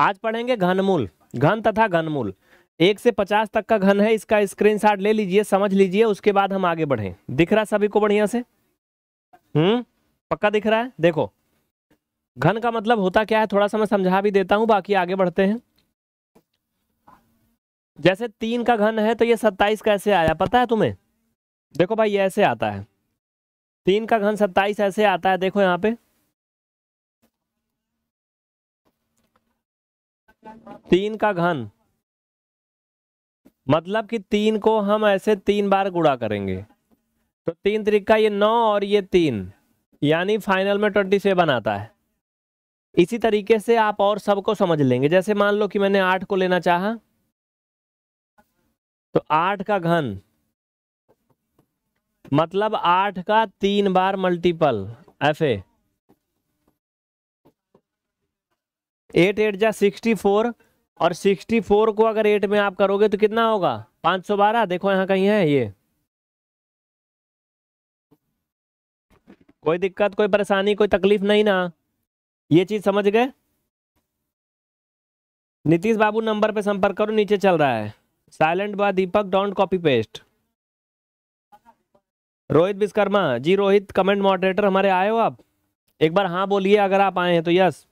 आज पढ़ेंगे घनमूल घन तथा घनमूल एक से पचास तक का घन है इसका स्क्रीनशॉट ले लीजिए समझ लीजिए उसके बाद हम आगे बढ़े दिख रहा सभी को बढ़िया से हम्म पक्का दिख रहा है देखो घन का मतलब होता क्या है थोड़ा सा मैं समझा भी देता हूं बाकी आगे बढ़ते हैं जैसे तीन का घन है तो ये सत्ताईस कैसे आया पता है तुम्हें देखो भाई ये ऐसे आता है तीन का घन सत्ताईस ऐसे आता है देखो यहाँ पे तीन का घन मतलब कि तीन को हम ऐसे तीन बार गुड़ा करेंगे तो तीन तरीका ये नौ और ये तीन यानी फाइनल में ट्वेंटी सेवन आता है इसी तरीके से आप और सबको समझ लेंगे जैसे मान लो कि मैंने आठ को लेना चाहा तो आठ का घन मतलब आठ का तीन बार मल्टीपल एफ ए एट एट जा सिक्सटी फोर और सिक्सटी फोर को अगर एट में आप करोगे तो कितना होगा पाँच सौ बारह देखो यहाँ कहीं है ये कोई दिक्कत कोई परेशानी कोई तकलीफ नहीं ना ये चीज समझ गए नीतीश बाबू नंबर पे संपर्क करो नीचे चल रहा है साइलेंट बा Deepak don't copy paste Rohit Vishwakarma ji Rohit comment moderator हमारे आए हो आप एक बार हाँ बोलिए अगर आप आए हैं तो यस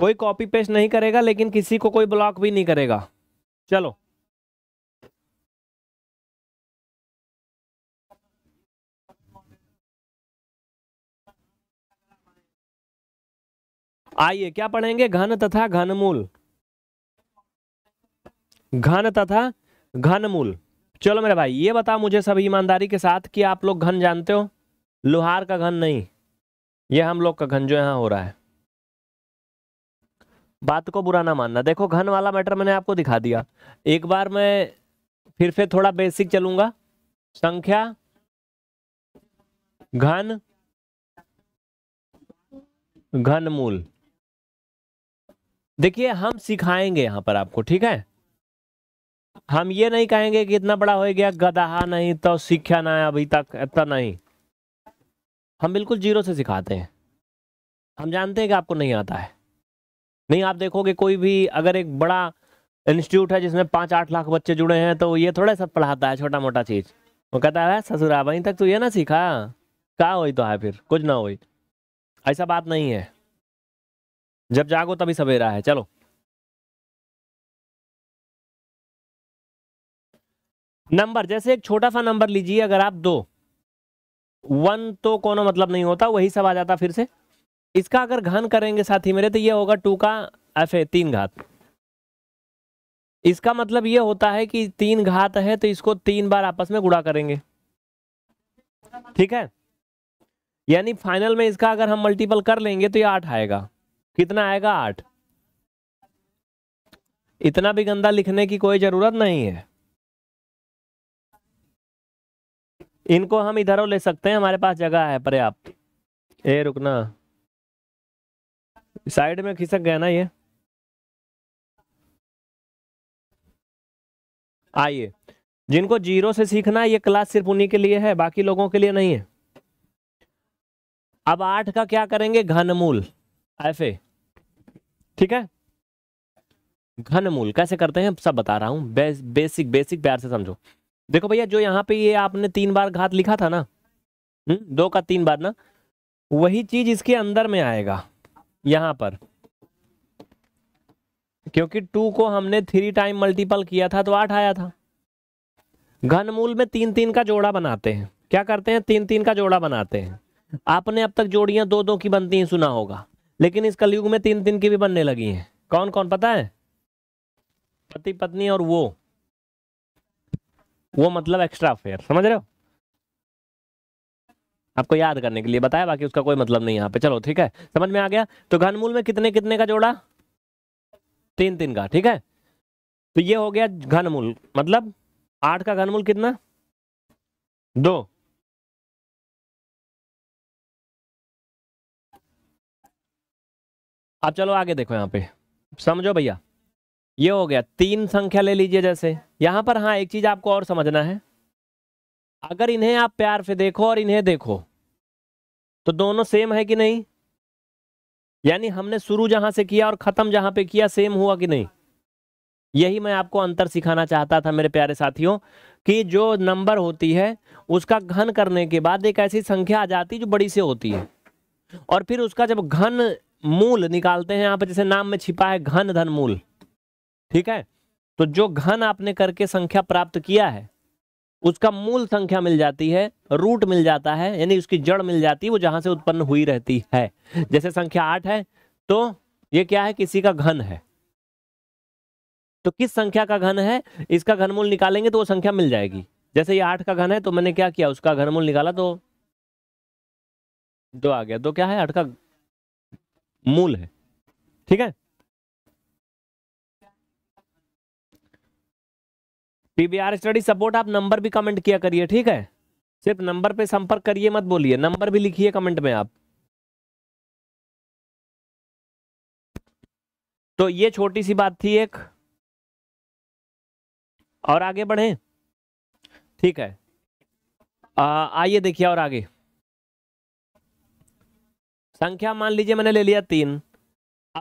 कोई कॉपी पेस्ट नहीं करेगा लेकिन किसी को कोई ब्लॉक भी नहीं करेगा चलो आइए क्या पढ़ेंगे घन तथा घनमूल घन तथा घनमूल चलो मेरे भाई ये बताओ मुझे सभी ईमानदारी के साथ कि आप लोग घन जानते हो लोहार का घन नहीं यह हम लोग का घन जो यहां हो रहा है बात को बुरा ना मानना देखो घन वाला मैटर मैंने आपको दिखा दिया एक बार मैं फिर से थोड़ा बेसिक चलूंगा संख्या घन घनमूल देखिए हम सिखाएंगे यहां पर आपको ठीक है हम ये नहीं कहेंगे कि इतना बड़ा हो गया गदाहा नहीं तो सीखा ना अभी तक इतना नहीं हम बिल्कुल जीरो से सिखाते हैं हम जानते हैं कि आपको नहीं आता है नहीं आप देखोगे कोई भी अगर एक बड़ा इंस्टीट्यूट है जिसमें पाँच आठ लाख बच्चे जुड़े हैं तो ये थोड़ा सा पढ़ाता है छोटा मोटा चीज़ वो कहता है ससुरा वहीं तक तो ये ना सीखा कहा हुई तो है फिर कुछ ना हुई ऐसा बात नहीं है जब जागो तभी सवेरा है चलो नंबर जैसे एक छोटा सा नंबर लीजिए अगर आप दो वन तो कोनो मतलब नहीं होता वही सब आ जाता फिर से इसका अगर घन करेंगे साथी मेरे तो ये होगा टू का एफ ए तीन घात इसका मतलब ये होता है कि तीन घात है तो इसको तीन बार आपस में गुड़ा करेंगे ठीक है यानी फाइनल में इसका अगर हम मल्टीपल कर लेंगे तो ये आठ आएगा कितना आएगा आठ इतना भी गंदा लिखने की कोई जरूरत नहीं है इनको हम इधर ले सकते हैं हमारे पास जगह है पर्याप्त ए रुकना साइड में खिसक गया ना ये आइए जिनको जीरो से सीखना है ये क्लास सिर्फ उन्हीं के लिए है बाकी लोगों के लिए नहीं है अब आठ का क्या करेंगे घनमूल ऐसे ठीक है घनमूल कैसे करते हैं सब बता रहा हूं बे, बेसिक बेसिक प्यार से समझो देखो भैया जो यहाँ पे ये आपने तीन बार घात लिखा था ना हुँ? हम्म, दो का तीन बार ना वही चीज इसके अंदर में आएगा यहां पर क्योंकि टू को हमने थ्री टाइम मल्टीपल किया था तो आठ आया था घनमूल में तीन तीन का जोड़ा बनाते हैं क्या करते हैं तीन तीन का जोड़ा बनाते हैं आपने अब तक जोड़ियां दो दो की बनती हैं सुना होगा लेकिन इस कलयुग में तीन तीन की भी बनने लगी हैं कौन कौन पता है पति पत्नी और वो वो मतलब एक्स्ट्रा अफेयर समझ रहे हो आपको याद करने के लिए बताया बाकी उसका कोई मतलब नहीं यहाँ पे चलो ठीक है समझ में आ गया तो घनमूल में कितने कितने का जोड़ा तीन तीन का ठीक है तो ये हो गया घनमूल मतलब आठ का घनमूल कितना दो अब चलो आगे देखो यहाँ पे समझो भैया ये हो गया तीन संख्या ले लीजिए जैसे यहां पर हाँ एक चीज आपको और समझना है अगर इन्हें आप प्यार से देखो और इन्हें देखो तो दोनों सेम है कि नहीं यानी हमने शुरू जहां से किया और ख़त्म जहां पे किया सेम हुआ कि नहीं यही मैं आपको अंतर सिखाना चाहता था मेरे प्यारे साथियों कि जो नंबर होती है उसका घन करने के बाद एक ऐसी संख्या आ जाती है जो बड़ी से होती है और फिर उसका जब घन मूल निकालते हैं यहां पर जैसे नाम में छिपा है घन धन मूल ठीक है तो जो घन आपने करके संख्या प्राप्त किया है उसका मूल संख्या मिल जाती है रूट मिल जाता है यानी उसकी जड़ मिल जाती है वो जहां से उत्पन्न हुई रहती है जैसे संख्या आठ है तो ये क्या है किसी का घन है तो किस संख्या का घन है इसका घनमूल निकालेंगे तो वो संख्या मिल जाएगी जैसे ये आठ का घन है तो मैंने क्या किया उसका घनमूल निकाला तो दो आ गया दो क्या है आठ का मूल है ठीक है पीबीआर स्टडी सपोर्ट आप नंबर भी कमेंट किया करिए ठीक है सिर्फ नंबर पे संपर्क करिए मत बोलिए नंबर भी लिखिए कमेंट में आप तो ये छोटी सी बात थी एक और आगे बढ़े ठीक है आइए देखिए और आगे संख्या मान लीजिए मैंने ले लिया तीन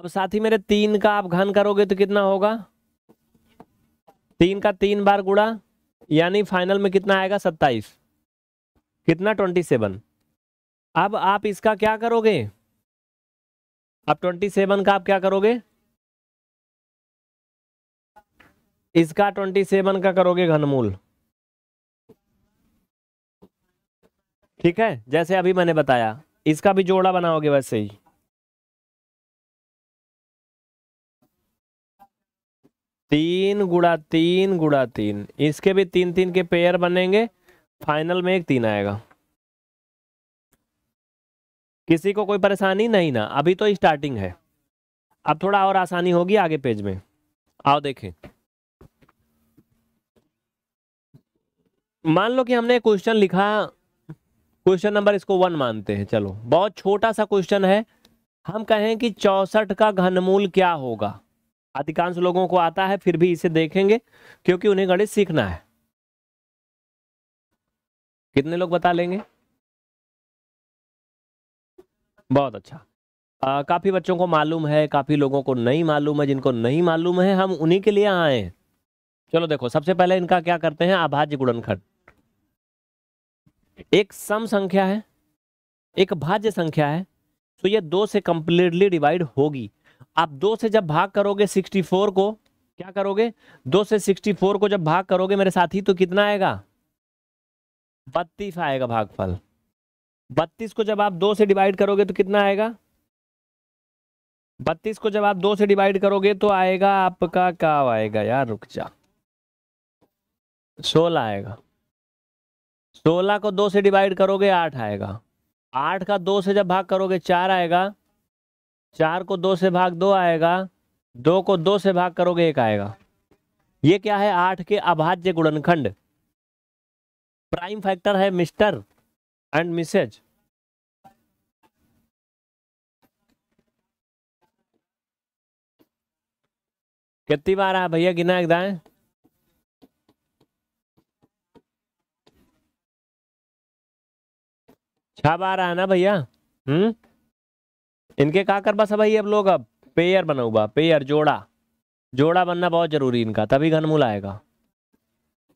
अब साथ ही मेरे तीन का आप घन करोगे तो कितना होगा तीन का तीन बार गुड़ा यानी फाइनल में कितना आएगा सत्ताईस कितना ट्वेंटी सेवन अब आप इसका क्या करोगे अब ट्वेंटी सेवन का आप क्या करोगे इसका ट्वेंटी सेवन का करोगे घनमूल ठीक है जैसे अभी मैंने बताया इसका भी जोड़ा बनाओगे वैसे ही तीन गुड़ा तीन गुड़ा तीन इसके भी तीन तीन के पेयर बनेंगे फाइनल में एक तीन आएगा किसी को कोई परेशानी नहीं ना अभी तो स्टार्टिंग है अब थोड़ा और आसानी होगी आगे पेज में आओ देखें मान लो कि हमने क्वेश्चन लिखा क्वेश्चन नंबर इसको वन मानते हैं चलो बहुत छोटा सा क्वेश्चन है हम कहें कि चौसठ का घनमूल क्या होगा अधिकांश लोगों को आता है फिर भी इसे देखेंगे क्योंकि उन्हें गणित सीखना है कितने लोग बता लेंगे बहुत अच्छा आ, काफी बच्चों को मालूम है काफी लोगों को नहीं मालूम है जिनको नहीं मालूम है हम उन्हीं के लिए आए हैं चलो देखो सबसे पहले इनका क्या करते हैं अभाज्य गुणनखंड एक सम संख्या है एक भाज्य संख्या है तो ये दो से कंप्लीटली डिवाइड होगी आप दो से जब भाग करोगे सिक्सटी फोर को क्या करोगे दो से सिक्सटी फोर को जब भाग करोगे मेरे साथी तो कितना आएगा बत्तीस आएगा भागफल बत्तीस को जब आप दो से डिवाइड करोगे तो कितना आएगा बत्तीस को जब आप दो से डिवाइड करोगे तो आएगा आपका क्या आएगा यार रुक जा सोलह आएगा सोलह को दो से डिवाइड करोगे आठ आएगा आठ का दो से जब भाग करोगे चार आएगा चार को दो से भाग दो आएगा दो को दो से भाग करोगे एक आएगा ये क्या है आठ के अभाज्य गुणनखंड प्राइम फैक्टर है मिस्टर एंड मिसेज कितनी बार आ भैया गिना एकदम छह बार आना भैया हम्म इनके का कर बस भाई अब लोग अब पेयर बनाऊबा पेयर जोड़ा जोड़ा बनना बहुत जरूरी इनका तभी घनमूल आएगा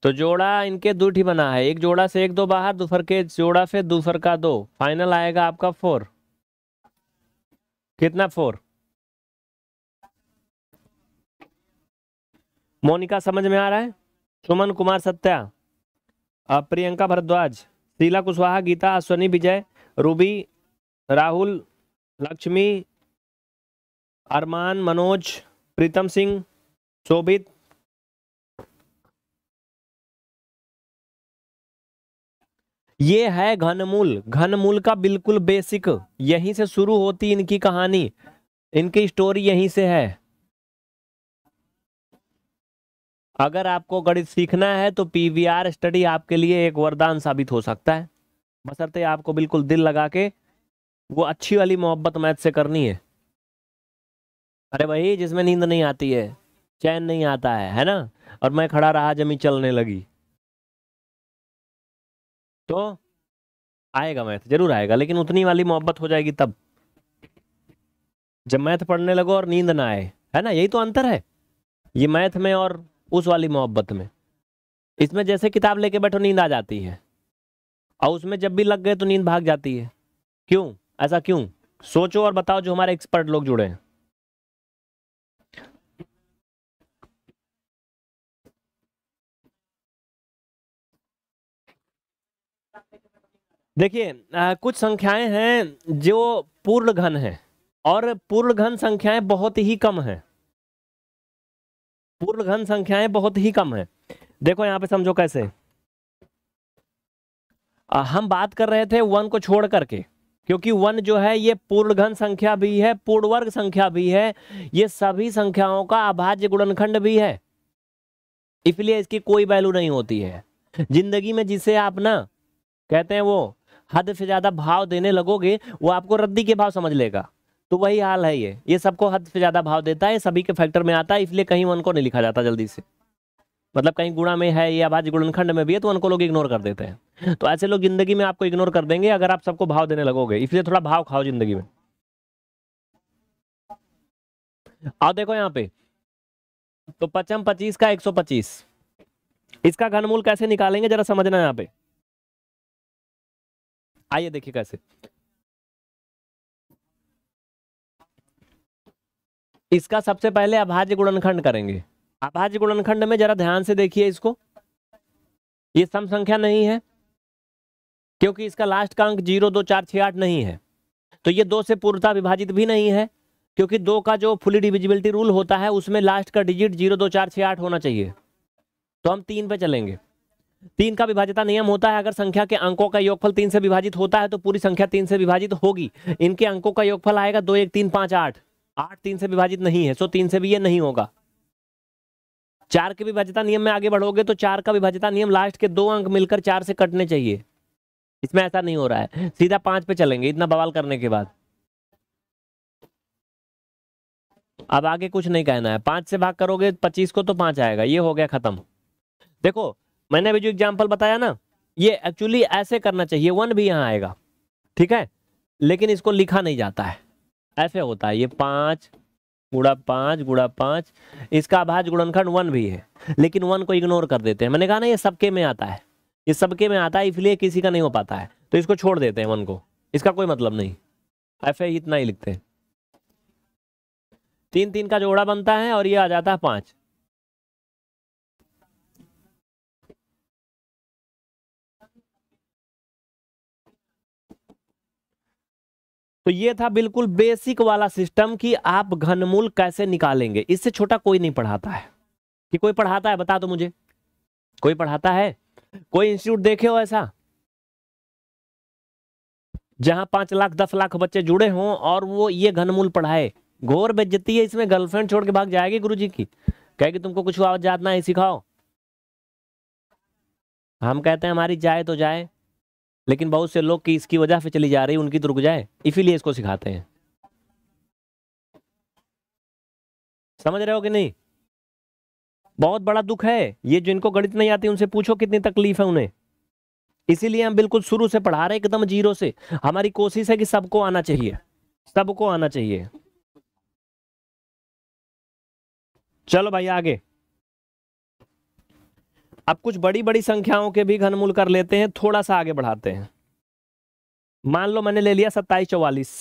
तो जोड़ा इनके दूठी बना है एक जोड़ा से एक दो बाहर दूसर के जोड़ा से दूसर का दो फाइनल आएगा आपका फोर कितना फोर मोनिका समझ में आ रहा है सुमन कुमार सत्या अब प्रियंका भरद्वाज शीला कुशवाहा गीता अश्वनी विजय रूबी राहुल लक्ष्मी अरमान मनोज प्रीतम सिंह शोभित ये है घनमूल घनमूल का बिल्कुल बेसिक यहीं से शुरू होती इनकी कहानी इनकी स्टोरी यहीं से है अगर आपको गणित सीखना है तो पीवीआर स्टडी आपके लिए एक वरदान साबित हो सकता है बसरते आपको बिल्कुल दिल लगा के वो अच्छी वाली मोहब्बत मैथ से करनी है अरे भाई जिसमें नींद नहीं आती है चैन नहीं आता है है ना और मैं खड़ा रहा जमी चलने लगी तो आएगा मैथ जरूर आएगा लेकिन उतनी वाली मोहब्बत हो जाएगी तब जब मैथ पढ़ने लगो और नींद ना आए है ना यही तो अंतर है ये मैथ में और उस वाली मोहब्बत में इसमें जैसे किताब लेके बैठो नींद आ जाती है और उसमें जब भी लग गए तो नींद भाग जाती है क्यों ऐसा क्यों सोचो और बताओ जो हमारे एक्सपर्ट लोग जुड़े हैं देखिए कुछ संख्याएं हैं जो पूर्ण घन है और पूर्ण घन संख्याएं बहुत ही कम है पूर्ण घन संख्याएं बहुत ही कम है देखो यहां पे समझो कैसे आ, हम बात कर रहे थे वन को छोड़ करके क्योंकि वन जो है ये पूर्ण घन संख्या भी है पूर्णवर्ग संख्या भी है ये सभी संख्याओं का अभाज्य गुणनखंड भी है इसलिए इसकी कोई वैल्यू नहीं होती है जिंदगी में जिसे आप ना कहते हैं वो हद से ज्यादा भाव देने लगोगे वो आपको रद्दी के भाव समझ लेगा तो वही हाल है ये ये सबको हद से ज्यादा भाव देता है सभी के फैक्टर में आता है इसलिए कहीं उनको नहीं लिखा जाता जल्दी से मतलब कहीं गुणा में है या भाज्य गुणनखंड में भी है तो उनको लोग इग्नोर कर देते हैं तो ऐसे लोग जिंदगी में आपको इग्नोर कर देंगे अगर आप सबको भाव देने लगोगे इसलिए थोड़ा भाव खाओ जिंदगी में आओ देखो यहाँ पे तो पचम पच्चीस का एक सौ पच्चीस इसका घनमूल कैसे निकालेंगे जरा समझना यहाँ पे आइए देखिए कैसे इसका सबसे पहले अभाज्य गुणनखंड करेंगे अभाज्य गुणनखंड में जरा ध्यान से देखिए इसको ये सम संख्या नहीं है क्योंकि इसका लास्ट का अंक जीरो दो चार छः आठ नहीं है तो ये दो से पूर्णता विभाजित भी नहीं है क्योंकि दो का जो फुली डिविजिबिलिटी रूल होता है उसमें लास्ट का डिजिट जीरो दो चार छः आठ होना चाहिए तो हम तीन पे चलेंगे तीन का विभाजिता नियम होता है अगर संख्या के अंकों का योगफल तीन से विभाजित होता है तो पूरी संख्या तीन से विभाजित होगी इनके अंकों का योगफल आएगा दो एक तीन पाँच आठ आठ तीन से विभाजित नहीं है सो तीन से भी ये नहीं होगा चार के विभाज्यता नियम में आगे बढ़ोगे तो चार का विभाज्यता नियम लास्ट के दो अंक मिलकर चार से कटने चाहिए इसमें ऐसा नहीं हो रहा है सीधा पांच पे चलेंगे इतना बवाल करने के बाद अब आगे कुछ नहीं कहना है पांच से भाग करोगे पच्चीस को तो पांच आएगा ये हो गया खत्म देखो मैंने अभी जो एग्जाम्पल बताया ना ये एक्चुअली ऐसे करना चाहिए वन भी यहां आएगा ठीक है लेकिन इसको लिखा नहीं जाता है ऐसे होता है ये पांच गुड़ा पाँच गुड़ा पाँच इसका अभाज्य गुणनखंड वन भी है लेकिन वन को इग्नोर कर देते हैं मैंने कहा ना ये सबके में आता है ये सबके में आता है इसलिए किसी का नहीं हो पाता है तो इसको छोड़ देते हैं वन को इसका कोई मतलब नहीं एफ इतना ही लिखते हैं तीन तीन का जोड़ा बनता है और ये आ जाता है पाँच तो ये था बिल्कुल बेसिक वाला सिस्टम कि आप घनमूल कैसे निकालेंगे इससे छोटा कोई नहीं पढ़ाता है कि कोई पढ़ाता है बता दो मुझे कोई पढ़ाता है कोई इंस्टीट्यूट देखे हो ऐसा जहां पांच लाख दस लाख बच्चे जुड़े हों और वो ये घनमूल पढ़ाए घोर बेजती है इसमें गर्लफ्रेंड छोड़ के भाग जाएगी गुरुजी की कहेगी तुमको कुछ आवाज जातना है सिखाओ हम कहते हैं हमारी जाए तो जाए लेकिन बहुत से लोग की इसकी वजह से चली जा रही उनकी तो रुक जाए इसीलिए इसको सिखाते हैं समझ रहे हो कि नहीं बहुत बड़ा दुख है ये जो इनको गणित नहीं आती उनसे पूछो कितनी तकलीफ है उन्हें इसीलिए हम बिल्कुल शुरू से पढ़ा रहे एकदम जीरो से हमारी कोशिश है कि सबको आना चाहिए सबको आना चाहिए चलो भाई आगे अब कुछ बड़ी बड़ी संख्याओं के भी घनमूल कर लेते हैं थोड़ा सा आगे बढ़ाते हैं मान लो मैंने ले लिया सत्ताईस चौवालीस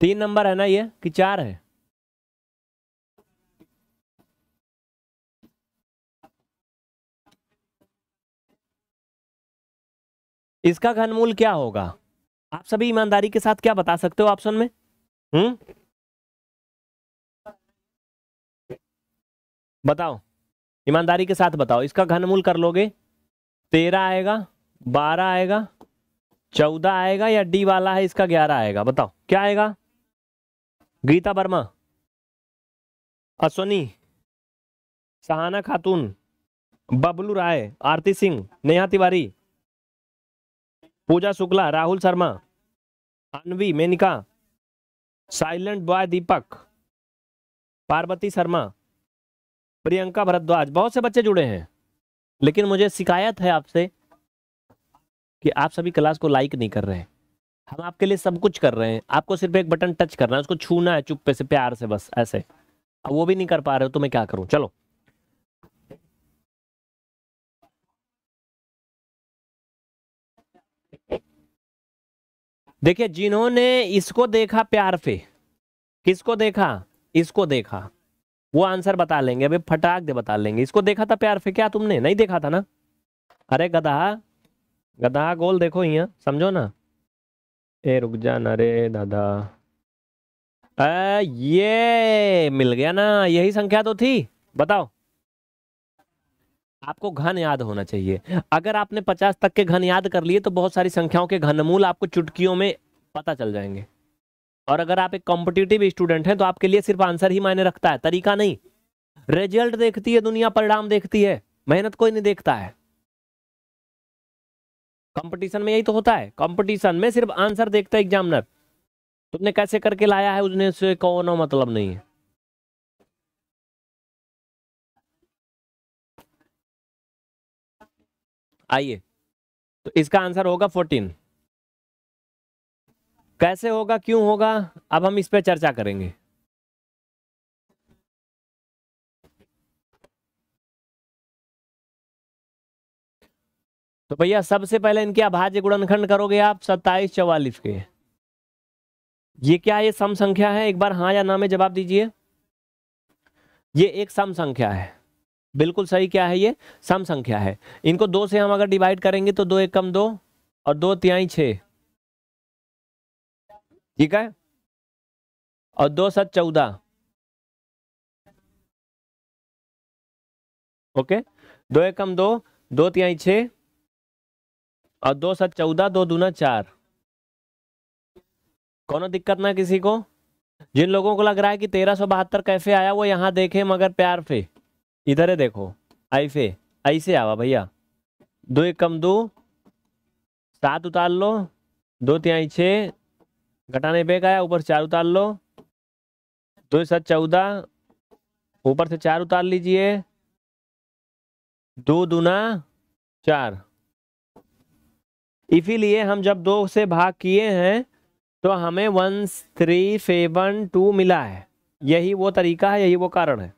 तीन नंबर है ना ये कि चार है इसका घनमूल क्या होगा आप सभी ईमानदारी के साथ क्या बता सकते हो ऑप्शन में हम्म बताओ ईमानदारी के साथ बताओ इसका घनमूल कर लोगे तेरह आएगा बारह आएगा चौदह आएगा या डी वाला है इसका ग्यारह आएगा बताओ क्या आएगा गीता वर्मा अश्वनी सहाना खातून बबलू राय आरती सिंह नेहा तिवारी पूजा शुक्ला राहुल शर्मा अनवी मेनिका साइलेंट बॉय दीपक पार्वती शर्मा प्रियंका भरद्वाज बहुत से बच्चे जुड़े हैं लेकिन मुझे शिकायत है आपसे कि आप सभी क्लास को लाइक नहीं कर रहे हैं हम आपके लिए सब कुछ कर रहे हैं आपको सिर्फ एक बटन टच करना है उसको छूना है चुप्पे से प्यार से बस ऐसे अब वो भी नहीं कर पा रहे हो तो मैं क्या करूं चलो देखिए जिन्होंने इसको देखा प्यार पे किसको देखा इसको देखा वो आंसर बता लेंगे अभी फटाक दे बता लेंगे इसको देखा था प्यार फिर क्या तुमने नहीं देखा था ना अरे गधा गधा गोल देखो यहाँ समझो ना ए रुक जाना रे दादा आ, ये मिल गया ना यही संख्या तो थी बताओ आपको घन याद होना चाहिए अगर आपने पचास तक के घन याद कर लिए तो बहुत सारी संख्याओं के घनमूल आपको चुटकियों में पता चल जाएंगे और अगर आप एक कॉम्पिटिटिव स्टूडेंट हैं तो आपके लिए सिर्फ आंसर ही मायने रखता है तरीका नहीं रिजल्ट देखती है दुनिया परिणाम देखती है मेहनत कोई नहीं देखता है कंपटीशन में यही तो होता है कंपटीशन में सिर्फ आंसर देखता है एग्जामिनर तुमने कैसे करके लाया है उसने से कौन मतलब नहीं है आइए तो इसका आंसर होगा फोर्टीन कैसे होगा क्यों होगा अब हम इस पर चर्चा करेंगे तो भैया सबसे पहले इनके अभाज्य गुणनखंड करोगे आप सत्ताईस चौवालीस के ये क्या ये सम संख्या है एक बार हाँ या ना में जवाब दीजिए ये एक सम संख्या है बिल्कुल सही क्या है ये सम संख्या है इनको दो से हम अगर डिवाइड करेंगे तो दो एक कम दो और दो तिहाई छः ठीक है और दो सत चौदह ओके दो कम दो दो तिहाई छ और दो सत चौदह दो दूना चार कोनो दिक्कत ना किसी को जिन लोगों को लग रहा है कि तेरह सौ बहत्तर कैफे आया वो यहाँ देखे मगर प्यार फे इधर है देखो आई फे ऐसे आवा भैया दो एक कम दो सात उतार लो दो तिहाई छः घटाने पे का ऊपर चार उतार लो दो सात चौदह ऊपर से चार उतार लीजिए दो दूना चार इसीलिए हम जब दो से भाग किए हैं तो हमें वन थ्री सेवन टू मिला है यही वो तरीका है यही वो कारण है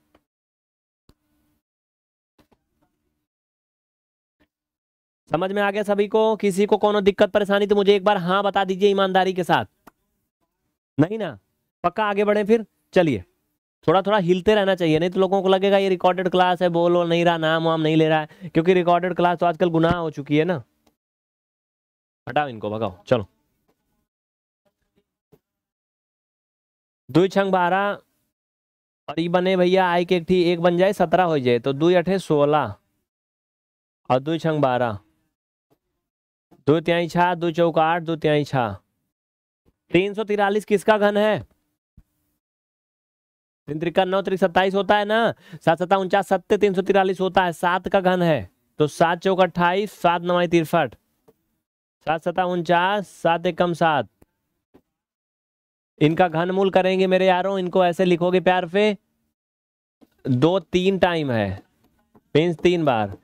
समझ में आ गया सभी को किसी को कोनो दिक्कत परेशानी तो मुझे एक बार हाँ बता दीजिए ईमानदारी के साथ नहीं ना पक्का आगे बढ़े फिर चलिए थोड़ा थोड़ा हिलते रहना चाहिए नहीं तो लोगों को लगेगा ये रिकॉर्डेड क्लास है बोल वो नहीं रहा नाम वाम नहीं ले रहा है क्योंकि रिकॉर्डेड क्लास तो आजकल गुनाह हो चुकी है ना हटाओ इनको भगाओ चलो दुई छंग बारह और ये बने भैया आई के एक, एक बन जाए सत्रह हो जाए तो दुई अठे सोलह और दुई छंग बारह दो त्याई छा दो चौक आठ दो त्याई छा तीन सौ तिरालीस किसका घन है तीन त्रिका नौ त्रिक सत्ताईस होता है ना सात सत्ता उनचास सत्य तीन सौ तिरालीस होता है सात का घन है तो सात चौक अट्ठाईस सात नवाई तिरसठ सात सता उनचास सात एकम सात इनका घन मूल करेंगे मेरे यारों इनको ऐसे लिखोगे प्यार से दो तीन टाइम है पेंस तीन बार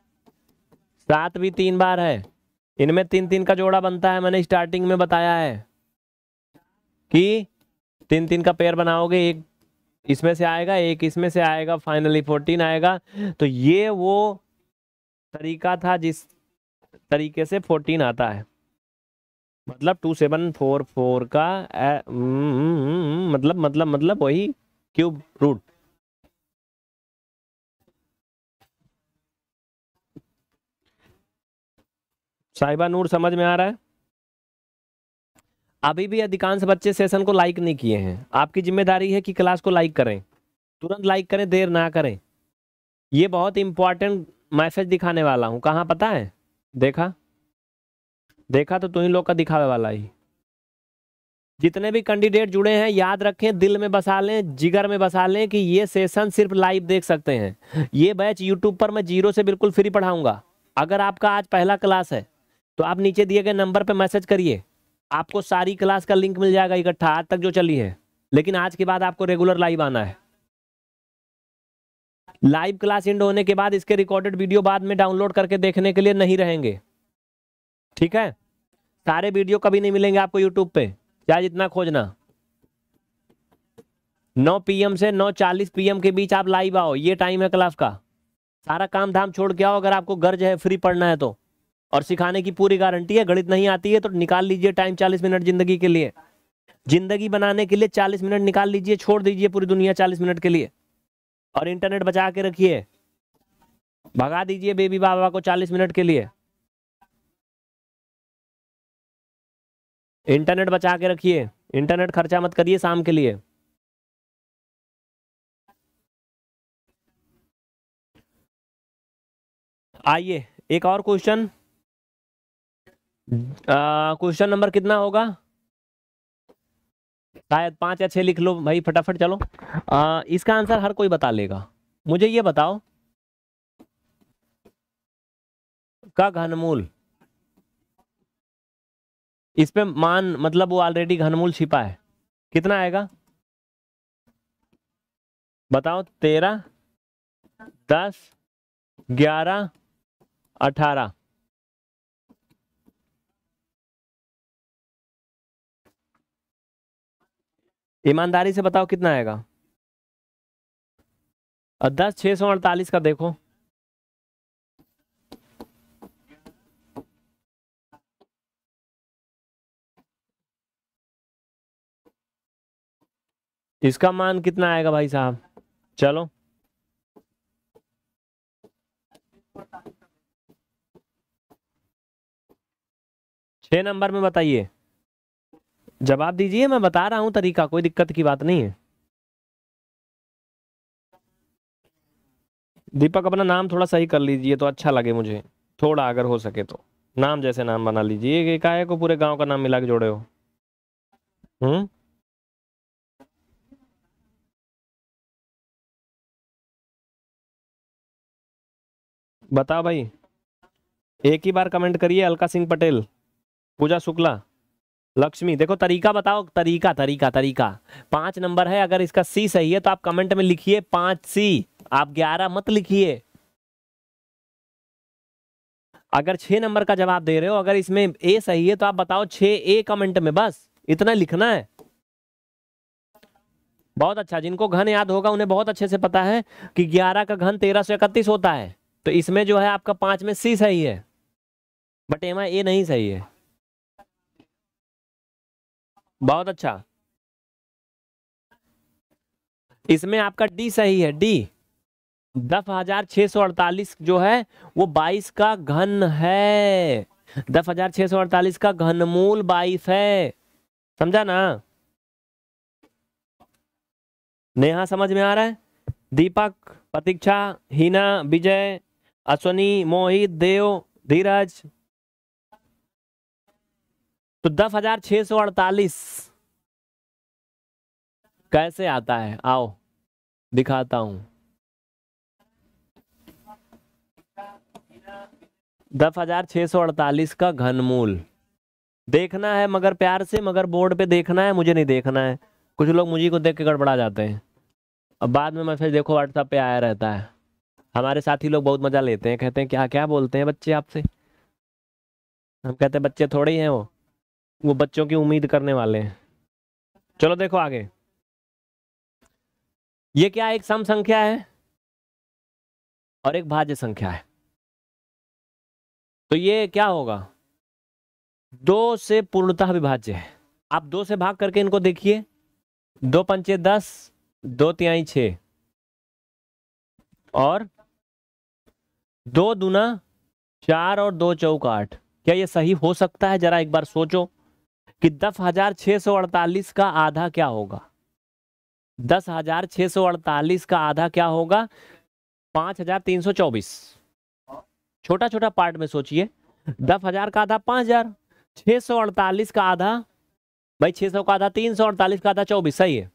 सात भी तीन बार है इनमें तीन तीन का जोड़ा बनता है मैंने स्टार्टिंग में बताया है कि तीन तीन का पेयर बनाओगे एक इसमें से आएगा एक इसमें से आएगा फाइनली फोर्टीन आएगा तो ये वो तरीका था जिस तरीके से फोर्टीन आता है मतलब टू सेवन फोर फोर का ए, न, हम्म, हम्म, मतलब मतलब मतलब वही क्यूब रूट साहिबा नूर समझ में आ रहा है अभी भी अधिकांश बच्चे सेशन को लाइक नहीं किए हैं आपकी जिम्मेदारी है कि क्लास को लाइक करें तुरंत लाइक करें देर ना करें ये बहुत इंपॉर्टेंट मैसेज दिखाने वाला हूँ कहाँ पता है देखा देखा तो तुम्हें लोग का दिखावे वाला ही जितने भी कैंडिडेट जुड़े हैं याद रखें दिल में बसा लें जिगर में बसा लें कि ये सेशन सिर्फ लाइव देख सकते हैं ये बैच यूट्यूब पर मैं जीरो से बिल्कुल फ्री पढ़ाऊंगा अगर आपका आज पहला क्लास है तो आप नीचे दिए गए नंबर पर मैसेज करिए आपको सारी क्लास का लिंक मिल जाएगा इकट्ठा आज तक जो चली है लेकिन आज के बाद आपको रेगुलर लाइव आना है लाइव क्लास एंड होने के बाद इसके रिकॉर्डेड वीडियो बाद में डाउनलोड करके देखने के लिए नहीं रहेंगे ठीक है सारे वीडियो कभी नहीं मिलेंगे आपको यूट्यूब पे चाहे जितना खोजना 9 पीएम से 9:40 पीएम के बीच आप लाइव आओ ये टाइम है क्लास का सारा काम धाम छोड़ के आओ अगर आपको गर्ज है फ्री पढ़ना है तो और सिखाने की पूरी गारंटी है गणित नहीं आती है तो निकाल लीजिए टाइम चालीस मिनट जिंदगी के लिए जिंदगी बनाने के लिए चालीस मिनट निकाल लीजिए छोड़ दीजिए पूरी दुनिया चालीस मिनट के लिए और इंटरनेट बचा के रखिए भगा दीजिए बेबी बाबा को चालीस मिनट के लिए इंटरनेट बचा के रखिए इंटरनेट खर्चा मत करिए शाम के लिए आइए एक और क्वेश्चन हम्म। क्वेश्चन नंबर कितना होगा शायद पांच या छह लिख लो भाई फटाफट चलो आ, इसका आंसर हर कोई बता लेगा मुझे ये बताओ का घनमूल इस पे मान मतलब वो ऑलरेडी घनमूल छिपा है कितना आएगा बताओ तेरह दस ग्यारह अठारह ईमानदारी से बताओ कितना आएगा दस छह सौ अड़तालीस का देखो इसका मान कितना आएगा भाई साहब चलो छह नंबर में बताइए जवाब दीजिए मैं बता रहा हूँ तरीका कोई दिक्कत की बात नहीं है दीपक अपना नाम थोड़ा सही कर लीजिए तो अच्छा लगे मुझे थोड़ा अगर हो सके तो नाम जैसे नाम बना लीजिए कि काहे को पूरे गांव का नाम मिला के जोड़े हो हम्म बताओ भाई एक ही बार कमेंट करिए अलका सिंह पटेल पूजा शुक्ला लक्ष्मी देखो तरीका बताओ तरीका तरीका तरीका पांच नंबर है अगर इसका सी सही है तो आप कमेंट में लिखिए पांच सी आप ग्यारह मत लिखिए अगर छह नंबर का जवाब दे रहे हो अगर इसमें ए सही है तो आप बताओ छह ए कमेंट में बस इतना लिखना है बहुत अच्छा जिनको घन याद होगा उन्हें बहुत अच्छे से पता है कि ग्यारह का घन तेरह सौ इकतीस होता है तो इसमें जो है आपका पांच में सी सही है बट एमा ए नहीं सही है बहुत अच्छा इसमें आपका डी सही है डी दस हजार छह सौ अड़तालीस जो है वो बाईस का घन है दस हजार छह सौ अड़तालीस का घनमूल बाईस है समझा ना नेहा समझ में आ रहा है दीपक प्रतीक्षा हीना विजय अश्वनी मोहित देव धीरज तो दस हजार छह सौ अड़तालीस कैसे आता है आओ दिखाता हूं दस हजार छह सौ अड़तालीस का घनमूल देखना है मगर प्यार से मगर बोर्ड पे देखना है मुझे नहीं देखना है कुछ लोग मुझे को देख के गड़बड़ा जाते हैं अब बाद में मैं फिर देखो व्हाट्सएप पे आया रहता है हमारे साथी लोग बहुत मज़ा लेते हैं कहते हैं क्या क्या बोलते हैं बच्चे आपसे हम कहते हैं बच्चे थोड़े ही हैं वो वो बच्चों की उम्मीद करने वाले हैं चलो देखो आगे ये क्या एक सम संख्या है और एक भाज्य संख्या है तो ये क्या होगा दो से पूर्णतः विभाज्य है आप दो से भाग करके इनको देखिए दो पंचे दस दो तिहाई छ और दो दुना चार और दो चौक आठ क्या ये सही हो सकता है जरा एक बार सोचो कि दस हजार छह सौ अड़तालीस का आधा क्या होगा दस हजार छह सौ अड़तालीस का आधा क्या होगा पांच हजार तीन सौ चौबीस छोटा छोटा पार्ट में सोचिए दस हजार का आधा पांच हजार छह सौ अड़तालीस का आधा भाई छह सौ का आधा तीन सौ अड़तालीस का आधा चौबीस सही है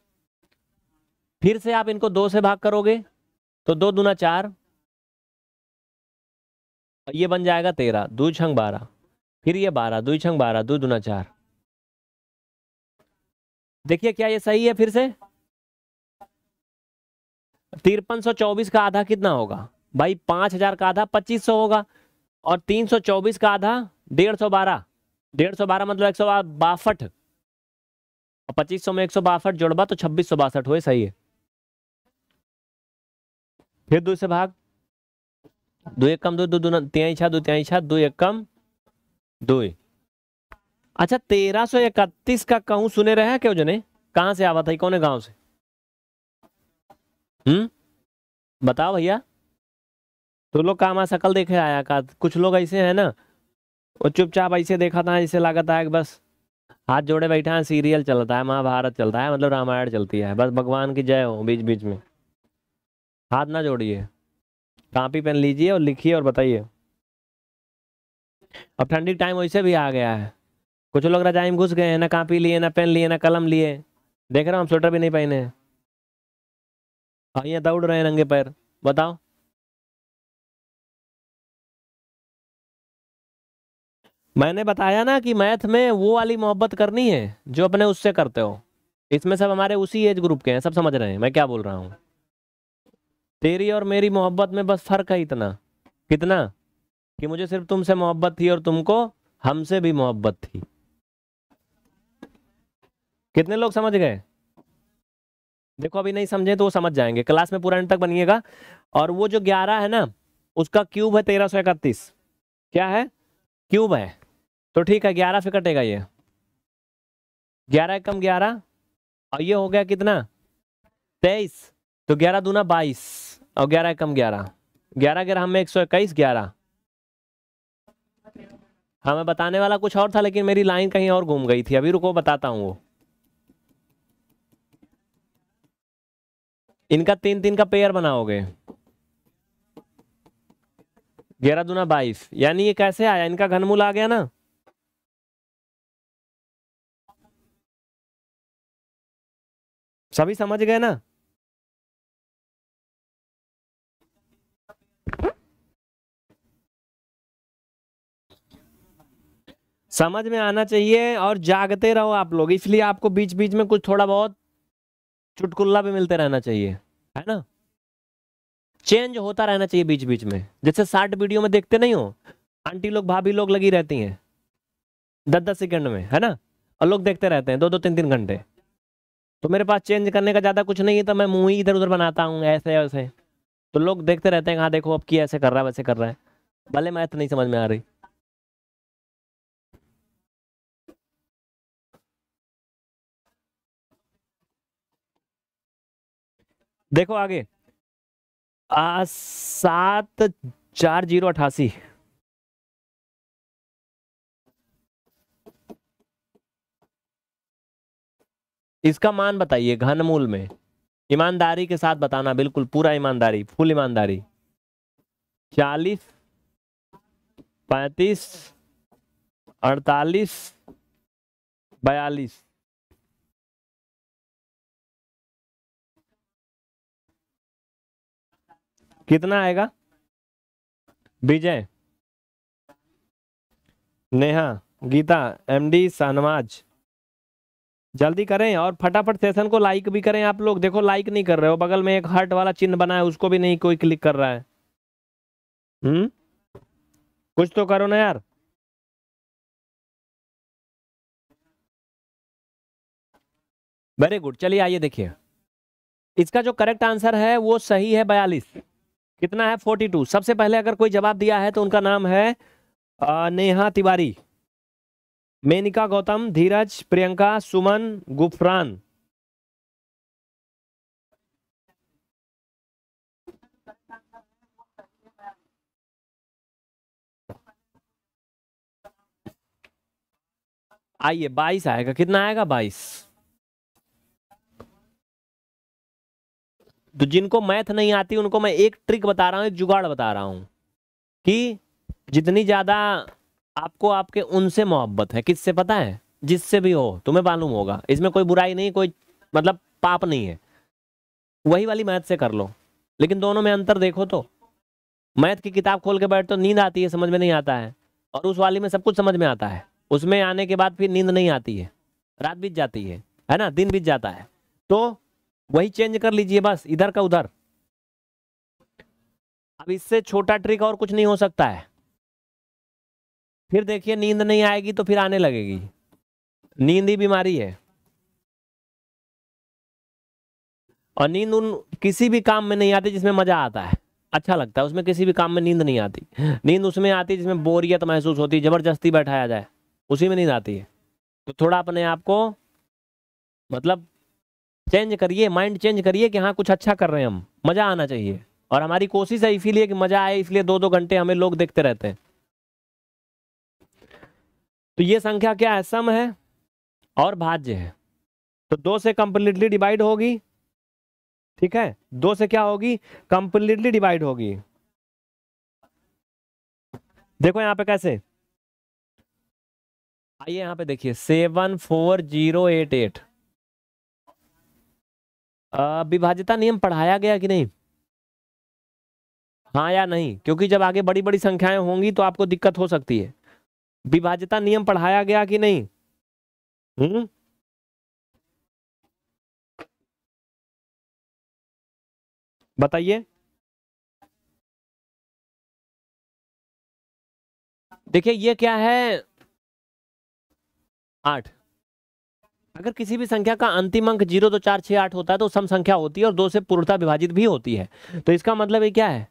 फिर से आप इनको दो से भाग करोगे तो दो दूना चार ये बन जाएगा तेरह दो छंग बारह फिर ये बारह दो छंग बारह दो दूना चार देखिए क्या ये सही है फिर से तिरपन सौ चौबीस का आधा कितना होगा भाई पांच हजार का आधा पच्चीस सौ होगा और तीन सौ चौबीस का आधा डेढ़ सौ बारह डेढ़ सौ बारह मतलब एक सौ बासठ पच्चीस सौ में एक सौ बासठ जोड़बा तो छब्बीस सौ बासठ हुए सही है फिर दूसरे भाग दो एक कम दो दो दो त्याई दो त्याई दो एक कम दो एक। अच्छा तेरह सौ इकतीस का कहू सुने रहे हैं क्यों जने कहाँ से आवा था कौन गांव से हम्म बताओ भैया तो लोग आ शकल देखे आया का कुछ लोग ऐसे हैं ना वो चुपचाप ऐसे देखा था ऐसे लागत है बस हाथ जोड़े बैठा है सीरियल चलता है महाभारत चलता है मतलब रामायण चलती है बस भगवान की जय हो बीच बीच में हाथ ना जोड़िए कापी पेन लीजिए और लिखिए और बताइए अब ठंडी टाइम वैसे भी आ गया है कुछ लोग रजाई में घुस गए हैं ना कापी लिए ना पेन लिए ना कलम लिए देख रहे हो हम स्वेटर भी नहीं पहने हैं और हाँ, दौड़ रहे हैं नंगे पैर बताओ मैंने बताया ना कि मैथ में वो वाली मोहब्बत करनी है जो अपने उससे करते हो इसमें सब हमारे उसी एज ग्रुप के हैं सब समझ रहे हैं मैं क्या बोल रहा हूँ तेरी और मेरी मोहब्बत में बस फर्क है इतना कितना कि मुझे सिर्फ तुमसे मोहब्बत थी और तुमको हमसे भी मोहब्बत थी कितने लोग समझ गए देखो अभी नहीं समझे तो वो समझ जाएंगे क्लास में पूरा तक बनिएगा और वो जो ग्यारह है ना उसका क्यूब है तेरह सौ इकतीस क्या है क्यूब है तो ठीक है ग्यारह से कटेगा ये ग्यारह कम ग्यारह और ये हो गया कितना तेईस तो ग्यारह दूना बाईस और ग्यारह कम ग्यारह ग्यारह ग्यारह हमें एक सौ इक्कीस ग्यारह हाँ मैं बताने वाला कुछ और था लेकिन मेरी लाइन कहीं और घूम गई थी अभी रुको बताता हूँ वो इनका तीन तीन का पेयर बनाओगे ग्यारह दूना बाईस यानी ये कैसे आया इनका घनमूल आ गया ना सभी समझ गए ना समझ में आना चाहिए और जागते रहो आप लोग इसलिए आपको बीच बीच में कुछ थोड़ा बहुत चुटकुल्ला भी मिलते रहना चाहिए है ना चेंज होता रहना चाहिए बीच बीच में जैसे साठ वीडियो में देखते नहीं हो आंटी लोग भाभी लोग लगी रहती हैं दस दस सेकंड में है ना और लोग देखते रहते हैं दो दो तीन तीन घंटे तो मेरे पास चेंज करने का ज़्यादा कुछ नहीं है तो मैं मुंह ही इधर उधर बनाता हूँ ऐसे वैसे तो लोग देखते रहते हैं हाँ देखो अब की ऐसे कर रहा है वैसे कर रहा है भले मैथ नहीं समझ में आ रही देखो आगे आ, सात चार जीरो अठासी इसका मान बताइए घनमूल में ईमानदारी के साथ बताना बिल्कुल पूरा ईमानदारी फुल ईमानदारी चालीस पैंतीस अड़तालीस बयालीस कितना आएगा विजय नेहा गीता एमडी सानवाज जल्दी करें और फटाफट सेशन को लाइक भी करें आप लोग देखो लाइक नहीं कर रहे हो बगल में एक हार्ट वाला चिन्ह बना है उसको भी नहीं कोई क्लिक कर रहा है हम्म कुछ तो करो ना यार वेरी गुड चलिए आइए देखिए इसका जो करेक्ट आंसर है वो सही है बयालीस कितना है फोर्टी टू सबसे पहले अगर कोई जवाब दिया है तो उनका नाम है नेहा तिवारी मेनिका गौतम धीरज प्रियंका सुमन गुफरान आइए बाईस आएगा कितना आएगा बाईस तो जिनको मैथ नहीं आती उनको मैं एक ट्रिक बता रहा हूँ एक जुगाड़ बता रहा हूँ कि जितनी ज़्यादा आपको आपके उनसे मोहब्बत है किससे पता है जिससे भी हो तुम्हें मालूम होगा इसमें कोई बुराई नहीं कोई मतलब पाप नहीं है वही वाली मैथ से कर लो लेकिन दोनों में अंतर देखो तो मैथ की किताब खोल के बैठ तो नींद आती है समझ में नहीं आता है और उस वाली में सब कुछ समझ में आता है उसमें आने के बाद फिर नींद नहीं आती है रात बीत जाती है है ना दिन बीत जाता है तो वही चेंज कर लीजिए बस इधर का उधर अब इससे छोटा ट्रिक और कुछ नहीं हो सकता है फिर देखिए नींद नहीं आएगी तो फिर आने लगेगी नींद ही बीमारी है और नींद उन किसी भी काम में नहीं आती जिसमें मजा आता है अच्छा लगता है उसमें किसी भी काम में नींद नहीं आती नींद उसमें आती जिसमें बोरियत महसूस होती है जबरदस्ती बैठाया जाए उसी में नींद आती है तो थोड़ा अपने आप को मतलब चेंज करिए माइंड चेंज करिए कि हाँ कुछ अच्छा कर रहे हैं हम मज़ा आना चाहिए और हमारी कोशिश है इसीलिए कि मज़ा आए इसलिए दो दो घंटे हमें लोग देखते रहते हैं तो ये संख्या क्या है सम है और भाज्य है तो दो से कंप्लीटली डिवाइड होगी ठीक है दो से क्या होगी कंप्लीटली डिवाइड होगी देखो यहां पे कैसे आइए यहां पे देखिए seven four zero eight eight विभाज्यता नियम पढ़ाया गया कि नहीं हाँ या नहीं क्योंकि जब आगे बड़ी बड़ी संख्याएं होंगी तो आपको दिक्कत हो सकती है विभाज्यता नियम पढ़ाया गया कि नहीं हुँ? बताइए देखिए ये क्या है आठ अगर किसी भी संख्या का अंतिम अंक जीरो दो चार छः आठ होता है तो सम संख्या होती है और दो से पूर्णता विभाजित भी होती है तो इसका मतलब ये क्या है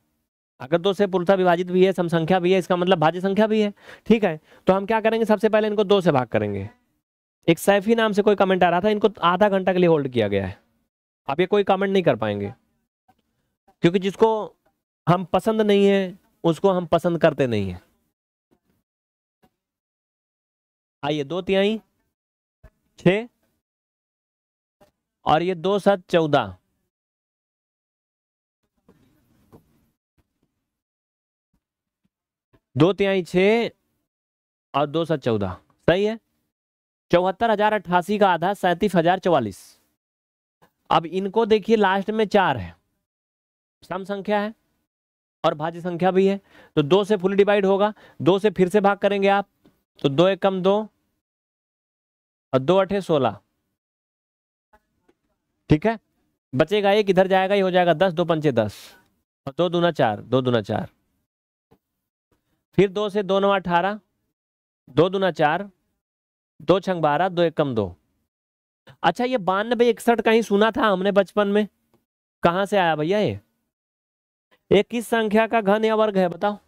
अगर दो से पूर्णता विभाजित भी है सम संख्या भी है इसका मतलब भाज्य संख्या भी है ठीक है तो हम क्या करेंगे सबसे पहले इनको दो से भाग करेंगे एक सैफी नाम से कोई कमेंट आ रहा था इनको आधा घंटा के लिए होल्ड किया गया है आप ये कोई कमेंट नहीं कर पाएंगे क्योंकि जिसको हम पसंद नहीं है उसको हम पसंद करते नहीं है आइए दो तिहाई छः और ये दो सात चौदह दो तिहाई छ और दो सात चौदह सही है चौहत्तर हजार अट्ठासी का आधा सैंतीस हजार चौवालीस अब इनको देखिए लास्ट में चार है सम संख्या है और भाज्य संख्या भी है तो दो से फुल डिवाइड होगा दो से फिर से भाग करेंगे आप तो दो एक कम दो और दो अठे सोलह ठीक है बचेगा एक इधर जाएगा ये हो जाएगा दस दो पंचे दस और दो दूना चार दो दूना चार फिर दो से दो नवा अठारह दो दूना चार दो छंग बारह दो एक कम दो अच्छा ये बानबे इकसठ कहीं सुना था हमने बचपन में कहा से आया भैया ये ये किस संख्या का घन या वर्ग है बताओ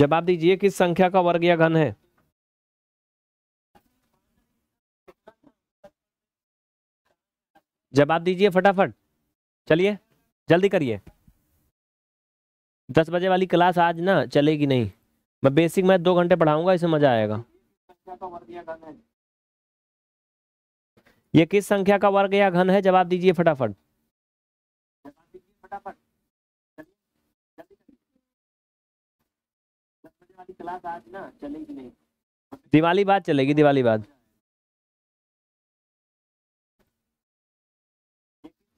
जवाब दीजिए किस संख्या का वर्ग या घन है जवाब दीजिए फटाफट चलिए जल्दी करिए दस बजे वाली क्लास आज ना चलेगी नहीं मैं बेसिक मैथ दो घंटे पढ़ाऊंगा इसे मजा आएगा ये किस संख्या का वर्ग या घन है जवाब दीजिए फटाफट दिवाली बाद चलेगी दिवाली बाद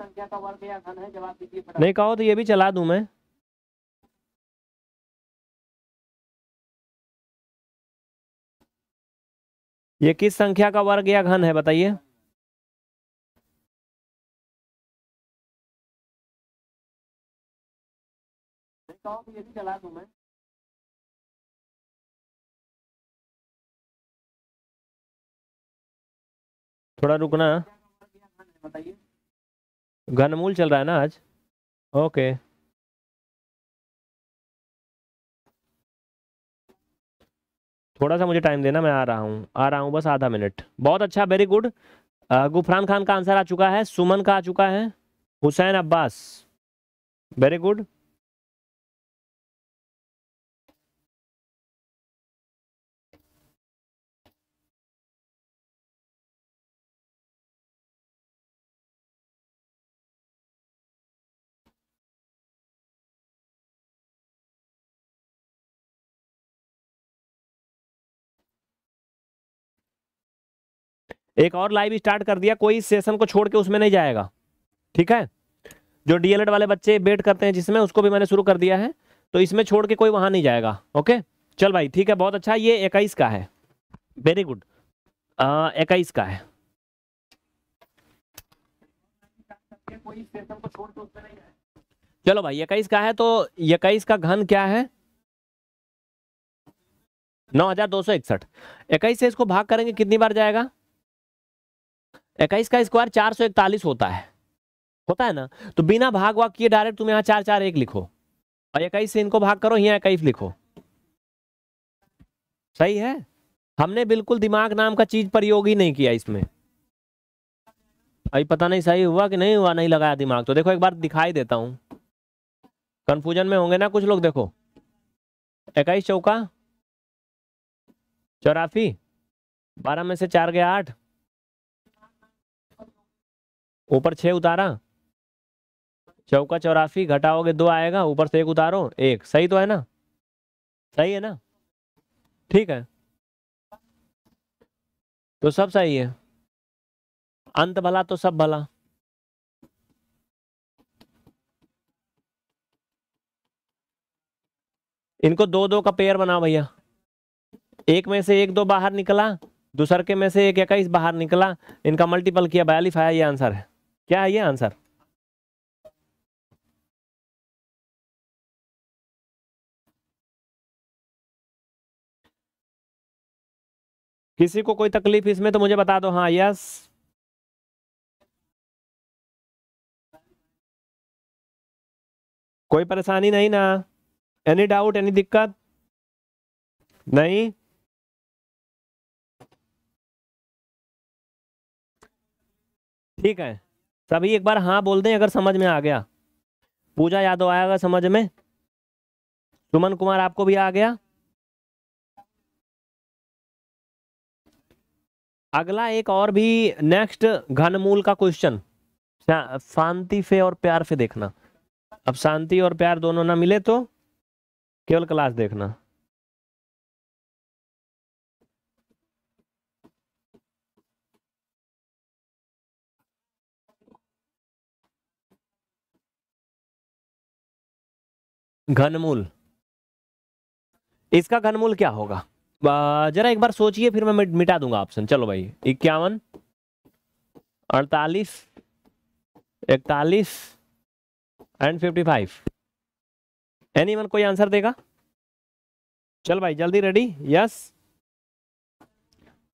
संख्या का वर्ग या घन है जवाब दीजिए नहीं कहो तो ये भी चला दूं मैं ये किस संख्या का वर्ग या घन है बताइए तो थोड़ा रुकना बताइए घनमूल चल रहा है ना आज ओके थोड़ा सा मुझे टाइम देना मैं आ रहा हूँ आ रहा हूँ बस आधा मिनट बहुत अच्छा वेरी गुड गुफरान खान का आंसर आ चुका है सुमन का आ चुका है हुसैन अब्बास वेरी गुड एक और लाइव स्टार्ट कर दिया कोई सेशन को छोड़ के उसमें नहीं जाएगा ठीक है जो डीएलएड वाले बच्चे वेट करते हैं जिसमें उसको भी मैंने शुरू कर दिया है तो इसमें छोड़ के कोई वहां नहीं जाएगा ओके चल भाई ठीक है बहुत अच्छा ये इक्कीस का है वेरी गुड इक्कीस का है चलो भाई इक्कीस का है तो इक्कीस का घन क्या है नौ हजार दो सौ इकसठ इक्कीस से इसको भाग करेंगे कितनी बार जाएगा इक्कीस का स्क्वायर चार सौ इकतालीस होता है होता है ना तो बिना भाग वाग किए डायरेक्ट तुम यहाँ चार चार एक लिखो और इक्कीस से इनको भाग करो यहाँ इक्कीस लिखो सही है हमने बिल्कुल दिमाग नाम का चीज प्रयोग ही नहीं किया इसमें अभी पता नहीं सही हुआ कि नहीं हुआ नहीं लगाया दिमाग तो देखो एक बार दिखाई देता हूँ कंफ्यूजन में होंगे ना कुछ लोग देखो इक्कीस चौका चौराफी बारह में से चार गया आठ ऊपर छः उतारा चौका चौरासी घटाओगे दो आएगा ऊपर से एक उतारो एक सही तो है ना सही है ना ठीक है तो सब सही है अंत भला तो सब भला इनको दो दो का पेयर बनाओ भैया एक में से एक दो बाहर निकला दूसर के में से एक इक्कीस बाहर निकला इनका मल्टीपल किया बयालीस आया ये आंसर है क्या है ये आंसर किसी को कोई तकलीफ इसमें तो मुझे बता दो हाँ यस कोई परेशानी नहीं ना एनी डाउट एनी दिक्कत नहीं ठीक है सभी एक बार हाँ बोल दें अगर समझ में आ गया पूजा यादव आएगा समझ में सुमन कुमार आपको भी आ गया अगला एक और भी नेक्स्ट घनमूल का क्वेश्चन शांति से और प्यार से देखना अब शांति और प्यार दोनों ना मिले तो केवल क्लास देखना घनमूल इसका घनमूल क्या होगा जरा एक बार सोचिए फिर मैं मिटा दूंगा ऑप्शन चलो भाई इक्यावन अड़तालीस इकतालीस and fifty five any one कोई आंसर देगा चल भाई जल्दी रेडी यस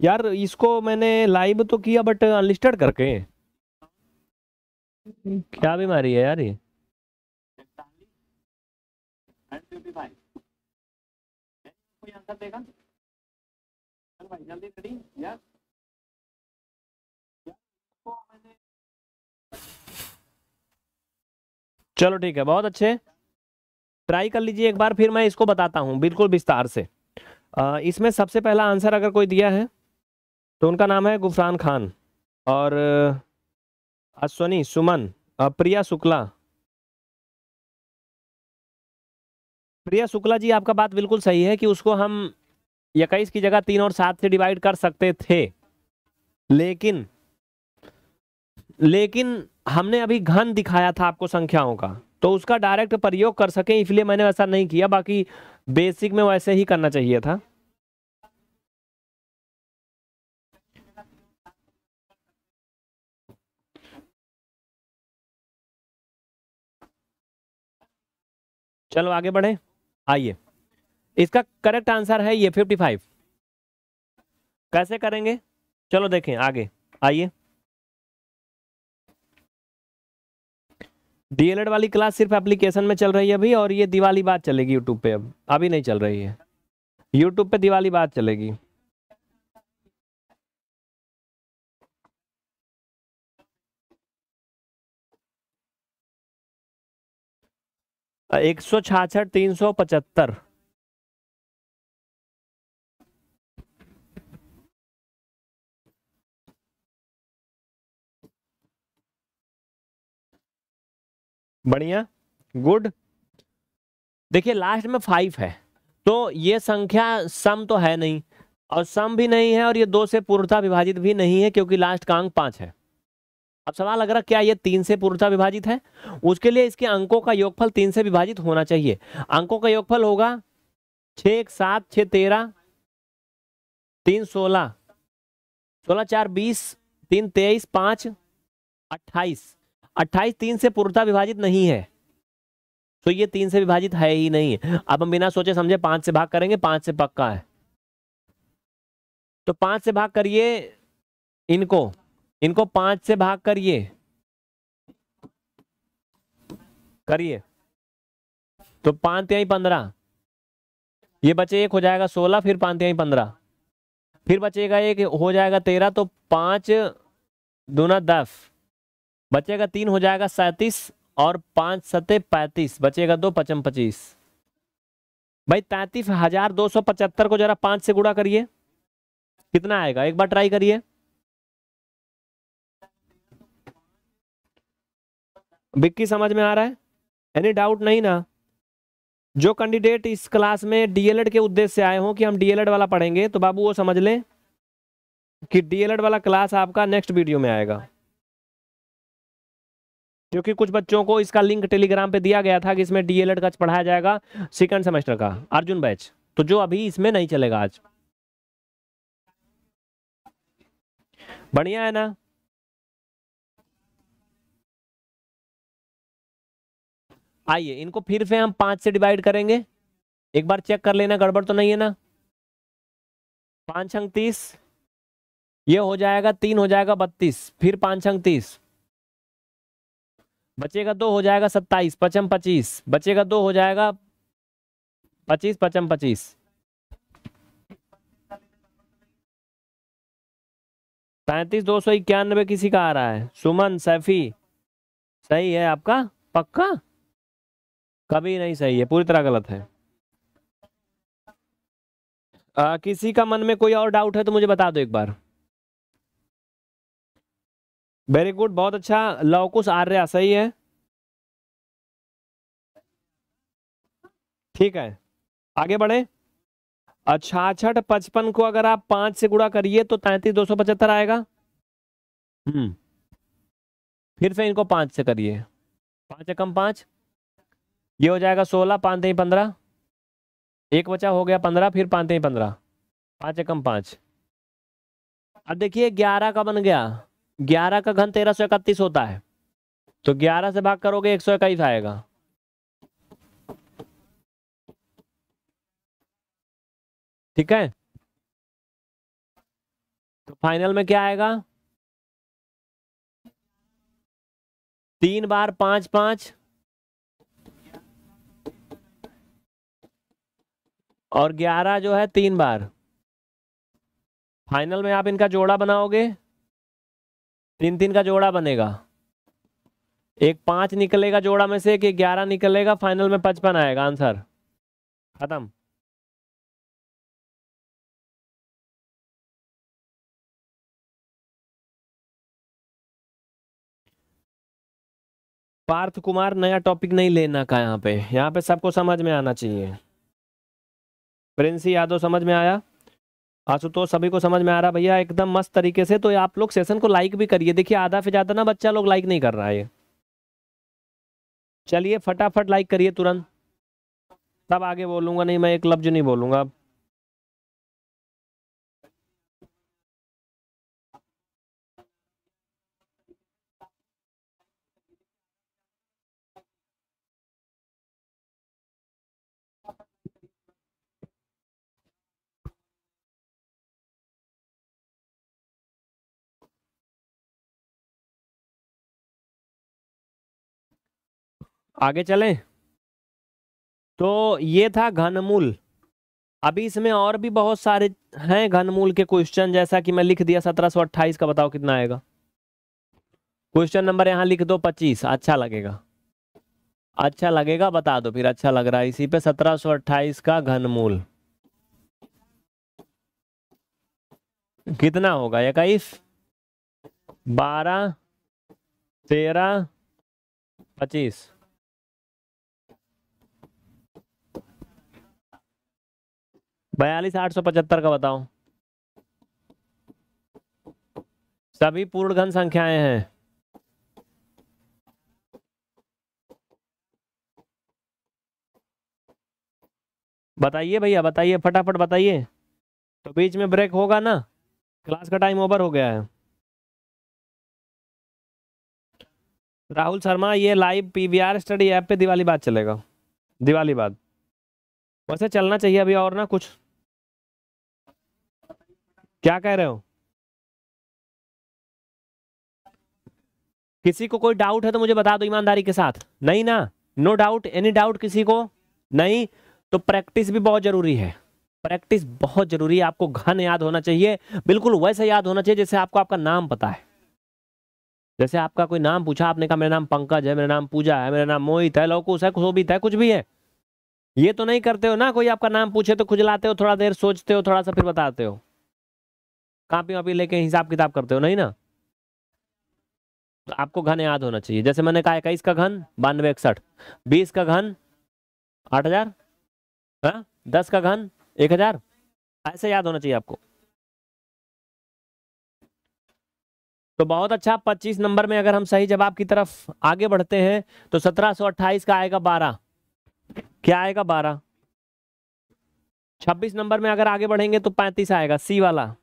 यार इसको मैंने लाइव तो किया बट अनलिस्टेड करके क्या बीमारी है यार ये कोई आंसर देगा चल भाई जल्दी रेडी यस चलो ठीक है बहुत अच्छे ट्राई कर लीजिए एक बार फिर मैं इसको बताता हूँ बिल्कुल विस्तार से आ, इसमें सबसे पहला आंसर अगर कोई दिया है तो उनका नाम है गुफरान खान और अश्वनी सुमन प्रिया शुक्ला प्रिया शुक्ला जी आपका बात बिल्कुल सही है कि उसको हम इक्कीस की जगह तीन और सात से डिवाइड कर सकते थे लेकिन लेकिन हमने अभी घन दिखाया था आपको संख्याओं का तो उसका डायरेक्ट प्रयोग कर सके इसलिए मैंने वैसा नहीं किया बाकी बेसिक में वैसे ही करना चाहिए था चलो आगे बढ़े आइए इसका करेक्ट आंसर है ये फिफ्टी फाइव कैसे करेंगे चलो देखें आगे आइए डीएलएड वाली क्लास सिर्फ एप्लीकेशन में चल रही है अभी और ये दिवाली बात चलेगी यूट्यूब पे अब अभी नहीं चल रही है यूट्यूब पे दिवाली बात चलेगी एक सौ छाछठ तीन सौ पचहत्तर बढ़िया गुड देखिए लास्ट में फाइव है तो ये संख्या सम तो है नहीं और सम भी नहीं है और ये दो से पूर्णता विभाजित भी नहीं है क्योंकि लास्ट का अंक पांच है अब सवाल अगर क्या ये तीन से पूर्णता विभाजित है उसके लिए इसके अंकों का योगफल तीन से विभाजित होना चाहिए अंकों का योगफल होगा छ एक सात छ तेरह तीन सोलह सोलह चार बीस तीन तेईस पांच अट्ठाईस अट्ठाईस तीन से पूर्णता विभाजित नहीं है तो ये तीन से विभाजित है ही नहीं अब हम बिना सोचे समझे पांच से भाग करेंगे पांच से पक्का है तो पांच से भाग करिए इनको इनको पांच से भाग करिए करिए तो पांच यही पंद्रह ये बचे एक हो जाएगा सोलह फिर पांच यही पंद्रह फिर बचेगा एक हो जाएगा तेरह तो पांच दूना दस बचेगा तीन हो जाएगा सैतीस और पांच सते पैतीस बचेगा दो पचम पच्चीस भाई तैतीस हजार दो सौ पचहत्तर को जरा पांच से गुड़ा करिए कितना आएगा एक बार ट्राई करिए बिक्की समझ में आ रहा है एनी डाउट नहीं ना जो कैंडिडेट इस क्लास में डीएलएड के उद्देश्य से आए हों कि हम डीएलएड वाला पढ़ेंगे तो बाबू वो समझ लें कि डीएलएड वाला क्लास आपका नेक्स्ट वीडियो में आएगा क्योंकि कुछ बच्चों को इसका लिंक टेलीग्राम पे दिया गया था कि इसमें डीएलएड का पढ़ाया जाएगा सेकंड सेमेस्टर का अर्जुन बैच तो जो अभी इसमें नहीं चलेगा आज बढ़िया है ना आइए इनको फिर से हम पांच से डिवाइड करेंगे एक बार चेक कर लेना गड़बड़ तो नहीं है ना पांच अंक तीस ये हो जाएगा तीन हो जाएगा बत्तीस फिर पांच अंक तीस बचेगा दो हो जाएगा सत्ताईस पचम पच्चीस बचेगा दो हो जाएगा पच्चीस पचम पच्चीस पैंतीस दो सौ इक्यानवे किसी का आ रहा है सुमन सैफी सही है आपका पक्का कभी नहीं सही है पूरी तरह गलत है आ, किसी का मन में कोई और डाउट है तो मुझे बता दो एक बार वेरी गुड बहुत अच्छा लवकुश आर्या सही है ठीक है आगे बढ़े छाछठ पचपन को अगर आप पांच से गुड़ा करिए तो तैतीस दो सौ पचहत्तर आएगा हम्म फिर से इनको पांच से करिए पांच एकम पांच ये हो जाएगा सोलह पाँच ही पंद्रह एक बचा हो गया पंद्रह फिर पाँच ही पंद्रह पाँच एकम पाँच अब देखिए ग्यारह का बन गया ग्यारह का घन तेरह सौ इकतीस होता है तो ग्यारह से भाग करोगे एक सौ इक्कीस आएगा ठीक है तो फाइनल में क्या आएगा तीन बार पांच पांच और ग्यारह जो है तीन बार फाइनल में आप इनका जोड़ा बनाओगे तीन तीन का जोड़ा बनेगा एक पांच निकलेगा जोड़ा में से एक ग्यारह निकलेगा फाइनल में पचपन आएगा आंसर खत्म पार्थ कुमार नया टॉपिक नहीं लेना का यहाँ पे यहाँ पे सबको समझ में आना चाहिए प्रिंस यादव समझ में आया आशुतोष सभी को समझ में आ रहा भैया एकदम मस्त तरीके से तो आप लोग सेशन को लाइक भी करिए देखिए आधा से ज़्यादा ना बच्चा लोग लाइक नहीं कर रहा है ये चलिए फटाफट लाइक करिए तुरंत तब आगे बोलूंगा नहीं मैं एक लफ्ज नहीं बोलूंगा अब आगे चलें तो ये था घनमूल अभी इसमें और भी बहुत सारे हैं घनमूल के क्वेश्चन जैसा कि मैं लिख दिया सत्रह सौ अट्ठाईस का बताओ कितना आएगा क्वेश्चन नंबर यहाँ लिख दो पच्चीस अच्छा लगेगा अच्छा लगेगा बता दो फिर अच्छा लग रहा है इसी पे सत्रह सौ अट्ठाईस का घनमूल कितना होगा इक्कीस बारह तेरह पच्चीस बयालीस आठ सौ पचहत्तर का बताओ सभी पूर्ण घन संख्याएं हैं बताइए भैया बताइए फटाफट बताइए तो बीच में ब्रेक होगा ना क्लास का टाइम ओवर हो गया है राहुल शर्मा ये लाइव पीवीआर स्टडी ऐप पे दिवाली बाद चलेगा दिवाली बाद वैसे चलना चाहिए अभी और ना कुछ क्या कह रहे हो किसी को कोई डाउट है तो मुझे बता दो ईमानदारी के साथ नहीं ना नो डाउट एनी डाउट किसी को नहीं तो प्रैक्टिस भी बहुत जरूरी है प्रैक्टिस बहुत जरूरी है आपको घन याद होना चाहिए बिल्कुल वैसे याद होना चाहिए जैसे आपको आपका नाम पता है जैसे आपका कोई नाम पूछा आपने कहा मेरा नाम पंकज है मेरा नाम पूजा है मेरा नाम मोहित है लोकूस है शोभित है कुछ भी है ये तो नहीं करते हो ना कोई आपका नाम पूछे तो खुजलाते हो थोड़ा देर सोचते हो थोड़ा सा फिर बताते हो कापी वापी लेके हिसाब किताब करते हो नहीं ना तो आपको घन याद होना चाहिए जैसे मैंने कहा इक्कीस का घन बानवे इकसठ बीस का घन आठ हजार हाँ? दस का घन एक हजार ऐसे याद होना चाहिए आपको तो बहुत अच्छा 25 नंबर में अगर हम सही जवाब की तरफ आगे बढ़ते हैं तो 1728 का आएगा 12 क्या आएगा 12 26 नंबर में अगर आगे बढ़ेंगे तो 35 आएगा सी वाला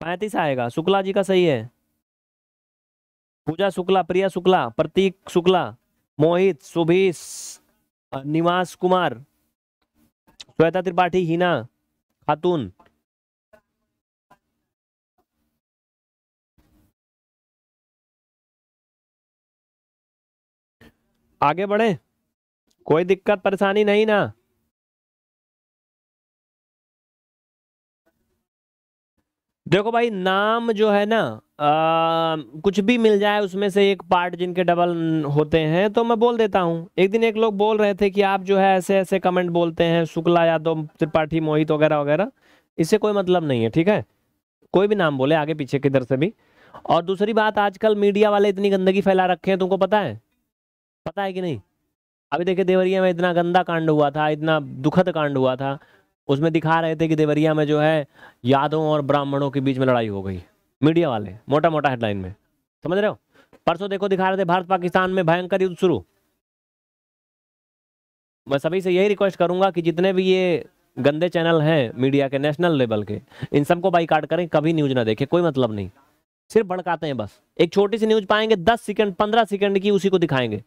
पैंतीस आएगा शुक्ला जी का सही है पूजा शुक्ला प्रिया शुक्ला प्रतीक शुक्ला मोहित सुभीष निवास कुमार श्वेता त्रिपाठी हिना खातून आगे बढ़े कोई दिक्कत परेशानी नहीं ना देखो भाई नाम जो है ना आ, कुछ भी मिल जाए उसमें से एक पार्ट जिनके डबल होते हैं तो मैं बोल देता हूँ एक दिन एक लोग बोल रहे थे कि आप जो है ऐसे ऐसे कमेंट बोलते हैं शुक्ला यादव त्रिपाठी मोहित वगैरह वगैरह इससे कोई मतलब नहीं है ठीक है कोई भी नाम बोले आगे पीछे किधर से भी और दूसरी बात आजकल मीडिया वाले इतनी गंदगी फैला रखे हैं तुमको पता है पता है कि नहीं अभी देखिए देवरिया में इतना गंदा कांड हुआ था इतना दुखद कांड हुआ था उसमें दिखा रहे थे कि देवरिया में जो है यादों और ब्राह्मणों के बीच में लड़ाई हो गई मीडिया वाले मोटा मोटा हेडलाइन में समझ रहे हो परसों देखो दिखा रहे थे भारत पाकिस्तान में भयंकर युद्ध शुरू मैं सभी से यही रिक्वेस्ट करूंगा कि जितने भी ये गंदे चैनल हैं मीडिया के नेशनल लेवल के इन सबको काट करें कभी न्यूज ना देखें कोई मतलब नहीं सिर्फ भड़काते हैं बस एक छोटी सी न्यूज पाएंगे दस सेकंड पंद्रह सेकंड की उसी को दिखाएंगे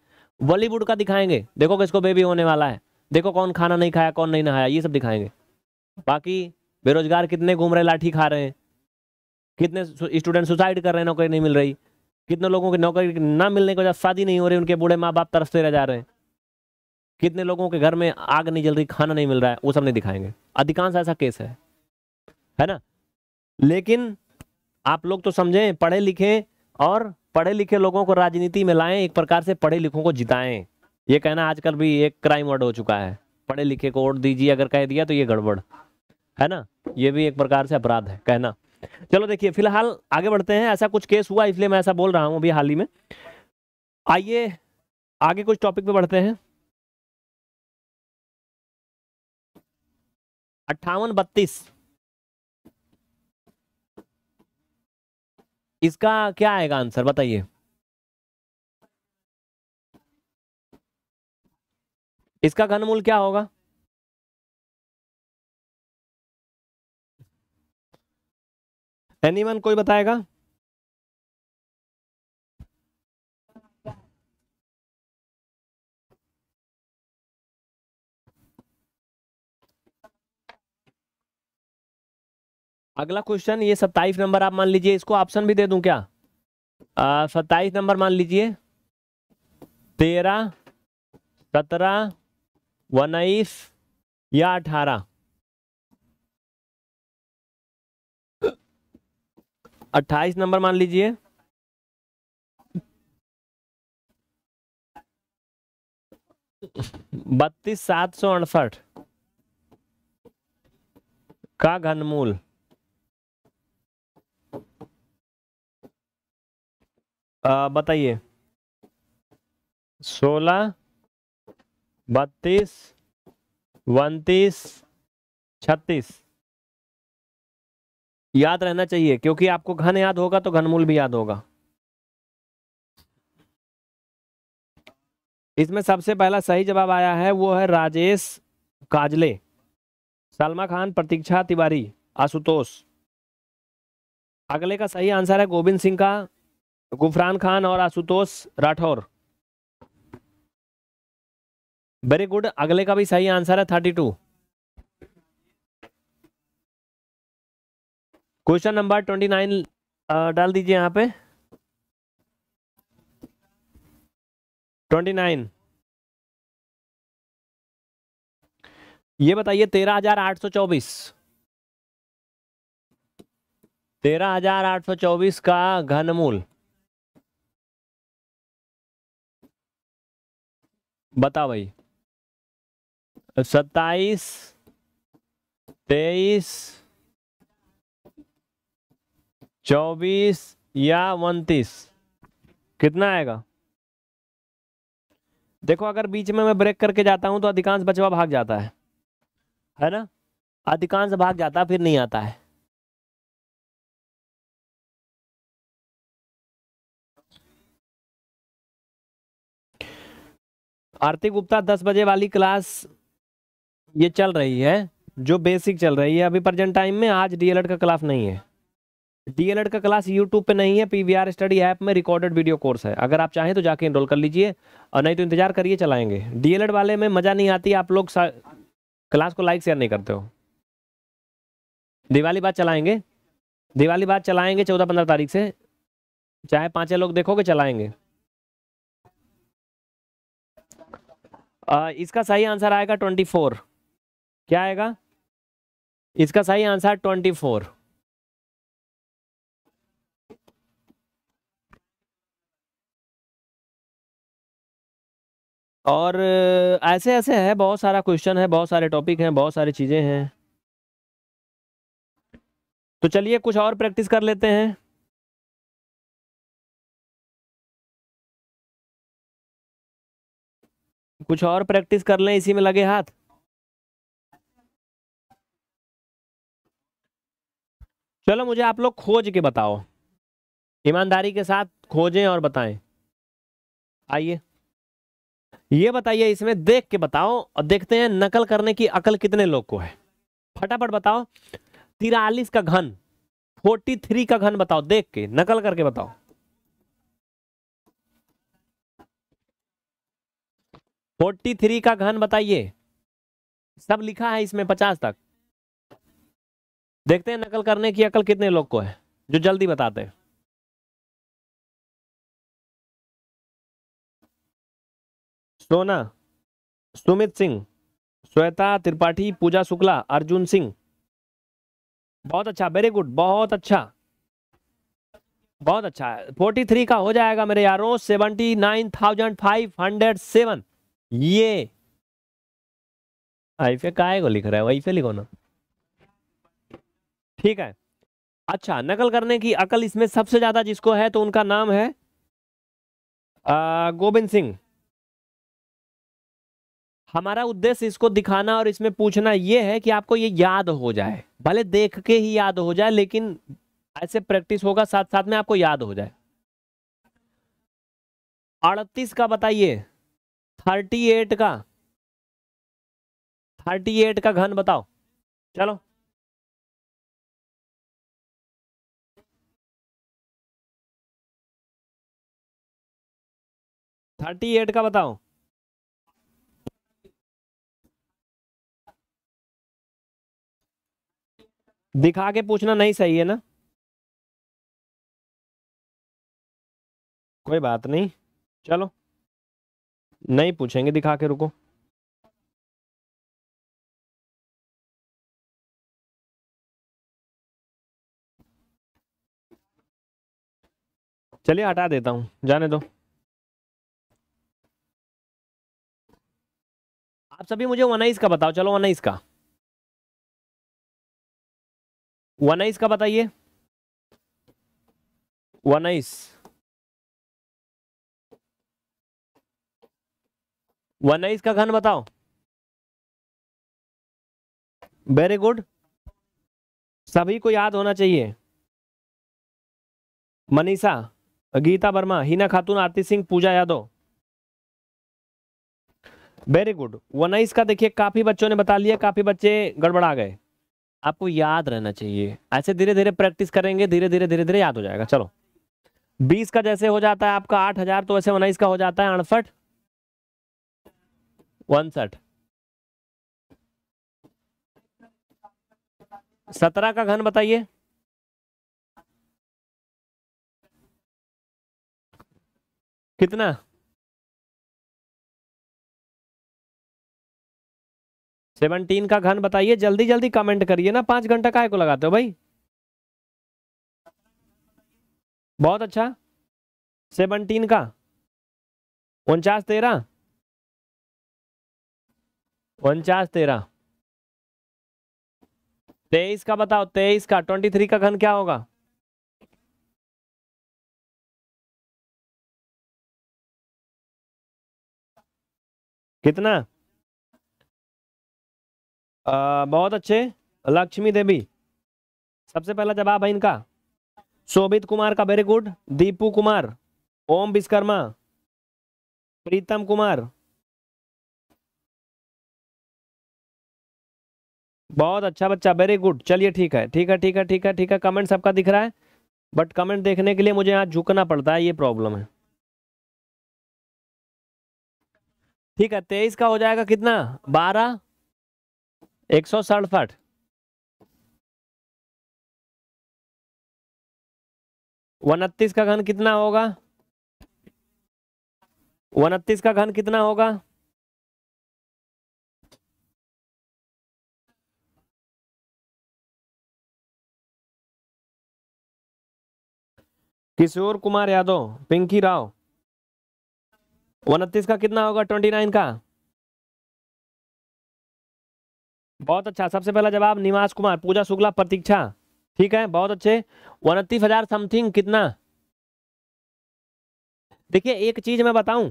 बॉलीवुड का दिखाएंगे देखो किसको बेबी होने वाला है देखो कौन खाना नहीं खाया कौन नहीं नहाया ये सब दिखाएंगे बाकी बेरोजगार कितने घूम रहे लाठी खा रहे हैं कितने स्टूडेंट सुसाइड कर रहे हैं नौकरी नहीं मिल रही कितने लोगों की नौकरी ना मिलने की वजह शादी नहीं हो रही उनके बूढ़े माँ बाप तरसते रह जा रहे हैं कितने लोगों के घर में आग नहीं जल रही खाना नहीं मिल रहा है वो सब नहीं दिखाएंगे अधिकांश ऐसा केस है है ना लेकिन आप लोग तो समझें पढ़े लिखे और पढ़े लिखे लोगों को राजनीति में लाएं एक प्रकार से पढ़े लिखों को जिताएं ये कहना आजकल भी एक क्राइम वर्ड हो चुका है पढ़े लिखे को वोट दीजिए अगर कह दिया तो ये गड़बड़ है ना ये भी एक प्रकार से अपराध है कहना चलो देखिए फिलहाल आगे बढ़ते हैं ऐसा कुछ केस हुआ इसलिए मैं ऐसा बोल रहा हूँ अभी हाल ही में आइए आगे कुछ टॉपिक पे बढ़ते हैं अट्ठावन बत्तीस इसका क्या आएगा आंसर बताइए इसका घनमूल क्या होगा वन कोई बताएगा अगला क्वेश्चन ये सत्ताईस नंबर आप मान लीजिए इसको ऑप्शन भी दे दूं क्या सत्ताईस नंबर मान लीजिए तेरह सत्रह उन्नीस या अठारह अट्ठाईस नंबर मान लीजिए बत्तीस सात सौ अड़सठ का घनमूल बताइए सोलह बत्तीस उनतीस छत्तीस याद रहना चाहिए क्योंकि आपको घन याद होगा तो घनमूल भी याद होगा इसमें सबसे पहला सही जवाब आया है वो है राजेश काजले सलमा खान प्रतीक्षा तिवारी आशुतोष अगले का सही आंसर है गोविंद सिंह का गुफरान खान और आशुतोष राठौर वेरी गुड अगले का भी सही आंसर है thirty two question number twenty nine डाल दीजिए यहाँ पे ट्वेंटी नाइन ये बताइए तेरह हजार आठ सौ चौबीस तेरह हजार आठ सौ चौबीस का घनमूल बता भाई सत्ताईस तेईस चौबीस या उनतीस कितना आएगा देखो अगर बीच में मैं ब्रेक करके जाता हूं तो अधिकांश बचवा भाग जाता है है ना अधिकांश भाग जाता फिर नहीं आता है आरती गुप्ता दस बजे वाली क्लास ये चल रही है जो बेसिक चल रही है अभी प्रेजेंट टाइम में आज डीएलएड का क्लास नहीं है डीएलएड का क्लास यूट्यूब पे नहीं है पीवीआर स्टडी ऐप में रिकॉर्डेड वीडियो कोर्स है अगर आप चाहें तो जाके इनरोल कर लीजिए और नहीं तो इंतजार करिए चलाएंगे डीएलएड वाले में मज़ा नहीं आती आप लोग क्लास को लाइक शेयर नहीं करते हो दिवाली बाद चलाएंगे दिवाली बाद चलाएंगे चौदह पंद्रह तारीख से चाहे पाँचे लोग देखोगे चलाएंगे आ, इसका सही आंसर आएगा ट्वेंटी फोर क्या आएगा इसका सही आंसर ट्वेंटी फोर और ऐसे ऐसे है बहुत सारा क्वेश्चन है बहुत सारे टॉपिक हैं बहुत सारी चीज़ें हैं तो चलिए कुछ और प्रैक्टिस कर लेते हैं कुछ और प्रैक्टिस कर लें इसी में लगे हाथ चलो मुझे आप लोग खोज के बताओ ईमानदारी के साथ खोजें और बताएं आइए ये बताइए इसमें देख के बताओ और देखते हैं नकल करने की अकल कितने लोग को है फटाफट बताओ तिरालीस का घन फोर्टी थ्री का घन बताओ देख के नकल करके बताओ फोर्टी थ्री का घन बताइए सब लिखा है इसमें पचास तक देखते हैं नकल करने की अकल कितने लोग को है जो जल्दी बताते हैं सोना सुमित सिंह श्वेता त्रिपाठी पूजा शुक्ला अर्जुन सिंह बहुत अच्छा वेरी गुड बहुत अच्छा बहुत अच्छा है फोर्टी थ्री का हो जाएगा मेरे यारों seventy nine thousand five hundred seven ये आई फे काय को लिख रहा है वही फे लिखो ना ठीक है अच्छा नकल करने की अकल इसमें सबसे ज्यादा जिसको है तो उनका नाम है गोविंद सिंह हमारा उद्देश्य इसको दिखाना और इसमें पूछना ये है कि आपको ये याद हो जाए भले देख के ही याद हो जाए लेकिन ऐसे प्रैक्टिस होगा साथ साथ में आपको याद हो जाए अड़तीस का बताइए थर्टी एट का थर्टी एट का घन बताओ चलो थर्टी एट का बताओ दिखा के पूछना नहीं सही है ना कोई बात नहीं चलो नहीं पूछेंगे दिखा के रुको चलिए हटा देता हूं जाने दो आप सभी मुझे वनाइस का बताओ चलो वनाइस का वन आइस का बताइए वन आइस वन आइस का घन बताओ वेरी गुड सभी को याद होना चाहिए मनीषा गीता वर्मा हीना खातून आरती सिंह पूजा यादव वेरी गुड वनाइस का देखिए काफी बच्चों ने बता लिया काफी बच्चे गड़बड़ा गए आपको याद रहना चाहिए ऐसे धीरे धीरे प्रैक्टिस करेंगे धीरे धीरे धीरे धीरे याद हो जाएगा चलो बीस का जैसे हो जाता है आपका आठ हजार तो वैसे उन्नीस का हो जाता है अड़सठ उनसठ सत्रह का घन बताइए कितना सेवनटीन का घन बताइए जल्दी जल्दी कमेंट करिए ना पांच घंटा काय को लगाते हो भाई बहुत अच्छा सेवनटीन का उनचास तेरह उनचास तेरह तेईस का बताओ तेईस का ट्वेंटी थ्री का घन क्या होगा कितना आ, बहुत अच्छे लक्ष्मी देवी सबसे पहला जवाब है इनका शोभित कुमार का वेरी गुड दीपू कुमार ओम विश्वकर्मा प्रीतम कुमार बहुत अच्छा बच्चा वेरी गुड चलिए ठीक है ठीक है ठीक है ठीक है ठीक है कमेंट सबका दिख रहा है बट कमेंट देखने के लिए मुझे यहाँ झुकना पड़ता है ये प्रॉब्लम है ठीक है तेईस का हो जाएगा कितना बारह एक सौ सड़सठ उनतीस का घन कितना होगा उनतीस का घन कितना होगा किशोर कुमार यादव पिंकी राव उनतीस का कितना होगा ट्वेंटी नाइन का बहुत अच्छा सबसे पहला जवाब निवास कुमार पूजा शुक्ला प्रतीक्षा ठीक है बहुत अच्छे उनतीस हजार समथिंग कितना देखिए एक चीज मैं बताऊं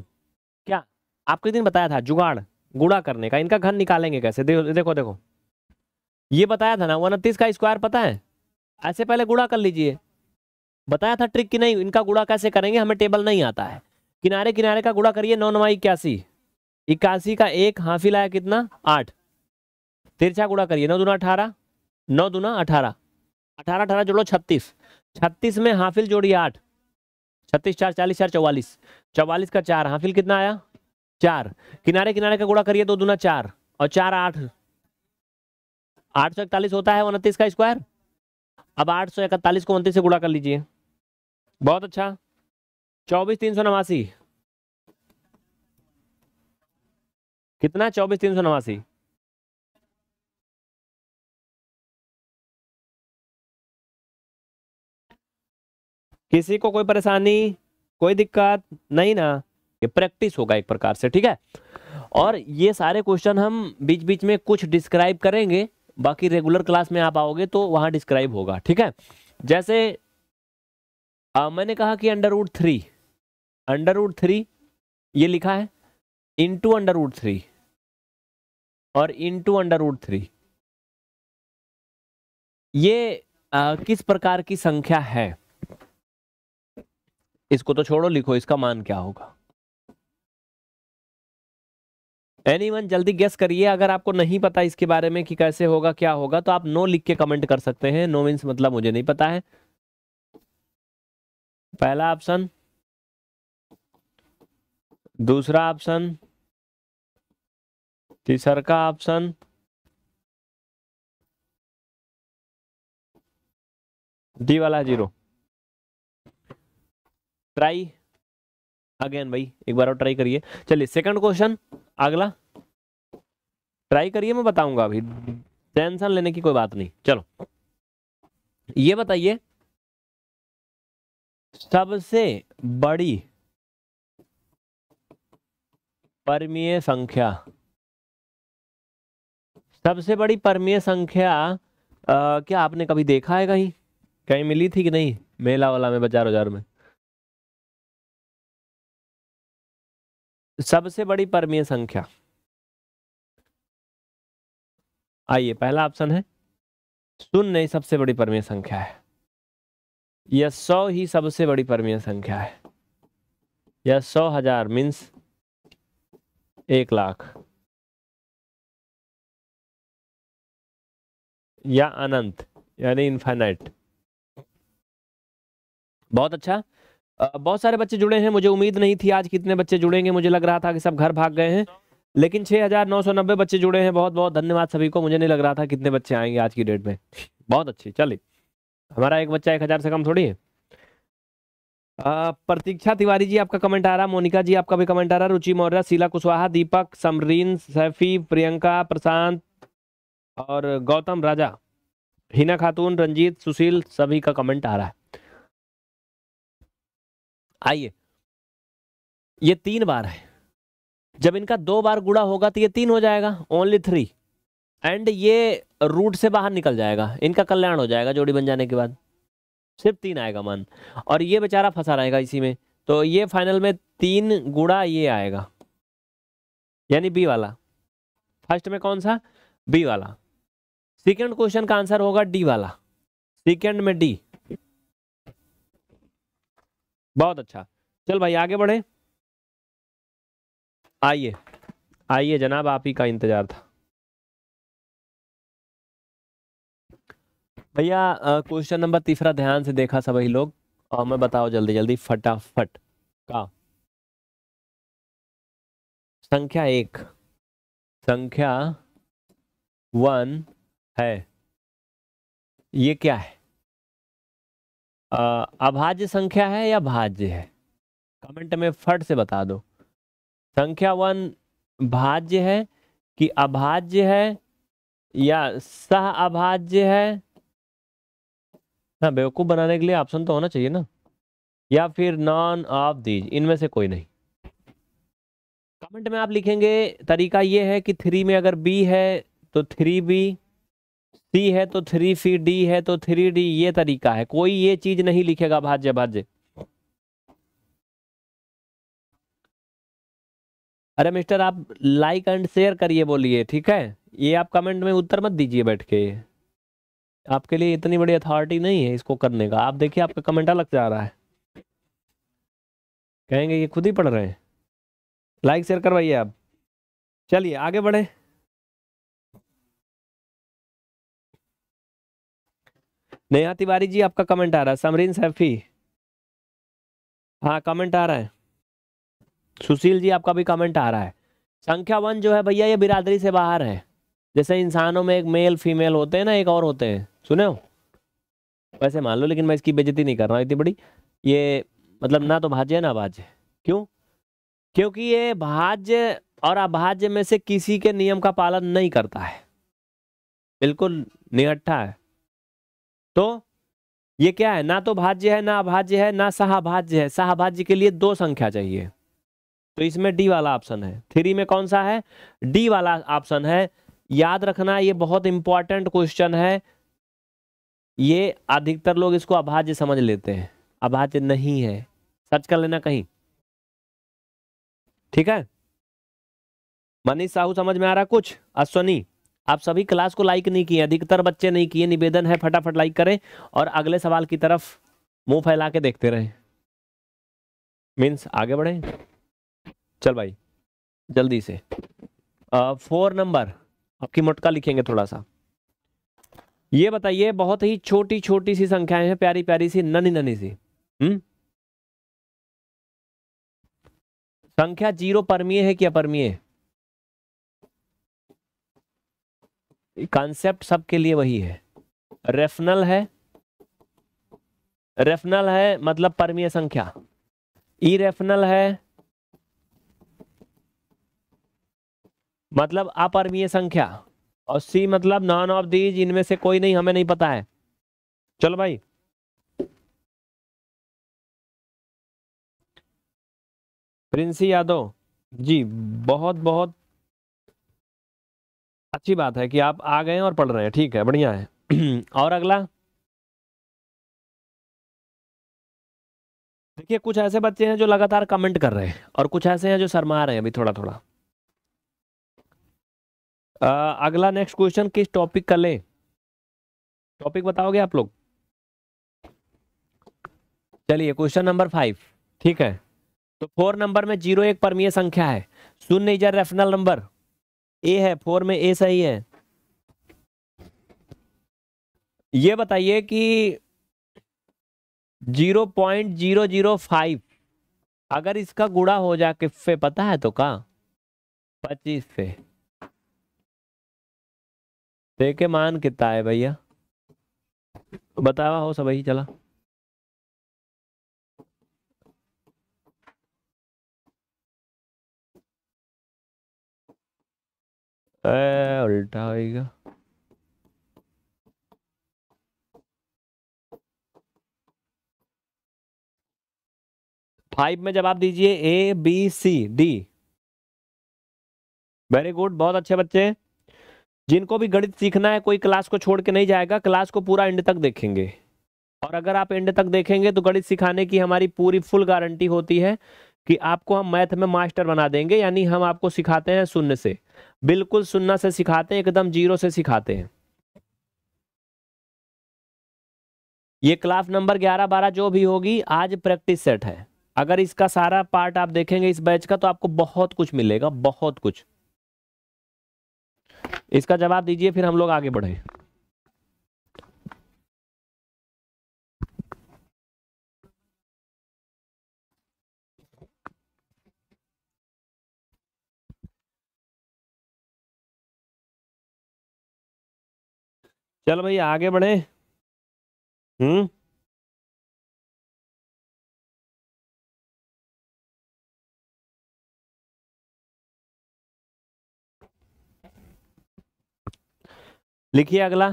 क्या आपके दिन बताया था जुगाड़ गुड़ा करने का इनका घन निकालेंगे कैसे देखो देखो देखो ये बताया था ना उनतीस का स्क्वायर पता है ऐसे पहले गुड़ा कर लीजिए बताया था ट्रिक कि नहीं इनका गुड़ा कैसे करेंगे हमें टेबल नहीं आता है किनारे किनारे का गुड़ा करिए नौ नवा इक्यासी इक्यासी का एक हाफी लाया कितना आठ तिरछा गुड़ा करिए नौ दुना अठारह नौ दुना अठारह अठारह अठारह जोड़ो छत्तीस छत्तीस में हाफिल जोड़िए आठ छत्तीस चार चालीस चार चौवालीस चौवालीस का चार हाफिल कितना आया चार किनारे किनारे का गुड़ा करिए दो दुना चार और चार आठ आठ सौ इकतालीस होता है उनतीस का स्क्वायर अब आठ सौ इकतालीस को उनतीस से गुड़ा कर लीजिए बहुत अच्छा चौबीस तीन सौ नवासी कितना चौबीस तीन सौ नवासी किसी को कोई परेशानी कोई दिक्कत नहीं ना ये प्रैक्टिस होगा एक प्रकार से ठीक है और ये सारे क्वेश्चन हम बीच बीच में कुछ डिस्क्राइब करेंगे बाकी रेगुलर क्लास में आप आओगे तो वहाँ डिस्क्राइब होगा ठीक है जैसे आ, मैंने कहा कि under root three under root three ये लिखा है इंटू अंडर रूट थ्री और इंटू अंडर रूट थ्री ये आ, किस प्रकार की संख्या है इसको तो छोड़ो लिखो इसका मान क्या होगा एनीवन जल्दी गेस करिए अगर आपको नहीं पता इसके बारे में कि कैसे होगा क्या होगा तो आप नो लिख के कमेंट कर सकते हैं नो मीन्स मतलब मुझे नहीं पता है पहला ऑप्शन दूसरा ऑप्शन तीसरा का ऑप्शन डी वाला जीरो ट्राई अगेन भाई एक बार और ट्राई करिए चलिए सेकंड क्वेश्चन अगला ट्राई करिए मैं बताऊंगा अभी टेंशन लेने की कोई बात नहीं चलो ये बताइए सबसे बड़ी परमीय संख्या सबसे बड़ी परमीय संख्या आ, क्या आपने कभी देखा है कहीं कहीं मिली थी कि नहीं मेला वाला में बाजार बाजार में सबसे बड़ी परमीय संख्या आइए पहला ऑप्शन है शून्य सबसे बड़ी परमीय संख्या है यह सौ ही सबसे बड़ी परमीय संख्या है यह सौ हजार मीन्स एक लाख या अनंत यानी इन्फाइनाइट बहुत अच्छा बहुत सारे बच्चे जुड़े हैं मुझे उम्मीद नहीं थी आज कितने बच्चे जुड़ेंगे मुझे लग रहा था कि सब घर भाग गए हैं लेकिन 6,990 बच्चे जुड़े हैं बहुत बहुत धन्यवाद सभी को मुझे नहीं लग रहा था कितने बच्चे आएंगे आज की डेट में बहुत अच्छे चलिए हमारा एक बच्चा एक हज़ार से कम थोड़ी है प्रतीक्षा तिवारी जी आपका कमेंट आ रहा मोनिका जी आपका भी कमेंट आ रहा रुचि मौर्य शीला कुशवाहा दीपक समरीन सैफी प्रियंका प्रशांत और गौतम राजा हिना खातून रंजीत सुशील सभी का कमेंट आ रहा है आइए ये तीन बार है जब इनका दो बार गुड़ा होगा तो ये तीन हो जाएगा ओनली थ्री एंड ये रूट से बाहर निकल जाएगा इनका कल्याण हो जाएगा जोड़ी बन जाने के बाद सिर्फ तीन आएगा मान और ये बेचारा फंसा रहेगा इसी में तो ये फाइनल में तीन गुड़ा ये आएगा यानी बी वाला फर्स्ट में कौन सा बी वाला सेकेंड क्वेश्चन का आंसर होगा डी वाला सेकेंड में डी बहुत अच्छा चल भाई आगे बढ़े आइए आइए जनाब आप ही का इंतजार था भैया क्वेश्चन नंबर तीसरा ध्यान से देखा सभी लोग और मैं बताओ जल्दी जल्दी फटाफट का संख्या एक संख्या वन है ये क्या है अभाज्य संख्या है या भाज्य है कमेंट में फट से बता दो संख्या वन भाज्य है कि अभाज्य है या सह अभाज्य है ना हाँ, बेवकूफ़ बनाने के लिए ऑप्शन तो होना चाहिए ना या फिर नॉन ऑफ दीज इनमें से कोई नहीं कमेंट में आप लिखेंगे तरीका ये है कि थ्री में अगर बी है तो थ्री बी सी है तो थ्री सी डी है तो थ्री डी ये तरीका है कोई ये चीज नहीं लिखेगा भाज्य भाज्य अरे मिस्टर आप लाइक एंड शेयर करिए बोलिए ठीक है ये आप कमेंट में उत्तर मत दीजिए बैठ के आपके लिए इतनी बड़ी अथॉरिटी नहीं है इसको करने का आप देखिए आपका कमेंट अलग जा रहा है कहेंगे ये खुद ही पढ़ रहे हैं लाइक शेयर करवाइए आप चलिए आगे बढ़े नेहा तिवारी जी आपका कमेंट आ रहा है समरीन सैफी हाँ कमेंट आ रहा है सुशील जी आपका भी कमेंट आ रहा है संख्या वन जो है भैया ये बिरादरी से बाहर है जैसे इंसानों में एक मेल फीमेल होते हैं ना एक और होते हैं सुने हो वैसे मान लो लेकिन मैं इसकी बेजती नहीं कर रहा इतनी बड़ी ये मतलब ना तो भाज्य ना भाज्य क्यों क्योंकि ये भाज्य और अभाज्य में से किसी के नियम का पालन नहीं करता है बिल्कुल निहट्ठा है तो ये क्या है ना तो भाज्य है ना अभाज्य है ना सहाभाज्य है सहाभाज्य के लिए दो संख्या चाहिए तो इसमें डी वाला ऑप्शन है थ्री में कौन सा है डी वाला ऑप्शन है याद रखना ये बहुत इंपॉर्टेंट क्वेश्चन है ये अधिकतर लोग इसको अभाज्य समझ लेते हैं अभाज्य नहीं है सर्च कर लेना कहीं ठीक है मनीष साहू समझ में आ रहा कुछ अश्वनी आप सभी क्लास को लाइक नहीं किए अधिकतर बच्चे नहीं किए निवेदन है फटाफट लाइक करें और अगले सवाल की तरफ मुंह फैला के देखते रहें मीन्स आगे बढ़े चल भाई जल्दी से फोर नंबर आपकी मोटका लिखेंगे थोड़ा सा ये बताइए बहुत ही छोटी छोटी सी संख्याएं हैं प्यारी प्यारी सी ननी ननी सी हम्म संख्या जीरो परमीय है कि अपरमीय है कॉन्सेप्ट सबके लिए वही है रेफनल है रेफनल है मतलब परमीय संख्या ई रेफनल है मतलब अपरमीय संख्या और सी मतलब नॉन ऑफ दीज इनमें से कोई नहीं हमें नहीं पता है चलो भाई प्रिंसी यादव जी बहुत बहुत अच्छी बात है कि आप आ गए और पढ़ रहे हैं ठीक है बढ़िया है और अगला देखिए कुछ ऐसे बच्चे हैं जो लगातार कमेंट कर रहे हैं और कुछ ऐसे हैं जो शर्मा रहे हैं अभी थोड़ा थोड़ा आ, अगला नेक्स्ट क्वेश्चन किस टॉपिक का ले टॉपिक बताओगे आप लोग चलिए क्वेश्चन नंबर फाइव ठीक है तो फोर नंबर में जीरो एक परमीय संख्या है शून्य इज रेफनल नंबर ए है फोर में ए सही है ये बताइए कि zero point zero zero five अगर इसका गुड़ा हो जाके किफे पता है तो का पच्चीस पे देखे मान कितना है भैया बतावा हो सब ही चला उल्टा होएगा फाइव में जवाब दीजिए A B C D very good बहुत अच्छे बच्चे जिनको भी गणित सीखना है कोई क्लास को छोड़ के नहीं जाएगा क्लास को पूरा एंड तक देखेंगे और अगर आप एंड तक देखेंगे तो गणित सिखाने की हमारी पूरी फुल गारंटी होती है कि आपको हम मैथ में मास्टर बना देंगे यानी हम आपको सिखाते हैं शून्य से बिल्कुल शून्य से सिखाते हैं एकदम जीरो से सिखाते हैं ये क्लास नंबर ग्यारह बारह जो भी होगी आज प्रैक्टिस सेट है अगर इसका सारा पार्ट आप देखेंगे इस बैच का तो आपको बहुत कुछ मिलेगा बहुत कुछ इसका जवाब दीजिए फिर हम लोग आगे बढ़े चल भाई आगे बढ़े हम्म लिखिए अगला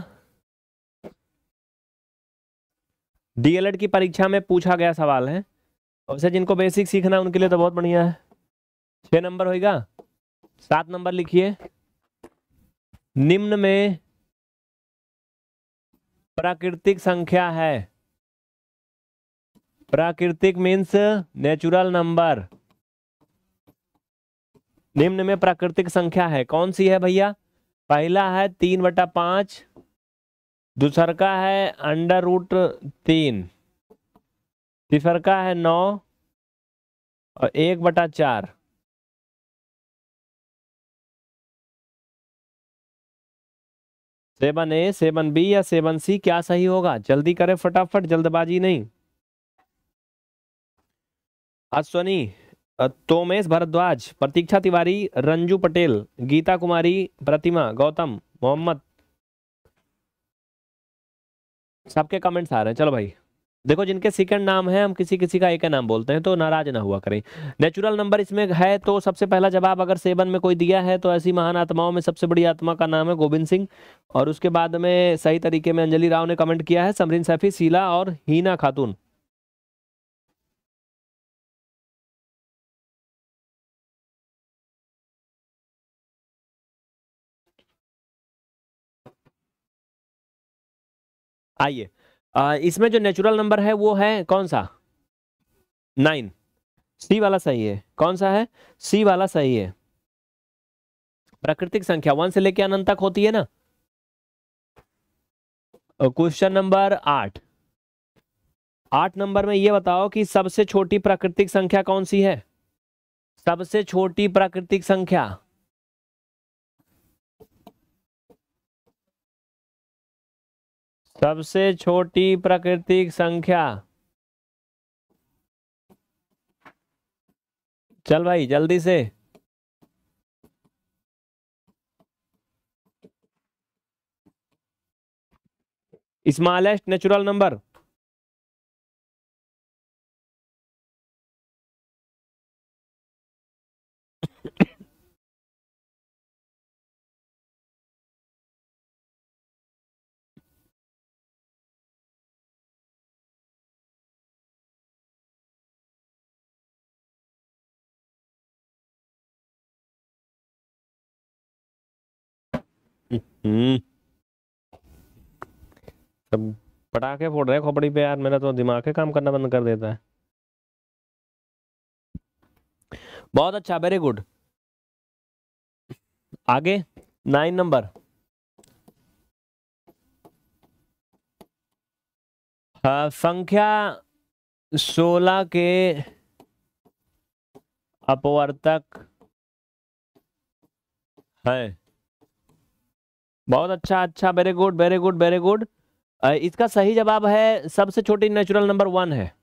डीएलएड की परीक्षा में पूछा गया सवाल है वैसे जिनको बेसिक सीखना है उनके लिए तो बहुत बढ़िया है छह नंबर होएगा सात नंबर लिखिए निम्न में प्राकृतिक संख्या है प्राकृतिक मीन्स नेचुरल नंबर निम्न में प्राकृतिक संख्या है कौन सी है भैया पहला है तीन बटा पांच दूसर का है अंडर रूट तीन तीसर का है नौ और एक बटा चार सेवन ए सेवन बी या सेवन सी क्या सही होगा जल्दी करें फटाफट जल्दबाजी नहीं अश्वनी तोमेश भरद्वाज प्रतीक्षा तिवारी रंजू पटेल गीता कुमारी प्रतिमा गौतम मोहम्मद सबके कमेंट्स आ रहे हैं चलो भाई देखो जिनके सेकंड नाम है हम किसी किसी का एक नाम बोलते हैं तो नाराज ना हुआ करें नेचुरल नंबर इसमें है तो सबसे पहला जवाब अगर सेवन में कोई दिया है तो ऐसी महान आत्माओं में सबसे बड़ी आत्मा का नाम है गोविंद सिंह और उसके बाद में सही तरीके में अंजलि राव ने कमेंट किया है समरीन सैफी शीला और हीना खातून आइए इसमें जो नेचुरल नंबर है वो है कौन सा नाइन सी वाला सही है कौन सा है सी वाला सही है प्राकृतिक संख्या वन से लेके अनंत तक होती है ना क्वेश्चन नंबर आठ आठ नंबर में ये बताओ कि सबसे छोटी प्राकृतिक संख्या कौन सी है सबसे छोटी प्राकृतिक संख्या सबसे छोटी प्राकृतिक संख्या चल भाई जल्दी से स्मॉलेस्ट नेचुरल नंबर हम्म पटाखे फोड़ रहे खोपड़ी पे यार मेरा तो दिमाग ही काम करना बंद कर देता है बहुत अच्छा वेरी गुड आगे नाइन हाँ, नंबर संख्या सोलह के अपवर्तक है बहुत अच्छा अच्छा very good very good very good इसका सही जवाब है सबसे छोटी नेचुरल नंबर वन है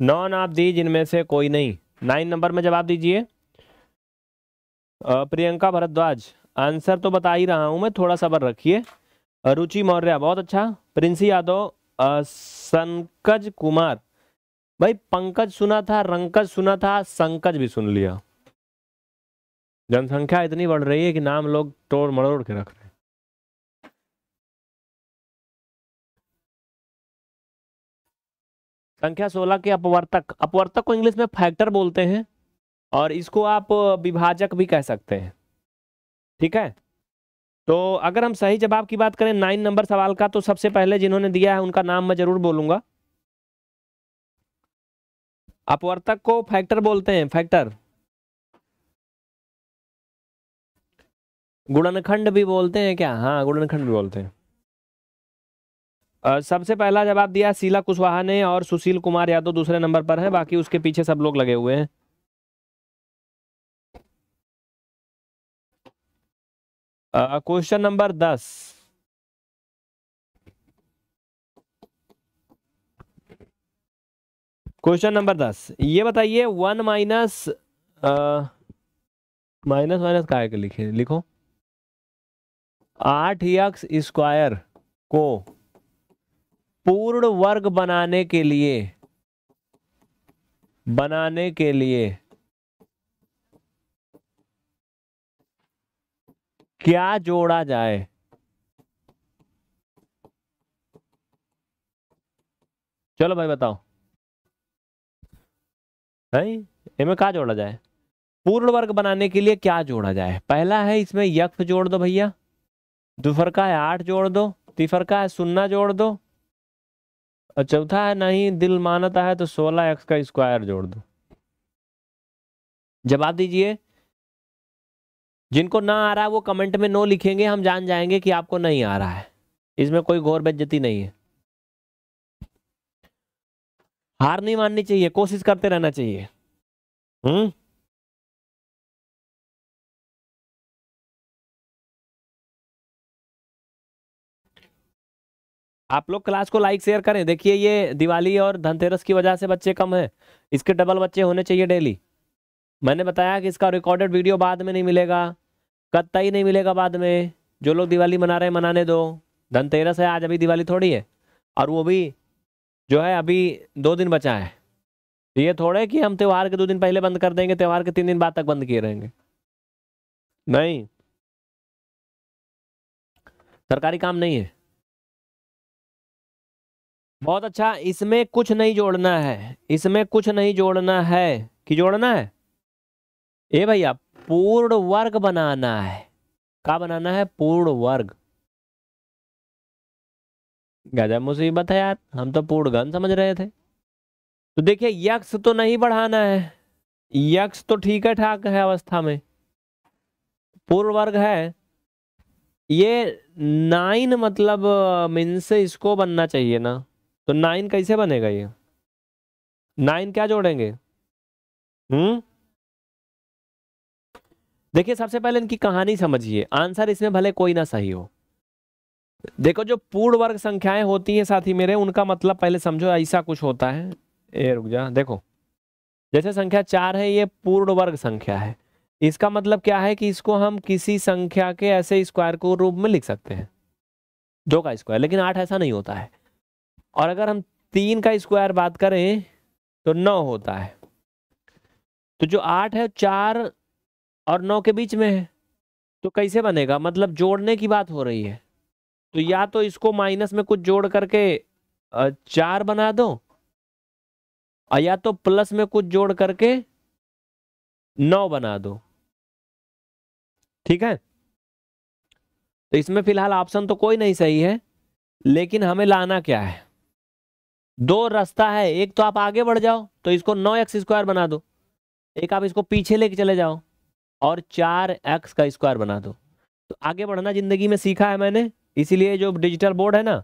नॉन आप दी जिनमें से कोई नहीं नाइन नंबर में जवाब दीजिए प्रियंका भरद्वाज आंसर तो बता ही रहा हूं मैं थोड़ा सबर रखिए रुचि मौर्य बहुत अच्छा प्रिंसी यादव संकज कुमार भाई पंकज सुना था रंकज सुना था संकज भी सुन लिया जनसंख्या इतनी बढ़ रही है कि नाम लोग तोड़ मड़ोड़ के रख रहे हैं संख्या सोलह के अपवर्तक अपवर्तक को इंग्लिश में फैक्टर बोलते हैं और इसको आप विभाजक भी कह सकते हैं ठीक है तो अगर हम सही जवाब की बात करें नाइन नंबर सवाल का तो सबसे पहले जिन्होंने दिया है उनका नाम मैं जरूर बोलूंगा अपवर्तक को फैक्टर बोलते हैं फैक्टर गुणनखंड भी बोलते हैं क्या हाँ गुणनखंड भी बोलते हैं सबसे पहला जवाब दिया शीला कुशवाहा ने और सुशील कुमार यादव दूसरे नंबर पर हैं बाकी उसके पीछे सब लोग लगे हुए हैं क्वेश्चन नंबर दस क्वेश्चन नंबर दस ये बताइए वन माइनस माइनस माइनस का लिखे लिखो आठ यक्स स्क्वायर को पूर्ण वर्ग बनाने के लिए बनाने के लिए क्या जोड़ा जाए चलो भाई बताओ नहीं इनमें क्या जोड़ा जाए पूर्ण वर्ग बनाने के लिए क्या जोड़ा जाए पहला है इसमें यक्ष जोड़ दो भैया दूसर का है आठ जोड़ दो तिफर का है सुन्ना जोड़ दो और चौथा है नहीं दिल मानता है तो सोलह एक्स का स्क्वायर जोड़ दो जवाब दीजिए जिनको ना आ रहा है वो कमेंट में नो लिखेंगे हम जान जाएंगे कि आपको नहीं आ रहा है इसमें कोई घोर बेज्जती नहीं है हार नहीं माननी चाहिए कोशिश करते रहना चाहिए हम्म आप लोग क्लास को लाइक शेयर करें देखिए ये दिवाली और धनतेरस की वजह से बच्चे कम हैं इसके डबल बच्चे होने चाहिए डेली मैंने बताया कि इसका रिकॉर्डेड वीडियो बाद में नहीं मिलेगा कत्ता ही नहीं मिलेगा बाद में जो लोग दिवाली मना रहे हैं मनाने दो धनतेरस है आज अभी दिवाली थोड़ी है और वो भी जो है अभी दो दिन बचा है तो ये थोड़े कि हम त्यौहार के दो दिन पहले बंद कर देंगे त्यौहार के तीन दिन बाद तक बंद किए रहेंगे नहीं सरकारी काम नहीं है बहुत अच्छा इसमें कुछ नहीं जोड़ना है इसमें कुछ नहीं जोड़ना है कि जोड़ना है ए भैया पूर्ण वर्ग बनाना है का बनाना है पूर्ण वर्ग गजब मुसीबत है यार हम तो पूर्ण घन समझ रहे थे तो देखिए यक्ष तो नहीं बढ़ाना है यक्ष तो ठीक है ठाक है अवस्था में पूर्ण वर्ग है ये नाइन मतलब मीन से इसको बनना चाहिए ना तो नाइन कैसे बनेगा ये नाइन क्या जोड़ेंगे हम्म देखिए सबसे पहले इनकी कहानी समझिए आंसर इसमें भले कोई ना सही हो देखो जो पूर्ण वर्ग संख्याएं होती हैं साथी मेरे उनका मतलब पहले समझो ऐसा कुछ होता है ए रुक जा देखो जैसे संख्या चार है ये पूर्ण वर्ग संख्या है इसका मतलब क्या है कि इसको हम किसी संख्या के ऐसे स्क्वायर को रूप में लिख सकते हैं दो का स्क्वायर लेकिन आठ ऐसा नहीं होता है और अगर हम तीन का स्क्वायर बात करें तो नौ होता है तो जो आठ है चार और नौ के बीच में है तो कैसे बनेगा मतलब जोड़ने की बात हो रही है तो या तो इसको माइनस में कुछ जोड़ करके चार बना दो और या तो प्लस में कुछ जोड़ करके नौ बना दो ठीक है तो इसमें फिलहाल ऑप्शन तो कोई नहीं सही है लेकिन हमें लाना क्या है दो रास्ता है एक तो आप आगे बढ़ जाओ तो इसको नौ एक्स स्क्वायर बना दो एक आप इसको पीछे लेके चले जाओ और चार एक्स का स्क्वायर बना दो तो आगे बढ़ना ज़िंदगी में सीखा है मैंने इसीलिए जो डिजिटल बोर्ड है ना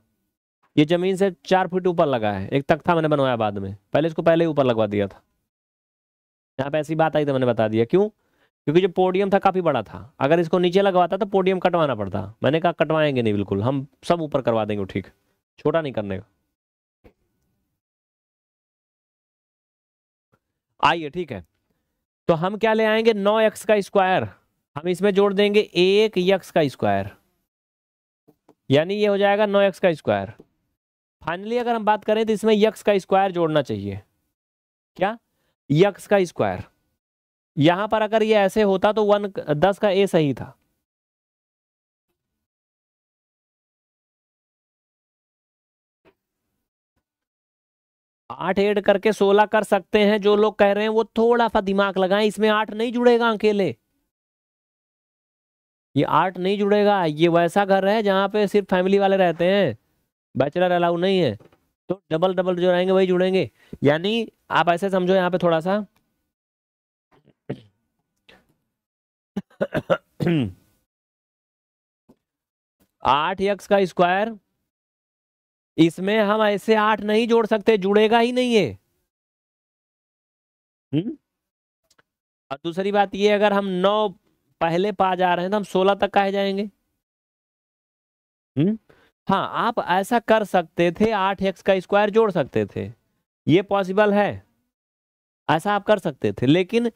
ये ज़मीन से चार फुट ऊपर लगा है एक तख्ता मैंने बनवाया बाद में पहले इसको पहले ही ऊपर लगवा दिया था यहाँ पे ऐसी बात आई तो मैंने बता दिया क्यों क्योंकि जो पोडियम था काफ़ी बड़ा था अगर इसको नीचे लगवाता तो पोडियम कटवाना पड़ता मैंने कहा कटवाएंगे नहीं बिल्कुल हम सब ऊपर करवा देंगे ठीक छोटा नहीं करने का आइए ठीक है तो हम क्या ले आएंगे नौ एक्स का स्क्वायर हम इसमें जोड़ देंगे एक यक्स का स्क्वायर यानी ये हो जाएगा नौ एक्स का स्क्वायर फाइनली अगर हम बात करें तो इसमें यक्स का स्क्वायर जोड़ना चाहिए क्या यक्स का स्क्वायर यहां पर अगर ये ऐसे होता तो वन दस का ए सही था आठ एड करके सोलह कर सकते हैं जो लोग कह रहे हैं वो थोड़ा सा दिमाग लगाएं इसमें आठ नहीं जुड़ेगा अकेले ये आठ नहीं जुड़ेगा ये वैसा घर है जहाँ पे सिर्फ फैमिली वाले रहते हैं बैचलर अलाउ नहीं है तो डबल डबल जो रहेंगे वही जुड़ेंगे यानी आप ऐसे समझो यहाँ पे थोड़ा सा आठ यक्स का स्क्वायर इसमें हम ऐसे आठ नहीं जोड़ सकते जुड़ेगा ही नहीं है हम्म। और दूसरी बात ये अगर हम नौ पहले पा जा रहे हैं तो हम सोलह तक कहे जाएंगे हम्म। हाँ आप ऐसा कर सकते थे आठ एक्स का स्क्वायर जोड़ सकते थे ये पॉसिबल है ऐसा आप कर सकते थे लेकिन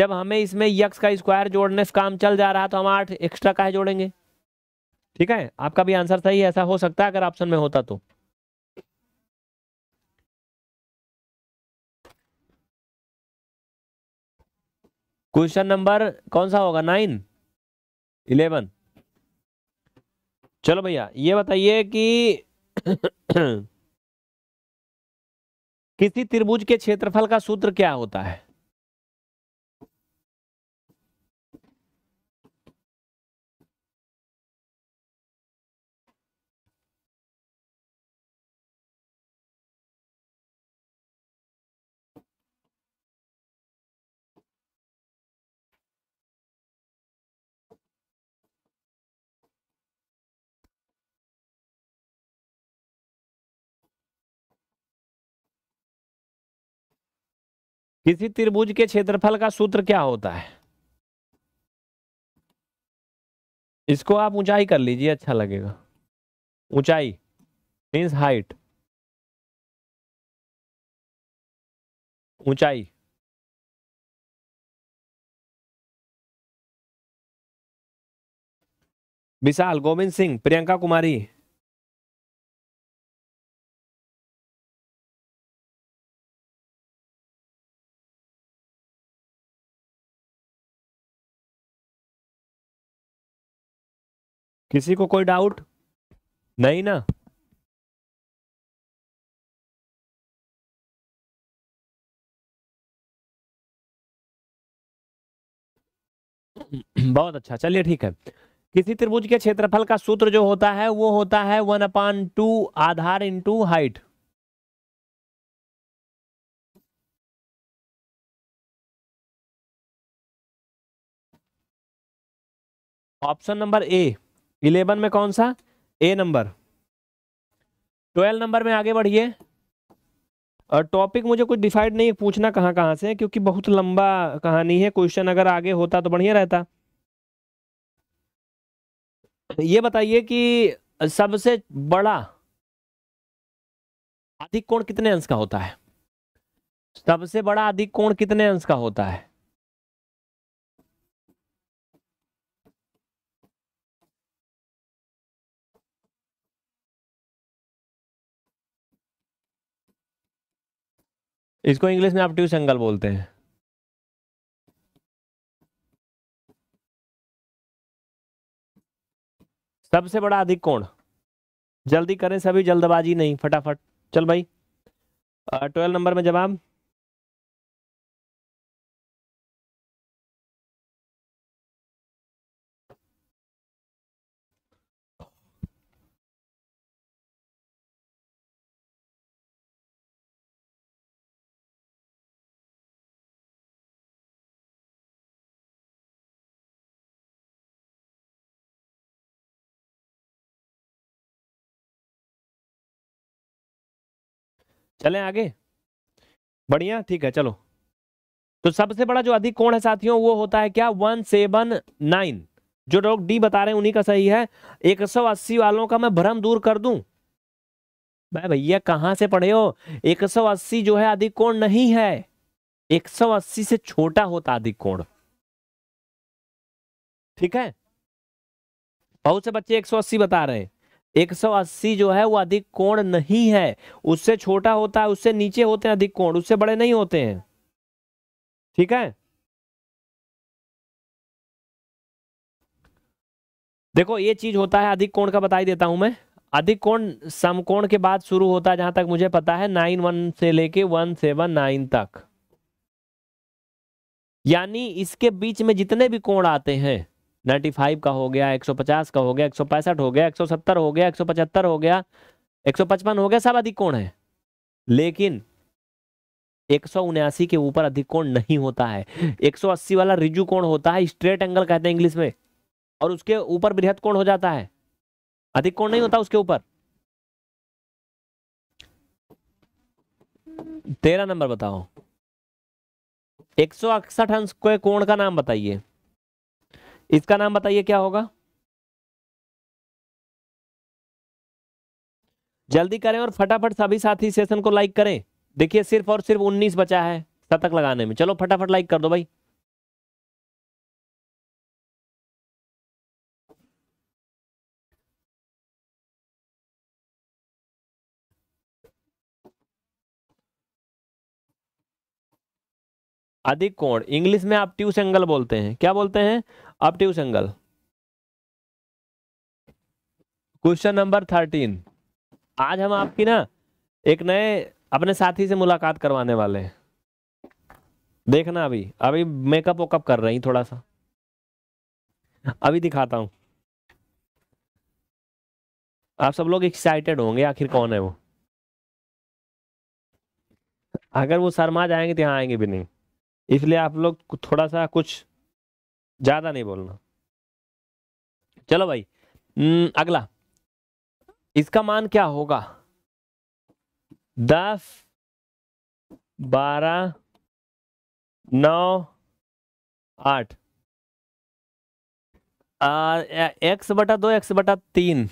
जब हमें इसमें यक्स का स्क्वायर जोड़ने से काम चल जा रहा तो हम आठ एक्स्ट्रा का है जोड़ेंगे ठीक है आपका भी आंसर सही है ऐसा हो सकता है अगर ऑप्शन में होता तो क्वेश्चन नंबर कौन सा होगा नाइन इलेवन चलो भैया ये बताइए कि किसी त्रिभुज के क्षेत्रफल का सूत्र क्या होता है किसी त्रिभुज के क्षेत्रफल का सूत्र क्या होता है इसको आप ऊंचाई कर लीजिए अच्छा लगेगा ऊंचाई मीन्स हाइट ऊंचाई विशाल गोविंद सिंह प्रियंका कुमारी किसी को कोई डाउट नहीं ना बहुत अच्छा चलिए ठीक है किसी त्रिभुज के क्षेत्रफल का सूत्र जो होता है वो होता है वन अपान टू आधार into height option number A eleven में कौन सा ए नंबर ट्वेल्व नंबर में आगे बढ़िए और टॉपिक मुझे कुछ डिसाइड नहीं है पूछना कहाँ कहाँ से क्योंकि बहुत लंबा कहानी है क्वेश्चन अगर आगे होता तो बढ़िया रहता ये बताइए कि सबसे बड़ा अधिक कोण कितने अंश का होता है सबसे बड़ा अधिक कोण कितने अंश का होता है इसको इंग्लिश में आप ट्यूस एंगल बोलते हैं सबसे बड़ा अधिक कोण जल्दी करें सभी जल्दबाजी नहीं फटाफट चल भाई ट्वेल्व नंबर में जवाब चलें आगे बढ़िया ठीक है चलो तो सबसे बड़ा जो अधिक कोण है साथियों वो होता है क्या वन सेवन नाइन जो लोग डी बता रहे हैं उन्हीं का सही है 180 वालों का मैं भ्रम दूर कर दूं भाई भैया कहां से पढ़े हो 180 जो है अधिक कोण नहीं है 180 से छोटा होता अधिक कोण ठीक है बहुत से बच्चे 180 बता रहे हैं 180 जो है वो अधिक कोण नहीं है उससे छोटा होता है उससे नीचे होते हैं अधिक कोण उससे बड़े नहीं होते हैं ठीक है देखो ये चीज होता है अधिक कोण का बता ही देता हूं मैं अधिक कोण समकोण के बाद शुरू होता है जहां तक मुझे पता है नाइन वन से लेके वन सेवन नाइन तक यानी इसके बीच में जितने भी कोण आते हैं नाइन्टी फाइव का हो गया एक सौ पचास का हो गया एक सौ पैंसठ हो गया एक सौ सत्तर हो गया एक सौ पचहत्तर हो गया एक सौ पचपन हो गया सब अधिक कोण है लेकिन एक सौ उन्यासी के ऊपर अधिक कोण नहीं होता है एक सौ अस्सी वाला रिजु कोण होता है स्ट्रेट एंगल कहते हैं इंग्लिश में और उसके ऊपर बृहद कोण हो जाता है अधिक कोण नहीं होता उसके ऊपर तेरह नंबर बताओ एक सौ अड़सठ अंश के कोण का नाम बताइए इसका नाम बताइए क्या होगा जल्दी करें और फटाफट सभी साथी सेशन को लाइक करें देखिए सिर्फ और सिर्फ 19 बचा है शतक लगाने में चलो फटाफट लाइक कर दो भाई अधिक कोण इंग्लिश में आप ट्यूस एंगल बोलते हैं क्या बोलते हैं अब ट्यूस एंगल क्वेश्चन नंबर थर्टीन आज हम आपकी ना एक नए अपने साथी से मुलाकात करवाने वाले हैं देखना अभी अभी मेकअप वेकअप कर रही थोड़ा सा अभी दिखाता हूं आप सब लोग एक्साइटेड होंगे आखिर कौन है वो अगर वो शर्मा जाएंगे तो यहाँ आएंगे भी नहीं इसलिए आप लोग थोड़ा सा कुछ ज़्यादा नहीं बोलना चलो भाई अगला इसका मान क्या होगा दस बारह नौ आठ एक्स बटा दो एक्स बटा तीन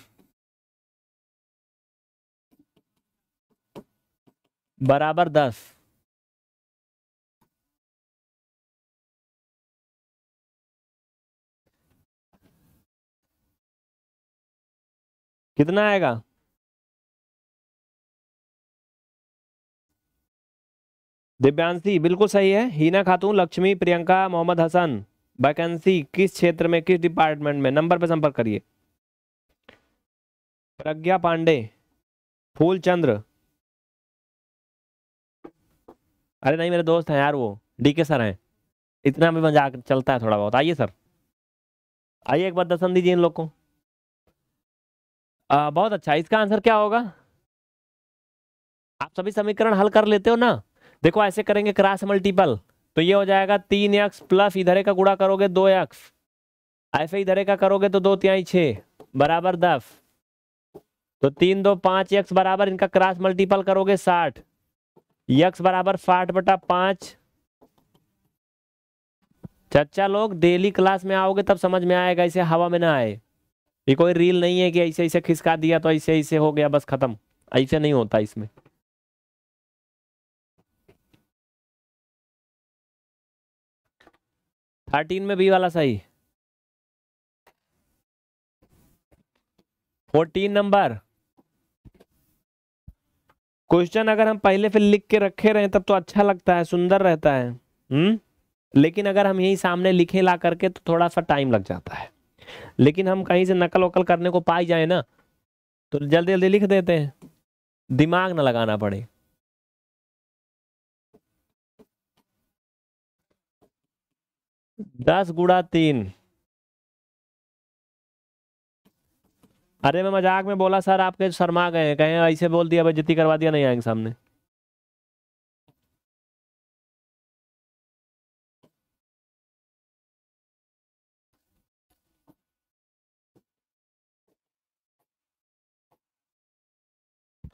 बराबर दस कितना आएगा दिव्यांशी बिल्कुल सही है हीना खातून लक्ष्मी प्रियंका मोहम्मद हसन वैकेंसी किस क्षेत्र में किस डिपार्टमेंट में नंबर पर संपर्क करिए प्रज्ञा पांडे फूलचंद्र अरे नहीं मेरे दोस्त हैं यार वो डी के सर हैं इतना भी मजाक चलता है थोड़ा बहुत आइए सर आइए एक बार दर्शन दीजिए इन लोग को आ, बहुत अच्छा इसका आंसर क्या होगा आप सभी समीकरण हल कर लेते हो ना देखो ऐसे करेंगे क्रास मल्टीपल तो ये हो जाएगा तीन एक्स प्लस इधरे का गुड़ा करोगे दो एक्स ऐसे इधरे का करोगे तो दो त्याई छः बराबर दस तो तीन दो पाँच एक्स बराबर इनका क्रॉस मल्टीपल करोगे साठ यक्स बराबर साठ बटा पाँच चच्चा लोग डेली क्लास में आओगे तब समझ में आएगा इसे हवा में ना आए ये कोई रील नहीं है कि ऐसे ऐसे खिसका दिया तो ऐसे ऐसे हो गया बस खत्म ऐसे नहीं होता इसमें थर्टीन में बी वाला सही फोर्टीन नंबर क्वेश्चन अगर हम पहले फिर लिख के रखे रहे तब तो अच्छा लगता है सुंदर रहता है हम्म लेकिन अगर हम यही सामने लिखे ला करके तो थोड़ा सा टाइम लग जाता है लेकिन हम कहीं से नकल वकल करने को पाई जाए ना तो जल्दी जल्दी लिख देते हैं दिमाग ना लगाना पड़े दस गुड़ा तीन अरे मैं मजाक में बोला सर आपके शर्मा गए कहें ऐसे बोल दिया भाई बेजती करवा दिया नहीं आएंगे सामने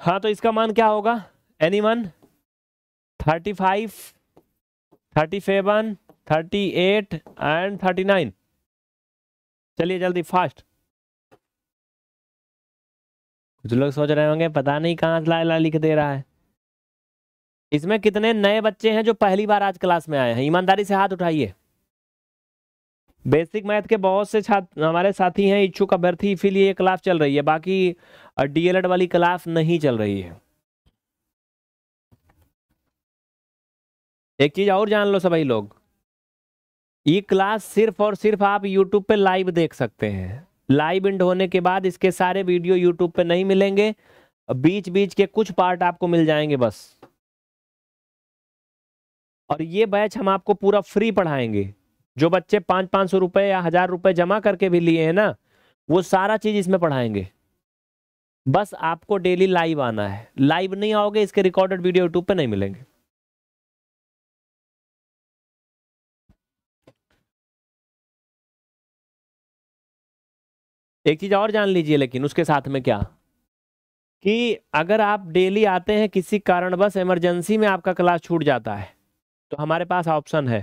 हाँ तो इसका मान क्या होगा any one thirty five thirty seven thirty eight and thirty nine चलिए जल्दी फास्ट कुछ लोग सोच रहे होंगे पता नहीं कहाँ ला ला लिख दे रहा है इसमें कितने नए बच्चे हैं जो पहली बार आज क्लास में आए हैं ईमानदारी से हाथ उठाइए बेसिक मैथ के बहुत से छात्र हमारे साथी हैं इच्छुक अभ्यर्थी इसीलिए ये क्लास चल रही है बाकी डीएलएड वाली क्लास नहीं चल रही है एक चीज और जान लो सभी लोग ये क्लास सिर्फ और सिर्फ आप यूट्यूब पे लाइव देख सकते हैं लाइव इंड होने के बाद इसके सारे वीडियो यूट्यूब पे नहीं मिलेंगे बीच बीच के कुछ पार्ट आपको मिल जाएंगे बस और ये बैच हम आपको पूरा फ्री पढ़ाएंगे जो बच्चे पाँच पाँच सौ रुपये या हज़ार रुपये जमा करके भी लिए हैं ना वो सारा चीज़ इसमें पढ़ाएंगे बस आपको डेली लाइव आना है लाइव नहीं आओगे इसके रिकॉर्डेड वीडियो यूट्यूब पे नहीं मिलेंगे एक चीज़ और जान लीजिए लेकिन उसके साथ में क्या कि अगर आप डेली आते हैं किसी कारणवश इमरजेंसी में आपका क्लास छूट जाता है तो हमारे पास ऑप्शन है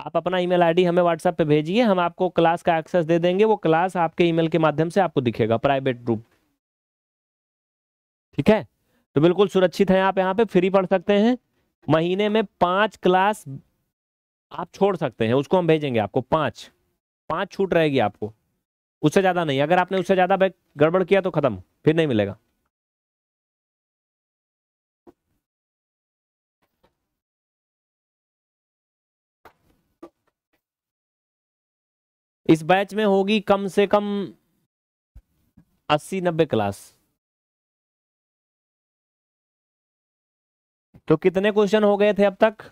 आप अपना ईमेल आईडी हमें व्हाट्सएप पे भेजिए हम आपको क्लास का एक्सेस दे देंगे वो क्लास आपके ईमेल के माध्यम से आपको दिखेगा प्राइवेट रूप ठीक है तो बिल्कुल सुरक्षित है आप यहाँ पे फ्री पढ़ सकते हैं महीने में पांच क्लास आप छोड़ सकते हैं उसको हम भेजेंगे आपको पांच पांच छूट रहेगी आपको उससे ज़्यादा नहीं अगर आपने उससे ज़्यादा गड़बड़ किया तो खत्म फिर नहीं मिलेगा इस बैच में होगी कम से कम अस्सी नब्बे क्लास तो कितने क्वेश्चन हो गए थे अब तक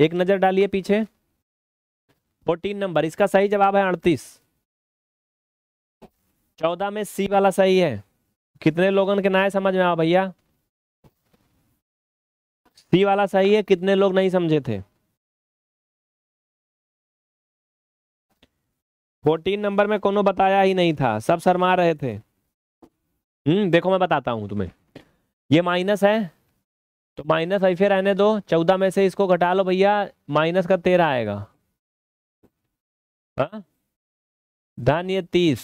एक नजर डालिए पीछे फोर्टीन नंबर इसका सही जवाब है अड़तीस चौदह में सी वाला सही है कितने लोगों के ना समझ में आओ भैया सी वाला सही है कितने लोग नहीं समझे थे फोर्टीन नंबर में कोनो बताया ही नहीं था सब शर्मा रहे थे हम्म देखो मैं बताता हूँ तुम्हें ये माइनस है तो माइनस ऐसे रहने दो चौदह में से इसको घटा लो भैया माइनस का तेरह आएगा हाँ धन ये तीस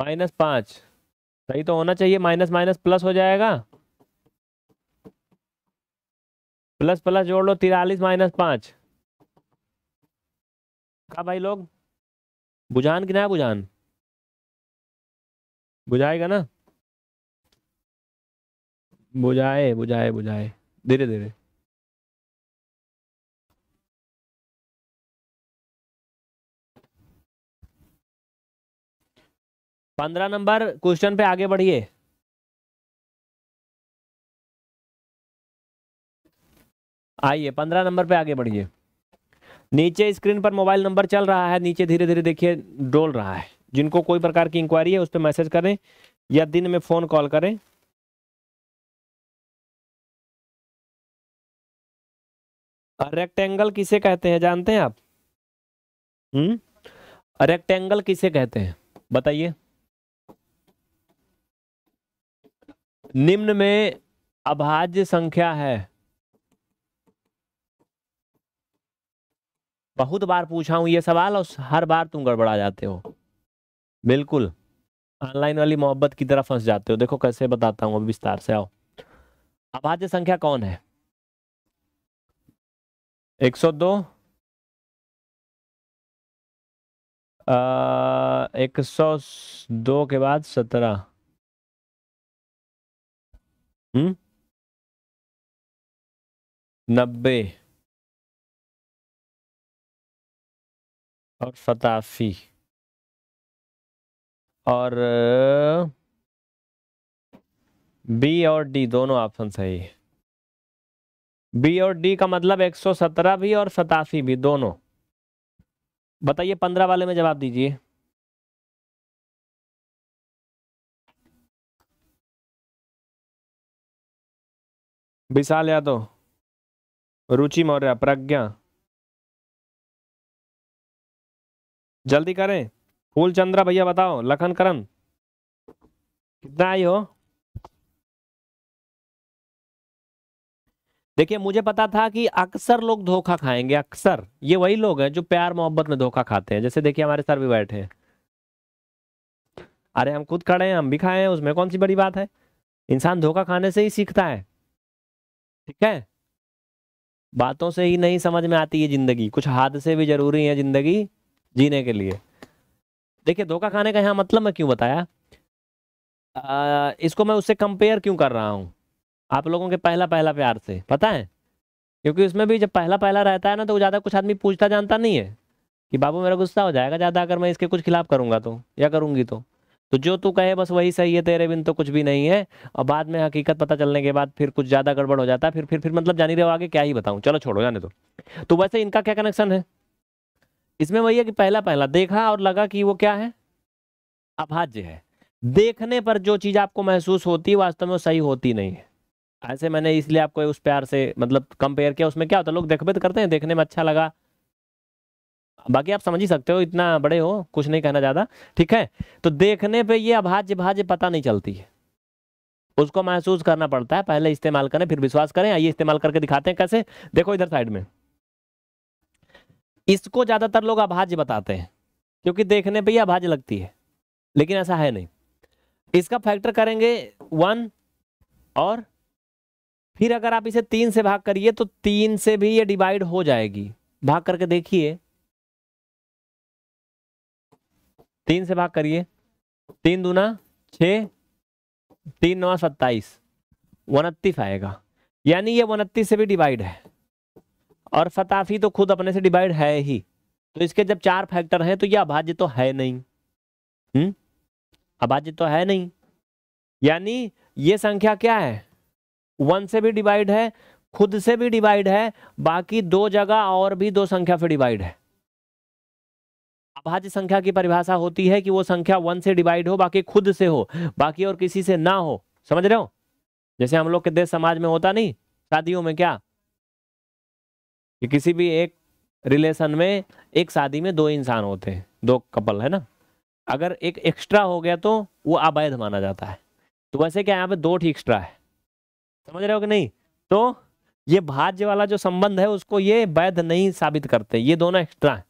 माइनस पाँच सही तो होना चाहिए माइनस माइनस प्लस हो जाएगा प्लस प्लस जोड़ लो तिरालीस माइनस पांच हाँ भाई लोग बुझान कि ना बुझान बुझाएगा ना बुझाए बुझाए बुझाए धीरे धीरे पंद्रह नंबर क्वेश्चन पे आगे बढ़िए आइए पंद्रह नंबर पे आगे बढ़िए नीचे स्क्रीन पर मोबाइल नंबर चल रहा है नीचे धीरे धीरे देखिए डोल रहा है जिनको कोई प्रकार की इंक्वायरी है उस पर मैसेज करें या दिन में फ़ोन कॉल करें रेक्टेंगल किसे कहते हैं जानते हैं आप हम्म रेक्टेंगल किसे कहते हैं बताइए निम्न में अभाज्य संख्या है बहुत बार पूछा हूँ ये सवाल और हर बार तुम गड़बड़ा जाते हो बिल्कुल ऑनलाइन वाली मोहब्बत की तरह फंस जाते हो देखो कैसे बताता हूँ विस्तार से आओ अभाज्य संख्या कौन है एक सौ दो एक सौ दो के बाद सत्रह हम्म नब्बे और फताफी और बी और डी दोनों ऑप्शन सही है बी और डी का मतलब 117 भी और सतासी भी दोनों बताइए पंद्रह वाले में जवाब दीजिए विशाल यादव रुचि मौर्य प्रज्ञा जल्दी करें फूल चंद्रा भैया बताओ लखन करण कितना आई हो देखिए मुझे पता था कि अक्सर लोग धोखा खाएंगे अक्सर ये वही लोग हैं जो प्यार मोहब्बत में धोखा खाते हैं जैसे देखिए हमारे सर भी बैठे हैं अरे हम खुद खड़े हैं हम भी खाए हैं उसमें कौन सी बड़ी बात है इंसान धोखा खाने से ही सीखता है ठीक है बातों से ही नहीं समझ में आती है जिंदगी कुछ हादसे भी जरूरी है जिंदगी जीने के लिए देखिए धोखा खाने का यहाँ मतलब मैं क्यों बताया आ, इसको मैं उससे कंपेयर क्यों कर रहा हूँ आप लोगों के पहला पहला प्यार से पता है क्योंकि उसमें भी जब पहला पहला रहता है ना तो ज़्यादा कुछ आदमी पूछता जानता नहीं है कि बाबू मेरा गुस्सा हो जाएगा ज़्यादा अगर मैं इसके कुछ खिलाफ करूँगा तो या करूँगी तो तो जो तू कहे बस वही सही है तेरे बिन तो कुछ भी नहीं है और बाद में हकीकत पता चलने के बाद फिर कुछ ज़्यादा गड़बड़ हो जाता है फिर फिर फिर मतलब जानी रहो आगे क्या ही बताऊँ चलो छोड़ो जाने दो तो वैसे इनका क्या कनेक्शन है इसमें वही है कि पहला पहला देखा और लगा कि वो क्या है अभाज्य है देखने पर जो चीज़ आपको महसूस होती है वास्तव में सही होती नहीं है ऐसे मैंने इसलिए आपको उस प्यार से मतलब कंपेयर किया उसमें क्या होता है लोग देखभे करते हैं देखने में अच्छा लगा बाकी आप समझ ही सकते हो इतना बड़े हो कुछ नहीं कहना ज़्यादा ठीक है तो देखने पे ये अभाज्य भाज्य पता नहीं चलती है उसको महसूस करना पड़ता है पहले इस्तेमाल करें फिर विश्वास करें आइए इस्तेमाल करके दिखाते हैं कैसे देखो इधर साइड में इसको ज़्यादातर लोग अभाज्य बताते हैं क्योंकि देखने पर यह अभाज्य लगती है लेकिन ऐसा है नहीं इसका फैक्टर करेंगे वन और फिर अगर आप इसे तीन से भाग करिए तो तीन से भी ये डिवाइड हो जाएगी भाग करके देखिए तीन से भाग करिए तीन दूना छ तीन नौ सत्ताईस उनतीस आएगा यानी ये उनतीस से भी डिवाइड है और फताफी तो खुद अपने से डिवाइड है ही तो इसके जब चार फैक्टर हैं तो ये अभाज्य तो है नहीं हम्म अभाज्य तो है नहीं यानी ये संख्या क्या है वन से भी डिवाइड है खुद से भी डिवाइड है बाकी दो जगह और भी दो संख्या से डिवाइड है अभाज्य संख्या की परिभाषा होती है कि वो संख्या वन से डिवाइड हो बाकी खुद से हो बाकी और किसी से ना हो समझ रहे हो जैसे हम लोग के देश समाज में होता नहीं शादियों में क्या कि किसी भी एक रिलेशन में एक शादी में दो इंसान होते हैं दो कपल है ना अगर एक एक्स्ट्रा हो गया तो वो अवैध माना जाता है तो वैसे क्या यहाँ पे दो ठीक एक्स्ट्रा है समझ रहे हो कि नहीं तो ये भाज्य वाला जो संबंध है उसको ये वैध नहीं साबित करते ये दोनों एक्स्ट्रा है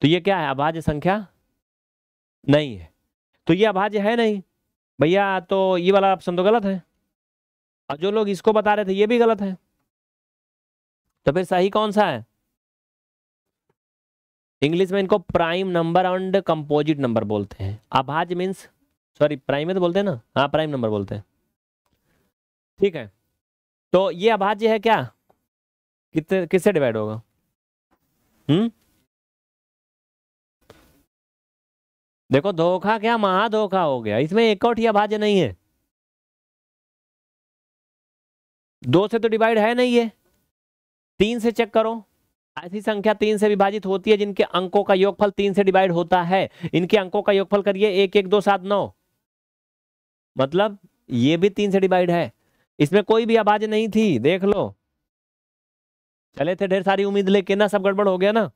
तो ये क्या है अभाज्य संख्या नहीं है तो ये अभाज्य है नहीं भैया तो ये वाला ऑप्शन तो गलत है और जो लोग इसको बता रहे थे ये भी गलत है तो फिर सही कौन सा है इंग्लिश में इनको prime number and composite number बोलते हैं अभाज मीन्स सॉरी प्राइम में तो बोलते हैं ना हाँ प्राइम नंबर बोलते हैं ठीक है तो ये अभाज्य है क्या कितने किससे डिवाइड होगा हम्म देखो धोखा क्या महाधोखा हो गया इसमें एक और अभाज्य नहीं है दो से तो डिवाइड है नहीं है तीन से चेक करो ऐसी संख्या तीन से विभाजित होती है जिनके अंकों का योगफल तीन से डिवाइड होता है इनके अंकों का योगफल करिए एक एक दो सात नौ मतलब ये भी तीन से डिवाइड है इसमें कोई भी आवाज नहीं थी देख लो चले थे ढेर सारी उम्मीद लेके ना सब गड़बड़ हो गया ना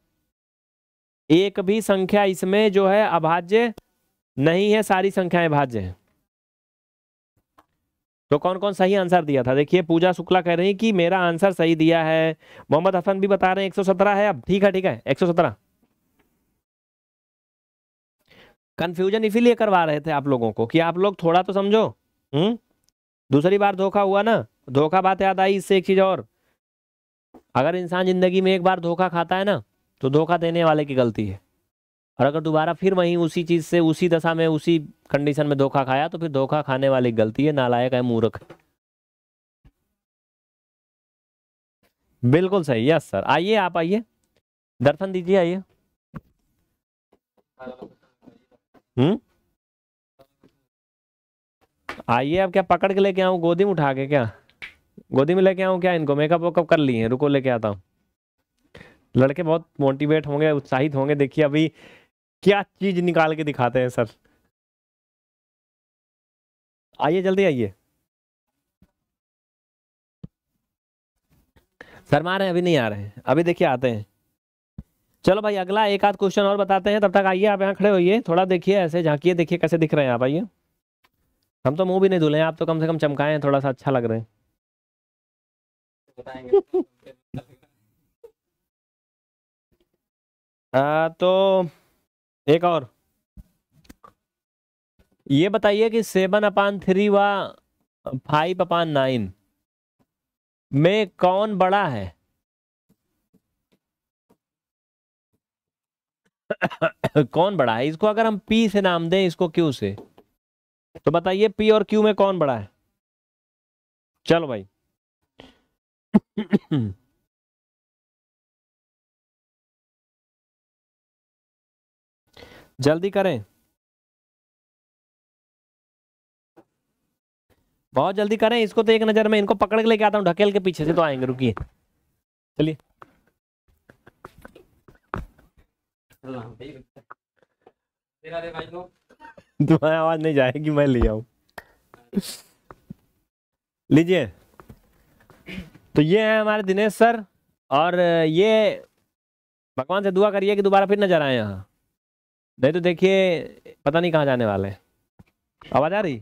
एक भी संख्या इसमें जो है अभाज्य नहीं है सारी संख्याएं भाज्य हैं तो कौन कौन सही आंसर दिया था देखिए पूजा शुक्ला कह रही कि मेरा आंसर सही दिया है मोहम्मद हसन भी बता रहे हैं एक है अब ठीक है ठीक है एक कंफ्यूजन इसीलिए करवा रहे थे आप लोगों को कि आप लोग थोड़ा तो समझो हम्म दूसरी बार धोखा हुआ ना धोखा बात याद आई इससे एक चीज और अगर इंसान जिंदगी में एक बार धोखा खाता है ना तो धोखा देने वाले की गलती है और अगर दोबारा फिर वहीं उसी चीज़ से उसी दशा में उसी कंडीशन में धोखा खाया तो फिर धोखा खाने वाली गलती है नालायक है मूर्ख बिल्कुल सही यस सर आइए आप आइए दर्शन दीजिए आइए हम्म आइए आप क्या पकड़ के लेके आऊँ गोदी में उठा के क्या गोदी में लेके आऊँ क्या इनको मेकअप वेकअप कर ली है रुको लेके आता हूँ लड़के बहुत मोटिवेट होंगे उत्साहित होंगे देखिए अभी क्या चीज निकाल के दिखाते हैं सर आइए जल्दी आइए शर्मा रहे हैं अभी नहीं आ रहे हैं अभी देखिए आते हैं चलो भाई अगला एक आध क्वेश्चन और बताते हैं तब तक आइए आप यहाँ खड़े होइए थोड़ा देखिए ऐसे झांकिए देखिए कैसे दिख रहे हैं आप आइए हम तो मुंह भी नहीं धुले हैं आप तो कम से कम चमकाए हैं थोड़ा सा अच्छा लग रहे हैं आ, तो एक और ये बताइए कि सेवन अपान थ्री व फाइव अपान नाइन में कौन बड़ा है कौन बड़ा है इसको अगर हम पी से नाम दें इसको क्यू से तो बताइए पी और क्यू में कौन बड़ा है चलो भाई जल्दी करें बहुत जल्दी करें इसको तो एक नज़र में इनको पकड़ के लेके आता हूँ ढकेल के पीछे से तो आएंगे रुकिए चलिए तुम्हारी आवाज़ नहीं जाएगी मैं ले आऊ लीजिए तो ये है हमारे दिनेश सर और ये भगवान से दुआ करिए कि दोबारा फिर नजर आए यहाँ नहीं तो देखिए पता नहीं कहाँ जाने वाले हैं आवाज़ आ रही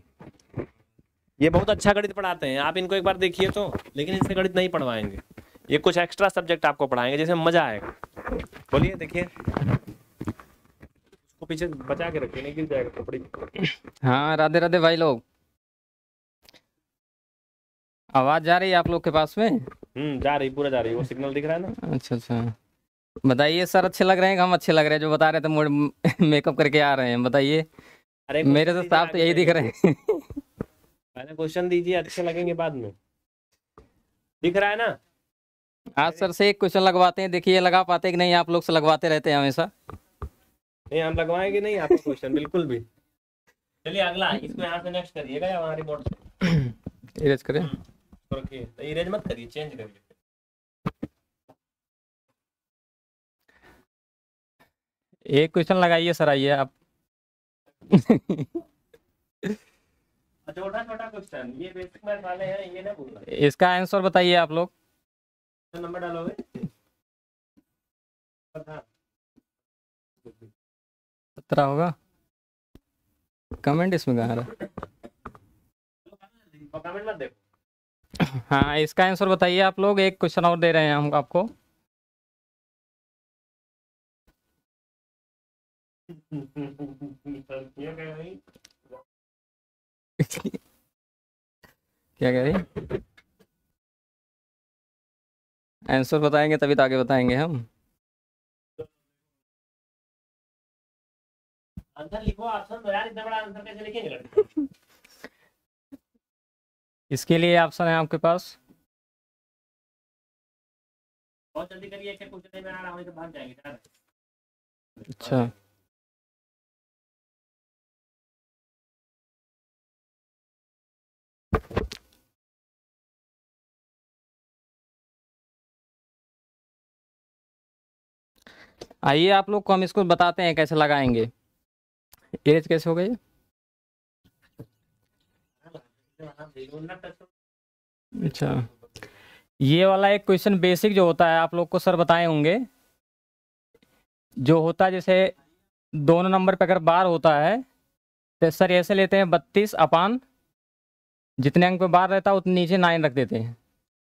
ये बहुत अच्छा गणित पढ़ाते हैं आप इनको एक बार देखिए तो लेकिन इनसे गणित नहीं पढ़वाएंगे ये कुछ एक्स्ट्रा सब्जेक्ट आपको पढ़ाएंगे जिसमें मजा आएगा बोलिए देखिए उसको पीछे बचा के रखिए नहीं गिर जाएगा कपड़ी हाँ राधे राधे भाई लोग आवाज जा रही है आप लोग के पास में हम्म जा रही पूरा जा रही वो सिग्नल दिख रहा है ना अच्छा अच्छा बताइए सर अच्छे लग रहे हैं कि हम अच्छे लग रहे हैं जो बता रहे थे मेकअप करके आ रहे हैं बताइए अरे मेरे तो साफ तो यही दिख रहे हैं पहले क्वेश्चन दीजिए अच्छे लगेंगे बाद में दिख रहा है ना आज हाँ, सर से एक क्वेश्चन लगवाते हैं देखिए लगा पाते कि नहीं आप लोग से लगवाते रहते हैं हमेशा नहीं हम लगवाएंगे नहीं आपका क्वेश्चन बिल्कुल भी चलिए अगला इसको यहाँ से नेक्स्ट करिएगा या हमारी बोर्ड इरेज करें ओके हम्म, तो इरेज तो मत करिए चेंज करिए एक क्वेश्चन लगाइए सर आइए आप अच्छा, छोटा छोटा क्वेश्चन ये बेसिक मैथ वाले हैं ये ना भूलना इसका आंसर बताइए आप लोग नंबर डालोगे सत्रह होगा कमेंट इसमें कहा हाँ इसका आंसर बताइए आप लोग एक क्वेश्चन और दे रहे हैं हम आपको क्या कह रही आंसर बताएंगे तभी तो आगे बताएंगे हम आंसर लिखो तो ऑप्शन दो यार इतना बड़ा आंसर कैसे लिखेंगे इसके लिए ऑप्शन है आपके पास बहुत जल्दी करिए क्या कुछ नहीं बना रहा हूं तो भाग जाएंगे अच्छा आइए आप लोग को हम इसको बताते हैं कैसे लगाएंगे एज कैसे हो गई अच्छा ये वाला एक क्वेश्चन बेसिक जो होता है आप लोग को सर बताए होंगे जो होता है जैसे दोनों नंबर पे अगर बार होता है तो सर ऐसे लेते हैं बत्तीस अपान जितने अंक पे बार रहता उतने नीचे नाइन रख देते हैं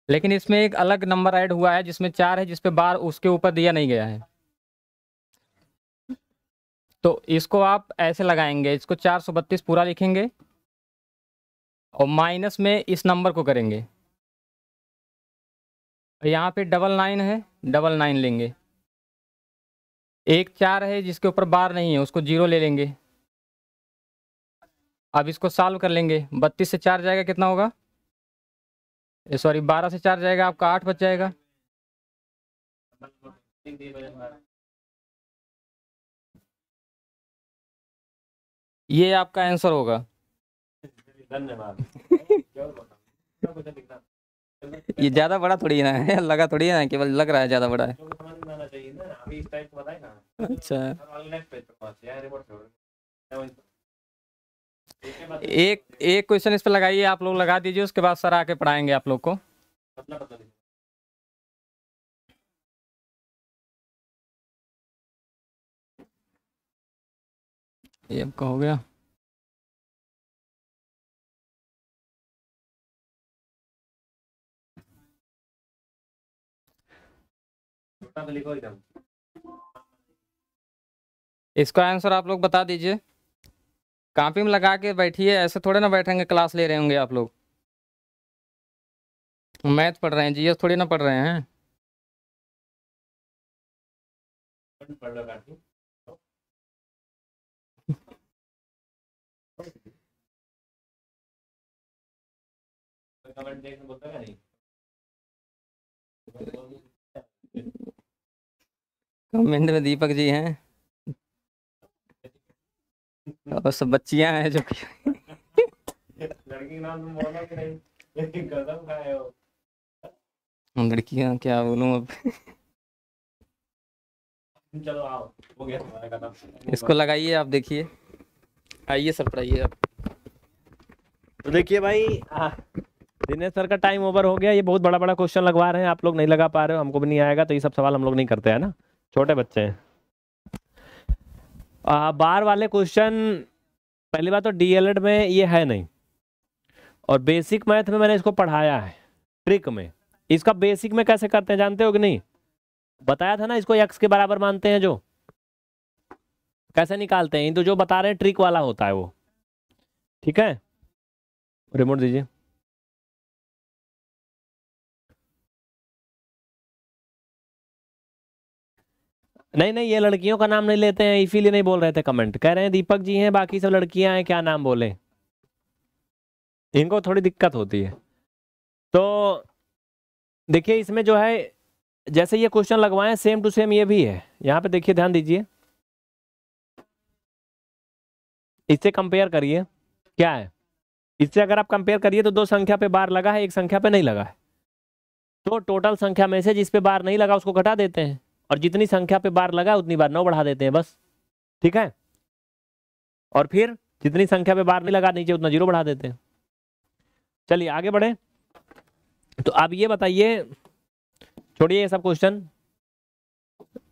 लेकिन इसमें एक अलग नंबर ऐड हुआ है जिसमें चार है जिसपे बार उसके ऊपर दिया नहीं गया है तो इसको आप ऐसे लगाएंगे इसको चार सौ बत्तीस पूरा लिखेंगे और माइनस में इस नंबर को करेंगे यहाँ पे डबल नाइन है डबल नाइन लेंगे एक चार है जिसके ऊपर बार नहीं है उसको जीरो ले लेंगे अब इसको सॉल्व कर लेंगे बत्तीस से चार जाएगा कितना होगा सॉरी बारह से चार जाएगा आपका आठ बच जाएगा ये आपका आंसर होगा धन्यवाद ये ज्यादा बड़ा थोड़ी ना है लगा थोड़ी ना केवल लग रहा है ज्यादा बड़ा है अच्छा एक एक क्वेश्चन इस पर लगाइए आप लोग लगा दीजिए उसके बाद सर आके पढ़ाएंगे आप लोग को ये आपका हो गया इसका आंसर आप लोग बता दीजिए कापी में लगा के बैठिए ऐसे थोड़े ना बैठेंगे क्लास ले रहे होंगे आप लोग मैथ पढ़ रहे हैं जीएस थोड़ी ना पढ़ रहे हैं कमेंट में दीपक जी हैं और तो सब बच्चियां हैं जो लड़की नाम तो कि लड़कियां क्या बोलूं अब चलो आओ हो गया तुम्हारा इसको लगाइए आप देखिए आइए सर पढ़ाइए आप तो देखिए भाई दिनेश सर का टाइम ओवर हो गया ये बहुत बड़ा बड़ा क्वेश्चन लगवा रहे हैं आप लोग नहीं लगा पा रहे हो हमको भी नहीं आएगा तो ये सब सवाल हम लोग नहीं करते हैं ना छोटे बच्चे हैं आ, बार वाले क्वेश्चन पहली बात तो डीएलएड में ये है नहीं और बेसिक मैथ में मैंने इसको पढ़ाया है ट्रिक में इसका बेसिक में कैसे करते हैं जानते हो कि नहीं बताया था ना इसको एक्स के बराबर मानते हैं जो कैसे निकालते हैं तो जो बता रहे हैं ट्रिक वाला होता है वो ठीक है रिमोट दीजिए नहीं नहीं ये लड़कियों का नाम नहीं लेते हैं इसीलिए नहीं बोल रहे थे कमेंट कह रहे हैं दीपक जी हैं बाकी सब लड़कियां हैं क्या नाम बोले इनको थोड़ी दिक्कत होती है तो देखिए इसमें जो है जैसे ये क्वेश्चन लगवाएं सेम टू सेम ये भी है यहाँ पे देखिए ध्यान दीजिए इससे कंपेयर करिए क्या है इससे अगर आप कंपेयर करिए तो दो संख्या पे बार लगा है एक संख्या पे नहीं लगा है तो टोटल संख्या में से जिस पे बार नहीं लगा उसको घटा देते हैं और जितनी संख्या पे बार लगा उतनी बार नौ बढ़ा देते हैं बस ठीक है और फिर जितनी संख्या पे बार नहीं लगा नीचे उतना जीरो बढ़ा देते हैं चलिए आगे बढ़े तो आप ये बताइए छोड़िए ये सब क्वेश्चन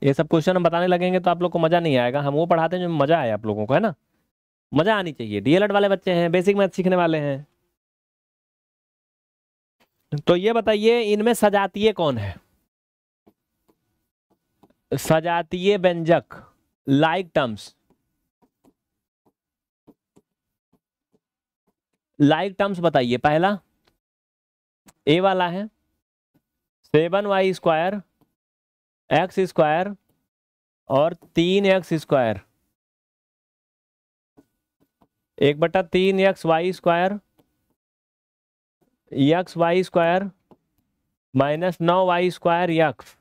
ये सब क्वेश्चन हम बताने लगेंगे तो आप लोग को मजा नहीं आएगा हम वो पढ़ाते हैं जो मजा आए आप लोगों को है ना मजा आनी चाहिए डीएलएड वाले बच्चे हैं बेसिक मैथ सीखने वाले हैं तो ये बताइए इनमें सजातीय कौन है सजातीय व्यंजक लाइक टर्म्स लाइक टर्म्स बताइए पहला ए वाला है seven Y square X square और तीन एक्स स्क्वायर एक बटा तीन X Y square X Y square minus नौ वाई स्क्वायर यक्स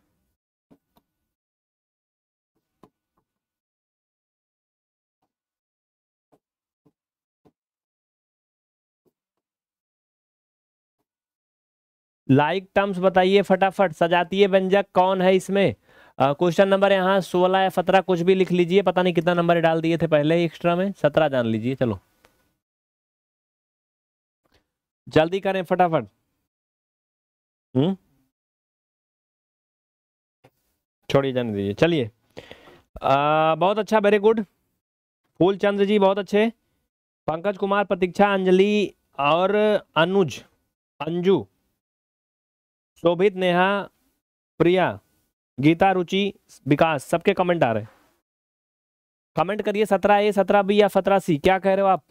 लाइक टर्म्स बताइए फटाफट सजातीय व्यंजक कौन है इसमें क्वेश्चन नंबर यहाँ सोलह या सत्रह कुछ भी लिख लीजिए पता नहीं कितना नंबर डाल दिए थे पहले ही एक्स्ट्रा में सत्रह जान लीजिए चलो जल्दी करें फटाफट हम्म छोड़िए जाने दीजिए चलिए बहुत अच्छा वेरी गुड फूल चंद्र जी बहुत अच्छे पंकज कुमार प्रतीक्षा अंजलि और अनुज अंजू शोभित नेहा प्रिया गीता रुचि विकास सबके कमेंट आ रहे कमेंट करिए सत्रह ए सत्रह बी या सत्रह सी क्या कह रहे हो आप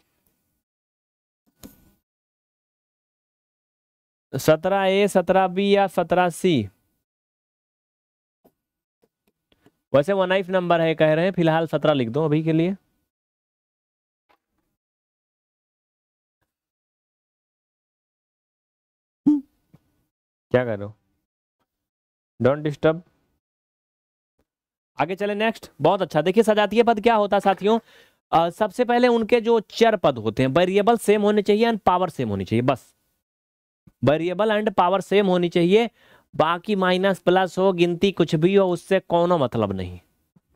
सत्रह ए सत्रह बी या सत्रह सी वैसे वन आइफ नंबर है कह रहे हैं फिलहाल सत्रह लिख दो अभी के लिए क्या करो डोंट डिस्टर्ब आगे चले नेक्स्ट बहुत अच्छा देखिए सजातीय पद क्या होता है साथियों आ, सबसे पहले उनके जो चर पद होते हैं वेरिएबल सेम होने चाहिए एंड पावर सेम होनी चाहिए बस वेरिएबल एंड पावर सेम होनी चाहिए बाकी माइनस प्लस हो गिनती कुछ भी हो उससे कोनो मतलब नहीं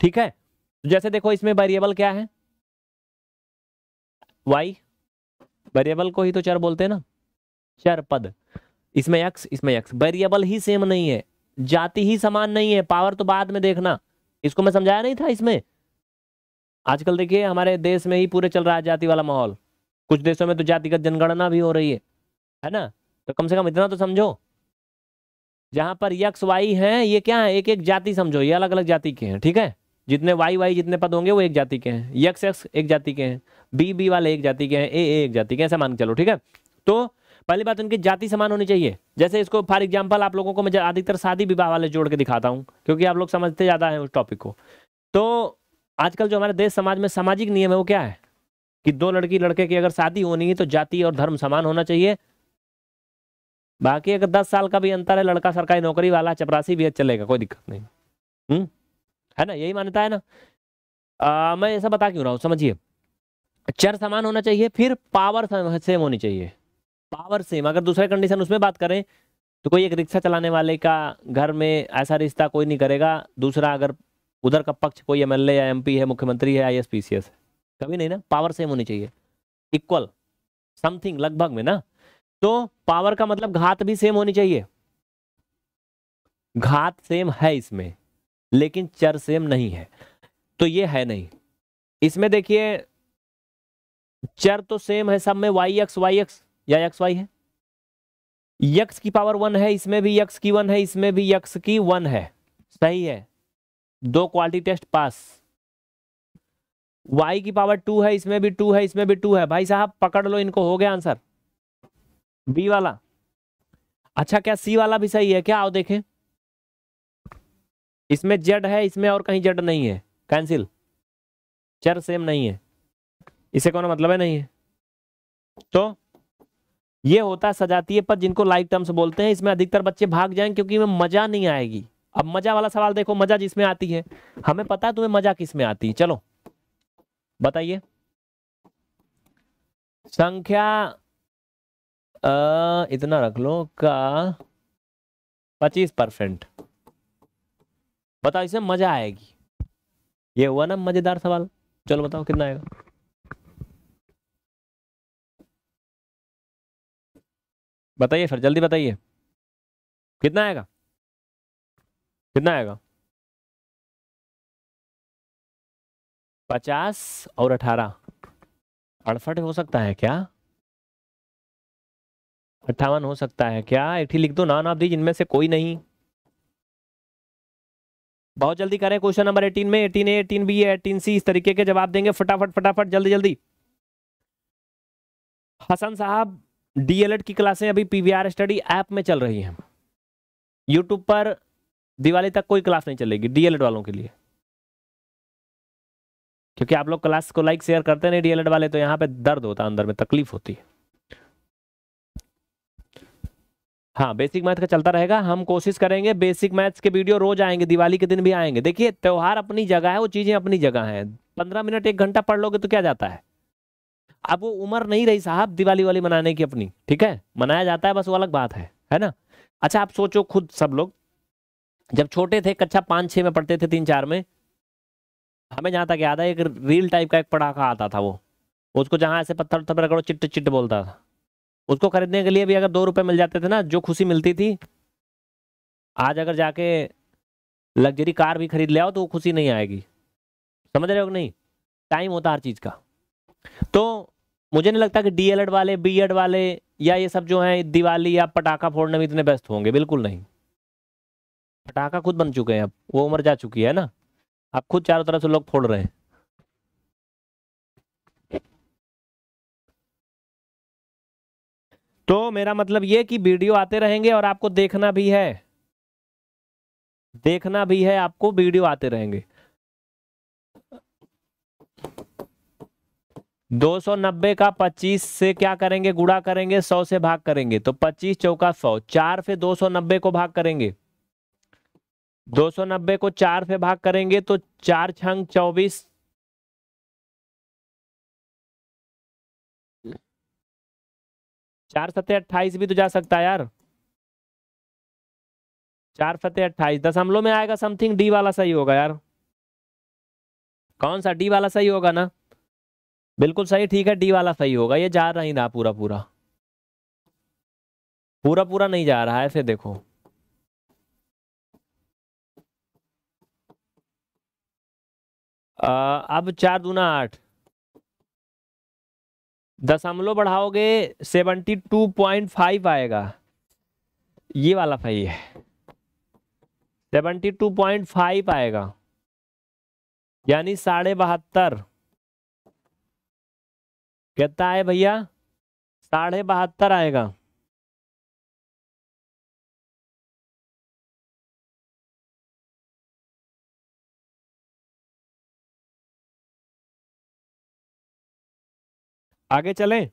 ठीक है जैसे देखो इसमें वेरिएबल क्या है वाई वेरिएबल को ही तो चर बोलते हैं ना चर पद इसमें यक्स इसमें यक्स वेरिएबल ही सेम नहीं है जाति ही समान नहीं है पावर तो बाद में देखना इसको मैं समझाया नहीं था इसमें आजकल देखिए हमारे देश में ही पूरे चल रहा है जाति वाला माहौल कुछ देशों में तो जातिगत जनगणना भी हो रही है है ना तो कम से कम इतना तो समझो जहां पर यक्स वाई है ये क्या है एक एक जाति समझो ये अलग अलग जाति के हैं ठीक है जितने वाई वाई जितने पद होंगे वो एक जाति के हैं यक्स यक्स एक जाति के हैं बी बी वाले एक जाति के हैं ए ए एक जाति के हैं ऐसा मान चलो ठीक है तो पहली बात उनकी जाति समान होनी चाहिए जैसे इसको फॉर एग्जाम्पल आप लोगों को मैं अधिकतर शादी विवाह वाले जोड़ के दिखाता हूँ क्योंकि आप लोग समझते ज़्यादा हैं उस टॉपिक को तो आजकल जो हमारे देश समाज में सामाजिक नियम है वो क्या है कि दो लड़की लड़के की अगर शादी होनी है तो जाति और धर्म समान होना चाहिए बाकी अगर दस साल का भी अंतर है लड़का सरकारी नौकरी वाला चपरासी भी चलेगा कोई दिक्कत नहीं हम्म है ना यही मान्यता है ना आ, मैं ऐसा बता क्यों रहा हूँ समझिए चर समान होना चाहिए फिर पावर सेम होनी चाहिए पावर सेम अगर दूसरे कंडीशन उसमें बात करें तो कोई एक रिक्शा चलाने वाले का घर में ऐसा रिश्ता कोई नहीं करेगा दूसरा अगर उधर का पक्ष कोई एमएलए या एमपी है मुख्यमंत्री है I S P C S है कभी नहीं ना पावर सेम होनी चाहिए इक्वल समथिंग लगभग में ना तो पावर का मतलब घात भी सेम होनी चाहिए घात सेम है इसमें लेकिन चर सेम नहीं है तो ये है नहीं इसमें देखिए चर तो सेम है सब में वाई एक्स वाई एक्स या एक्स वाई है यक्स की पावर वन है इसमें भी यक्स की वन है इसमें भी यक्स की वन है सही है दो क्वालिटी टेस्ट पास वाई की पावर टू है इसमें भी टू है इसमें भी टू है भाई साहब पकड़ लो इनको हो गया आंसर बी वाला अच्छा क्या सी वाला भी सही है क्या आओ देखें इसमें जेड है इसमें और कहीं जेड नहीं है कैंसिल चर सेम नहीं है इसे कौन मतलब है नहीं है तो ये होता है सजातीय पद जिनको लाइक टर्म्स बोलते हैं इसमें अधिकतर बच्चे भाग जाएंगे क्योंकि मजा नहीं आएगी अब मजा वाला सवाल देखो मजा जिसमें आती है हमें पता है तुम्हें मजा किसमें आती है चलो बताइए संख्या आ, इतना रख लो का पच्चीस परसेंट बताओ इसमें मजा आएगी ये हुआ ना मजेदार सवाल चलो बताओ कितना आएगा बताइए सर जल्दी बताइए कितना आएगा कितना आएगा पचास और अठारह अड़सठ हो सकता है क्या अट्ठावन हो सकता है क्या एठी लिख दो ना नाप दी जिनमें से कोई नहीं बहुत जल्दी करें क्वेश्चन नंबर एटीन में eighteen A eighteen B eighteen C इस तरीके के जवाब देंगे फटाफट फटाफट जल्दी जल्दी हसन साहब डीएलएड की क्लासें अभी पीवीआर स्टडी ऐप में चल रही हैं यूट्यूब पर दिवाली तक कोई क्लास नहीं चलेगी डीएलएड वालों के लिए क्योंकि आप लोग क्लास को लाइक शेयर करते नहीं डीएलएड वाले तो यहाँ पे दर्द होता है अंदर में तकलीफ होती है हाँ बेसिक मैथ का चलता रहेगा हम कोशिश करेंगे बेसिक मैथ्स के वीडियो रोज आएंगे दिवाली के दिन भी आएंगे देखिए त्यौहार अपनी जगह है वो चीज़ें अपनी जगह हैं पंद्रह मिनट एक घंटा पढ़ लोगे तो क्या जाता है अब वो उम्र नहीं रही साहब दिवाली वाली मनाने की अपनी ठीक है मनाया जाता है बस वो अलग बात है है ना अच्छा आप सोचो खुद सब लोग जब छोटे थे कक्षा पाँच छः में पढ़ते थे तीन चार में हमें जहाँ तक याद है एक रील टाइप का एक पटाखा आता था वो उसको जहाँ ऐसे पत्थर उत्थर रगड़ो चिट्ट चिट्ट बोलता था उसको खरीदने के लिए भी अगर दो रुपये मिल जाते थे ना जो खुशी मिलती थी आज अगर जाके लग्जरी कार भी खरीद ले आओ तो वो खुशी नहीं आएगी समझ रहे हो नहीं टाइम होता हर चीज़ का तो मुझे नहीं लगता कि डीएलएड वाले एड वाले या ये सब जो हैं दिवाली या पटाखा फोड़ने में इतने व्यस्त होंगे बिल्कुल नहीं पटाखा खुद बन चुके हैं अब वो उम्र जा चुकी है ना अब खुद चारों तरफ से लोग फोड़ रहे हैं तो मेरा मतलब ये कि वीडियो आते रहेंगे और आपको देखना भी है देखना भी है आपको वीडियो आते रहेंगे 290 का 25 से क्या करेंगे गुड़ा करेंगे 100 से भाग करेंगे तो 25 चौका 100 चार से 290 को भाग करेंगे 290 को चार से भाग करेंगे तो चार छंग चौबीस चार सत्य अट्ठाईस भी तो जा सकता है यार चार फतेह अट्ठाईस दशमलव में आएगा समथिंग डी वाला सही होगा यार कौन सा डी वाला सही होगा ना बिल्कुल सही ठीक है डी वाला सही होगा ये जा ही ना पूरा पूरा पूरा पूरा नहीं जा रहा है ऐसे देखो आ, अब चार दूना आठ दशमलव बढ़ाओगे सेवेंटी टू पॉइंट फाइव आएगा ये वाला सही है सेवेंटी टू पॉइंट फाइव आएगा यानी साढ़े बहत्तर कितना आए भैया साढ़े बहत्तर आएगा आगे चलें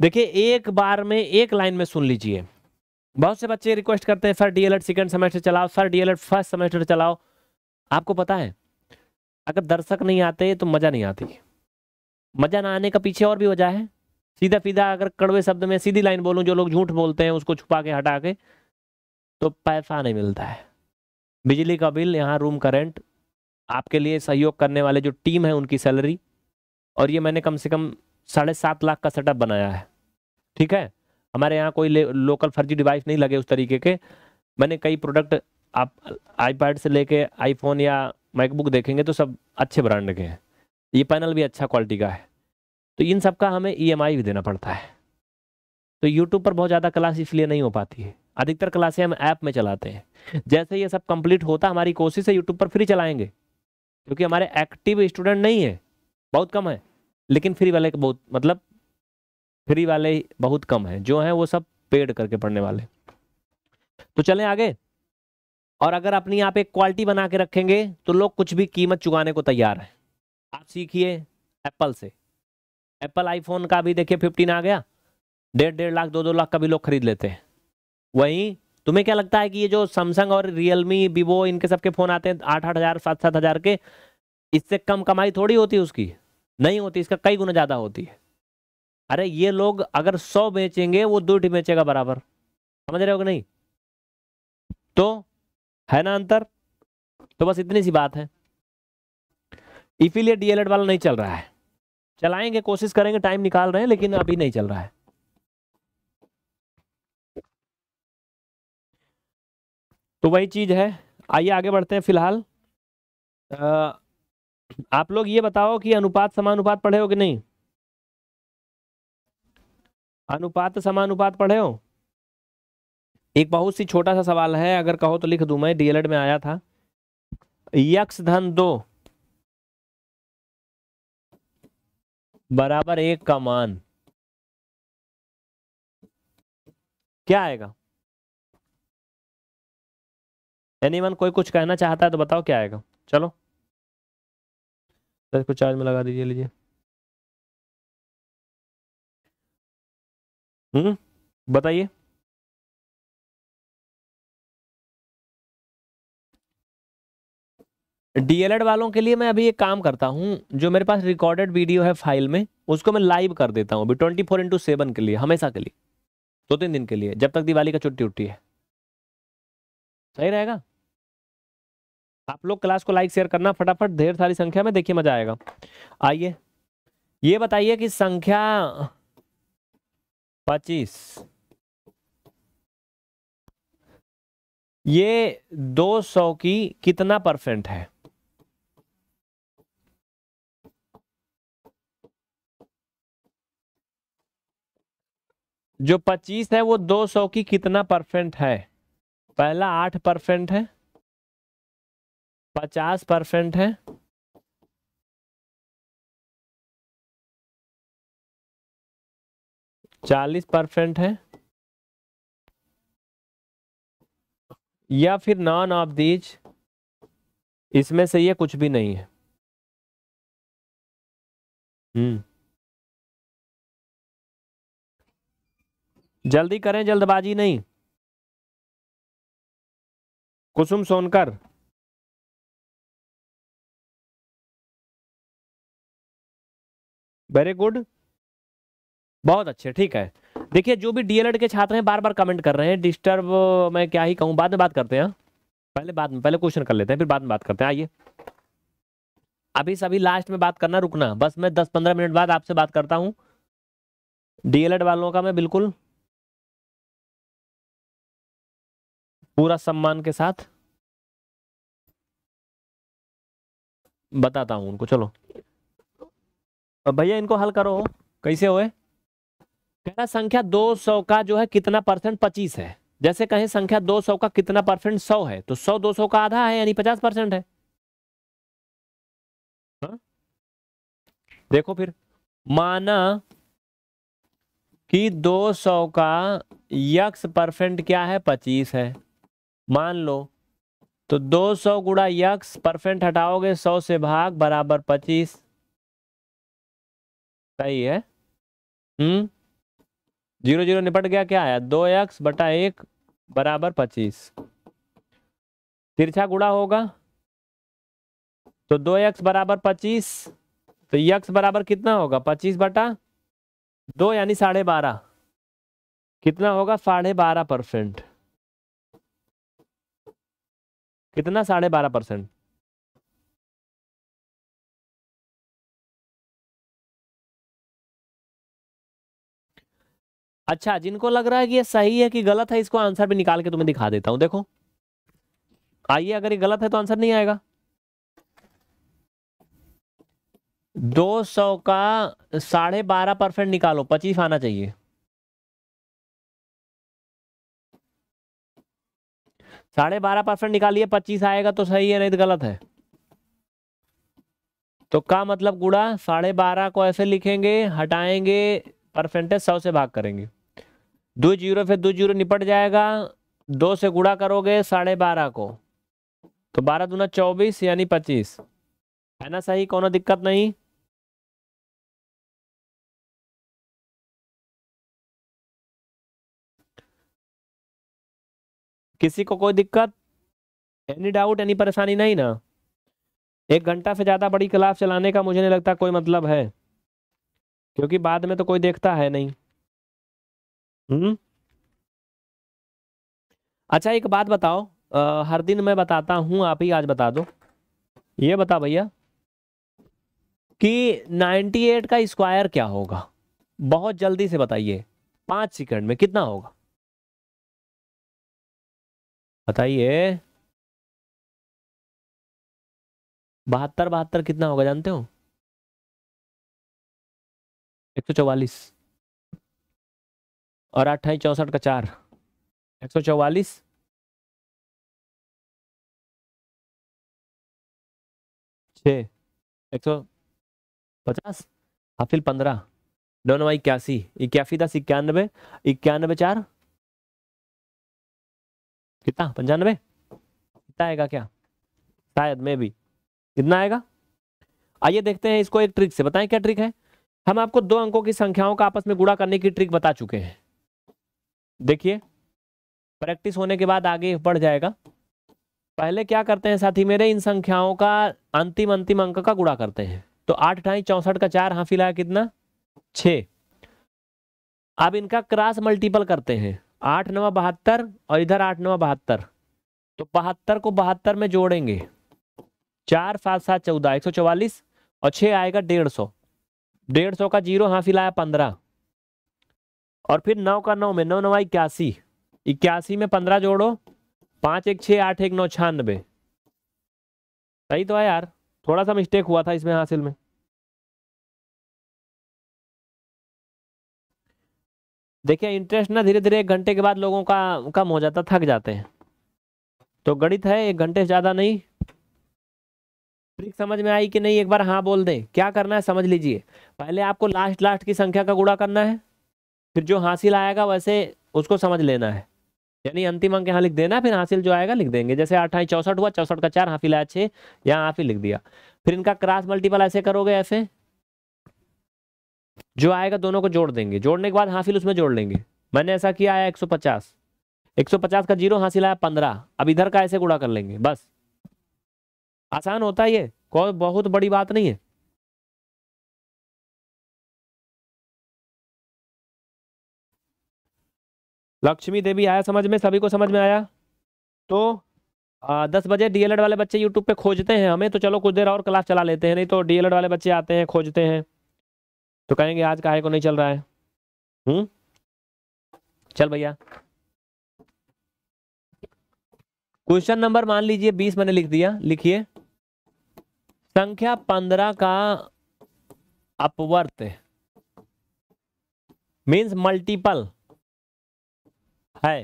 देखिए एक बार में एक लाइन में सुन लीजिए बहुत से बच्चे रिक्वेस्ट करते हैं सर डीएलएड सेकंड सेमेस्टर चलाओ सर डीएलएड फर्स्ट सेमेस्टर चलाओ आपको पता है अगर दर्शक नहीं आते तो मज़ा नहीं आती मजा ना आने का पीछे और भी वजह है सीधा सीधा अगर कड़वे शब्द में सीधी लाइन बोलूँ जो लोग झूठ बोलते हैं उसको छुपा के हटा के तो पैसा नहीं मिलता है बिजली का बिल यहाँ रूम रेंट आपके लिए सहयोग करने वाले जो टीम है उनकी सैलरी और ये मैंने कम से कम साढ़े सात लाख का सेटअप बनाया है ठीक है हमारे यहाँ कोई लोकल फर्जी डिवाइस नहीं लगे उस तरीके के मैंने कई प्रोडक्ट आप आईपैड से लेके आईफोन या मैकबुक देखेंगे तो सब अच्छे ब्रांड के हैं ये पैनल भी अच्छा क्वालिटी का है तो इन सब का हमें ई e भी देना पड़ता है तो यूट्यूब पर बहुत ज़्यादा क्लास इसलिए नहीं हो पाती है अधिकतर क्लासें हम ऐप में चलाते हैं जैसे ये सब कंप्लीट होता हमारी कोशिश है यूट्यूब पर फ्री चलाएंगे क्योंकि हमारे एक्टिव स्टूडेंट नहीं है बहुत कम है लेकिन फ्री वाले बहुत मतलब फ्री वाले बहुत कम हैं जो हैं वो सब पेड करके पढ़ने वाले तो चलें आगे और अगर अपनी आप एक क्वालिटी बना के रखेंगे तो लोग कुछ भी कीमत चुकाने को तैयार हैं आप सीखिए एप्पल से एप्पल आईफोन का भी देखिए फिफ्टीन आ गया डेढ़ डेढ़ लाख दो दो लाख का भी लोग खरीद लेते हैं वहीं तुम्हें क्या लगता है कि ये जो सैमसंग और रियलमी वीवो इनके सबके फ़ोन आते हैं आठ आठ हज़ार सात सात हज़ार के इससे कम कमाई थोड़ी होती है उसकी नहीं होती इसका कई गुना ज़्यादा होती है अरे ये लोग अगर सौ बेचेंगे वो दो बेचेगा बराबर समझ रहे हो कि नहीं तो है ना अंतर तो बस इतनी सी बात है इसीलिए डीएलएड वाला नहीं चल रहा है चलाएंगे कोशिश करेंगे टाइम निकाल रहे हैं लेकिन अभी नहीं चल रहा है तो वही चीज़ है आइए आगे बढ़ते हैं फिलहाल आप लोग ये बताओ कि अनुपात समानुपात पढ़े हो कि नहीं अनुपात समानुपात पढ़े हो एक बहुत सी छोटा सा सवाल है अगर कहो तो लिख दू मैं डीएलएड में आया था यक्ष धन दो बराबर एक का मान क्या आएगा एनीवन कोई कुछ कहना चाहता है तो बताओ क्या आएगा चलो तो इसको चार्ज में लगा दीजिए लीजिए हम्म बताइए डीएलएड वालों के लिए मैं अभी एक काम करता हूँ जो मेरे पास रिकॉर्डेड वीडियो है फाइल में उसको मैं लाइव कर देता हूँ अभी ट्वेंटी फोर इंटू सेवन के लिए हमेशा के लिए दो तीन दिन के लिए जब तक दिवाली का छुट्टी उठी है सही रहेगा आप लोग क्लास को लाइक शेयर करना फटाफट ढेर सारी संख्या में देखिए मजा आएगा आइए ये बताइए कि संख्या पच्चीस ये दो सौ की कितना परसेंट है जो 25 है वो 200 की कितना परसेंट है पहला 8 परसेंट है 50 परसेंट है चालीस परसेंट है या फिर नॉन ऑफ दीज इसमें से ये कुछ भी नहीं है हम्म जल्दी करें जल्दबाजी नहीं कुसुम सोनकर वेरी गुड बहुत अच्छे ठीक है देखिए जो भी डीएलएड के छात्र हैं बार बार कमेंट कर रहे हैं डिस्टर्ब मैं क्या ही कहूं बाद में बात करते हैं पहले बाद में पहले क्वेश्चन कर लेते हैं फिर बाद में बात करते हैं आइए अभी सभी लास्ट में बात करना रुकना बस मैं दस पंद्रह मिनट बाद आपसे बात करता हूँ डीएलएड वालों का मैं बिल्कुल पूरा सम्मान के साथ बताता हूं उनको चलो भैया इनको हल करो कैसे होए कह संख्या 200 का जो है कितना परसेंट 25 है जैसे कहें संख्या 200 का कितना परसेंट 100 है तो 100 200 का आधा है यानी 50 परसेंट है हा? देखो फिर माना कि 200 का यक्स परसेंट क्या है 25 है मान लो तो 200 सौ गुड़ा यक्स परसेंट हटाओगे 100 से भाग बराबर 25 सही है हम्म जीरो जीरो निपट गया क्या आया दो यक्स बटा एक बराबर पच्चीस तिरछा गुड़ा होगा तो दो यक्स बराबर पच्चीस तो यक्स बराबर कितना होगा पच्चीस बटा दो यानी साढ़े बारह कितना होगा साढ़े बारह परसेंट कितना साढ़े बारह परसेंट अच्छा जिनको लग रहा है कि ये सही है कि गलत है इसको आंसर भी निकाल के तुम्हें दिखा देता हूं देखो आइए अगर ये गलत है तो आंसर नहीं आएगा दो सौ का साढ़े बारह परसेंट निकालो पच्चीस आना चाहिए साढ़े बारह परसेंट निकालिए पच्चीस आएगा तो सही है नहीं तो गलत है तो का मतलब गुड़ा साढ़े बारह को ऐसे लिखेंगे हटाएंगे परसेंटेज सौ से भाग करेंगे दो जीरो फिर दो जीरो निपट जाएगा दो से गुड़ा करोगे साढ़े बारह को तो बारह दूना चौबीस यानी पच्चीस है ना सही कोनो दिक्कत नहीं किसी को कोई दिक्कत एनी डाउट एनी परेशानी नहीं ना एक घंटा से ज़्यादा बड़ी क्लास चलाने का मुझे नहीं लगता कोई मतलब है क्योंकि बाद में तो कोई देखता है नहीं हम्म अच्छा एक बात बताओ आ, हर दिन मैं बताता हूँ आप ही आज बता दो ये बता भैया कि 98 का स्क्वायर क्या होगा बहुत जल्दी से बताइए पाँच सेकंड में कितना होगा बताइए बहत्तर बहत्तर कितना होगा जानते हो एक सौ चौवालीस और अट्ठाईस चौंसठ का चार एक सौ चौवालीस छ एक सौ पचास हाफिल पंद्रह नौ नौ इक्यासी इक्यासी दस इक्यानबे इक्यानबे चार कितना पंचानवे कितना आएगा क्या शायद मे भी कितना आएगा आइए देखते हैं इसको एक ट्रिक से बताएं क्या ट्रिक है हम आपको दो अंकों की संख्याओं का आपस में गुड़ा करने की ट्रिक बता चुके हैं देखिए प्रैक्टिस होने के बाद आगे बढ़ जाएगा पहले क्या करते हैं साथी मेरे इन संख्याओं का अंतिम अंतिम अंक का गुड़ा करते हैं तो आठ ढाई चौसठ का चार हाफिल आया कितना छ अब इनका क्रास मल्टीपल करते हैं आठ नवा बहत्तर और इधर आठ नवा बहत्तर तो बहत्तर को बहत्तर में जोड़ेंगे चार सात सात चौदह एक सौ चौवालीस और छः आएगा डेढ़ सौ डेढ़ सौ का जीरो हाँ फिलहाल पंद्रह और फिर नौ का नौ में नौ नवा इक्यासी इक्यासी में पंद्रह जोड़ो पाँच एक छः आठ एक नौ छियानबे सही तो है यार थोड़ा सा मिस्टेक हुआ था इसमें हासिल में देखिए इंटरेस्ट ना धीरे धीरे एक घंटे के बाद लोगों का कम हो जाता थक जाते हैं तो गणित है एक घंटे से ज़्यादा नहीं ट्रिक समझ में आई कि नहीं एक बार हाँ बोल दें क्या करना है समझ लीजिए पहले आपको लास्ट लास्ट की संख्या का गुड़ा करना है फिर जो हासिल आएगा वैसे उसको समझ लेना है यानी अंतिम अंक यहाँ लिख देना फिर हासिल जो आएगा लिख देंगे जैसे अठाई चौसठ हुआ चौसठ का चार हाफिल आया छः यहाँ हाफिल लिख दिया फिर इनका क्रास मल्टीपल ऐसे करोगे ऐसे जो आएगा दोनों को जोड़ देंगे जोड़ने के बाद हासिल उसमें जोड़ लेंगे मैंने ऐसा किया है 150 150 का जीरो हासिल आया 15 अब इधर का ऐसे गुड़ा कर लेंगे बस आसान होता है ये कोई बहुत बड़ी बात नहीं है लक्ष्मी देवी आया समझ में सभी को समझ में आया तो आ, दस बजे डीएलएड वाले बच्चे यूट्यूब पे खोजते हैं हमें तो चलो कुछ देर और क्लास चला लेते हैं नहीं तो डीएलएड वाले बच्चे आते हैं खोजते हैं तो कहेंगे आज काहे को नहीं चल रहा है हम्म चल भैया क्वेश्चन नंबर मान लीजिए बीस मैंने लिख दिया लिखिए संख्या पंद्रह का अपवर्त मीन्स मल्टीपल है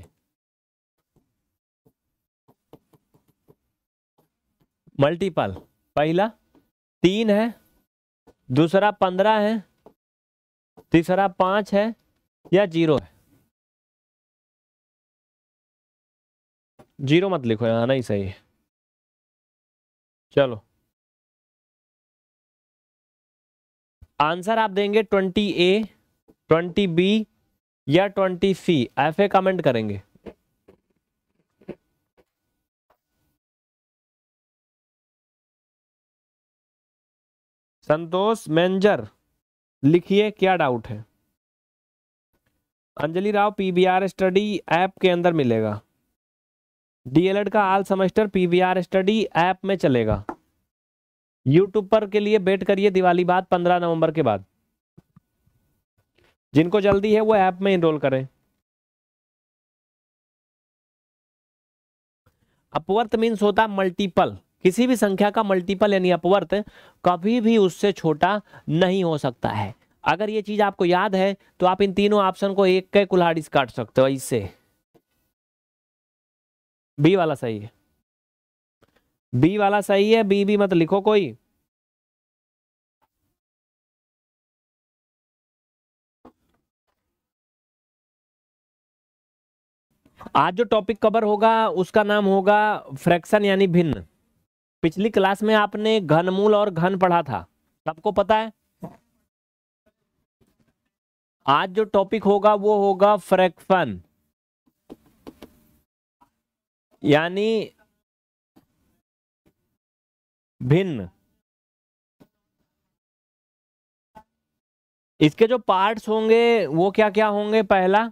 मल्टीपल पहला तीन है दूसरा पंद्रह है तीसरा पांच है या जीरो है जीरो मत लिखो यहाँ नहीं सही है चलो आंसर आप देंगे ट्वेंटी ए ट्वेंटी बी या ट्वेंटी सी ऐसे कमेंट करेंगे संतोष मेंजर लिखिए क्या डाउट है Anjali Rao PBR study app के अंदर मिलेगा डीएलएड का all semester PBR study app में चलेगा यूट्यूब पर के लिए वेट करिए दिवाली बाद पंद्रह नवंबर के बाद जिनको जल्दी है वो ऐप में इनरोल करें अपवर्त मीन्स होता मल्टीपल किसी भी संख्या का मल्टीपल यानी अपवर्त कभी भी उससे छोटा नहीं हो सकता है अगर ये चीज आपको याद है तो आप इन तीनों ऑप्शन को एक के कुल्हाड़ी से काट सकते हो इससे बी वाला सही है बी वाला सही है बी भी मत लिखो कोई आज जो टॉपिक कवर होगा उसका नाम होगा फ्रैक्शन यानी भिन्न पिछली क्लास में आपने घनमूल और घन पढ़ा था सबको पता है आज जो टॉपिक होगा वो होगा फ्रैक्शन यानी भिन्न इसके जो पार्ट्स होंगे वो क्या क्या होंगे पहला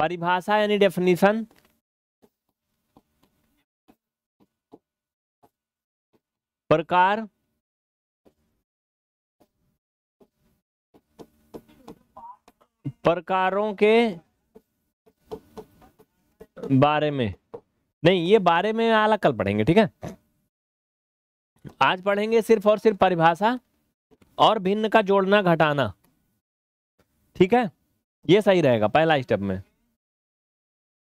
परिभाषा यानी डेफिनेशन प्रकार प्रकारों के बारे में नहीं ये बारे में आला कल पढ़ेंगे ठीक है आज पढ़ेंगे सिर्फ और सिर्फ परिभाषा और भिन्न का जोड़ना घटाना ठीक है ये सही रहेगा पहला स्टेप में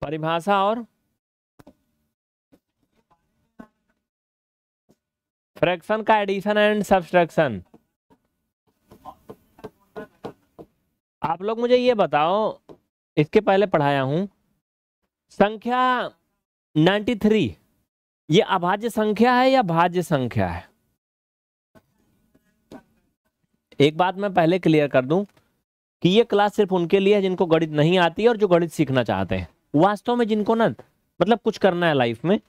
परिभाषा और फ्रैक्शन का एडिशन एंड सब्सट्रैक्शन आप लोग मुझे ये बताओ इसके पहले पढ़ाया हूं संख्या 93 ये अभाज्य संख्या है या भाज्य संख्या है एक बात मैं पहले क्लियर कर दूं कि ये क्लास सिर्फ उनके लिए है जिनको गणित नहीं आती और जो गणित सीखना चाहते हैं वास्तव में जिनको ना मतलब कुछ करना है लाइफ में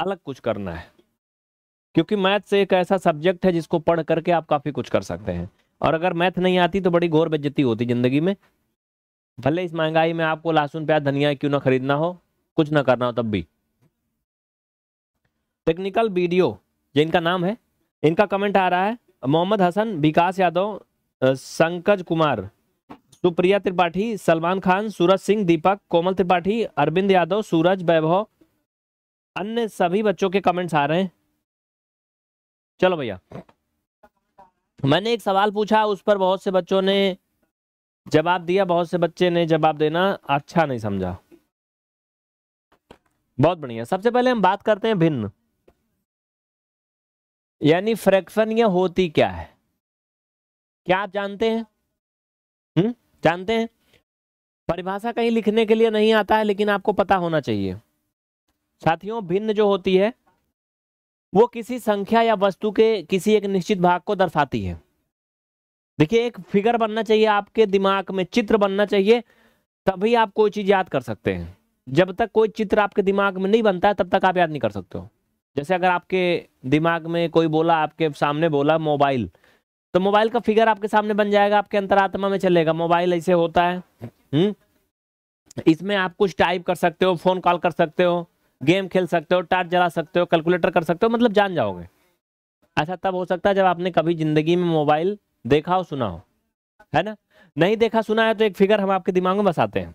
अलग कुछ करना है क्योंकि मैथ्स एक ऐसा सब्जेक्ट है जिसको पढ़ करके आप काफ़ी कुछ कर सकते हैं और अगर मैथ नहीं आती तो बड़ी गौर बेज्जती होती ज़िंदगी में भले इस महंगाई में आपको लहसुन प्याज धनिया क्यों ना खरीदना हो कुछ ना करना हो तब भी टेक्निकल वीडियो जिनका नाम है इनका कमेंट आ रहा है मोहम्मद हसन विकास यादव संकज कुमार सुप्रिया त्रिपाठी सलमान खान सूरज सिंह दीपक कोमल त्रिपाठी अरविंद यादव सूरज वैभव अन्य सभी बच्चों के कमेंट्स आ रहे हैं चलो भैया मैंने एक सवाल पूछा उस पर बहुत से बच्चों ने जवाब दिया बहुत से बच्चे ने जवाब देना अच्छा नहीं समझा बहुत बढ़िया सबसे पहले हम बात करते हैं भिन्न यानी फ्रैक्शन ये होती क्या है क्या आप जानते हैं हुँ? हम्म, जानते हैं परिभाषा कहीं लिखने के लिए नहीं आता है लेकिन आपको पता होना चाहिए साथियों भिन्न जो होती है वो किसी संख्या या वस्तु के किसी एक निश्चित भाग को दर्शाती है देखिए एक फिगर बनना चाहिए आपके दिमाग में चित्र बनना चाहिए तभी आप कोई चीज़ याद कर सकते हैं जब तक कोई चित्र आपके दिमाग में नहीं बनता है तब तक आप याद नहीं कर सकते हो जैसे अगर आपके दिमाग में कोई बोला आपके सामने बोला मोबाइल तो मोबाइल का फिगर आपके सामने बन जाएगा आपके अंतरात्मा में चलेगा मोबाइल ऐसे होता है हुँ? हम्म, इसमें आप कुछ टाइप कर सकते हो फोन कॉल कर सकते हो गेम खेल सकते हो टार्च जला सकते हो कैलकुलेटर कर सकते हो मतलब जान जाओगे ऐसा तब हो सकता है जब आपने कभी ज़िंदगी में मोबाइल देखा हो सुना हो है ना नहीं देखा सुना है तो एक फिगर हम आपके दिमाग में बसाते हैं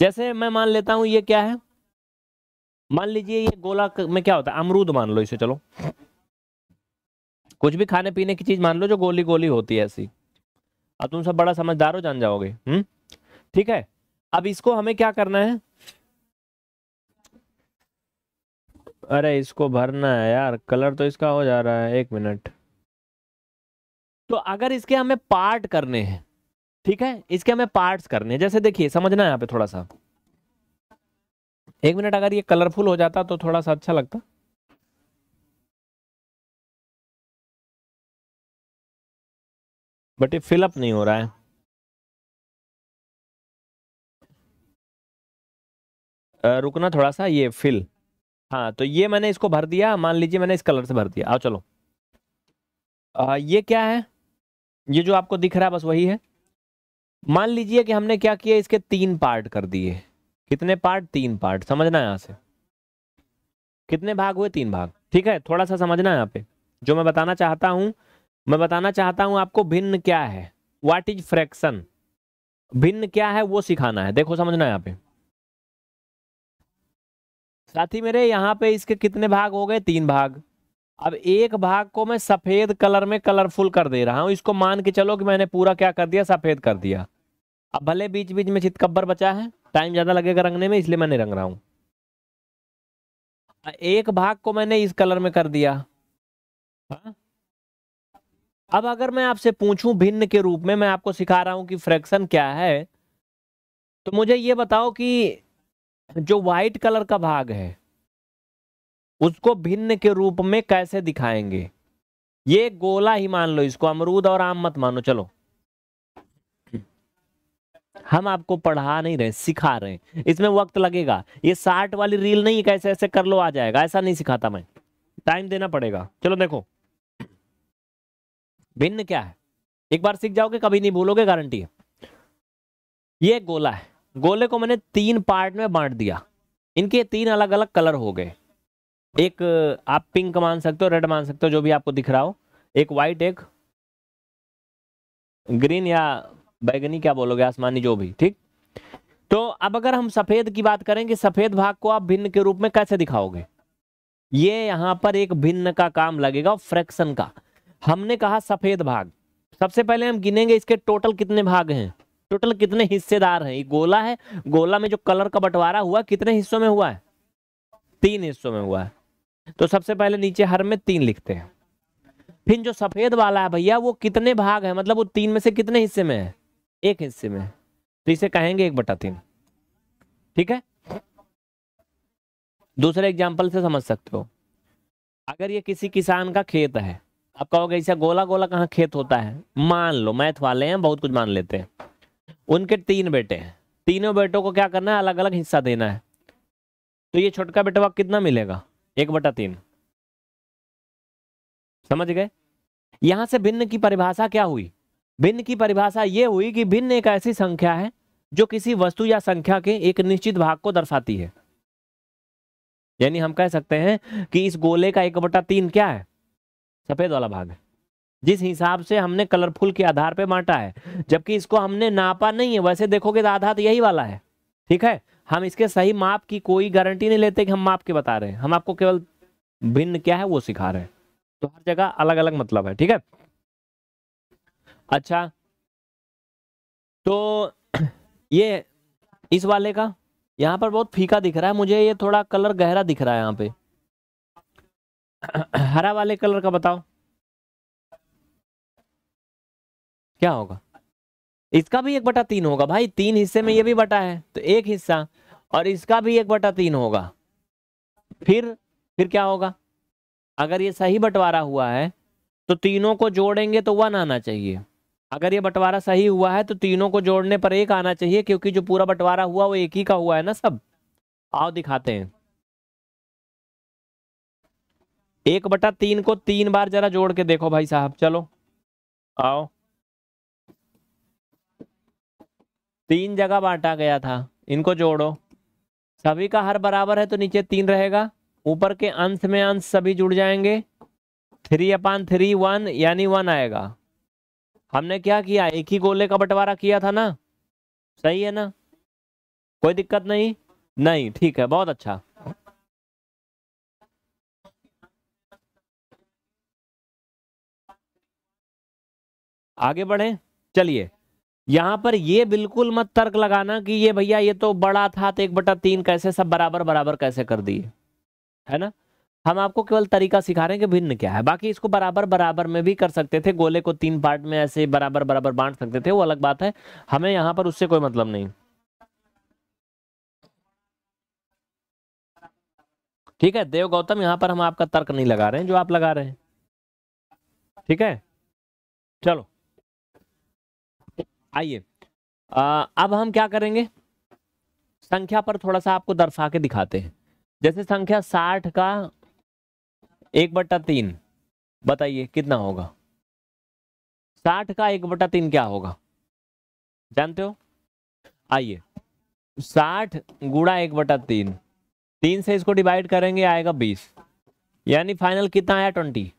जैसे मैं मान लेता हूं ये क्या है मान लीजिए ये गोला में क्या होता है अमरूद मान लो इसे चलो कुछ भी खाने पीने की चीज मान लो जो गोली गोली होती है ऐसी अब तुम सब बड़ा समझदार हो जान जाओगे हम्म ठीक है अब इसको हमें क्या करना है अरे इसको भरना है यार कलर तो इसका हो जा रहा है एक मिनट तो अगर इसके हमें पार्ट करने हैं ठीक है इसके हमें पार्ट्स करने हैं जैसे देखिए समझना है यहाँ पे थोड़ा सा एक मिनट अगर ये कलरफुल हो जाता तो थोड़ा सा अच्छा लगता बट ये फिलअप नहीं हो रहा है रुकना थोड़ा सा ये फिल हाँ तो ये मैंने इसको भर दिया मान लीजिए मैंने इस कलर से भर दिया आओ चलो आ, ये क्या है ये जो आपको दिख रहा है बस वही है मान लीजिए कि हमने क्या किया इसके तीन पार्ट कर दिए कितने पार्ट तीन पार्ट समझना यहाँ से कितने भाग हुए तीन भाग ठीक है थोड़ा सा समझना यहाँ पे जो मैं बताना चाहता हूँ मैं बताना चाहता हूं आपको भिन्न क्या है व्हाट इज फ्रैक्शन भिन्न क्या है वो सिखाना है देखो समझना यहाँ पे साथी मेरे यहाँ पे इसके कितने भाग हो गए तीन भाग अब एक भाग को मैं सफेद कलर में कलरफुल कर दे रहा हूँ इसको मान के चलो कि मैंने पूरा क्या कर दिया सफेद कर दिया अब भले बीच बीच में चितकबर बचा है टाइम ज्यादा लगेगा रंगने में इसलिए मैं नहीं रंग रहा हूं एक भाग को मैंने इस कलर में कर दिया हा? अब अगर मैं आपसे पूछूं भिन्न के रूप में मैं आपको सिखा रहा हूं कि फ्रैक्शन क्या है तो मुझे ये बताओ कि जो वाइट कलर का भाग है उसको भिन्न के रूप में कैसे दिखाएंगे ये गोला ही मान लो इसको अमरूद और आम मत मानो चलो हम आपको पढ़ा नहीं रहे सिखा रहे हैं इसमें वक्त लगेगा ये साठ वाली रील नहीं कैसे ऐसे कर लो आ जाएगा ऐसा नहीं सिखाता मैं टाइम देना पड़ेगा चलो देखो भिन्न क्या है एक बार सीख जाओगे कभी नहीं भूलोगे गारंटी है ये गोला है गोले को मैंने तीन पार्ट में बांट दिया इनके तीन अलग अलग कलर हो गए एक आप पिंक मान सकते हो रेड मान सकते हो जो भी आपको दिख रहा हो एक वाइट एक ग्रीन या बैगनी क्या बोलोगे आसमानी जो भी ठीक तो अब अगर हम सफेद की बात करें कि सफेद भाग को आप भिन्न के रूप में कैसे दिखाओगे ये यहां पर एक भिन्न का काम लगेगा फ्रैक्शन का हमने कहा सफेद भाग सबसे पहले हम गिनेंगे इसके टोटल कितने भाग हैं टोटल कितने हिस्सेदार हैं ये गोला है गोला में जो कलर का बंटवारा हुआ कितने हिस्सों में हुआ है तीन हिस्सों में हुआ है तो सबसे पहले नीचे हर में तीन लिखते हैं फिर जो सफेद वाला है भैया वो कितने भाग है मतलब वो तीन में से कितने हिस्से में है एक हिस्से में तो इसे कहेंगे एक बटा तीन ठीक है दूसरे एग्जाम्पल से समझ सकते हो अगर ये किसी किसान का खेत है आप कहोगे ऐसा गोला गोला कहाँ खेत होता है मान लो मैथ वाले हैं बहुत कुछ मान लेते हैं उनके तीन बेटे हैं तीनों बेटों को क्या करना है अलग अलग हिस्सा देना है तो ये छोटका बेटा कितना मिलेगा एक बटा तीन समझ गए यहां से भिन्न की परिभाषा क्या हुई भिन्न की परिभाषा ये हुई कि भिन्न एक ऐसी संख्या है जो किसी वस्तु या संख्या के एक निश्चित भाग को दर्शाती है यानी हम कह सकते हैं कि इस गोले का एक बटा तीन क्या है सफ़ेद वाला भाग है जिस हिसाब से हमने कलरफुल के आधार पे बांटा है जबकि इसको हमने नापा नहीं है वैसे देखोगे तो आधा तो यही वाला है ठीक है हम इसके सही माप की कोई गारंटी नहीं लेते कि हम माप के बता रहे हैं हम आपको केवल भिन्न क्या है वो सिखा रहे हैं तो हर जगह अलग अलग मतलब है ठीक है अच्छा तो ये इस वाले का यहाँ पर बहुत फीका दिख रहा है मुझे ये थोड़ा कलर गहरा दिख रहा है यहाँ पे हरा वाले कलर का बताओ क्या होगा इसका भी एक बटा तीन होगा भाई तीन हिस्से में ये भी बटा है तो एक हिस्सा और इसका भी एक बटा तीन होगा फिर फिर क्या होगा अगर ये सही बंटवारा हुआ है तो तीनों को जोड़ेंगे तो वन आना चाहिए अगर ये बंटवारा सही हुआ है तो तीनों को जोड़ने पर एक आना चाहिए क्योंकि जो पूरा बंटवारा हुआ वो एक ही का हुआ है ना सब आओ दिखाते हैं एक बटा तीन को तीन बार जरा जोड़ के देखो भाई साहब चलो आओ तीन जगह बांटा गया था इनको जोड़ो सभी का हर बराबर है तो नीचे तीन रहेगा ऊपर के अंश में अंश सभी जुड़ जाएंगे थ्री अपान थ्री वन यानी वन आएगा हमने क्या किया एक ही गोले का बंटवारा किया था ना सही है ना कोई दिक्कत नहीं नहीं ठीक है बहुत अच्छा आगे बढ़े चलिए यहां पर ये बिल्कुल मत तर्क लगाना कि ये भैया ये तो बड़ा था तो एक बटा तीन कैसे सब बराबर बराबर कैसे कर दिए है ना हम आपको केवल तरीका सिखा रहे हैं कि भिन्न क्या है बाकी इसको बराबर बराबर में भी कर सकते थे गोले को तीन पार्ट में ऐसे बराबर बराबर बांट सकते थे वो अलग बात है हमें यहां पर उससे कोई मतलब नहीं ठीक है देव गौतम यहां पर हम आपका तर्क नहीं लगा रहे हैं जो आप लगा रहे हैं ठीक है चलो आइए अब हम क्या करेंगे संख्या पर थोड़ा सा आपको दर्शा के दिखाते हैं जैसे संख्या साठ का एक बट्टा तीन बताइए कितना होगा साठ का एक बटा तीन क्या होगा जानते हो आइए साठ गुड़ा एक बटा तीन तीन से इसको डिवाइड करेंगे आएगा बीस यानी फाइनल कितना आया ट्वेंटी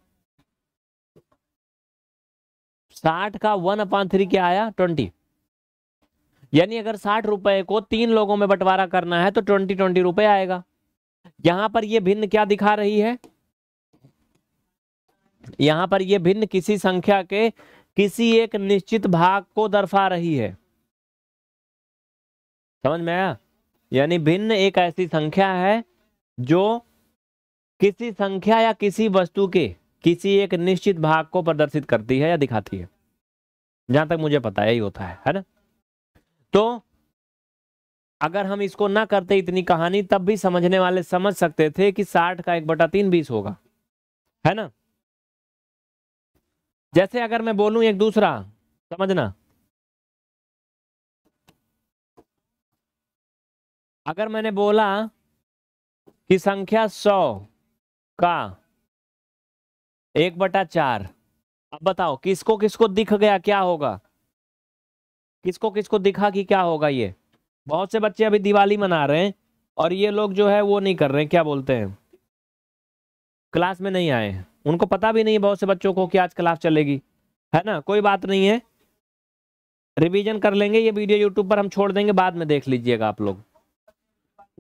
साठ का वन अपॉन थ्री क्या आया ट्वेंटी यानी अगर साठ रुपए को तीन लोगों में बंटवारा करना है तो ट्वेंटी ट्वेंटी रुपए आएगा यहां पर यह भिन्न क्या दिखा रही है यहां पर यह भिन्न किसी संख्या के किसी एक निश्चित भाग को दर्शा रही है समझ में आया यानी भिन्न एक ऐसी संख्या है जो किसी संख्या या किसी वस्तु के किसी एक निश्चित भाग को प्रदर्शित करती है या दिखाती है जहां तक मुझे पता है यही होता है है ना तो अगर हम इसको ना करते इतनी कहानी तब भी समझने वाले समझ सकते थे कि साठ का एक बटा तीन बीस होगा है ना जैसे अगर मैं बोलूं एक दूसरा समझना अगर मैंने बोला कि संख्या सौ का एक बटा चार अब बताओ किसको किसको दिख गया क्या होगा किसको किसको दिखा कि क्या होगा ये बहुत से बच्चे अभी दिवाली मना रहे हैं और ये लोग जो है वो नहीं कर रहे हैं क्या बोलते हैं क्लास में नहीं आए उनको पता भी नहीं है बहुत से बच्चों को कि आज क्लास चलेगी है ना कोई बात नहीं है रिवीजन कर लेंगे ये वीडियो यूट्यूब पर हम छोड़ देंगे बाद में देख लीजिएगा आप लोग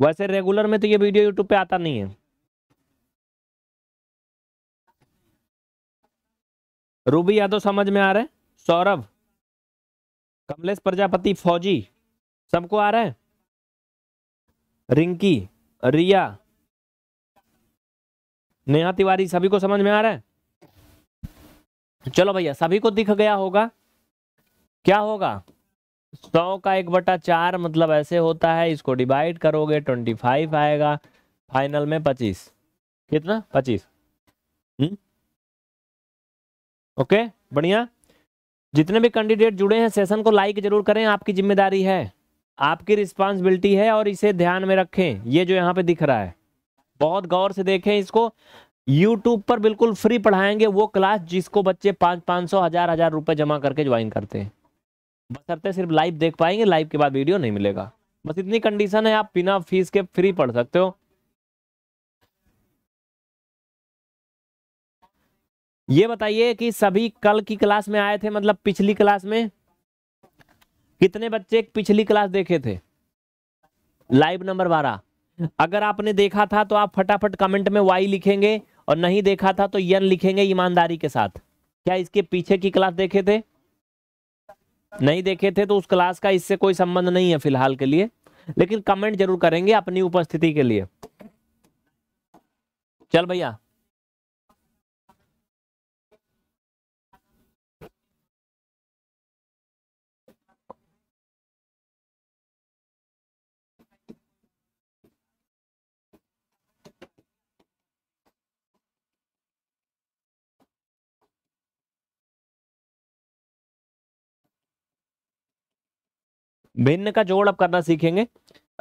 वैसे रेगुलर में तो ये वीडियो यूट्यूब पे आता नहीं है रूबी यादव समझ में आ रहे हैं सौरभ कमलेश प्रजापति फौजी सबको आ रहे हैं रिंकी रिया नेहा तिवारी सभी को समझ में आ रहा है चलो भैया सभी को दिख गया होगा क्या होगा सौ का एक बटा चार मतलब ऐसे होता है इसको डिवाइड करोगे ट्वेंटी फाइव आएगा फाइनल में पच्चीस कितना पच्चीस हम्म ओके बढ़िया जितने भी कैंडिडेट जुड़े हैं सेशन को लाइक जरूर करें आपकी जिम्मेदारी है आपकी रिस्पॉन्सिबिलिटी है और इसे ध्यान में रखें ये जो यहाँ पे दिख रहा है बहुत गौर से देखें इसको यूट्यूब पर बिल्कुल फ्री पढ़ाएंगे वो क्लास जिसको बच्चे पाँच पाँच सौ हजार हजार रुपये जमा करके ज्वाइन करते हैं बसरते सिर्फ लाइव देख पाएंगे लाइव के बाद वीडियो नहीं मिलेगा बस इतनी कंडीशन है आप बिना फीस के फ्री पढ़ सकते हो ये बताइए कि सभी कल की क्लास में आए थे मतलब पिछली क्लास में कितने बच्चे पिछली क्लास देखे थे लाइव नंबर बारह अगर आपने देखा था तो आप फटाफट कमेंट में वाई लिखेंगे और नहीं देखा था तो यन लिखेंगे ईमानदारी के साथ क्या इसके पीछे की क्लास देखे थे नहीं देखे थे तो उस क्लास का इससे कोई संबंध नहीं है फिलहाल के लिए लेकिन कमेंट जरूर करेंगे अपनी उपस्थिति के लिए चल भैया भिन्न का जोड़ अब करना सीखेंगे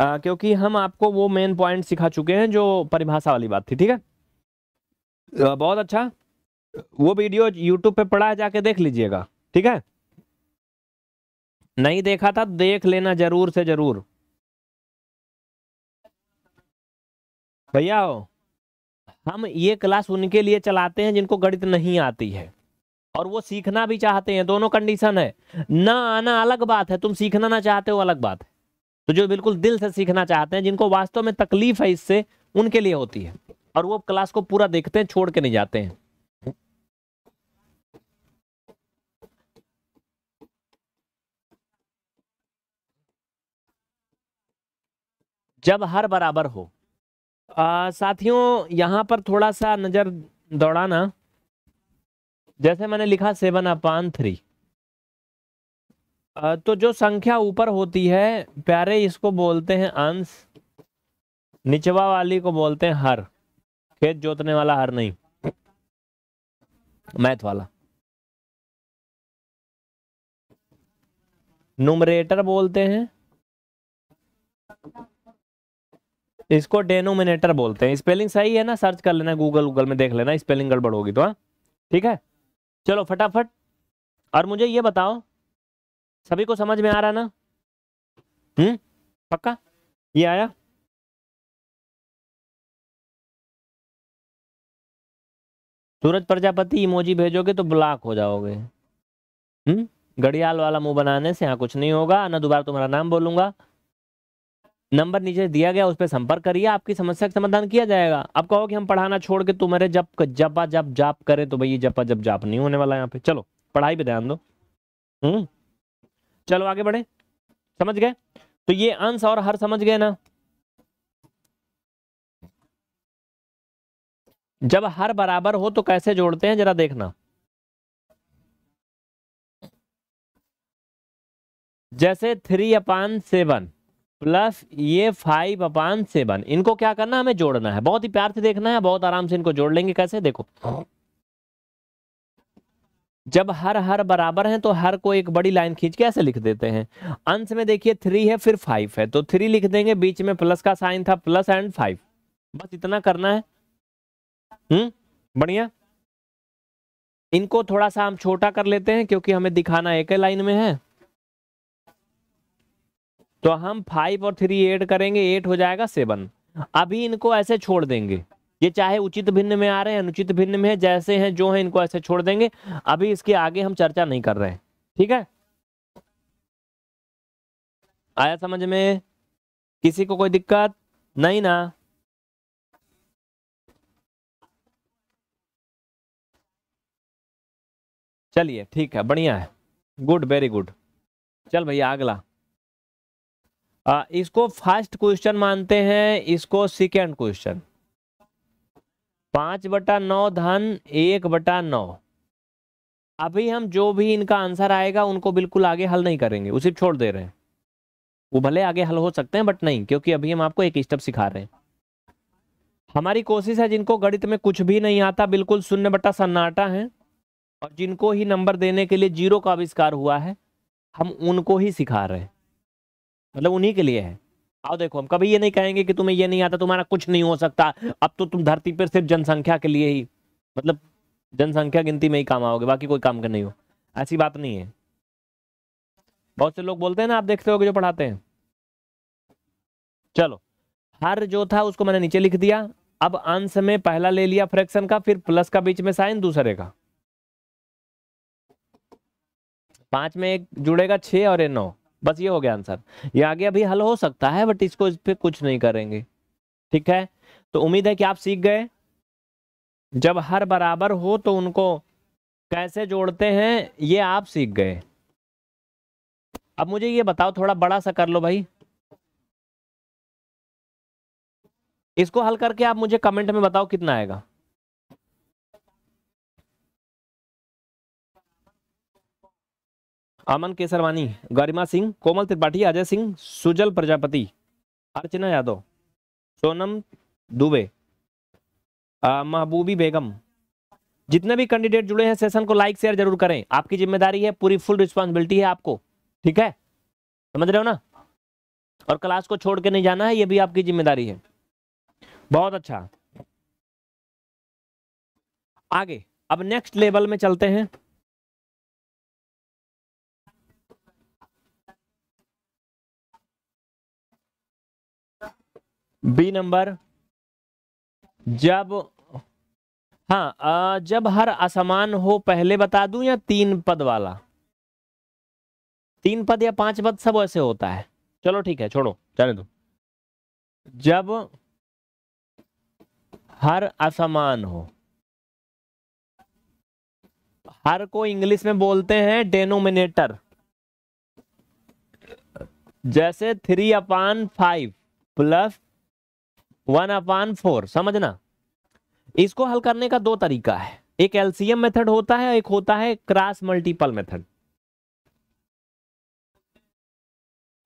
आ, क्योंकि हम आपको वो मेन पॉइंट सिखा चुके हैं जो परिभाषा वाली बात थी ठीक है तो बहुत अच्छा वो वीडियो यूट्यूब पे पड़ा है जाके देख लीजिएगा ठीक है नहीं देखा था देख लेना जरूर से जरूर भैया हम ये क्लास उनके लिए चलाते हैं जिनको गणित नहीं आती है और वो सीखना भी चाहते हैं दोनों कंडीशन है ना आना अलग बात है तुम सीखना ना चाहते हो अलग बात है तो जो बिल्कुल दिल से सीखना चाहते हैं जिनको वास्तव में तकलीफ है इससे उनके लिए होती है और वो क्लास को पूरा देखते हैं छोड़ के नहीं जाते हैं जब हर बराबर हो आ, साथियों यहां पर थोड़ा सा नज़र दौड़ाना जैसे मैंने लिखा सेवन अपान थ्री तो जो संख्या ऊपर होती है प्यारे इसको बोलते हैं अंश निचवा वाली को बोलते हैं हर खेत जोतने वाला हर नहीं मैथ वाला नुमरेटर बोलते हैं इसको डेनोमिनेटर बोलते हैं स्पेलिंग सही है ना सर्च कर लेना गूगल गूगल में देख लेना स्पेलिंग गड़बड़ होगी तो हाँ ठीक है चलो फटाफट और मुझे ये बताओ सभी को समझ में आ रहा ना हम्म पक्का ये आया सूरज प्रजापति इमोजी भेजोगे तो ब्लॉक हो जाओगे हम्म घड़ियाल वाला मुंह बनाने से यहाँ कुछ नहीं होगा ना दोबारा तुम्हारा नाम बोलूंगा नंबर नीचे दिया गया उस पर संपर्क करिए आपकी समस्या का समाधान किया जाएगा आप कहो कि हम पढ़ाना छोड़ के तुम्हारे जब जपा जब जाप करे तो भाई ये जपा जब जाप नहीं होने वाला यहाँ पे चलो पढ़ाई पे ध्यान दो हम्म चलो आगे बढ़े समझ गए तो ये अंश और हर समझ गए ना जब हर बराबर हो तो कैसे जोड़ते हैं जरा देखना जैसे थ्री अपान सेवन प्लस ये फाइव अपान सेवन इनको क्या करना है हमें जोड़ना है बहुत ही प्यार से देखना है बहुत आराम से इनको जोड़ लेंगे कैसे देखो जब हर हर बराबर हैं तो हर को एक बड़ी लाइन खींच के ऐसे लिख देते हैं अंश में देखिए थ्री है फिर फाइव है तो थ्री लिख देंगे बीच में प्लस का साइन था प्लस एंड फाइव बस इतना करना है हम्म बढ़िया इनको थोड़ा सा हम छोटा कर लेते हैं क्योंकि हमें दिखाना एक लाइन में है तो हम फाइव और थ्री एड करेंगे एट हो जाएगा सेवन अभी इनको ऐसे छोड़ देंगे ये चाहे उचित भिन्न में आ रहे हैं अनुचित भिन्न में है जैसे हैं जो हैं इनको ऐसे छोड़ देंगे अभी इसके आगे हम चर्चा नहीं कर रहे हैं ठीक है आया समझ में किसी को कोई दिक्कत नहीं ना चलिए ठीक है बढ़िया है गुड वेरी गुड चल भैया अगला आ, इसको फर्स्ट क्वेश्चन मानते हैं इसको सेकेंड क्वेश्चन पांच बटा नौ धन एक बटा नौ अभी हम जो भी इनका आंसर आएगा उनको बिल्कुल आगे हल नहीं करेंगे उसे छोड़ दे रहे हैं वो भले आगे हल हो सकते हैं बट नहीं क्योंकि अभी हम आपको एक स्टेप सिखा रहे हैं हमारी कोशिश है जिनको गणित में कुछ भी नहीं आता बिल्कुल शून्य बटा सन्नाटा है और जिनको ही नंबर देने के लिए जीरो का आविष्कार हुआ है हम उनको ही सिखा रहे हैं मतलब उन्हीं के लिए है आओ देखो हम कभी ये नहीं कहेंगे कि तुम्हें ये नहीं आता तुम्हारा कुछ नहीं हो सकता अब तो तुम धरती पर सिर्फ जनसंख्या के लिए ही मतलब जनसंख्या गिनती में ही काम आओगे बाकी कोई काम का नहीं हो ऐसी बात नहीं है बहुत से लोग बोलते हैं ना आप देखते हो जो पढ़ाते हैं चलो हर जो था उसको मैंने नीचे लिख दिया अब अंश में पहला ले लिया फ्रैक्शन का फिर प्लस का बीच में साइन दूसरे का पांच में एक जुड़ेगा छह और नौ बस ये हो गया आंसर ये आगे अभी हल हो सकता है बट इसको इस पर कुछ नहीं करेंगे ठीक है तो उम्मीद है कि आप सीख गए जब हर बराबर हो तो उनको कैसे जोड़ते हैं ये आप सीख गए अब मुझे ये बताओ थोड़ा बड़ा सा कर लो भाई इसको हल करके आप मुझे कमेंट में बताओ कितना आएगा अमन केसरवानी गरिमा सिंह कोमल त्रिपाठी अजय सिंह सुजल प्रजापति अर्चना यादव सोनम दुबे महबूबी बेगम जितने भी कैंडिडेट जुड़े हैं सेशन को लाइक शेयर जरूर करें आपकी जिम्मेदारी है पूरी फुल रिस्पॉन्सिबिलिटी है आपको ठीक है समझ रहे हो ना और क्लास को छोड़ के नहीं जाना है ये भी आपकी जिम्मेदारी है बहुत अच्छा आगे अब नेक्स्ट लेवल में चलते हैं बी नंबर जब हाँ जब हर असमान हो पहले बता दूं या तीन पद वाला तीन पद या पांच पद सब ऐसे होता है चलो ठीक है छोड़ो जाने दो जब हर असमान हो हर को इंग्लिश में बोलते हैं डेनोमिनेटर जैसे three upon five plus one upon four समझना इसको हल करने का दो तरीका है एक एलसीएम मेथड होता है एक होता है cross multiple method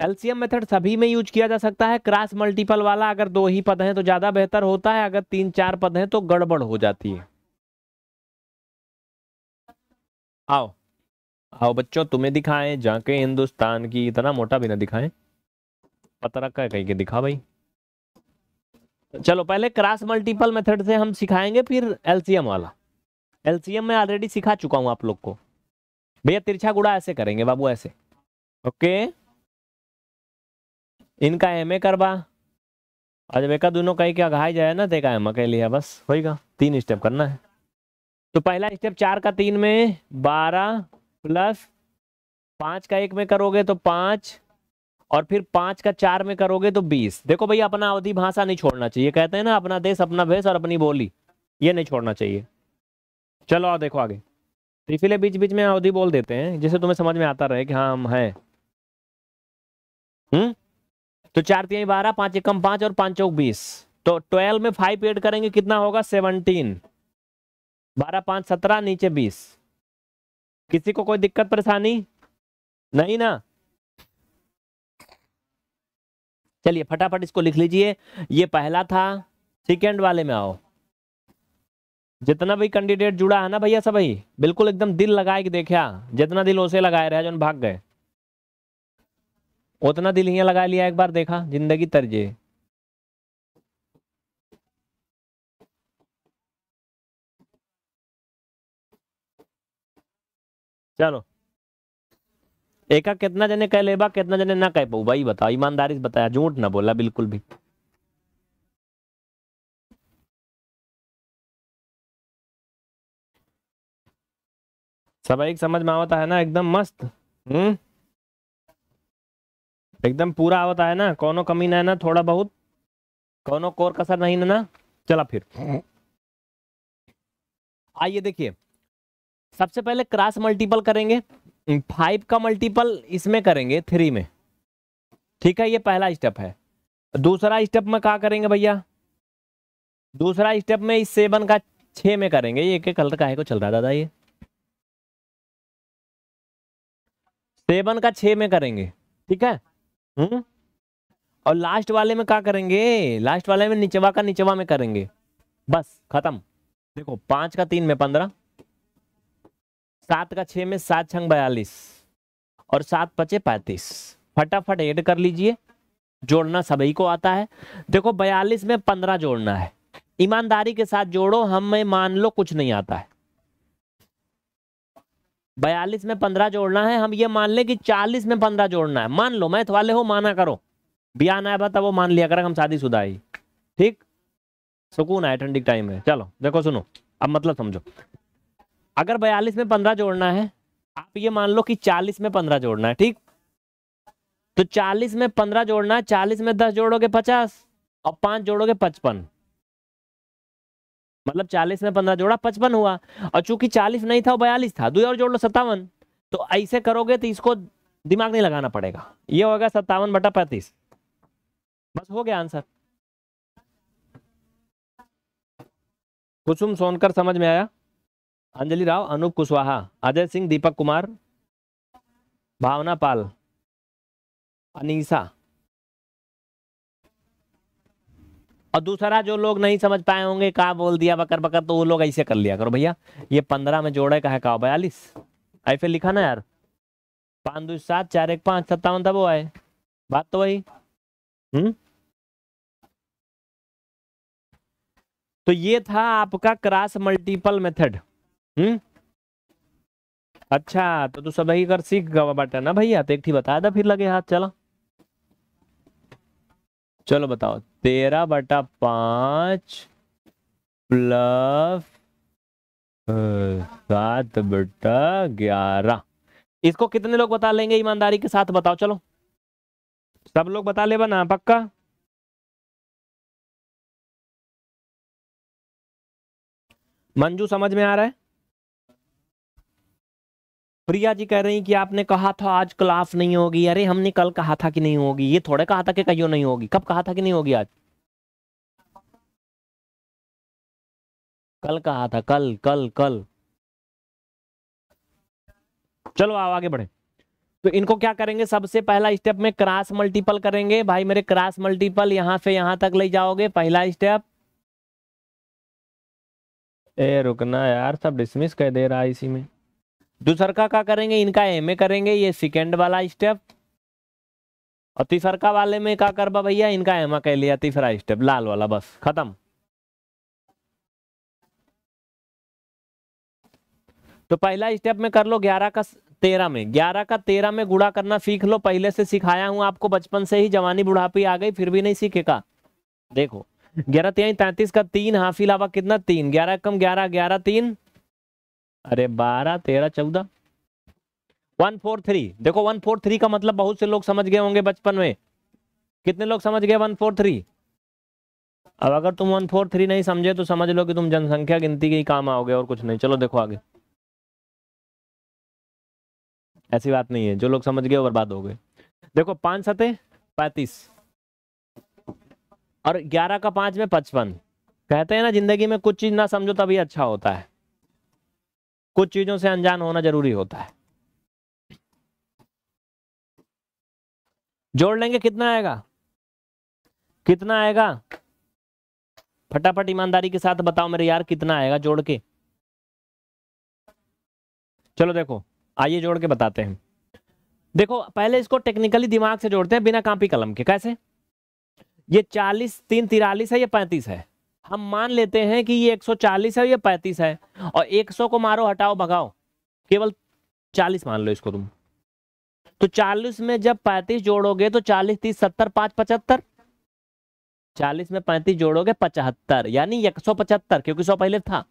LCM method सभी में यूज किया जा सकता है क्रॉस मल्टीपल वाला अगर दो ही पद हैं तो ज्यादा बेहतर होता है अगर तीन चार पद हैं तो गड़बड़ हो जाती है आओ आओ बच्चों तुम्हें दिखाएं जाके हिंदुस्तान की इतना मोटा भी ना दिखाएं पता रखा है कहीं के दिखा भाई चलो पहले क्रास मल्टीपल मेथड से हम सिखाएंगे फिर एलसीएम वाला एलसीएम में ऑलरेडी सिखा चुका हूं आप लोग को भैया तिरछा गुड़ा ऐसे करेंगे बाबू ऐसे ओके इनका एम ए करवा आज बेका दोनों कहीं क्या घाई जाए ना देखा एम कह लिया बस होएगा तीन स्टेप करना है तो पहला स्टेप चार का तीन में बारह प्लस पांच का एक में करोगे तो पांच और फिर पांच का चार में करोगे तो बीस देखो भैया अपना अवधि भाषा नहीं छोड़ना चाहिए कहते हैं ना अपना देश अपना भेष और अपनी बोली ये नहीं छोड़ना चाहिए चलो और देखो आगे इसीलिए बीच बीच में अवधि बोल देते हैं जिसे तुम्हें समझ में आता रहे कि हाँ हम हैं हम्म तो चार तीन बारह पांच एकम पांच और पांच चौक बीस तो ट्वेल्व में फाइव एड करेंगे कितना होगा सेवनटीन बारह पांच सत्रह नीचे बीस किसी को कोई दिक्कत परेशानी नहीं ना चलिए फटाफट इसको लिख लीजिए ये पहला था सेकेंड वाले में आओ जितना भी कैंडिडेट जुड़ा है ना भैया भाई बिल्कुल एकदम दिल लगाए कि देखा हाँ, जितना दिल उसे लगाए रहे जो भाग गए उतना दिल ही लगा लिया एक बार देखा जिंदगी तरजे चलो एका कितना जने कह लेबा कितना जने ना कह पाऊ भाई बताओ ईमानदारी से बताया झूठ ना बोला बिल्कुल भी सब एक समझ में आवता है ना एकदम मस्त हम्म एकदम पूरा आवता है ना कोनो कमी ना है ना थोड़ा बहुत कोनो कोर कसर नहीं ना ना चला फिर हम्म। आइए देखिए सबसे पहले क्रॉस मल्टीपल करेंगे फाइव का मल्टीपल इसमें करेंगे थ्री में ठीक है ये पहला स्टेप है दूसरा स्टेप में क्या करेंगे भैया दूसरा स्टेप में इस सेवन का छ में करेंगे ये एक कल का है को चल रहा दादा ये सेवन का छ में करेंगे ठीक है हम्म और लास्ट वाले में क्या करेंगे लास्ट वाले में निचवा का निचवा में करेंगे बस खत्म देखो पांच का तीन में पंद्रह सात का छः में सात छंग बयालीस और सात पचे पैंतीस फटाफट ऐड कर लीजिए जोड़ना सभी को आता है देखो बयालीस में पंद्रह जोड़ना है ईमानदारी के साथ जोड़ो हमें मान लो कुछ नहीं आता है बयालीस में पंद्रह जोड़ना है हम ये मान लें कि चालीस में पंद्रह जोड़ना है मान लो मैथ वाले हो माना करो बयान आया बता वो मान लिया कर हम शादी शुदा ही ठीक सुकून है ठंडी टाइम है चलो देखो सुनो अब मतलब समझो अगर बयालीस में पंद्रह जोड़ना है आप ये मान लो कि चालीस में पंद्रह जोड़ना है ठीक तो चालीस में पंद्रह जोड़ना है चालीस में दस जोड़ोगे पचास और पांच जोड़ोगे पचपन मतलब चालीस में पंद्रह जोड़ा पचपन हुआ और चूंकि चालीस नहीं था बयालीस था दो और जोड़ लो सत्तावन तो ऐसे करोगे तो इसको दिमाग नहीं लगाना पड़ेगा ये होगा सत्तावन बटा पैंतीस बस हो गया आंसर कुसुम सोनकर समझ में आया अंजलि राव अनूप कुशवाहा अजय सिंह दीपक कुमार भावना पाल अनीसा और दूसरा जो लोग नहीं समझ पाए होंगे कहा बोल दिया बकर बकर तो वो लोग ऐसे कर लिया करो भैया ये पंद्रह में जोड़े का है का बयालीस ऐसे लिखा ना यार पाँच दो सात चार एक पाँच सत्तावन था वो आए बात तो वही हम्म तो ये था आपका क्रास मल्टीपल मेथड हम्म अच्छा तो तू सब कर सीख गवा बटा ना भैया तो एक बताया था फिर लगे हाथ चला चलो बताओ तेरा बटा पांच प्लस सात बटा ग्यारह इसको कितने लोग बता लेंगे ईमानदारी के साथ बताओ चलो सब लोग बता ले बना पक्का मंजू समझ में आ रहा है प्रिया जी कह रही कि आपने कहा था आज क्लास नहीं होगी अरे हमने कल कहा था कि नहीं होगी ये थोड़ा कहा था कि कहियो नहीं होगी कब कहा था कि नहीं होगी आज कल कहा था कल कल कल चलो आओ आगे बढ़े तो इनको क्या करेंगे सबसे पहला स्टेप में क्रॉस मल्टीपल करेंगे भाई मेरे क्रॉस मल्टीपल यहां से यहां तक ले जाओगे पहला स्टेप ए रुकना यार सब डिसमिस कर दे रहा है इसी में दूसर का क्या करेंगे इनका एम ए करेंगे ये सेकेंड वाला स्टेप और तीसरका वाले में क्या बा भैया इनका एमा कह लिया तीसरा स्टेप लाल वाला बस खत्म तो पहला स्टेप में कर लो ग्यारह का तेरह में ग्यारह का तेरह में गुड़ा करना सीख लो पहले से सिखाया हूं आपको बचपन से ही जवानी बुढ़ापी आ गई फिर भी नहीं सीखेगा देखो ग्यारह तेईस तैतीस का तीन हाफी लावा कितना तीन ग्यारह कम ग्यारह ग्यारह तीन अरे बारह तेरह चौदह वन फोर थ्री देखो वन फोर थ्री का मतलब बहुत से लोग समझ गए होंगे बचपन में कितने लोग समझ गए वन फोर थ्री अब अगर तुम वन फोर थ्री नहीं समझे तो समझ लो कि तुम जनसंख्या गिनती के ही काम आओगे और कुछ नहीं चलो देखो आगे ऐसी बात नहीं है जो लोग समझ गए बर्बाद हो गए देखो पांच सतह पैंतीस और ग्यारह का पांच में पचपन कहते हैं ना जिंदगी में कुछ चीज़ ना समझो तभी अच्छा होता है कुछ चीजों से अनजान होना जरूरी होता है जोड़ लेंगे कितना आएगा कितना आएगा फटाफट ईमानदारी के साथ बताओ मेरे यार कितना आएगा जोड़ के चलो देखो आइए जोड़ के बताते हैं देखो पहले इसको टेक्निकली दिमाग से जोड़ते हैं बिना कापी कलम के कैसे ये चालीस तीन तिरालीस है ये पैंतीस है हम मान लेते हैं कि ये 140 है ये 35 है और 100 को मारो हटाओ भगाओ केवल 40 मान लो इसको तुम तो 40 में जब 35 जोड़ोगे तो 40 तीस सत्तर पाँच पचहत्तर चालीस में पैंतीस जोड़ोगे पचहत्तर यानी एक सौ पचहत्तर क्योंकि सौ पहले था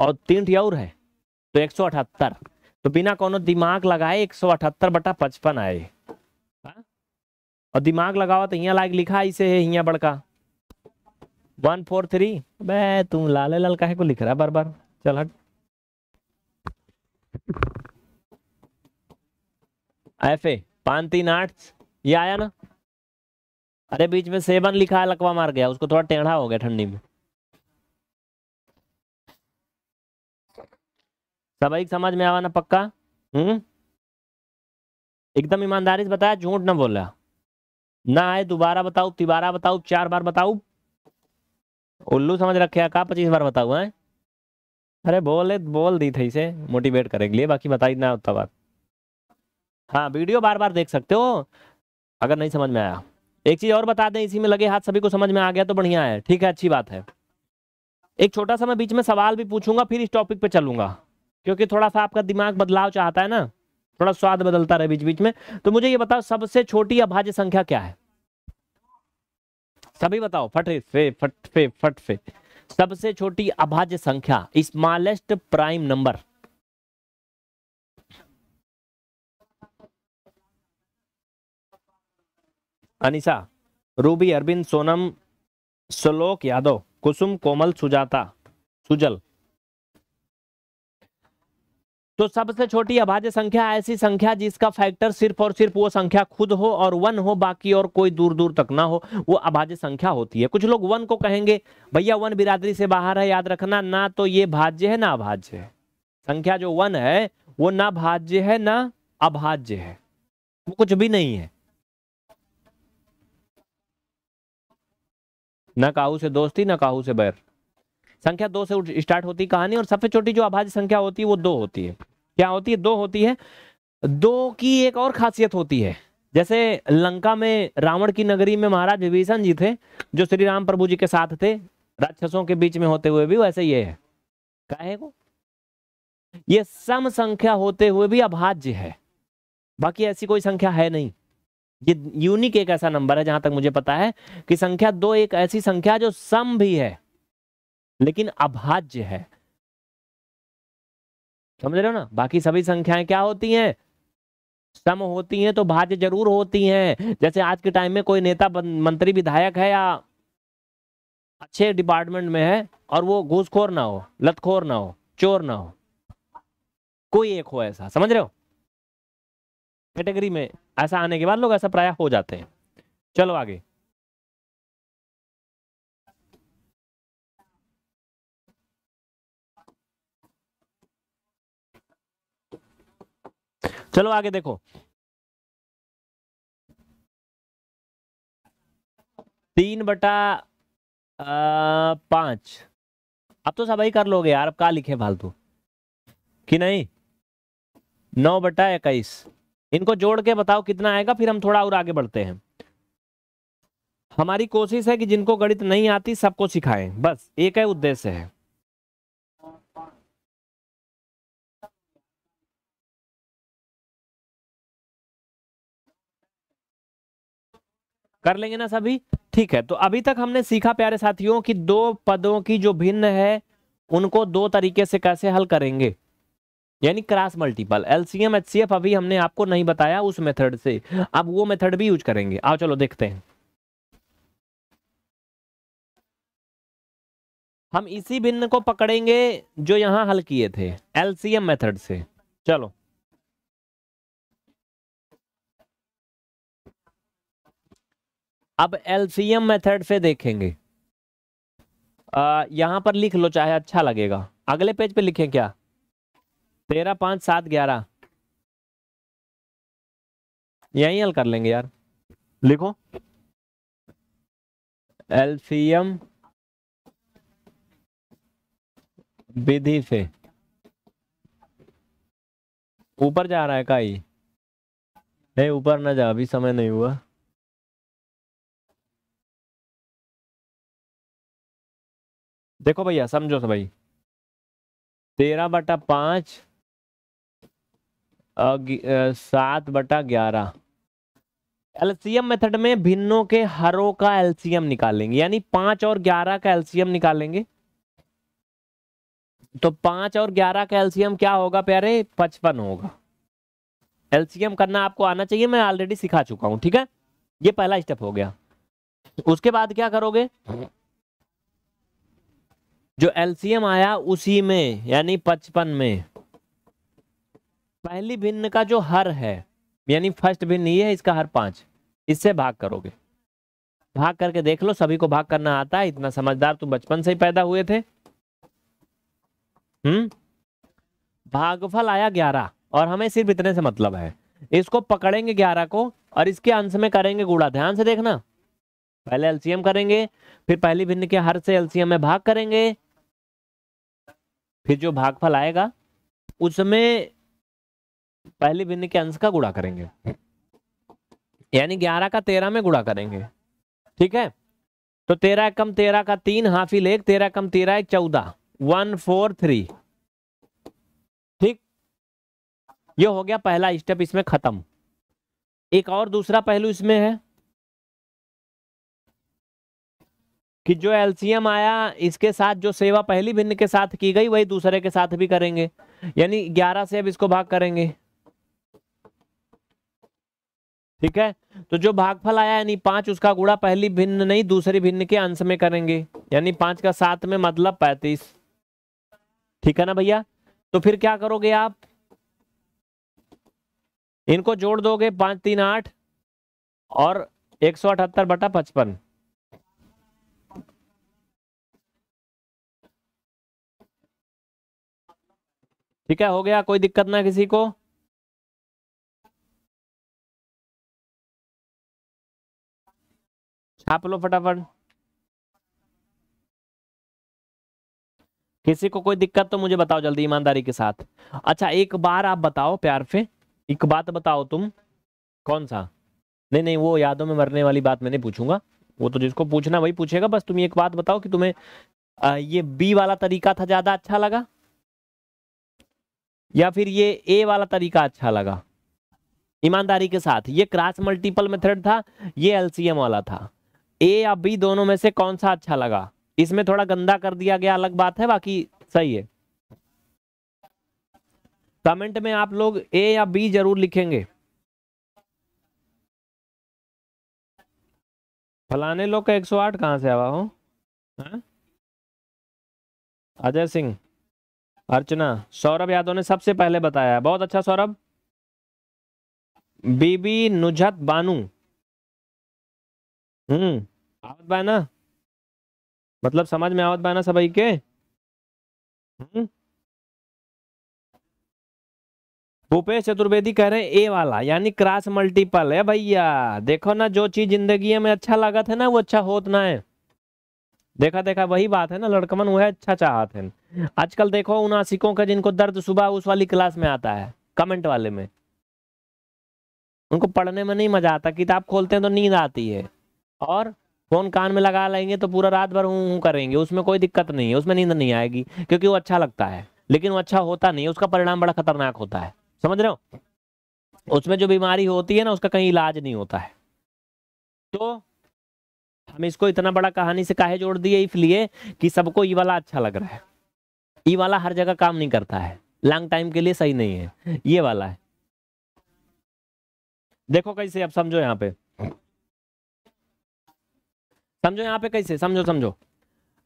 और तीन टी और है तो एक सौ अठहत्तर तो बिना कोनो दिमाग लगाए एक सौ अठहत्तर बटा पचपन आए हाँ? और दिमाग लगाओ तो यहाँ लाइक लिखा इसे है यहाँ बड़का वन फोर थ्री बे तुम लाले लाल काहे को लिख रहा बार बार चल हट एफ ए पाँच तीन आठ ये आया ना अरे बीच में सेवन लिखा है लकवा मार गया उसको थोड़ा टेढ़ा हो गया ठंडी में एक समझ में आवा ना पक्का हम्म एकदम ईमानदारी से बताया झूठ ना बोला ना आए दोबारा बताओ तिबारा बताओ चार बार बताऊ उल्लू समझ रखे कहा का पच्चीस बार बता हुआ है अरे बोले बोल दी थी इसे मोटिवेट करे के लिए बाकी बता ना उतना बार हाँ वीडियो बार बार देख सकते हो अगर नहीं समझ में आया एक चीज़ और बता दें इसी में लगे हाथ सभी को समझ में आ गया तो बढ़िया है ठीक है अच्छी बात है एक छोटा सा मैं बीच में सवाल भी पूछूंगा फिर इस टॉपिक पे चलूंगा क्योंकि थोड़ा सा आपका दिमाग बदलाव चाहता है ना थोड़ा स्वाद बदलता रहे बीच बीच में तो मुझे ये बताओ सबसे छोटी अभाज्य संख्या क्या है सभी बताओ फट फे फट फे फट फे सबसे छोटी अभाज्य संख्या smallest prime number Anisha Ruby Arvind Sonam Salok Yadav Kusum Komal Sujata Sujal तो सबसे छोटी अभाज्य संख्या ऐसी संख्या जिसका फैक्टर सिर्फ और सिर्फ वो संख्या खुद हो और वन हो बाकी और कोई दूर दूर तक ना हो वो अभाज्य संख्या होती है कुछ लोग वन को कहेंगे भैया वन बिरादरी से बाहर है याद रखना ना तो ये भाज्य है ना अभाज्य है संख्या जो वन है वो ना भाज्य है ना अभाज्य है वो कुछ भी नहीं है ना काहू से दोस्ती ना काहू से बैर संख्या दो से स्टार्ट होती कहानी और सबसे छोटी जो अभाज्य संख्या होती है वो दो होती है क्या होती है दो होती है दो की एक और खासियत होती है जैसे लंका में रावण की नगरी में महाराज विभीषण जी थे जो श्री राम प्रभु जी के साथ थे राक्षसों के बीच में होते हुए भी वैसे ये है काहे को ये सम संख्या होते हुए भी अभाज्य है बाकी ऐसी कोई संख्या है नहीं ये यूनिक एक ऐसा नंबर है जहां तक मुझे पता है कि संख्या दो एक ऐसी संख्या जो सम भी है लेकिन अभाज्य है समझ रहे हो ना बाकी सभी संख्याएं क्या होती हैं सम होती हैं तो भाज्य जरूर होती हैं जैसे आज के टाइम में कोई नेता मंत्री विधायक है या अच्छे डिपार्टमेंट में है और वो घूसखोर ना हो लतखोर ना हो चोर ना हो कोई एक हो ऐसा समझ रहे हो कैटेगरी में ऐसा आने के बाद लोग ऐसा प्राय हो जाते हैं चलो आगे चलो आगे देखो तीन बटा पांच अब तो सभी कर लोगे यार अब क्या लिखे फालतू कि नहीं नौ बटा इक्कीस इनको जोड़ के बताओ कितना आएगा फिर हम थोड़ा और आगे बढ़ते हैं हमारी कोशिश है कि जिनको गणित नहीं आती सबको सिखाएं बस एक है उद्देश्य है कर लेंगे ना सभी ठीक है तो अभी तक हमने सीखा प्यारे साथियों कि दो पदों की जो भिन्न है उनको दो तरीके से कैसे हल करेंगे यानी क्रास मल्टीपल एलसीएम एचसीएफ अभी हमने आपको नहीं बताया उस मेथड से अब वो मेथड भी यूज करेंगे आओ चलो देखते हैं हम इसी भिन्न को पकड़ेंगे जो यहां हल किए थे एलसीएम मेथड से चलो अब एलसीएम मेथड से देखेंगे आ, यहां पर लिख लो चाहे अच्छा लगेगा अगले पेज पे लिखें क्या तेरह पांच सात ग्यारह यही हल कर लेंगे यार लिखो एल्सियम विधि से ऊपर जा रहा है काई नहीं ऊपर ना जा अभी समय नहीं हुआ देखो भैया समझो भाई तेरह बटा पाँच सात बटा ग्यारह एलसीएम मेथड में भिन्नों के हरों का एलसीएम निकालेंगे यानी पांच और ग्यारह का एलसीएम निकालेंगे तो पांच और ग्यारह का एलसीएम क्या होगा प्यारे पचपन होगा एलसीएम करना आपको आना चाहिए मैं ऑलरेडी सिखा चुका हूँ ठीक है ये पहला स्टेप हो गया उसके बाद क्या करोगे जो एलसीएम आया उसी में यानी पचपन में पहली भिन्न का जो हर है यानी फर्स्ट भिन्न ये है इसका हर पांच इससे भाग करोगे भाग करके देख लो सभी को भाग करना आता है इतना समझदार तुम तो बचपन से ही पैदा हुए थे हम्म भागफल आया ग्यारह और हमें सिर्फ इतने से मतलब है इसको पकड़ेंगे ग्यारह को और इसके अंश में करेंगे गुड़ा ध्यान से देखना पहले एलसीएम करेंगे फिर पहली भिन्न के हर से एलसीएम में भाग करेंगे फिर जो भागफल आएगा उसमें पहले भिन्न के अंश का गुणा करेंगे यानी ग्यारह का तेरह में गुणा करेंगे ठीक है तो तेरह कम तेरह का तीन हाफिल एक तेरह कम तेरह एक चौदह वन फोर थ्री ठीक ये हो गया पहला स्टेप इसमें खत्म एक और दूसरा पहलू इसमें है कि जो एलसीएम आया इसके साथ जो सेवा पहली भिन्न के साथ की गई वही दूसरे के साथ भी करेंगे यानी 11 से अब इसको भाग करेंगे ठीक है तो जो भागफल आया यानी पांच उसका गुड़ा पहली भिन्न नहीं दूसरी भिन्न के अंश में करेंगे यानी पांच का सात में मतलब पैंतीस ठीक है ना भैया तो फिर क्या करोगे आप इनको जोड़ दोगे पांच तीन आठ और एक सौ अठहत्तर बटा पचपन ठीक है हो गया कोई दिक्कत ना किसी को छाप लो फटाफट किसी को कोई दिक्कत तो मुझे बताओ जल्दी ईमानदारी के साथ अच्छा एक बार आप बताओ प्यार से एक बात बताओ तुम कौन सा नहीं नहीं वो यादों में मरने वाली बात मैं नहीं पूछूंगा वो तो जिसको पूछना वही पूछेगा बस तुम एक बात बताओ कि तुम्हें आ, ये बी वाला तरीका था ज्यादा अच्छा लगा या फिर ये ए वाला तरीका अच्छा लगा ईमानदारी के साथ ये क्रॉस मल्टीपल मेथड था ये एलसीएम वाला था ए या बी दोनों में से कौन सा अच्छा लगा इसमें थोड़ा गंदा कर दिया गया अलग बात है बाकी सही है कमेंट में आप लोग ए या बी जरूर लिखेंगे फलाने लोग का 108 कहां से आवा हो हाँ? अजय सिंह अर्चना सौरभ यादव ने सबसे पहले बताया बहुत अच्छा सौरभ बीबी नुजत बानू हम्म आवत बहना मतलब समझ में आवत बहना सभी के हम्म भूपेश चतुर्वेदी कह रहे हैं ए वाला यानी क्रॉस मल्टीपल है भैया देखो ना जो चीज जिंदगी में अच्छा लगा था ना वो अच्छा होत ना है देखा देखा वही बात है ना लड़कमन वह अच्छा चाहते हैं आजकल देखो उन आशिकों का जिनको दर्द सुबह उस वाली क्लास में आता है कमेंट वाले में उनको पढ़ने में नहीं मजा आता किताब खोलते हैं तो नींद आती है और फोन कान में लगा लेंगे तो पूरा रात भर हूँ हूँ करेंगे उसमें कोई दिक्कत नहीं है उसमें नींद नहीं आएगी क्योंकि वो अच्छा लगता है लेकिन वो अच्छा होता नहीं है उसका परिणाम बड़ा खतरनाक होता है समझ रहे हो उसमें जो बीमारी होती है ना उसका कहीं इलाज नहीं होता है तो हमें इसको इतना बड़ा कहानी से काहे जोड़ दिए इसलिए कि सबको ये वाला अच्छा लग रहा है ये वाला हर जगह काम नहीं करता है लॉन्ग टाइम के लिए सही नहीं है ये वाला है देखो कैसे अब समझो यहाँ पे समझो यहाँ पे कैसे समझो समझो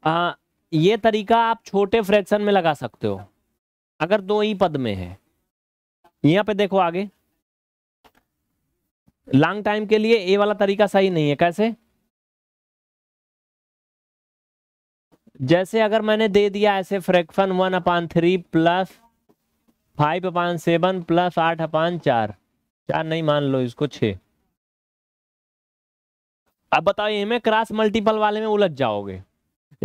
आ, ये तरीका आप छोटे फ्रैक्शन में लगा सकते हो अगर दो ही पद में है यहाँ पे देखो आगे लॉन्ग टाइम के लिए ए वाला तरीका सही नहीं है कैसे जैसे अगर मैंने दे दिया ऐसे fraction one upon three plus five upon seven plus आठ अपान चार चार नहीं मान लो इसको छ अब बताओ ये में क्रॉस मल्टीपल वाले में उलझ जाओगे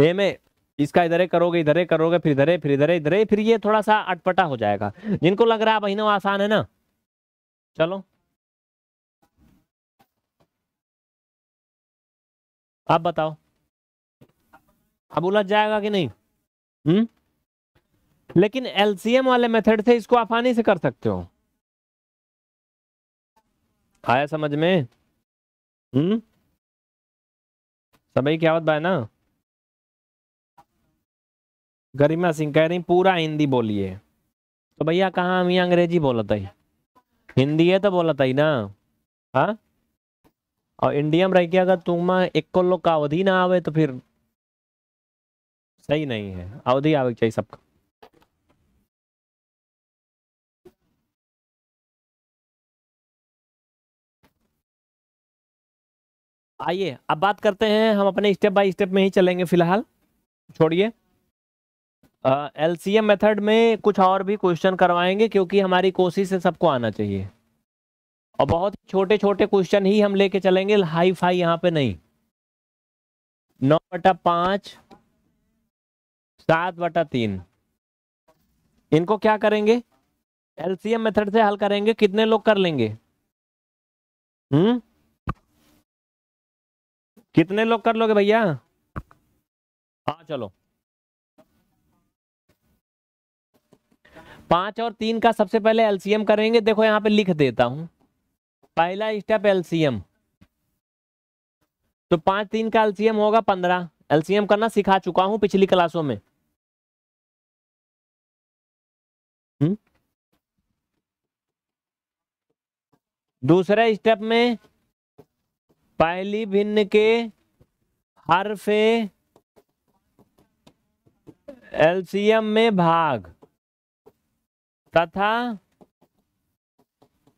ए में इसका इधर करोगे इधर करोगे फिर इधर फिर इधर इधर फिर ये थोड़ा सा अटपटा हो जाएगा जिनको लग रहा है महीनों आसान है ना चलो आप बताओ अब उलझ जाएगा कि नहीं हम्म लेकिन एलसीएम वाले मेथड से इसको आसानी से कर सकते हो आया समझ में हम्म सभी क्या बात ना गरिमा सिंह कह रही पूरा हिंदी बोलिए तो भैया कहाँ हम अंग्रेजी बोलते ही हिंदी है तो बोलते ही ना हाँ और इंडिया में रह गया अगर तुम इक्को लोग का अवधि ना आवे तो फिर सही नहीं है अवधि आवक चाहिए सबका आइए अब बात करते हैं हम अपने स्टेप बाय स्टेप में ही चलेंगे फिलहाल छोड़िए एल सी एम मेथड में कुछ और भी क्वेश्चन करवाएंगे क्योंकि हमारी कोशिश है सबको आना चाहिए और बहुत छोटे छोटे क्वेश्चन ही हम लेके चलेंगे हाई फाई यहाँ पे नहीं नौ बटा पाँच सात बटा तीन इनको क्या करेंगे एलसीएम मेथड से हल करेंगे कितने लोग कर लेंगे हम्म कितने लोग कर लोगे भैया हाँ चलो पांच और तीन का सबसे पहले एलसीएम करेंगे देखो यहां पे लिख देता हूं पहला स्टेप एलसीएम तो पांच तीन का एलसीएम होगा पंद्रह एलसीएम करना सिखा चुका हूं पिछली क्लासों में दूसरा स्टेप में पहली भिन्न के हर फे एल्सियम में भाग तथा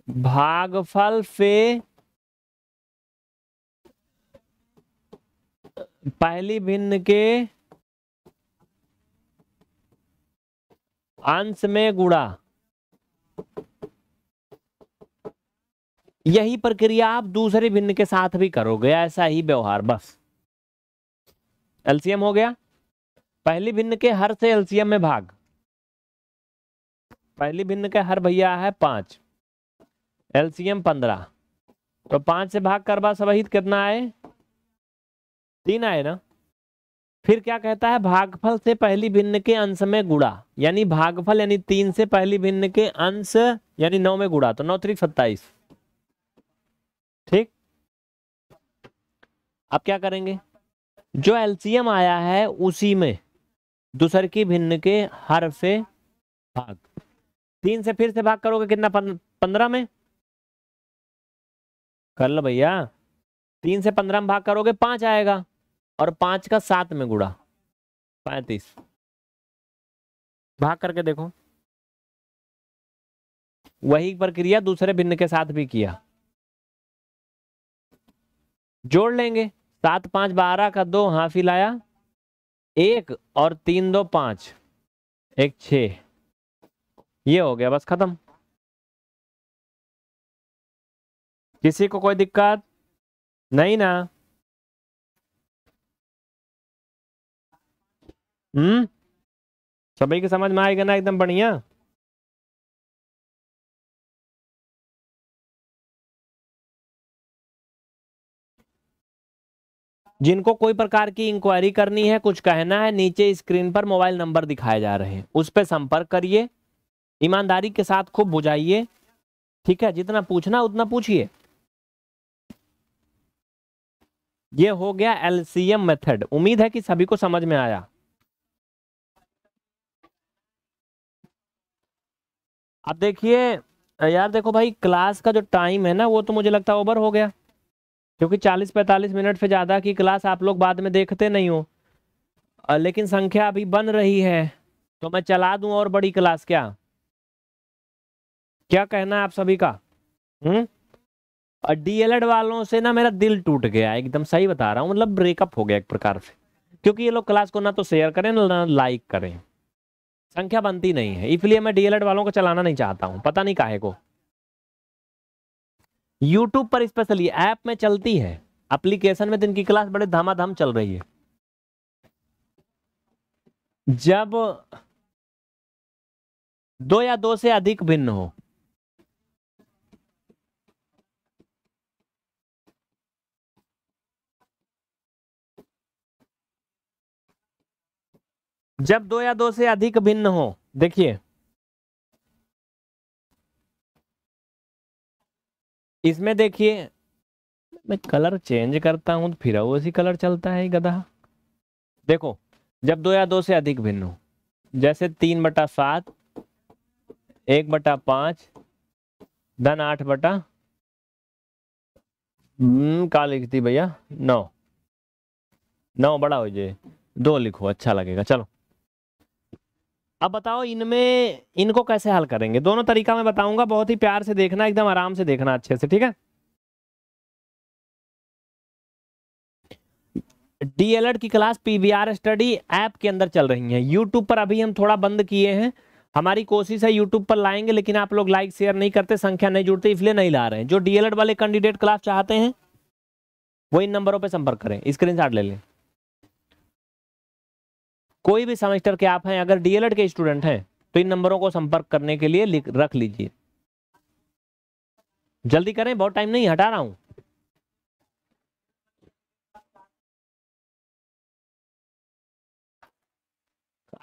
भागफल से पहली भिन्न के अंश में गुड़ा यही प्रक्रिया आप दूसरे भिन्न के साथ भी करोगे ऐसा ही व्यवहार बस एलसीएम हो गया पहली भिन्न के हर से एलसीएम में भाग पहली भिन्न के हर भैया है पांच एलसीएम पंद्रह तो पांच से भाग करवा सहित कितना आए तीन आए ना फिर क्या कहता है भागफल से पहली भिन्न के अंश में गुड़ा यानी भागफल यानी तीन से पहली भिन्न के अंश यानी नौ में गुड़ा तो नौ त्रिक सत्ताईस ठीक अब क्या करेंगे जो एलसीएम आया है उसी में दूसर की भिन्न के हर से भाग तीन से फिर से भाग करोगे कितना पंद्रह में कर लो भैया तीन से पंद्रह में भाग करोगे पांच आएगा और पांच का सात में गुड़ा पैतीस भाग करके देखो वही प्रक्रिया दूसरे भिन्न के साथ भी किया जोड़ लेंगे सात पांच बारह का दो ही लाया एक और तीन दो पांच एक छ ये हो गया बस खत्म किसी को कोई दिक्कत नहीं ना हम्म सभी की समझ में आएगा ना एकदम बढ़िया जिनको कोई प्रकार की इंक्वायरी करनी है कुछ कहना है नीचे स्क्रीन पर मोबाइल नंबर दिखाए जा रहे हैं उस पर संपर्क करिए ईमानदारी के साथ खूब बुझाइए ठीक है जितना पूछना उतना पूछिए ये हो गया एलसीएम मेथड उम्मीद है कि सभी को समझ में आया अब देखिए यार देखो भाई क्लास का जो टाइम है ना वो तो मुझे लगता है ओवर हो गया क्योंकि 40-45 मिनट से ज़्यादा की क्लास आप लोग बाद में देखते नहीं हो लेकिन संख्या अभी बन रही है तो मैं चला दूं और बड़ी क्लास क्या क्या कहना है आप सभी का हम्म डीएलएड वालों से ना मेरा दिल टूट गया एकदम सही बता रहा हूँ मतलब ब्रेकअप हो गया एक प्रकार से क्योंकि ये लोग क्लास को ना तो शेयर करें ना लाइक करें संख्या बनती नहीं है इसलिए मैं डीएलएड वालों को चलाना नहीं चाहता हूँ पता नहीं काहे को यूट्यूब पर स्पेशली ऐप में चलती है एप्लीकेशन में तो इनकी क्लास बड़े धामाधाम चल रही है जब दो या दो से अधिक भिन्न हो जब दो या दो से अधिक भिन्न हो देखिए इसमें देखिए मैं कलर चेंज करता हूँ तो फिर उसी कलर चलता है गधा देखो जब दो या दो से अधिक भिन्न हो जैसे तीन बटा सात एक बटा पाँच धन आठ बटा हम्म, का लिखती भैया नौ नौ बड़ा हो जाए दो लिखो अच्छा लगेगा चलो अब बताओ इनमें इनको कैसे हल करेंगे दोनों तरीका मैं बताऊंगा बहुत ही प्यार से देखना एकदम आराम से देखना अच्छे से ठीक है डीएलएड की क्लास पीवीआर स्टडी ऐप के अंदर चल रही है यूट्यूब पर अभी हम थोड़ा बंद किए हैं हमारी कोशिश है यूट्यूब पर लाएंगे लेकिन आप लोग लाइक शेयर नहीं करते संख्या नहीं जुड़ती इसलिए नहीं ला रहे हैं जो डीएलएड वाले कैंडिडेट क्लास चाहते हैं वो इन नंबरों पर संपर्क करें स्क्रीन ले लें कोई भी सेमेस्टर के आप हैं अगर डीएलएड के स्टूडेंट हैं तो इन नंबरों को संपर्क करने के लिए रख लीजिए जल्दी करें बहुत टाइम नहीं हटा रहा हूं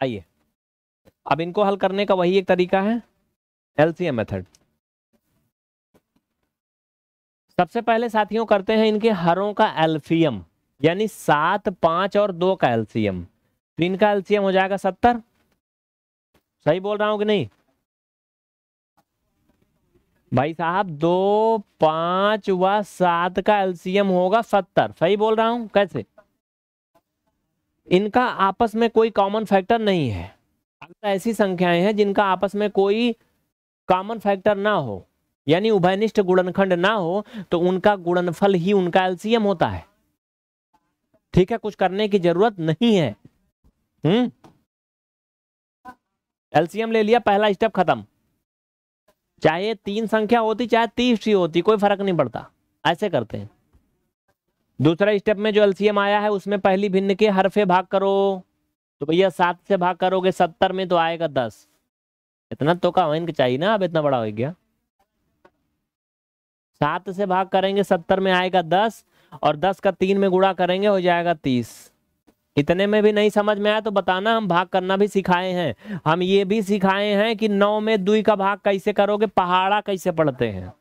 आइए अब इनको हल करने का वही एक तरीका है एलसीएम मेथड सबसे पहले साथियों करते हैं इनके हरों का एल्फियम यानी सात पांच और दो का एल्सियम तो इनका एल्सियम हो जाएगा सत्तर सही बोल रहा हूं कि नहीं भाई साहब दो पांच व सात का एल्सियम होगा सत्तर सही बोल रहा हूँ कैसे इनका आपस में कोई कॉमन फैक्टर नहीं है ऐसी संख्याएं हैं जिनका आपस में कोई कॉमन फैक्टर ना हो यानी उभयनिष्ठ गुणनखंड ना हो तो उनका गुणनफल ही उनका एल्सियम होता है ठीक है कुछ करने की जरूरत नहीं है हम्म एलसीएम ले लिया पहला स्टेप खत्म चाहे तीन संख्या होती चाहे तीस ही होती कोई फर्क नहीं पड़ता ऐसे करते हैं दूसरा स्टेप में जो एलसीएम आया है उसमें पहली भिन्न के हरफे भाग करो तो भैया सात से भाग करोगे सत्तर में तो आएगा दस इतना तो का इनके चाहिए ना अब इतना बड़ा हो गया सात से भाग करेंगे सत्तर में आएगा दस और दस का तीन में गुड़ा करेंगे हो जाएगा तीस इतने में भी नहीं समझ में आया तो बताना हम भाग करना भी सिखाए हैं हम ये भी सिखाए हैं कि नौ में दुई का भाग कैसे करोगे पहाड़ा कैसे पढ़ते हैं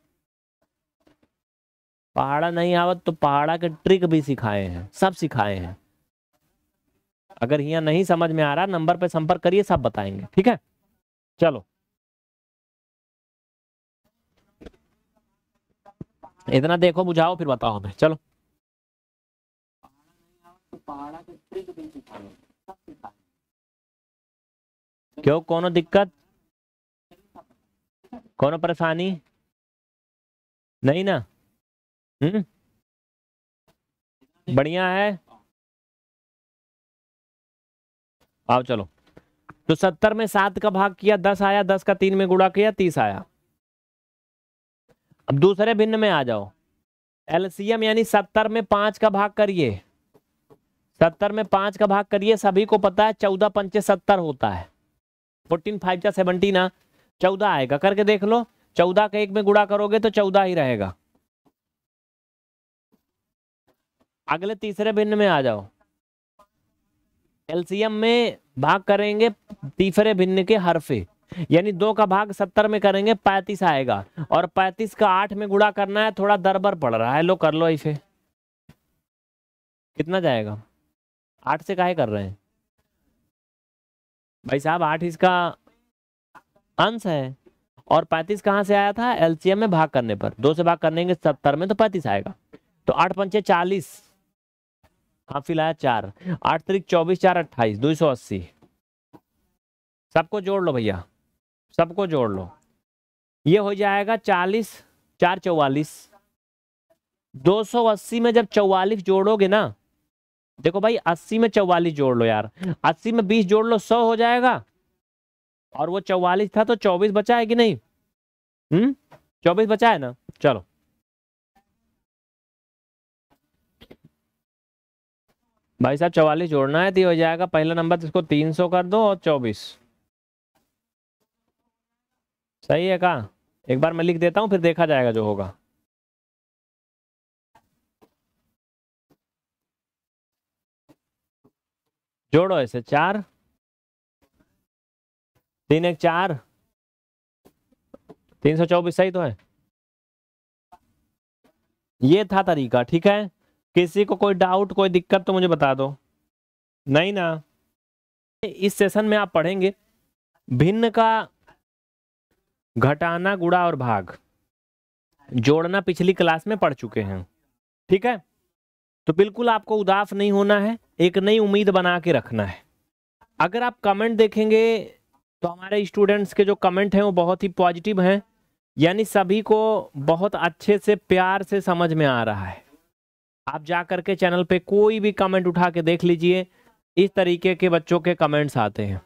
पहाड़ा नहीं आवत तो पहाड़ा के ट्रिक भी सिखाए हैं सब सिखाए हैं अगर यहाँ नहीं समझ में आ रहा नंबर पर संपर्क करिए सब बताएंगे ठीक है चलो इतना देखो बुझाओ फिर बताओ हमें चलो क्यों कोनो दिक्कत कोनो परेशानी नहीं ना हम्म बढ़िया है आओ चलो तो सत्तर में सात का भाग किया दस आया दस का तीन में गुड़ा किया तीस आया अब दूसरे भिन्न में आ जाओ एलसीएम यानी सत्तर में पांच का भाग करिए सत्तर में पांच का भाग करिए सभी को पता है चौदह पंचे सत्तर होता है फोर्टीन फाइव या सेवनटीन आ हाँ, चौदह आएगा करके देख लो चौदह का एक में गुड़ा करोगे तो चौदह ही रहेगा अगले तीसरे भिन्न में आ जाओ एलसीएम में भाग करेंगे तीसरे भिन्न के हरफे यानी दो का भाग सत्तर में करेंगे पैंतीस आएगा और पैंतीस का आठ में गुड़ा करना है थोड़ा दरबर पड़ रहा है लो कर लो इसे कितना जाएगा आठ से काय कर रहे हैं भाई साहब आठ इसका अंश है और पैंतीस कहाँ से आया था एलसीएम में भाग करने पर दो से भाग करने के सत्तर में तो पैंतीस आएगा तो आठ पंचे चालीस हाँ फिलहाल चार आठ तरीक चौबीस चार अट्ठाईस दो सौ अस्सी सबको जोड़ लो भैया सबको जोड़ लो ये हो जाएगा चालीस चार चौवालीस दो सौ अस्सी में जब चौवालीस जोड़ोगे ना देखो भाई अस्सी में चौवालीस जोड़ लो यार अस्सी में बीस जोड़ लो सौ हो जाएगा और वो चौवालीस था तो चौबीस बचा है कि नहीं हम्म चौबीस बचा है ना चलो भाई साहब चौवालीस जोड़ना है तो हो जाएगा पहला नंबर तो इसको तीन सौ कर दो और चौबीस सही है कहा एक बार मैं लिख देता हूँ फिर देखा जाएगा जो होगा जोड़ो ऐसे चार तीन एक चार तीन सौ चौबीस सही तो है ये था तरीका ठीक है किसी को कोई डाउट कोई दिक्कत तो मुझे बता दो नहीं ना इस सेशन में आप पढ़ेंगे भिन्न का घटाना गुड़ा और भाग जोड़ना पिछली क्लास में पढ़ चुके हैं ठीक है तो बिल्कुल आपको उदास नहीं होना है एक नई उम्मीद बना के रखना है अगर आप कमेंट देखेंगे तो हमारे स्टूडेंट्स के जो कमेंट हैं वो बहुत ही पॉजिटिव हैं यानी सभी को बहुत अच्छे से प्यार से समझ में आ रहा है आप जा कर के चैनल पे कोई भी कमेंट उठा के देख लीजिए इस तरीके के बच्चों के कमेंट्स आते हैं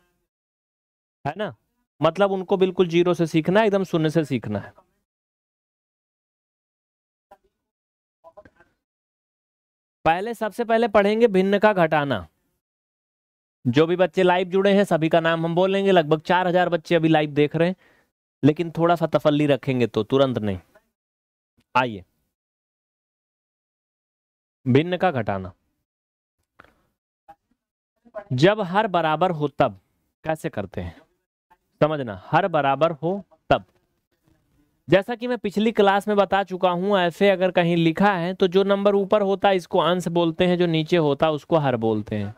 है ना मतलब उनको बिल्कुल जीरो से सीखना है एकदम शून्य से सीखना है पहले सबसे पहले पढ़ेंगे भिन्न का घटाना जो भी बच्चे लाइव जुड़े हैं सभी का नाम हम बोलेंगे लगभग चार हजार बच्चे अभी लाइव देख रहे हैं लेकिन थोड़ा सा तफल्ली रखेंगे तो तुरंत नहीं आइए भिन्न का घटाना जब हर बराबर हो तब कैसे करते हैं समझना हर बराबर हो जैसा कि मैं पिछली क्लास में बता चुका हूँ ऐसे अगर कहीं लिखा है तो जो नंबर ऊपर होता है इसको अंश बोलते हैं जो नीचे होता है उसको हर बोलते हैं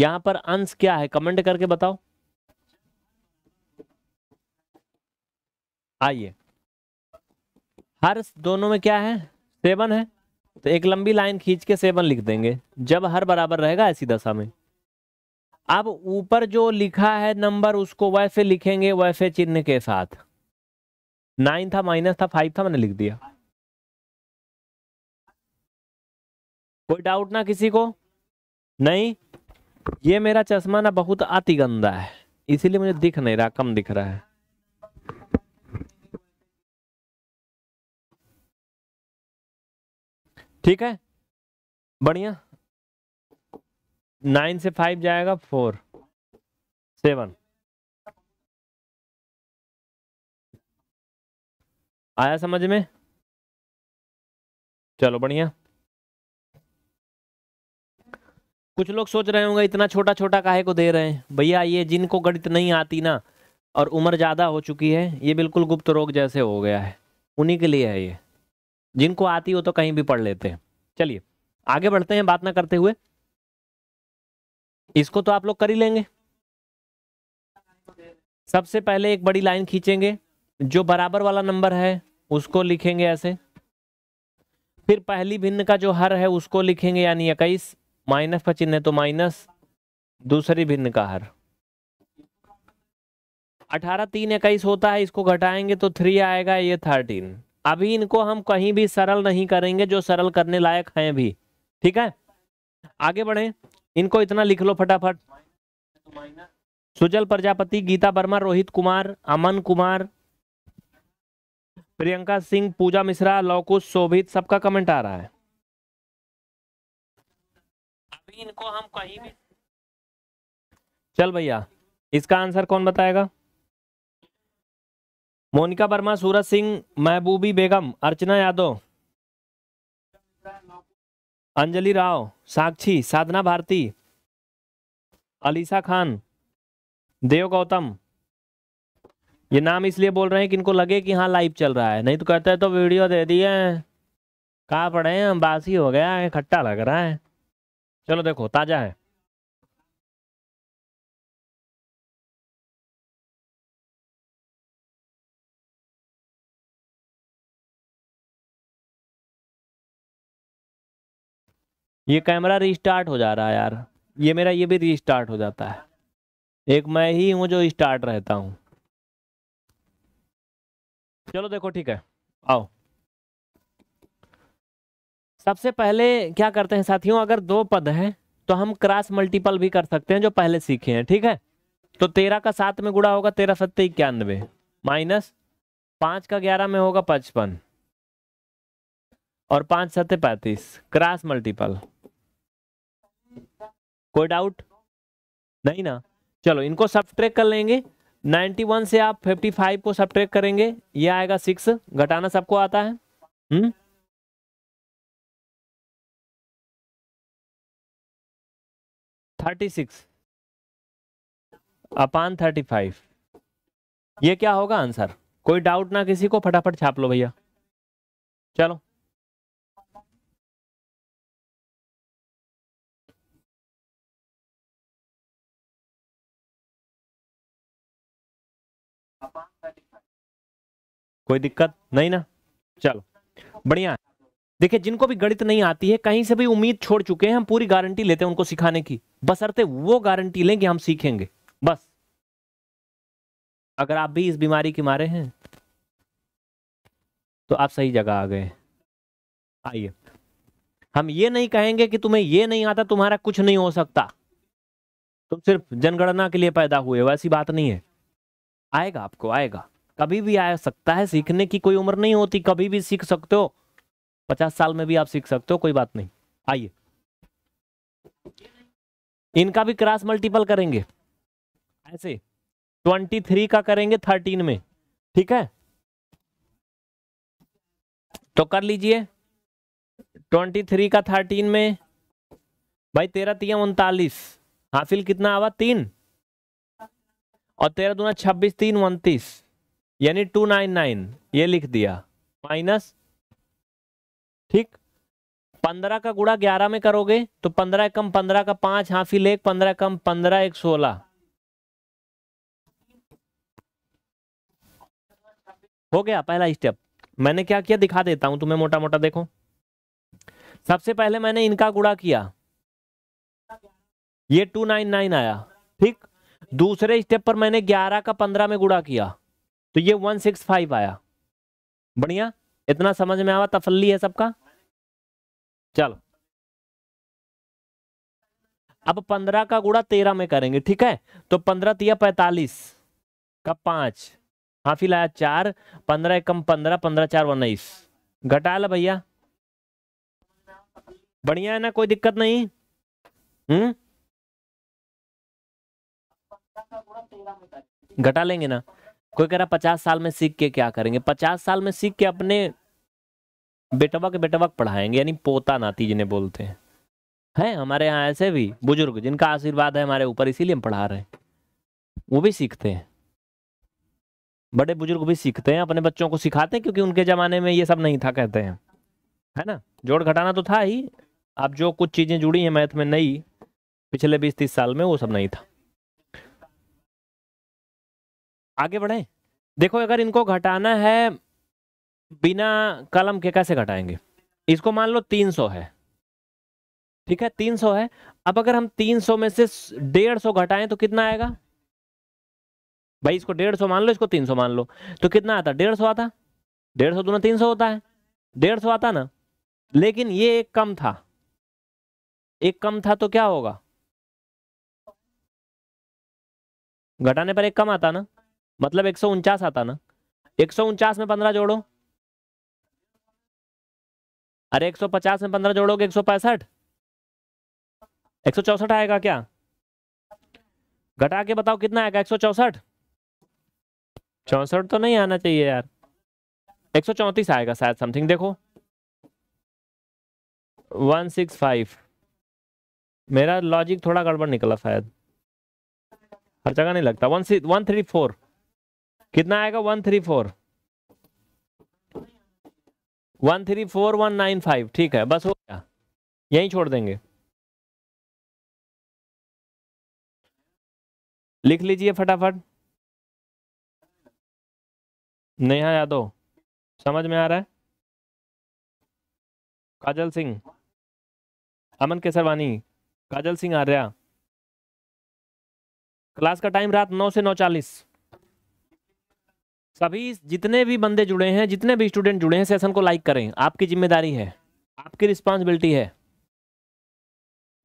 यहाँ पर अंश क्या है कमेंट करके बताओ आइए हर दोनों में क्या है सेवन है तो एक लंबी लाइन खींच के सेवन लिख देंगे जब हर बराबर रहेगा ऐसी दशा में अब ऊपर जो लिखा है नंबर उसको वैसे लिखेंगे वैसे चिन्ह के साथ नाइन था माइनस था फाइव था मैंने लिख दिया कोई डाउट ना किसी को नहीं ये मेरा चश्मा ना बहुत अति गंदा है इसीलिए मुझे दिख नहीं रहा कम दिख रहा है ठीक है बढ़िया नाइन से फाइव जाएगा फोर सेवन आया समझ में चलो बढ़िया कुछ लोग सोच रहे होंगे इतना छोटा छोटा काहे को दे रहे हैं भैया ये जिनको गणित नहीं आती ना और उम्र ज़्यादा हो चुकी है ये बिल्कुल गुप्त रोग जैसे हो गया है उन्हीं के लिए है ये जिनको आती हो तो कहीं भी पढ़ लेते हैं चलिए आगे बढ़ते हैं बात ना करते हुए इसको तो आप लोग कर ही लेंगे सबसे पहले एक बड़ी लाइन खींचेंगे जो बराबर वाला नंबर है उसको लिखेंगे ऐसे फिर पहली भिन्न का जो हर है उसको लिखेंगे यानी इक्कीस माइनस का चिन्ह है तो माइनस दूसरी भिन्न का हर अठारह तीन इक्कीस होता है इसको घटाएंगे तो थ्री आएगा ये थर्टीन अभी इनको हम कहीं भी सरल नहीं करेंगे जो सरल करने लायक हैं भी ठीक है आगे बढ़े इनको इतना लिख लो फटाफट सुजल प्रजापति गीता वर्मा रोहित कुमार अमन कुमार प्रियंका सिंह पूजा मिश्रा लवकुश शोभित सबका कमेंट आ रहा है अभी इनको हम कहीं भी चल भैया इसका आंसर कौन बताएगा मोनिका वर्मा सूरज सिंह महबूबी बेगम अर्चना यादव अंजलि राव साक्षी साधना भारती अलीसा खान देव गौतम ये नाम इसलिए बोल रहे हैं कि इनको लगे कि हाँ लाइव चल रहा है नहीं तो कहते हैं तो वीडियो दे दिए कहा पड़े हैं बासी हो गया है खट्टा लग रहा है चलो देखो ताज़ा है ये कैमरा रीस्टार्ट हो जा रहा है यार ये मेरा ये भी रीस्टार्ट हो जाता है एक मैं ही हूँ जो स्टार्ट रहता हूँ चलो देखो ठीक है आओ सबसे पहले क्या करते हैं साथियों अगर दो पद हैं तो हम क्रॉस मल्टीपल भी कर सकते हैं जो पहले सीखे हैं ठीक है तो तेरह का सात में गुड़ा होगा तेरह सत्तर इक्यानवे माइनस पांच का ग्यारह में होगा पचपन और पांच सत्य पैंतीस क्रॉस मल्टीपल कोई डाउट नहीं ना चलो इनको सब ट्रेक कर लेंगे 91 से आप 55 को सब्ट्रैक्ट करेंगे ये आएगा सिक्स घटाना सबको आता है हम्म thirty six upon thirty five ये क्या होगा आंसर कोई डाउट ना किसी को फटाफट छाप लो भैया चलो कोई दिक्कत नहीं ना चलो बढ़िया देखिए जिनको भी गणित नहीं आती है कहीं से भी उम्मीद छोड़ चुके हैं हम पूरी गारंटी लेते हैं उनको सिखाने की बस अर्थे वो गारंटी लेंगे हम सीखेंगे बस अगर आप भी इस बीमारी के मारे हैं तो आप सही जगह आ गए आइए हम ये नहीं कहेंगे कि तुम्हें ये नहीं आता तुम्हारा कुछ नहीं हो सकता तुम सिर्फ जनगणना के लिए पैदा हुए वैसी बात नहीं है आएगा आपको आएगा कभी भी आ सकता है सीखने की कोई उम्र नहीं होती कभी भी सीख सकते हो पचास साल में भी आप सीख सकते हो कोई बात नहीं आइए इनका भी क्रॉस मल्टीपल करेंगे ऐसे ट्वेंटी थ्री का करेंगे थर्टीन में ठीक है तो कर लीजिए ट्वेंटी थ्री का थर्टीन में भाई तेरह तीन उनतालीस हासिल कितना आवा तीन और तेरह दूना छब्बीस तीन उनतीस यानी टू नाइन नाइन ये लिख दिया माइनस ठीक पंद्रह का गुड़ा ग्यारह में करोगे तो पंद्रह कम पंद्रह का पांच हाफी लेख पंद्रह कम पंद्रह एक सोलह हो गया पहला स्टेप मैंने क्या किया दिखा देता हूं तुम्हें मोटा मोटा देखो सबसे पहले मैंने इनका गुड़ा किया ये टू नाइन नाइन आया ठीक दूसरे स्टेप पर मैंने ग्यारह का पंद्रह में गुड़ा किया तो ये वन सिक्स फाइव आया बढ़िया इतना समझ में आवा तफल्ली है सबका चलो अब पंद्रह का गुड़ा तेरह में करेंगे ठीक है तो पंद्रह तिया पैतालीस का पांच हाफी लाया चार पंद्रह एकम पंद्रह पंद्रह चार उन्नीस घटा ला भैया बढ़िया है ना कोई दिक्कत नहीं हम्म घटा लेंगे ना कोई कह रहा पचास साल में सीख के क्या करेंगे पचास साल में सीख के अपने बेटवा के बेटवा पढ़ाएंगे यानी पोता नाती जिन्हें बोलते हैं है हमारे यहाँ ऐसे भी बुजुर्ग जिनका आशीर्वाद है हमारे ऊपर इसीलिए हम पढ़ा रहे हैं वो भी सीखते हैं बड़े बुजुर्ग भी सीखते हैं अपने बच्चों को सिखाते हैं क्योंकि उनके ज़माने में ये सब नहीं था कहते हैं है ना जोड़ घटाना तो था ही अब जो कुछ चीज़ें जुड़ी हैं मैथ में नई पिछले बीस तीस साल में वो सब नहीं था आगे बढ़ें देखो अगर इनको घटाना है बिना कलम के कैसे घटाएंगे इसको मान लो 300 है ठीक है 300 है अब अगर हम 300 में से डेढ़ सौ घटाएं तो कितना आएगा भाई इसको सौ मान लो इसको सौ मान लो तो कितना आता डेढ़ सौ आता डेढ़ सौ दोनों तीन सौ होता है डेढ़ सौ आता ना लेकिन ये एक कम था एक कम था तो क्या होगा घटाने पर एक कम आता ना मतलब एक आता ना एक में पंद्रह जोड़ो अरे एक सौ पचास में पंद्रह जोड़ोगे एक सौ पैंसठ एक सौ चौसठ आएगा क्या घटा के बताओ कितना आएगा एक सौ चौसठ चौसठ तो नहीं आना चाहिए यार एक सौ चौंतीस आएगा शायद समथिंग देखो वन सिक्स फाइव मेरा लॉजिक थोड़ा गड़बड़ निकला शायद हर जगह नहीं लगता वन वन थ्री फोर कितना आएगा one three four one three four one nine five ठीक है बस हो गया यहीं छोड़ देंगे लिख लीजिए फटाफट नेहा यादव समझ में आ रहा है काजल सिंह अमन केसरवानी काजल सिंह आर्या क्लास का टाइम रात नौ से नौ चालीस सभी जितने भी बंदे जुड़े हैं जितने भी स्टूडेंट जुड़े हैं सेशन को लाइक करें आपकी जिम्मेदारी है आपकी रिस्पॉन्सिबिलिटी है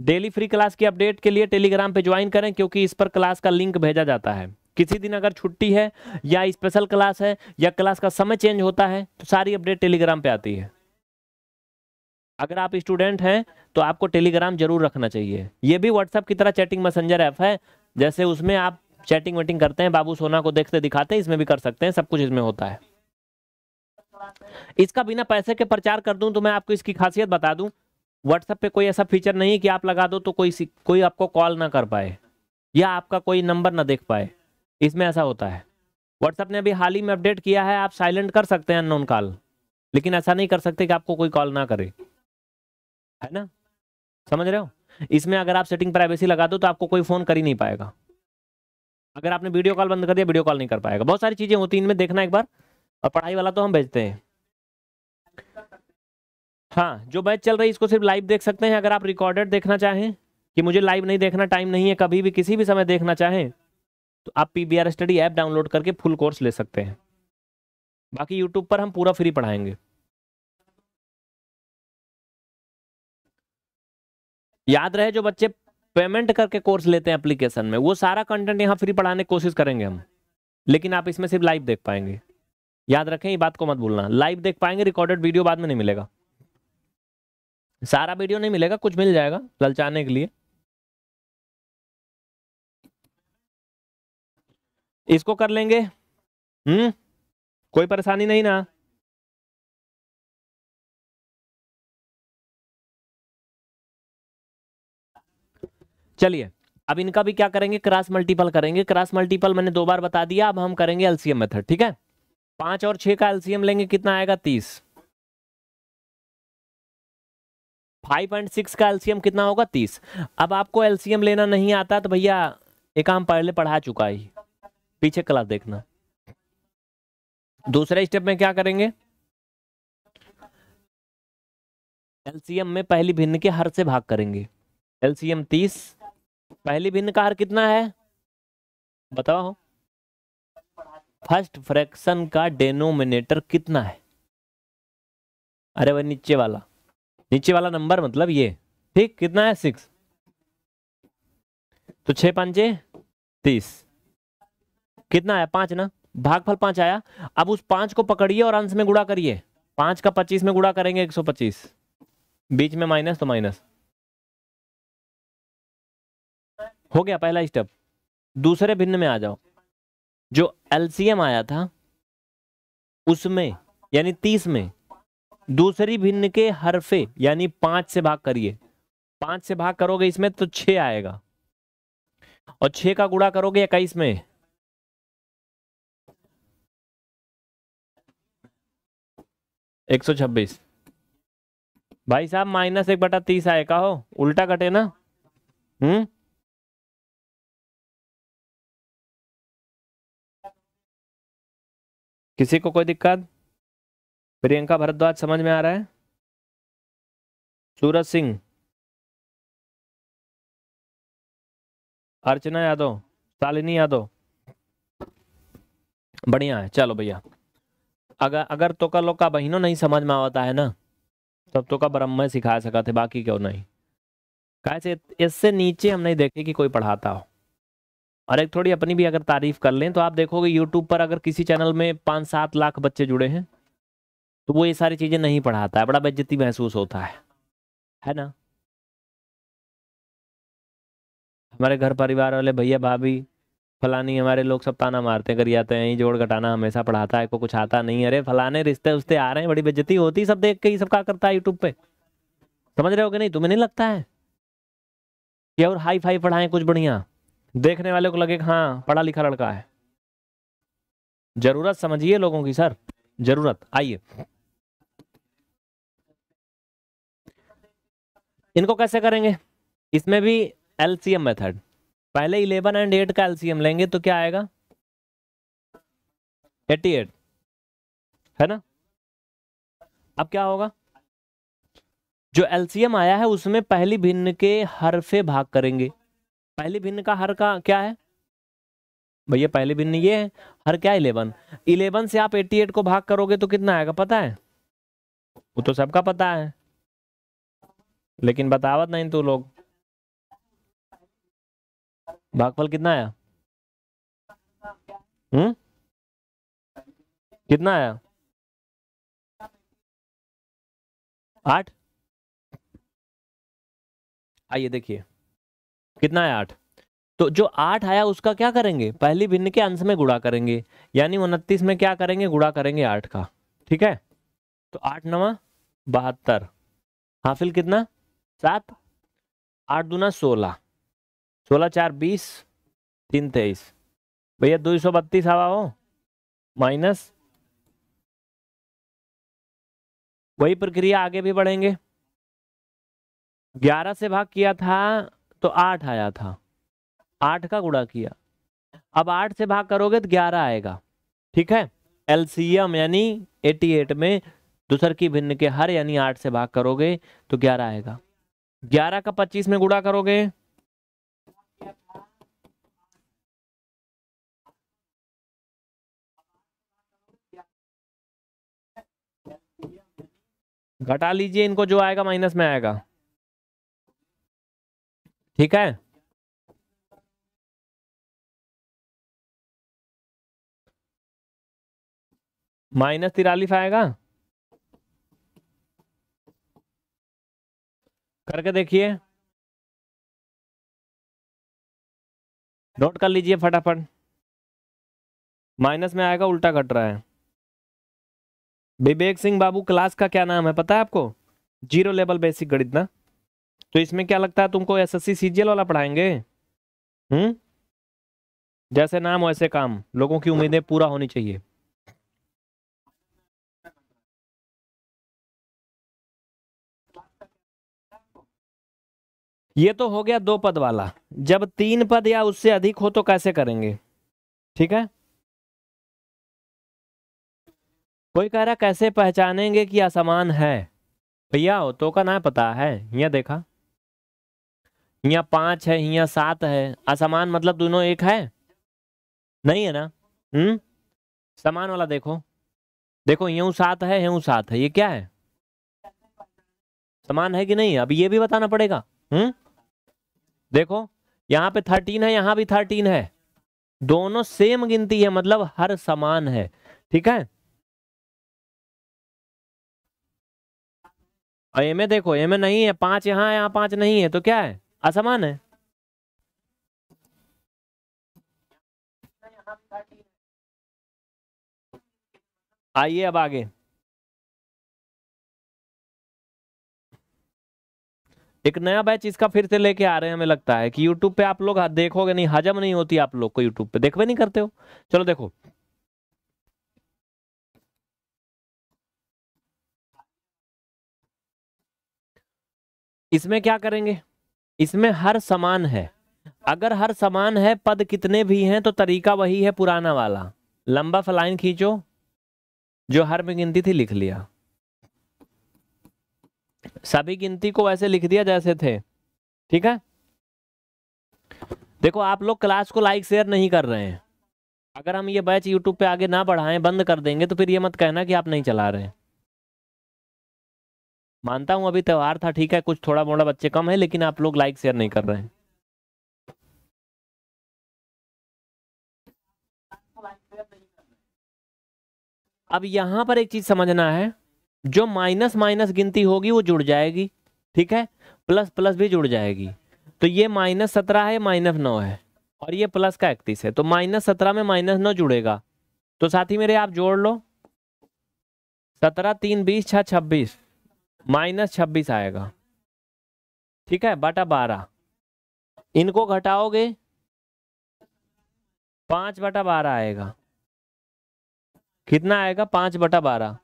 डेली फ्री क्लास की अपडेट के लिए टेलीग्राम पे ज्वाइन करें क्योंकि इस पर क्लास का लिंक भेजा जाता है किसी दिन अगर छुट्टी है या स्पेशल क्लास है या क्लास का समय चेंज होता है तो सारी अपडेट टेलीग्राम पे आती है अगर आप स्टूडेंट हैं तो आपको टेलीग्राम जरूर रखना चाहिए ये भी व्हाट्सएप की तरह चैटिंग मैसेंजर ऐप है जैसे उसमें आप चैटिंग वेटिंग करते हैं बाबू सोना को देखते दिखाते हैं इसमें भी कर सकते हैं सब कुछ इसमें होता है इसका बिना पैसे के प्रचार कर दूं तो मैं आपको इसकी खासियत बता दूं व्हाट्सएप पे कोई ऐसा फीचर नहीं कि आप लगा दो तो कोई कोई आपको कॉल ना कर पाए या आपका कोई नंबर ना देख पाए इसमें ऐसा होता है व्हाट्सएप ने अभी हाल ही में अपडेट किया है आप साइलेंट कर सकते हैं अननोन कॉल लेकिन ऐसा नहीं कर सकते कि आपको कोई कॉल ना करे है ना समझ रहे हो इसमें अगर आप सेटिंग प्राइवेसी लगा दो तो आपको कोई फ़ोन कर ही नहीं पाएगा अगर आपने वीडियो कॉल बंद कर दिया वीडियो कॉल नहीं कर पाएगा बहुत सारी चीज़ें होती हैं इनमें देखना एक बार और पढ़ाई वाला तो हम भेजते हैं हाँ जो बैच चल रही है इसको सिर्फ लाइव देख सकते हैं अगर आप रिकॉर्डेड देखना चाहें कि मुझे लाइव नहीं देखना टाइम नहीं है कभी भी किसी भी समय देखना चाहें तो आप P B R study app download करके फुल कोर्स ले सकते हैं बाकी यूट्यूब पर हम पूरा फ्री पढ़ाएंगे याद रहे जो बच्चे पेमेंट करके कोर्स लेते हैं एप्लीकेशन में वो सारा कंटेंट यहाँ फ्री पढ़ाने की कोशिश करेंगे हम लेकिन आप इसमें सिर्फ लाइव देख पाएंगे याद रखें ये बात को मत भूलना लाइव देख पाएंगे रिकॉर्डेड वीडियो बाद में नहीं मिलेगा सारा वीडियो नहीं मिलेगा कुछ मिल जाएगा ललचाने के लिए इसको कर लेंगे हम्म कोई परेशानी नहीं ना चलिए अब इनका भी क्या करेंगे क्रॉस मल्टीपल करेंगे क्रॉस मल्टीपल मैंने दो बार बता दिया अब हम करेंगे एलसीएम मेथड ठीक है पांच और छह का एलसीएम लेंगे कितना आएगा तीस फाइव पॉइंट सिक्स का एलसीएम कितना होगा तीस अब आपको एलसीएम लेना नहीं आता तो भैया एक काम पहले पढ़ा चुका ही पीछे क्लास देखना दूसरे स्टेप में क्या करेंगे एलसीएम में पहली भिन्न के हर से भाग करेंगे एलसीएम तीस पहली भिन्न का हर कितना है बताओ फर्स्ट फ्रैक्शन का डेनोमिनेटर कितना है अरे भाई नीचे वाला नीचे वाला नंबर मतलब ये ठीक कितना है सिक्स तो छह पांच तीस कितना है पांच ना भागफल पांच आया अब उस पांच को पकड़िए और अंश में गुड़ा करिए पांच का पच्चीस में गुड़ा करेंगे एक सौ पच्चीस बीच में माइनस तो माइनस हो गया पहला स्टेप दूसरे भिन्न में आ जाओ जो एलसीएम आया था उसमें यानी तीस में दूसरी भिन्न के हरफे यानी पांच से भाग करिए पांच से भाग करोगे इसमें तो छ आएगा और छ का गुड़ा करोगे इक्कीस में एक सौ छब्बीस भाई साहब माइनस एक बटा तीस आएगा हो उल्टा कटे ना हम्म किसी को कोई दिक्कत प्रियंका भरद्वाज समझ में आ रहा है सूरज सिंह अर्चना यादव शालिनी यादव बढ़िया है चलो भैया अगर अगर तो का लोग का बहनों नहीं समझ में आता है ना तब तो का ब्रह्म सिखा सका थे बाकी क्यों नहीं कैसे इससे नीचे हम नहीं देखे कि कोई पढ़ाता हो और एक थोड़ी अपनी भी अगर तारीफ कर लें तो आप देखोगे यूट्यूब पर अगर किसी चैनल में पाँच सात लाख बच्चे जुड़े हैं तो वो ये सारी चीज़ें नहीं पढ़ाता है बड़ा बेज्जती महसूस होता है है ना हमारे घर परिवार वाले भैया भाभी फलानी हमारे लोग सब ताना मारते कर जाते हैं जोड़ घटाना हमेशा पढ़ाता है को कुछ आता नहीं अरे फलाने रिश्ते उस्ते आ रहे हैं बड़ी बेज्जती होती सब देख के ही सब का करता है यूट्यूब पे समझ रहे हो कि नहीं तुम्हें नहीं लगता है कि और हाई फाई पढ़ाएं कुछ बढ़िया देखने वाले को लगे हाँ पढ़ा लिखा लड़का है जरूरत समझिए लोगों की सर जरूरत आइए इनको कैसे करेंगे इसमें भी एलसीएम मेथड पहले इलेवन एंड एट का एलसीएम लेंगे तो क्या आएगा एट्टी एट है ना अब क्या होगा जो एलसीएम आया है उसमें पहली भिन्न के हरफे भाग करेंगे पहले भिन्न का हर का क्या है भैया पहले भिन्न ये है हर क्या इलेवन इलेवन से आप एट्टी एट को भाग करोगे तो कितना आएगा पता है वो तो सबका पता है लेकिन बतावत नहीं तू लोग भागफल कितना आया हम्म कितना आया आठ आइए देखिए कितना है आठ तो जो आठ आया उसका क्या करेंगे पहली भिन्न के अंश में गुड़ा करेंगे यानी उनतीस में क्या करेंगे गुड़ा करेंगे आठ का ठीक है तो आठ नवा बहत्तर हाफिल कितना सात आठ दूना सोलह सोलह चार बीस तीन तेईस भैया दो सौ बत्तीस हवा हो माइनस वही प्रक्रिया आगे भी बढ़ेंगे ग्यारह से भाग किया था तो आठ आया था आठ का गुड़ा किया अब आठ से भाग करोगे तो ग्यारह आएगा ठीक है एलसीएम यानी एट में दूसर की भिन्न के हर यानी आठ से भाग करोगे तो ग्यारह आएगा ग्यारह का पच्चीस में गुड़ा करोगे घटा लीजिए इनको जो आएगा माइनस में आएगा ठीक है माइनस तिरालीस आएगा करके देखिए नोट कर लीजिए फटाफट माइनस में आएगा उल्टा कट रहा है विवेक सिंह बाबू क्लास का क्या नाम है पता है आपको जीरो लेवल बेसिक गणित ना तो इसमें क्या लगता है तुमको एसएससी सीजीएल वाला पढ़ाएंगे हम्म जैसे नाम वैसे काम लोगों की उम्मीदें पूरा होनी चाहिए ये तो हो गया दो पद वाला जब तीन पद या उससे अधिक हो तो कैसे करेंगे ठीक है कोई कह रहा कैसे पहचानेंगे कि असमान है भैया हो तो का ना पता है यह देखा यहाँ पाँच है यहाँ सात है असमान मतलब दोनों एक है नहीं है ना हम्म समान वाला देखो देखो यूं सात है यूं सात है ये क्या है समान है कि नहीं अब ये भी बताना पड़ेगा हम्म देखो यहाँ पे थर्टीन है यहाँ भी थर्टीन है दोनों सेम गिनती है मतलब हर समान है ठीक है और में देखो ये में नहीं है पांच यहाँ है यहाँ पांच नहीं है तो क्या है असमान है आइए अब आगे एक नया बैच इसका फिर से लेके आ रहे हैं हमें लगता है कि YouTube पे आप लोग हाँ, देखोगे नहीं हजम नहीं होती आप लोग को YouTube पे देखवे नहीं करते हो चलो देखो इसमें क्या करेंगे इसमें हर समान है अगर हर समान है पद कितने भी हैं तो तरीका वही है पुराना वाला लंबा फलाइन खींचो जो हर में गिनती थी लिख लिया सभी गिनती को वैसे लिख दिया जैसे थे ठीक है देखो आप लोग क्लास को लाइक शेयर नहीं कर रहे हैं अगर हम ये बैच यूट्यूब पे आगे ना बढ़ाएं बंद कर देंगे तो फिर ये मत कहना कि आप नहीं चला रहे हैं मानता हूं अभी त्यौहार था ठीक है कुछ थोड़ा मोड़ा बच्चे कम है लेकिन आप लोग लाइक शेयर नहीं कर रहे हैं अब यहां पर एक चीज समझना है जो माइनस माइनस गिनती होगी वो जुड़ जाएगी ठीक है प्लस प्लस भी जुड़ जाएगी तो ये माइनस सत्रह है माइनस नौ है और ये प्लस का इकतीस है तो माइनस सत्रह में माइनस नौ जुड़ेगा तो साथ ही मेरे आप जोड़ लो सत्रह तीन बीस छः छब्बीस माइनस छब्बीस आएगा ठीक है बटा बारह इनको घटाओगे पांच बटा बारह आएगा कितना आएगा पांच बटा बारह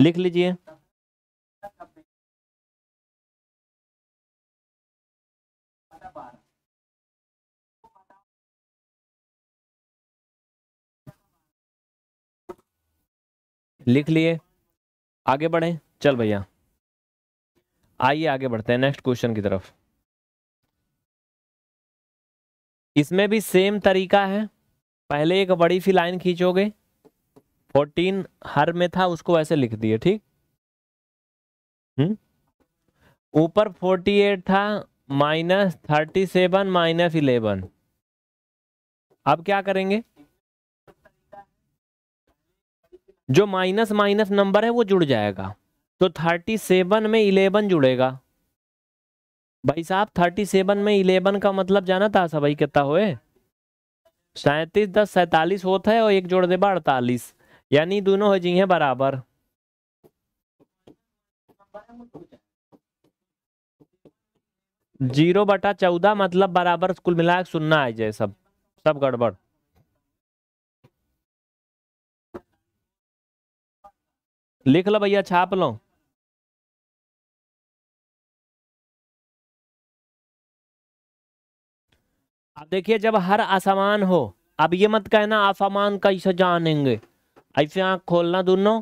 लिख लीजिए लिख लिए आगे बढ़ें चल भैया आइए आगे बढ़ते हैं नेक्स्ट क्वेश्चन की तरफ इसमें भी सेम तरीका है पहले एक बड़ी सी लाइन खींचोगे फोर्टीन हर में था उसको ऐसे लिख दिए ठीक हम्म? ऊपर फोर्टी एट था minus thirty seven minus eleven अब क्या करेंगे जो माइनस माइनस नंबर है वो जुड़ जाएगा तो थर्टी सेवन में इलेवन जुड़ेगा भाई साहब थर्टी सेवन में इलेवन का मतलब जाना था सब कितना हो सैतीस दस सैतालीस होता है और एक जोड़ देबा अड़तालीस यानी दोनों हो जी हैं बराबर जीरो बटा चौदह मतलब बराबर कुल मिला सुनना आ जाए सब सब गड़बड़ लिख लो भैया छाप लो अब देखिए जब हर असमान हो अब ये मत कहना असमान कैसे जानेंगे ऐसे आंख खोलना दोनों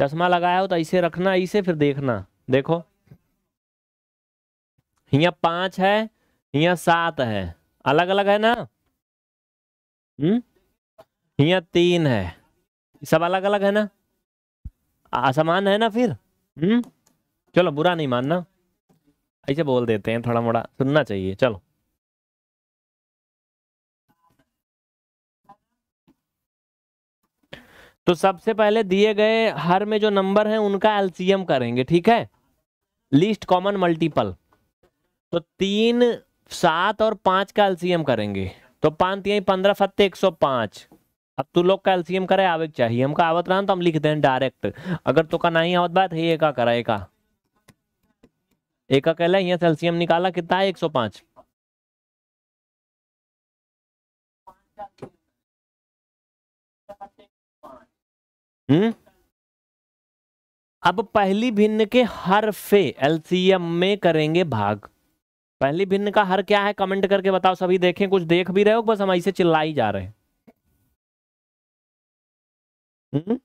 चश्मा लगाया हो तो ऐसे रखना ऐसे फिर देखना देखो यहाँ पांच है यहाँ सात है अलग अलग है ना हम्म यहाँ तीन है सब अलग अलग है ना आसमान है ना फिर हम्म चलो बुरा नहीं मानना ऐसे बोल देते हैं थोड़ा मोड़ा सुनना चाहिए चलो तो सबसे पहले दिए गए हर में जो नंबर है उनका एलसीएम करेंगे ठीक है लीस्ट कॉमन मल्टीपल तो तीन सात और पांच का एलसीएम करेंगे तो पांच यही पंद्रह फत्ते एक सौ पांच अब तू लोग का करे आवेक चाहिए हमको आवत रहा तो हम लिख दें डायरेक्ट अगर तो का नहीं आवत बात है एका करा एका एका कहला यहाँ से निकाला कितना है एक सौ पांच हम्म अब पहली भिन्न के हर फे एलसीएम में करेंगे भाग पहली भिन्न का हर क्या है कमेंट करके बताओ सभी देखें कुछ देख भी रहे हो बस हम ऐसे चिल्लाई जा रहे हैं Hmm?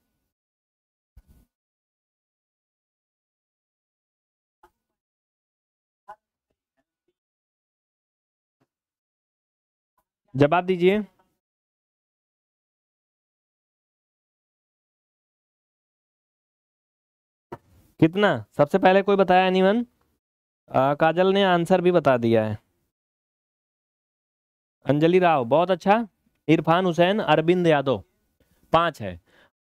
जवाब दीजिए कितना सबसे पहले कोई बताया एनीवन काजल ने आंसर भी बता दिया है अंजलि राव बहुत अच्छा इरफान हुसैन अरविंद यादव पांच है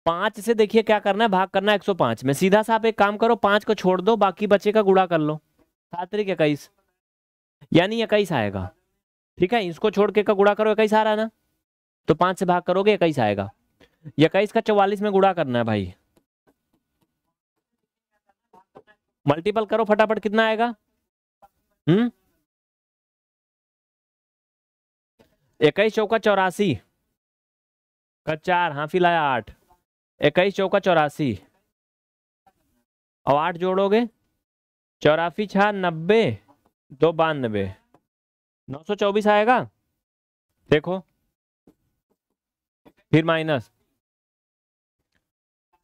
पांच से देखिए क्या करना है भाग करना है एक पांच में सीधा सा आप एक काम करो पांच को छोड़ दो बाकी बचे का गुड़ा कर लो सात्रिक इक्कीस यानी इक्कीस आएगा ठीक है इसको छोड़ के का गुड़ा करो इक्कीस आ रहा है ना तो पांच से भाग करोगे इक्कीस आएगा इक्कीस का चौवालीस में गुड़ा करना है भाई मल्टीपल करो फटाफट कितना आएगा हम्म इक्कीस चौका चौरासी का चार हाँ फिलहाल आठ इक्कीस चौका चौरासी और आठ जोड़ोगे चौरासी छः नब्बे दो बानबे नौ सौ चौबीस आएगा देखो फिर माइनस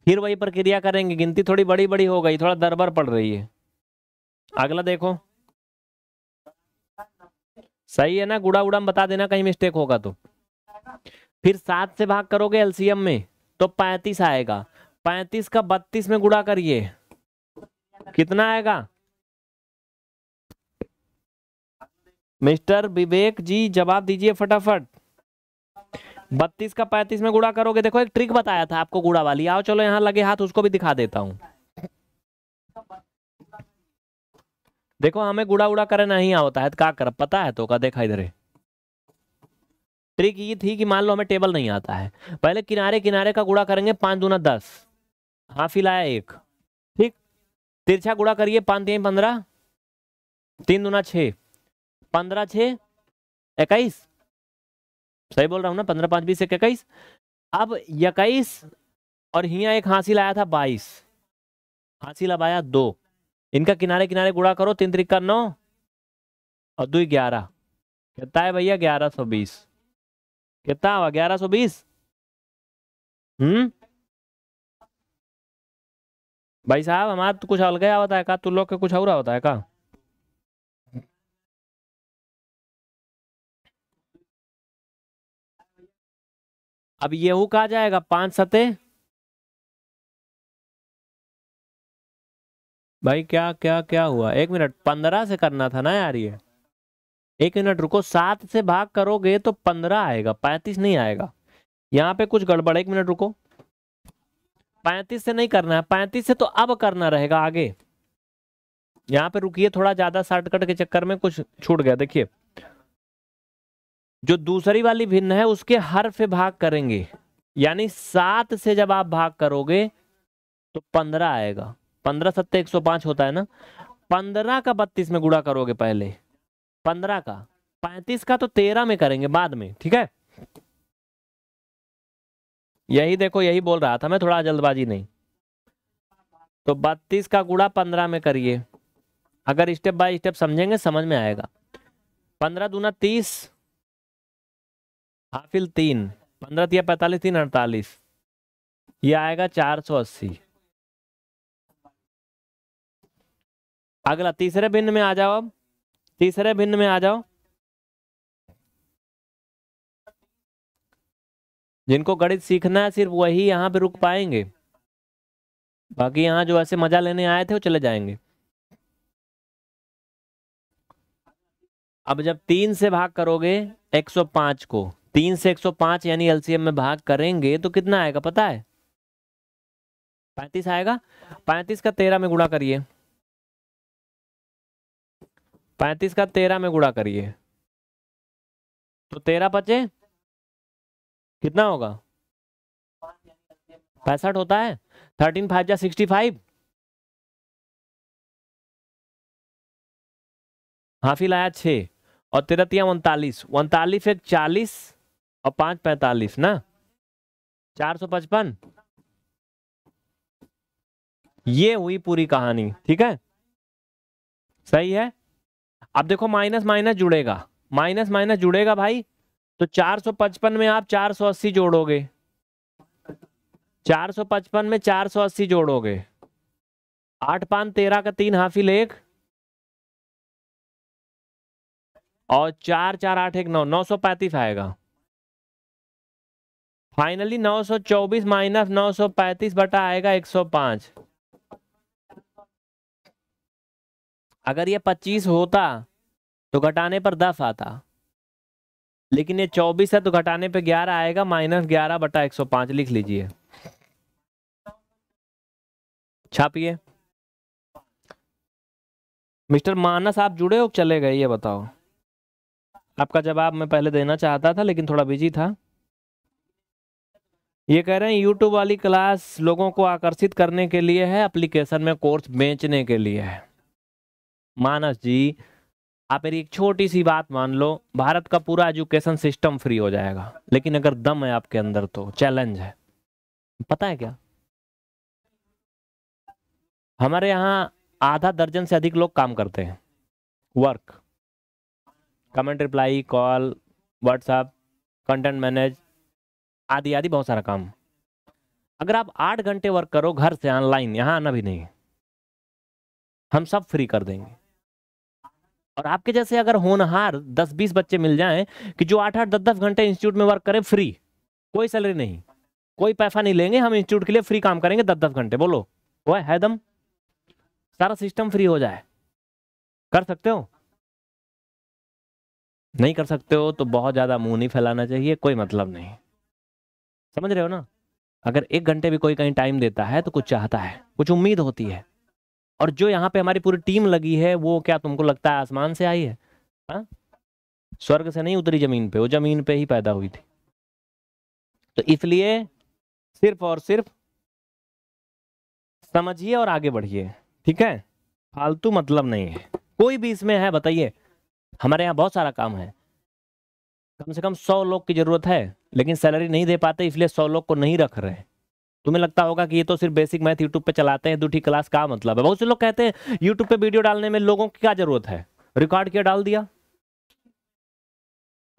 फिर वही प्रक्रिया करेंगे गिनती थोड़ी बड़ी बड़ी हो गई थोड़ा दरबर पड़ रही है अगला देखो सही है ना गुड़ा उड़ा बता देना कहीं मिस्टेक होगा तो फिर सात से भाग करोगे एलसीएम में तो पैंतीस आएगा पैंतीस का बत्तीस में गुड़ा करिए कितना आएगा मिस्टर विवेक जी जवाब दीजिए फटाफट बत्तीस का पैंतीस में गुड़ा करोगे देखो एक ट्रिक बताया था आपको गुड़ा वाली आओ चलो यहां लगे हाथ उसको भी दिखा देता हूं देखो हमें गुड़ा उड़ा करना नहीं आता है तो क्या कर पता है तो का देखा इधर ट्रिक ये थी कि मान लो हमें टेबल नहीं आता है पहले किनारे किनारे का गुड़ा करेंगे पाँच दूना दस हाफी लाया एक ठीक तिरछा गुड़ा करिए पाँच तीन पंद्रह तीन दूना छः पंद्रह छः इक्कीस सही बोल रहा हूँ ना पंद्रह पाँच बीस एक इक्कीस अब इक्कीस और यहां एक हाँसी लाया था बाईस हाँसी लगाया दो इनका किनारे किनारे गुड़ा करो तीन त्रिका नौ और दो ग्यारह कहता है भैया ग्यारह सौ बीस कितना हुआ ग्यारह सौ बीस हम्म भाई साहब हमारा तो कुछ अलग होता है का तू लोग के कुछ और होता है का अब येहू कहा जाएगा पांच सते भाई क्या क्या क्या हुआ एक मिनट पंद्रह से करना था ना यार ये एक मिनट रुको सात से भाग करोगे तो पंद्रह आएगा पैंतीस नहीं आएगा यहाँ पे कुछ गड़बड़ एक मिनट रुको पैंतीस से नहीं करना है पैंतीस से तो अब करना रहेगा आगे यहाँ पे रुकिए थोड़ा ज्यादा शॉर्टकट के चक्कर में कुछ छूट गया देखिए जो दूसरी वाली भिन्न है उसके हर से भाग करेंगे यानी सात से जब आप भाग करोगे तो पंद्रह आएगा पंद्रह सत्तर एक सौ पांच होता है ना पंद्रह का बत्तीस में गुड़ा करोगे पहले पंद्रह का पैंतीस का तो तेरह में करेंगे बाद में ठीक है यही देखो यही बोल रहा था मैं थोड़ा जल्दबाजी नहीं तो बत्तीस का गुड़ा पंद्रह में करिए अगर स्टेप बाय स्टेप समझेंगे समझ में आएगा पंद्रह दूना तीस हाफिल तीन पंद्रह तीन पैंतालीस तीन अड़तालीस ये आएगा चार सौ अस्सी अगला तीसरे भिन्न में आ जाओ अब तीसरे भिन्न में आ जाओ जिनको गणित सीखना है सिर्फ वही यहाँ पे रुक पाएंगे बाकी यहाँ जो ऐसे मजा लेने आए थे वो चले जाएंगे अब जब तीन से भाग करोगे 105 को तीन से 105 यानी एलसीएम में भाग करेंगे तो कितना आएगा पता है पैंतीस आएगा पैंतीस का तेरह में गुणा करिए पैंतीस का तेरह में गुड़ा करिए तो तेरह पचे कितना होगा पैंसठ होता है थर्टीन फाइव या सिक्सटी फाइव हाफी लाया छ और तिरतिया उनतालीस उनतालीस एक चालीस और पांच पैंतालीस ना चार सौ पचपन ये हुई पूरी कहानी ठीक है सही है अब देखो माइनस माइनस जुड़ेगा माइनस माइनस जुड़ेगा भाई तो 455 में आप 480 जोड़ोगे 455 में 480 जोड़ोगे आठ पान तेरह का तीन हाफी लेख और चार चार आठ एक नौ नौ सौ पैंतीस आएगा फाइनली नौ सौ चौबीस माइनस नौ सौ पैंतीस बटा आएगा एक सौ पांच अगर ये पच्चीस होता तो घटाने पर दस आता लेकिन ये चौबीस है तो घटाने पे ग्यारह आएगा माइनस ग्यारह बटा एक सौ पांच लिख लीजिए छापिए मिस्टर मानस आप जुड़े हो चले गए ये बताओ आपका जवाब मैं पहले देना चाहता था लेकिन थोड़ा बिजी था ये कह रहे हैं यूट्यूब वाली क्लास लोगों को आकर्षित करने के लिए है एप्लीकेशन में कोर्स बेचने के लिए है मानस जी आप मेरी एक छोटी सी बात मान लो भारत का पूरा एजुकेशन सिस्टम फ्री हो जाएगा लेकिन अगर दम है आपके अंदर तो चैलेंज है पता है क्या हमारे यहाँ आधा दर्जन से अधिक लोग काम करते हैं work comment reply call WhatsApp content manage आदि आदि बहुत सारा काम अगर आप आठ घंटे वर्क करो घर से ऑनलाइन यहाँ आना भी नहीं हम सब फ्री कर देंगे और आपके जैसे अगर होनहार दस बीस बच्चे मिल जाएं कि जो आठ आठ दस दस घंटे इंस्टीट्यूट में वर्क करें फ्री कोई सैलरी नहीं कोई पैसा नहीं लेंगे हम इंस्टीट्यूट के लिए फ्री काम करेंगे दस दस घंटे बोलो वह है दम सारा सिस्टम फ्री हो जाए कर सकते हो नहीं कर सकते हो तो बहुत ज़्यादा मुंह नहीं फैलाना चाहिए कोई मतलब नहीं समझ रहे हो ना अगर एक घंटे भी कोई कहीं टाइम देता है तो कुछ चाहता है कुछ उम्मीद होती है और जो यहाँ पे हमारी पूरी टीम लगी है वो क्या तुमको लगता है आसमान से आई है हा? स्वर्ग से नहीं उतरी जमीन पे वो जमीन पे ही पैदा हुई थी तो इसलिए सिर्फ और सिर्फ समझिए और आगे बढ़िए ठीक है फालतू मतलब नहीं है कोई भी इसमें है बताइए हमारे यहाँ बहुत सारा काम है कम से कम सौ लोग की जरूरत है लेकिन सैलरी नहीं दे पाते इसलिए सौ लोग को नहीं रख रहे तुम्हें लगता होगा कि ये तो सिर्फ बेसिक मैथ यूट्यूब पे चलाते हैं दूठी क्लास का मतलब है बहुत से लोग कहते हैं यूट्यूब पे वीडियो डालने में लोगों की क्या जरूरत है रिकॉर्ड किया डाल दिया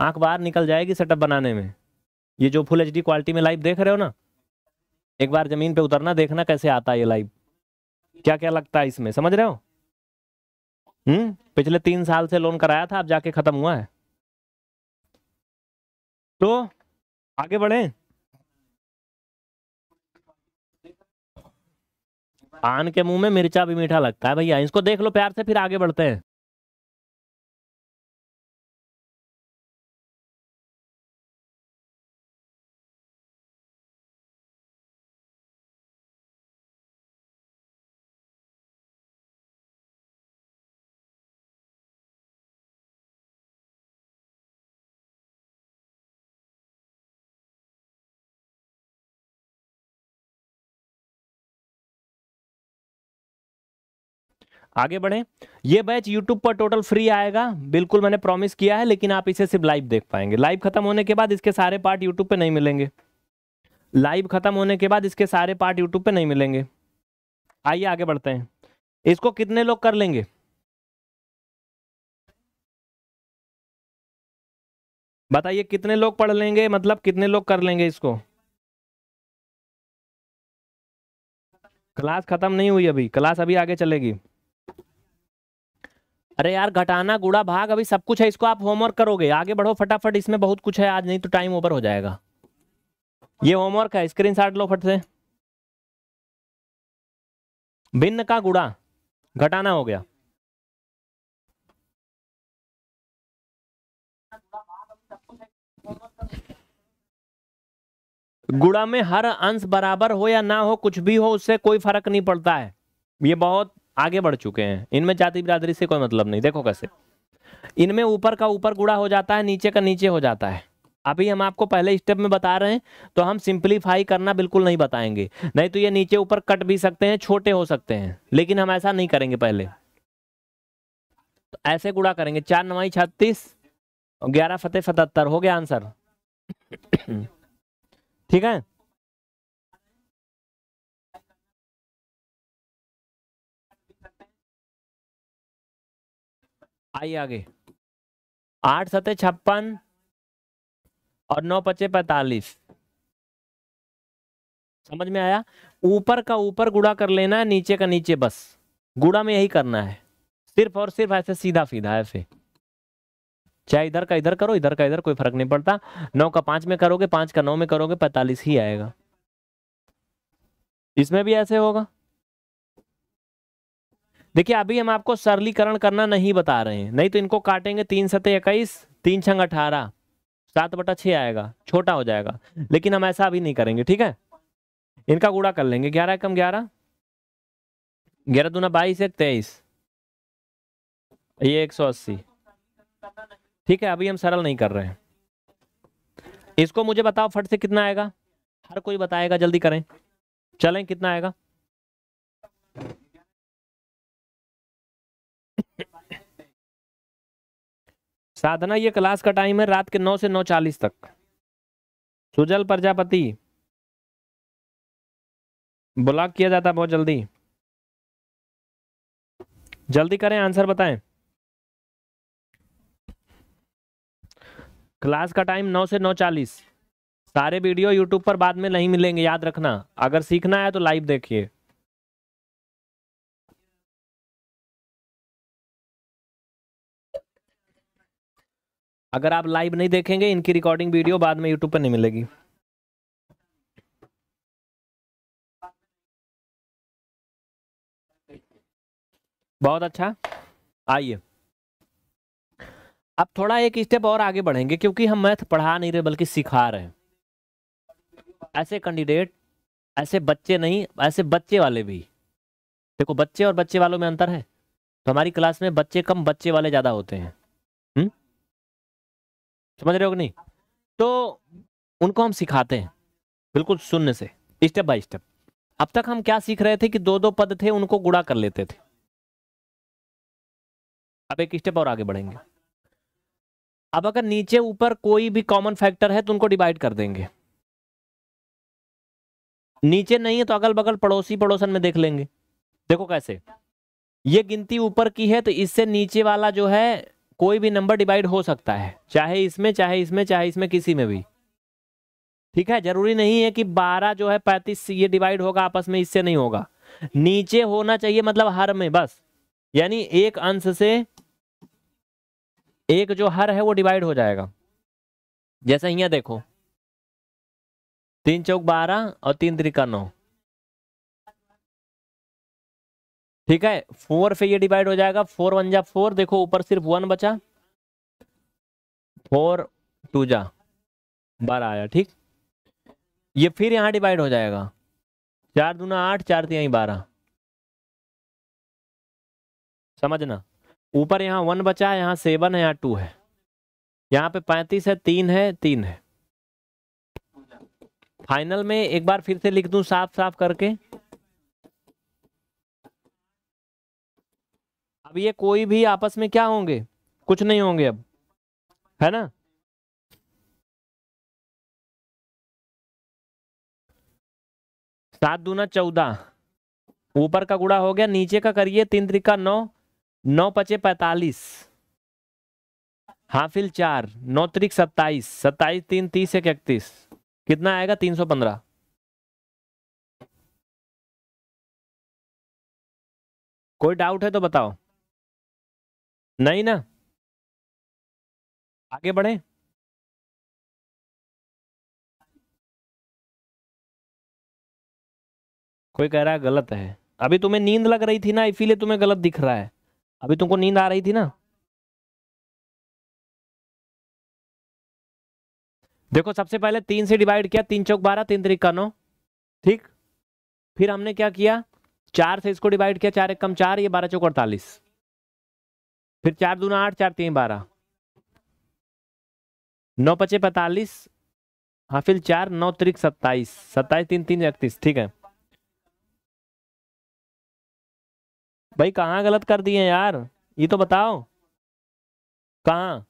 आंख बाहर निकल जाएगी सेटअप बनाने में ये जो फुल एच क्वालिटी में लाइव देख रहे हो ना एक बार जमीन पे उतरना देखना कैसे आता है ये लाइव क्या क्या लगता है इसमें समझ रहे हो हम्म पिछले तीन साल से लोन कराया था अब जाके खत्म हुआ है तो आगे बढ़े पान के मुंह में मिर्चा भी मीठा लगता है भैया इसको देख लो प्यार से फिर आगे बढ़ते हैं आगे बढ़े ये बैच यूट्यूब पर टोटल फ्री आएगा बिल्कुल मैंने प्रॉमिस किया है लेकिन आप इसे सिर्फ लाइव देख पाएंगे लाइव खत्म होने के बाद इसके सारे पार्ट यूट्यूब पे नहीं मिलेंगे लाइव खत्म होने के बाद इसके सारे पार्ट यूट्यूब पे नहीं मिलेंगे आइए आगे बढ़ते हैं इसको कितने लोग कर लेंगे बताइए कितने लोग पढ़ लेंगे मतलब कितने लोग कर लेंगे इसको क्लास खत्म नहीं हुई अभी क्लास अभी आगे चलेगी अरे यार घटाना गुड़ा भाग अभी सब कुछ है इसको आप होमवर्क करोगे आगे बढ़ो फटाफट इसमें बहुत कुछ है आज नहीं तो टाइम ओवर हो जाएगा ये होमवर्क है स्क्रीन लो फट से भिन्न का गुड़ा घटाना हो गया गुड़ा में हर अंश बराबर हो या ना हो कुछ भी हो उससे कोई फर्क नहीं पड़ता है ये बहुत आगे बढ़ चुके हैं इनमें जाति बिरादरी से कोई मतलब नहीं देखो कैसे इनमें ऊपर का ऊपर गुड़ा हो जाता है नीचे का नीचे हो जाता है अभी हम आपको पहले स्टेप में बता रहे हैं तो हम सिंपलीफाई करना बिल्कुल नहीं बताएंगे नहीं तो ये नीचे ऊपर कट भी सकते हैं छोटे हो सकते हैं लेकिन हम ऐसा नहीं करेंगे पहले तो ऐसे गुड़ा करेंगे चार नवाई छत्तीस ग्यारह फतेह सतहत्तर हो गया आंसर ठीक है आइए आगे आठ सतह छप्पन और नौ पचे पैतालीस समझ में आया ऊपर का ऊपर गुड़ा कर लेना है नीचे का नीचे बस गुड़ा में यही करना है सिर्फ और सिर्फ ऐसे सीधा सीधा ऐसे चाहे इधर का इधर करो इधर का इधर कोई फर्क नहीं पड़ता नौ का पांच में करोगे पांच का नौ में करोगे पैतालीस ही आएगा इसमें भी ऐसे होगा देखिए अभी हम आपको सरलीकरण करना नहीं बता रहे हैं नहीं तो इनको काटेंगे तीन सतह इक्कीस तीन छंग अठारह सात बटा छः आएगा छोटा हो जाएगा लेकिन हम ऐसा अभी नहीं करेंगे ठीक है इनका गुड़ा कर लेंगे ग्यारह एकम ग्यारह ग्यारह दूना बाईस एक तेईस ये एक सौ अस्सी ठीक है अभी हम सरल नहीं कर रहे हैं इसको मुझे बताओ फट से कितना आएगा हर कोई बताएगा जल्दी करें चलें कितना आएगा साधना ये क्लास का टाइम है रात के नौ से नौ चालीस तक सुजल प्रजापति ब्लॉक किया जाता है बहुत जल्दी जल्दी करें आंसर बताएं क्लास का टाइम नौ से नौ चालीस सारे वीडियो यूट्यूब पर बाद में नहीं मिलेंगे याद रखना अगर सीखना है तो लाइव देखिए अगर आप लाइव नहीं देखेंगे इनकी रिकॉर्डिंग वीडियो बाद में यूट्यूब पर नहीं मिलेगी बहुत अच्छा आइए अब थोड़ा एक स्टेप और आगे बढ़ेंगे क्योंकि हम मैथ पढ़ा नहीं रहे बल्कि सिखा रहे हैं ऐसे कैंडिडेट ऐसे बच्चे नहीं ऐसे बच्चे वाले भी देखो बच्चे और बच्चे वालों में अंतर है तो हमारी क्लास में बच्चे कम बच्चे वाले ज़्यादा होते हैं समझ रहे हो कि नहीं तो उनको हम सिखाते हैं बिल्कुल शून्य से स्टेप बाय स्टेप अब तक हम क्या सीख रहे थे कि दो दो पद थे उनको गुड़ा कर लेते थे अब एक स्टेप और आगे बढ़ेंगे अब अगर नीचे ऊपर कोई भी कॉमन फैक्टर है तो उनको डिवाइड कर देंगे नीचे नहीं है तो अगल बगल पड़ोसी पड़ोसन में देख लेंगे देखो कैसे ये गिनती ऊपर की है तो इससे नीचे वाला जो है कोई भी नंबर डिवाइड हो सकता है चाहे इसमें चाहे इसमें चाहे इसमें किसी में भी ठीक है जरूरी नहीं है कि बारह जो है पैंतीस ये डिवाइड होगा आपस में इससे नहीं होगा नीचे होना चाहिए मतलब हर में बस यानी एक अंश से एक जो हर है वो डिवाइड हो जाएगा जैसे यहां देखो तीन चौक बारह और तीन त्रिका नौ ठीक है फोर से ये डिवाइड हो जाएगा फोर वन जा फोर देखो ऊपर सिर्फ वन बचा फोर टू जा बारह आया ठीक ये फिर यहाँ डिवाइड हो जाएगा चार दूना आठ चार तिहाई बारह समझना ऊपर यहां वन बचा है यहाँ सेवन है यहाँ टू है यहां पे पैंतीस है तीन है तीन है फाइनल में एक बार फिर से लिख दू साफ साफ करके अब ये कोई भी आपस में क्या होंगे कुछ नहीं होंगे अब है ना सात दूना चौदह ऊपर का गुड़ा हो गया नीचे का करिए तीन त्रिका नौ नौ पचे पैतालीस हाफिल चार नौ त्रिक सत्ताईस सत्ताईस तीन तीस एक इकतीस कितना आएगा तीन सौ पंद्रह कोई डाउट है तो बताओ नहीं ना आगे बढ़े कोई कह रहा है गलत है अभी तुम्हें नींद लग रही थी ना इसीलिए तुम्हें गलत दिख रहा है अभी तुमको नींद आ रही थी ना देखो सबसे पहले तीन से डिवाइड किया तीन चौक बारह तीन तरीका नौ ठीक फिर हमने क्या किया चार से इसको डिवाइड किया चार एक कम चार ये बारह चौक अड़तालीस फिर चार दूना आठ चार तीन बारह नौ पचे हाँ हाफिल चार नौ त्रिक सत्ताईस सत्ताईस तीन तीन इकतीस ठीक है भाई कहाँ गलत कर दिए यार ये तो बताओ कहाँ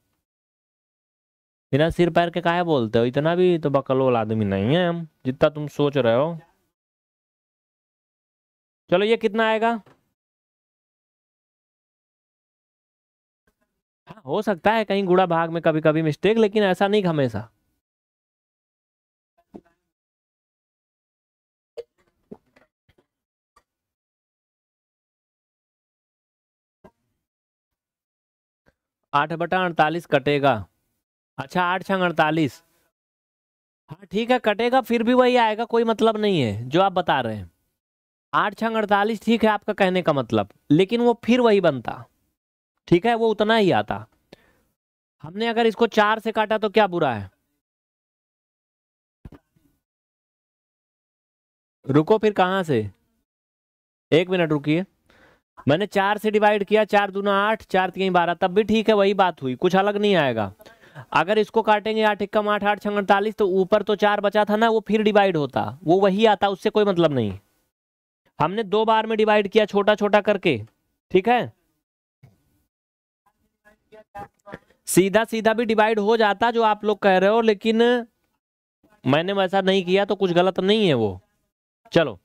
बिना सिर पैर के काहे बोलते हो इतना भी तो बकलोल आदमी नहीं है हम जितना तुम सोच रहे हो चलो ये कितना आएगा हो सकता है कहीं गुड़ा भाग में कभी कभी मिस्टेक लेकिन ऐसा नहीं हमेशा आठ बटा अड़तालीस कटेगा अच्छा आठ छंग अड़तालीस हाँ ठीक है कटेगा फिर भी वही आएगा कोई मतलब नहीं है जो आप बता रहे हैं आठ छंग अड़तालीस ठीक है आपका कहने का मतलब लेकिन वो फिर वही बनता ठीक है वो उतना ही आता हमने अगर इसको चार से काटा तो क्या बुरा है रुको फिर कहां से एक मिनट रुकिए मैंने चार से डिवाइड किया चार दूना आठ चार तीन बारह तब भी ठीक है वही बात हुई कुछ अलग नहीं आएगा अगर इसको काटेंगे आठ इक्कम आठ आठ छः अड़तालीस तो ऊपर तो चार बचा था ना वो फिर डिवाइड होता वो वही आता उससे कोई मतलब नहीं हमने दो बार में डिवाइड किया छोटा छोटा करके ठीक है सीधा सीधा भी डिवाइड हो जाता जो आप लोग कह रहे हो लेकिन मैंने वैसा नहीं किया तो कुछ गलत नहीं है वो चलो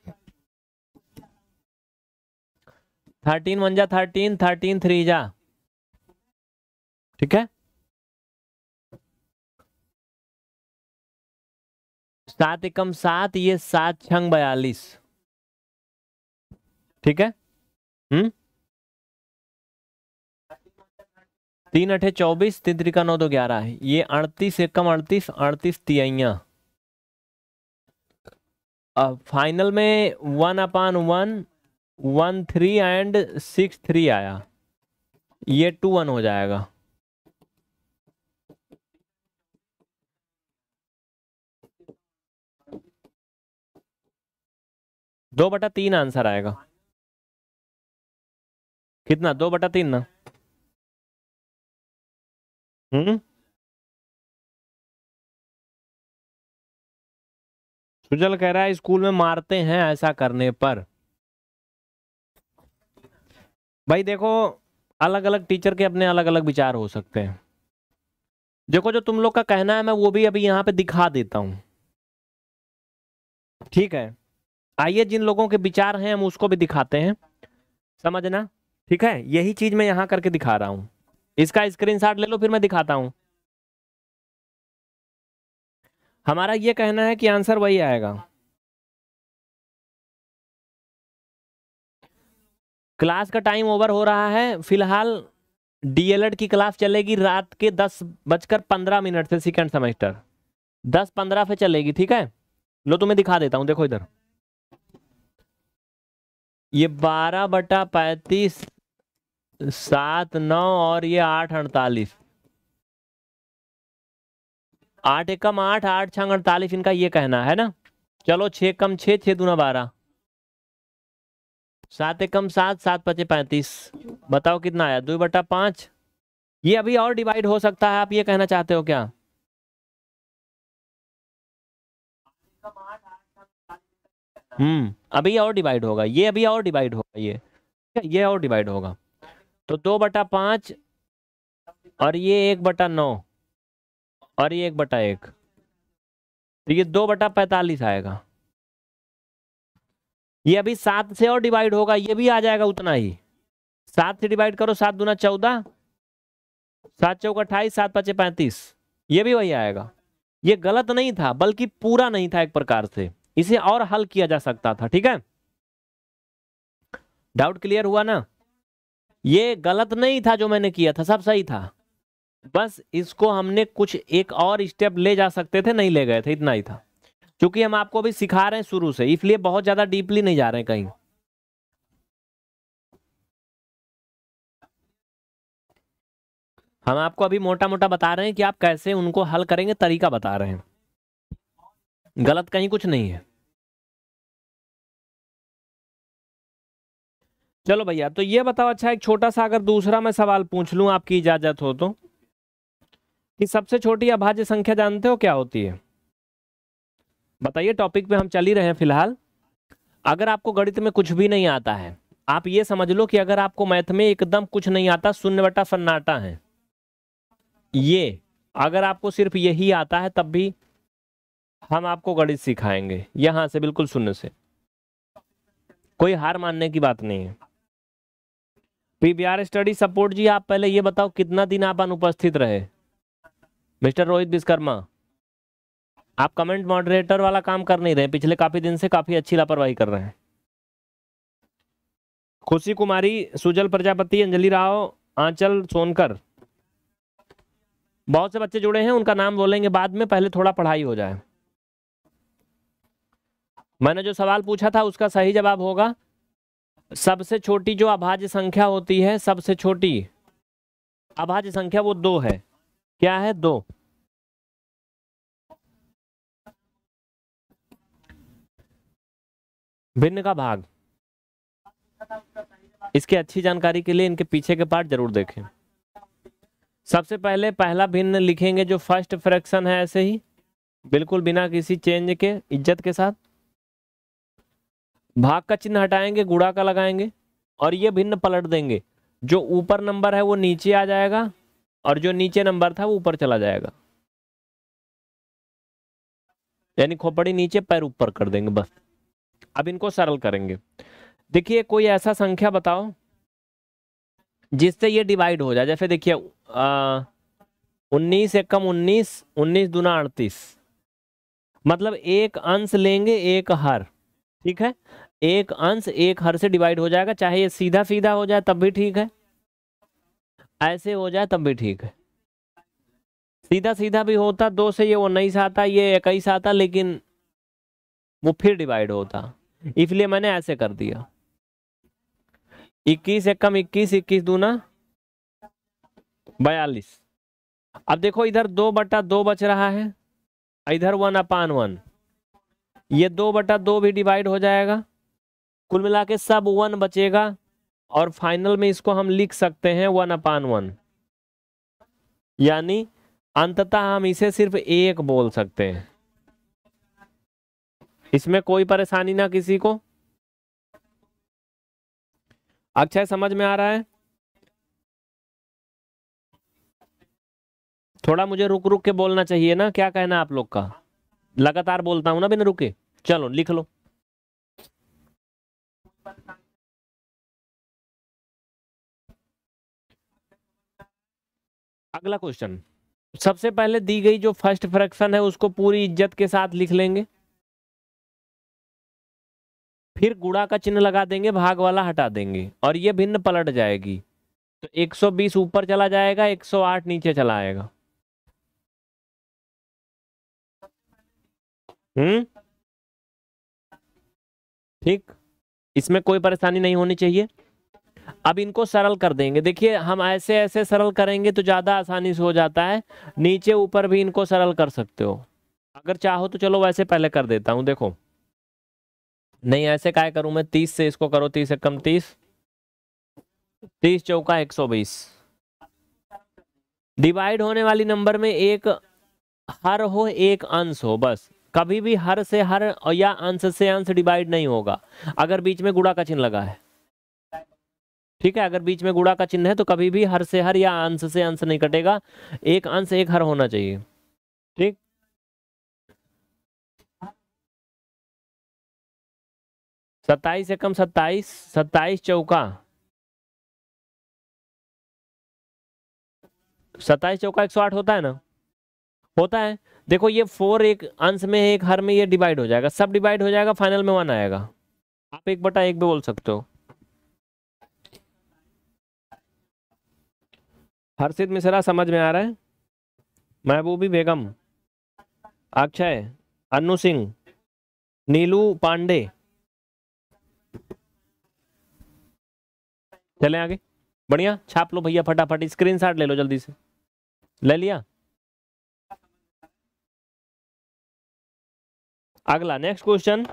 थर्टीन वन जा थर्टीन थर्टीन थ्री जा ठीक है सात एकम सात ये सात छंग बयालीस ठीक है हम्म तीन अठे चौबीस तीन त्रिका नौ दो ग्यारह ये अड़तीस एकम अड़तीस अड़तीस तियाइया फाइनल में one upon one one three and six three आया ये टू वन हो जाएगा दो बटा तीन आंसर आएगा कितना दो बटा तीन ना Hmm? सुजल कह रहा है स्कूल में मारते हैं ऐसा करने पर भाई देखो अलग अलग टीचर के अपने अलग अलग विचार हो सकते हैं देखो जो तुम लोग का कहना है मैं वो भी अभी यहाँ पे दिखा देता हूं ठीक है आइए जिन लोगों के विचार हैं हम उसको भी दिखाते हैं समझना ठीक है यही चीज मैं यहाँ करके दिखा रहा हूँ इसका स्क्रीनशॉट ले लो फिर मैं दिखाता हूं हमारा ये कहना है कि आंसर वही आएगा क्लास का टाइम ओवर हो रहा है फिलहाल डीएलएड की क्लास चलेगी रात के दस बजकर पंद्रह मिनट से सेकेंड सेमेस्टर दस पंद्रह पे चलेगी ठीक है लो तुम्हें दिखा देता हूं देखो इधर ये बारह बटा पैंतीस सात नौ और ये आठ अड़तालीस आठ एकम आठ आठ छंग अड़तालीस इनका ये कहना है ना चलो छ कम छ छ दूना बारह सात एकम सात सात पचे पैंतीस बताओ कितना आया दो बटा पांच ये अभी और डिवाइड हो सकता है आप ये कहना चाहते हो क्या हम्म अभी और डिवाइड होगा ये अभी और डिवाइड होगा ये ये और डिवाइड होगा तो दो बटा पांच और ये एक बटा नौ और ये एक बटा एक तो ये दो बटा पैतालीस आएगा ये अभी सात से और डिवाइड होगा ये भी आ जाएगा उतना ही सात से डिवाइड करो सात दूना चौदह सात चौक अट्ठाईस सात पचे पैंतीस ये भी वही आएगा ये गलत नहीं था बल्कि पूरा नहीं था एक प्रकार से इसे और हल किया जा सकता था ठीक है डाउट क्लियर हुआ ना ये गलत नहीं था जो मैंने किया था सब सही था बस इसको हमने कुछ एक और स्टेप ले जा सकते थे नहीं ले गए थे इतना ही था क्योंकि हम आपको अभी सिखा रहे हैं शुरू से इसलिए बहुत ज़्यादा डीपली नहीं जा रहे हैं कहीं हम आपको अभी मोटा मोटा बता रहे हैं कि आप कैसे उनको हल करेंगे तरीका बता रहे हैं गलत कहीं कुछ नहीं है चलो भैया तो ये बताओ अच्छा एक छोटा सा अगर दूसरा मैं सवाल पूछ लूँ आपकी इजाज़त हो तो कि सबसे छोटी अभाज्य संख्या जानते हो क्या होती है बताइए टॉपिक पे हम चल ही रहे हैं फिलहाल अगर आपको गणित में कुछ भी नहीं आता है आप ये समझ लो कि अगर आपको मैथ में एकदम कुछ नहीं आता शून्य बटा सन्नाटा है ये अगर आपको सिर्फ यही आता है तब भी हम आपको गणित सिखाएंगे यहाँ से बिल्कुल शून्य से कोई हार मानने की बात नहीं है पीबीआर स्टडी सपोर्ट जी आप पहले ये बताओ कितना दिन आप अनुपस्थित रहे मिस्टर रोहित विश्वकर्मा आप कमेंट मॉडरेटर वाला काम कर नहीं रहे पिछले काफी दिन से काफी अच्छी लापरवाही कर रहे हैं खुशी कुमारी सुजल प्रजापति अंजलि राव आंचल सोनकर बहुत से बच्चे जुड़े हैं उनका नाम बोलेंगे बाद में पहले थोड़ा पढ़ाई हो जाए मैंने जो सवाल पूछा था उसका सही जवाब होगा सबसे छोटी जो अभाज्य संख्या होती है सबसे छोटी अभाज्य संख्या वो दो है क्या है दो भिन्न का भाग इसकी अच्छी जानकारी के लिए इनके पीछे के पार्ट जरूर देखें सबसे पहले पहला भिन्न लिखेंगे जो फर्स्ट फ्रैक्शन है ऐसे ही बिल्कुल बिना किसी चेंज के इज्जत के साथ भाग का चिन्ह हटाएंगे गुड़ा का लगाएंगे और ये भिन्न पलट देंगे जो ऊपर नंबर है वो नीचे आ जाएगा और जो नीचे नंबर था वो ऊपर चला जाएगा यानी खोपड़ी नीचे पैर ऊपर कर देंगे बस अब इनको सरल करेंगे देखिए कोई ऐसा संख्या बताओ जिससे ये डिवाइड हो जाए जैसे देखिए उन्नीस एक कम उन्नीस उन्नीस दूना अड़तीस मतलब एक अंश लेंगे एक हर ठीक है एक अंश एक हर से डिवाइड हो जाएगा चाहे ये सीधा सीधा हो जाए तब भी ठीक है ऐसे हो जाए तब भी ठीक है सीधा सीधा भी होता दो से ये उन्नीस आता ये इक्कीस आता लेकिन वो फिर डिवाइड होता इसलिए मैंने ऐसे कर दिया इक्कीस एक कम इक्कीस इक्कीस दूना बयालीस अब देखो इधर दो बटा दो बच रहा है इधर वन अपान वन ये दो बटा दो भी डिवाइड हो जाएगा कुल मिला के सब वन बचेगा और फाइनल में इसको हम लिख सकते हैं वन अपान वन यानी अंततः हम इसे सिर्फ एक बोल सकते हैं इसमें कोई परेशानी ना किसी को अच्छा समझ में आ रहा है थोड़ा मुझे रुक रुक के बोलना चाहिए ना क्या कहना आप लोग का लगातार बोलता हूं ना बिना रुके चलो लिख लो अगला क्वेश्चन सबसे पहले दी गई जो फर्स्ट फ्रैक्शन है उसको पूरी इज्जत के साथ लिख लेंगे फिर गुड़ा का चिन्ह लगा देंगे भाग वाला हटा देंगे और ये भिन्न पलट जाएगी तो 120 ऊपर चला जाएगा 108 नीचे चला आएगा हम्म ठीक इसमें कोई परेशानी नहीं होनी चाहिए अब इनको सरल कर देंगे देखिए हम ऐसे ऐसे सरल करेंगे तो ज़्यादा आसानी से हो जाता है नीचे ऊपर भी इनको सरल कर सकते हो अगर चाहो तो चलो वैसे पहले कर देता हूँ देखो नहीं ऐसे काय करूँ मैं तीस से इसको करो तीस से कम तीस तीस चौका एक सौ बीस डिवाइड होने वाली नंबर में एक हर हो एक अंश हो बस कभी भी हर से हर या अंश से अंश डिवाइड नहीं होगा अगर बीच में गुड़ा का चिन्ह लगा है ठीक है अगर बीच में गुड़ा का चिन्ह है तो कभी भी हर से हर या अंश से अंश नहीं कटेगा एक अंश एक हर होना चाहिए ठीक सत्ताईस एकम सत्ताईस सत्ताईस चौका सत्ताईस चौका एक सौ आठ होता है ना होता है देखो ये फोर एक अंश में एक हर में ये डिवाइड हो जाएगा सब डिवाइड हो जाएगा फाइनल में वन आएगा आप एक बटा एक भी बोल सकते हो हर्षित मिश्रा समझ में आ रहा है महबूबी बेगम अक्षय अनु सिंह नीलू पांडे चले आगे बढ़िया छाप लो भैया फटाफट स्क्रीनशॉट ले लो जल्दी से ले लिया अगला नेक्स्ट क्वेश्चन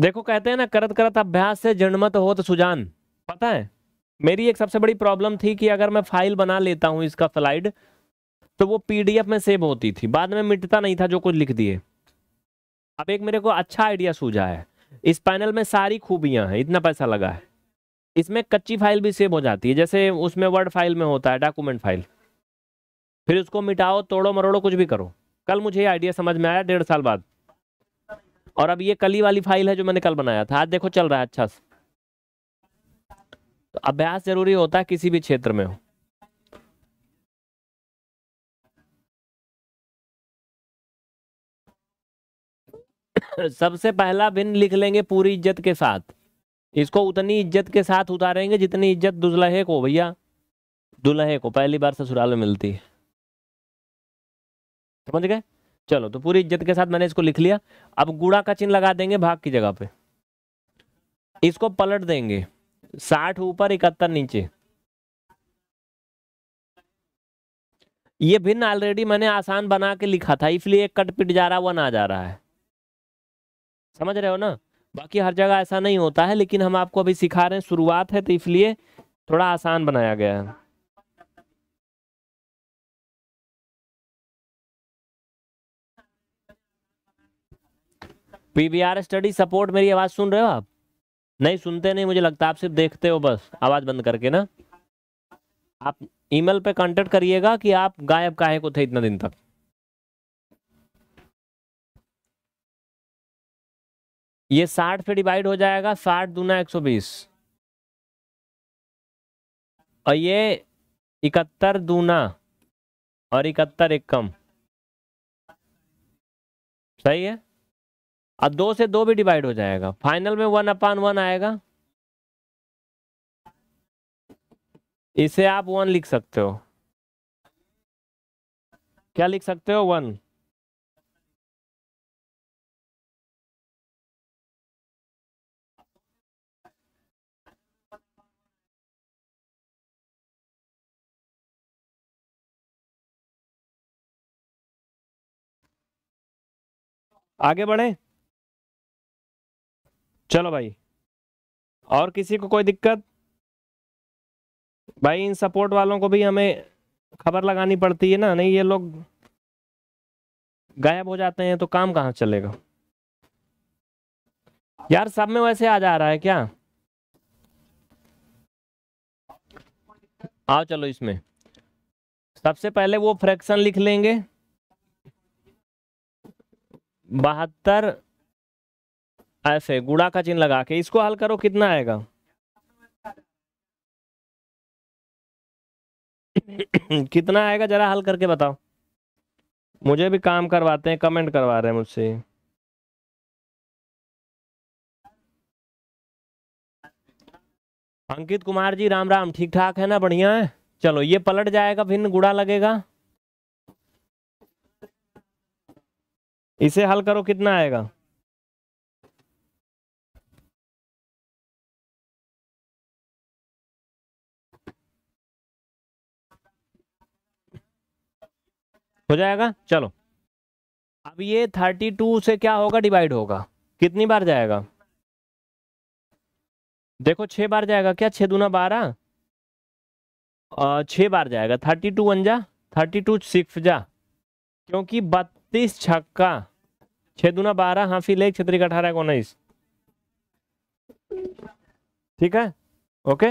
देखो कहते हैं ना करत करत अभ्यास से जन्मत हो तो सुजान पता है मेरी एक सबसे बड़ी प्रॉब्लम थी कि अगर मैं फाइल बना लेता हूँ इसका स्लाइड तो वो पीडीएफ में सेव होती थी बाद में मिटता नहीं था जो कुछ लिख दिए अब एक मेरे को अच्छा आइडिया सूझा है इस पैनल में सारी खूबियाँ हैं इतना पैसा लगा है इसमें कच्ची फाइल भी सेव हो जाती है जैसे उसमें वर्ड फाइल में होता है डॉक्यूमेंट फाइल फिर उसको मिटाओ तोड़ो मरोड़ो कुछ भी करो कल मुझे ये आइडिया समझ में आया डेढ़ साल बाद और अब ये कली वाली फाइल है जो मैंने कल बनाया था आज देखो चल रहा है अच्छा सा तो अभ्यास जरूरी होता है किसी भी क्षेत्र में हो सबसे पहला भिन्न लिख लेंगे पूरी इज्जत के साथ इसको उतनी इज्जत के साथ उतारेंगे जितनी इज्जत दुल्हे को भैया दुल्हे को पहली बार ससुराल में मिलती है समझ गए चलो तो पूरी इज्जत के साथ मैंने इसको लिख लिया अब गुड़ा का चिन्ह लगा देंगे भाग की जगह पे इसको पलट देंगे साठ ऊपर इकहत्तर नीचे ये भिन्न ऑलरेडी मैंने आसान बना के लिखा था इसलिए एक कट पिट जा रहा वन आ जा रहा है समझ रहे हो ना बाकी हर जगह ऐसा नहीं होता है लेकिन हम आपको अभी सिखा रहे हैं शुरुआत है तो इसलिए थोड़ा आसान बनाया गया है पीबीआर स्टडी सपोर्ट मेरी आवाज़ सुन रहे हो आप नहीं सुनते नहीं मुझे लगता आप सिर्फ देखते हो बस आवाज़ बंद करके ना आप ईमेल पे कांटेक्ट करिएगा कि आप गायब काहे को थे इतना दिन तक ये साठ पे डिवाइड हो जाएगा साठ दूना एक सौ बीस और ये इकहत्तर दूना और इकहत्तर एक कम सही है अब दो से दो भी डिवाइड हो जाएगा फाइनल में वन अपान वन आएगा इसे आप वन लिख सकते हो क्या लिख सकते हो वन आगे बढ़े चलो भाई और किसी को कोई दिक्कत भाई इन सपोर्ट वालों को भी हमें खबर लगानी पड़ती है ना नहीं ये लोग गायब हो जाते हैं तो काम कहाँ चलेगा यार सब में वैसे आ जा रहा है क्या आओ चलो इसमें सबसे पहले वो फ्रैक्शन लिख लेंगे बहत्तर ऐसे गुड़ा का चिन्ह लगा के इसको हल करो कितना आएगा कितना आएगा जरा हल करके बताओ मुझे भी काम करवाते हैं कमेंट करवा रहे हैं मुझसे अंकित कुमार जी राम राम ठीक ठाक है ना बढ़िया है चलो ये पलट जाएगा फिर गुड़ा लगेगा इसे हल करो कितना आएगा हो जाएगा चलो अब ये थर्टी टू से क्या होगा डिवाइड होगा कितनी बार जाएगा देखो छह बार जाएगा क्या छह दूना बारह छह बार जाएगा थर्टी टू वन जा थर्टी टू सिक्स जा क्योंकि बत्तीस छक्का छह दूना बारह हाफी लेख का अठारह उन्नीस ठीक है ओके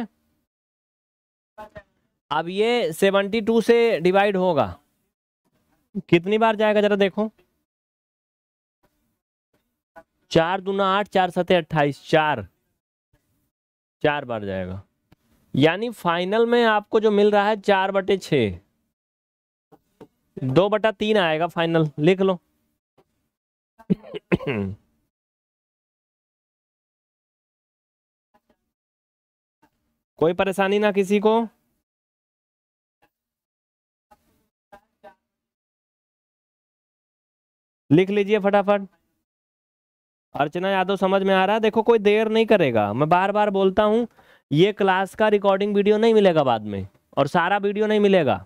अब ये सेवेंटी टू से डिवाइड होगा कितनी बार जाएगा जरा देखो चार दूना आठ चार सतह अट्ठाईस चार चार बार जाएगा यानी फाइनल में आपको जो मिल रहा है चार बटे छ दो बटा तीन आएगा फाइनल लिख लो कोई परेशानी ना किसी को लिख लीजिए फटाफट अर्चना यादव समझ में आ रहा है देखो कोई देर नहीं करेगा मैं बार बार बोलता हूँ ये क्लास का रिकॉर्डिंग वीडियो नहीं मिलेगा बाद में और सारा वीडियो नहीं मिलेगा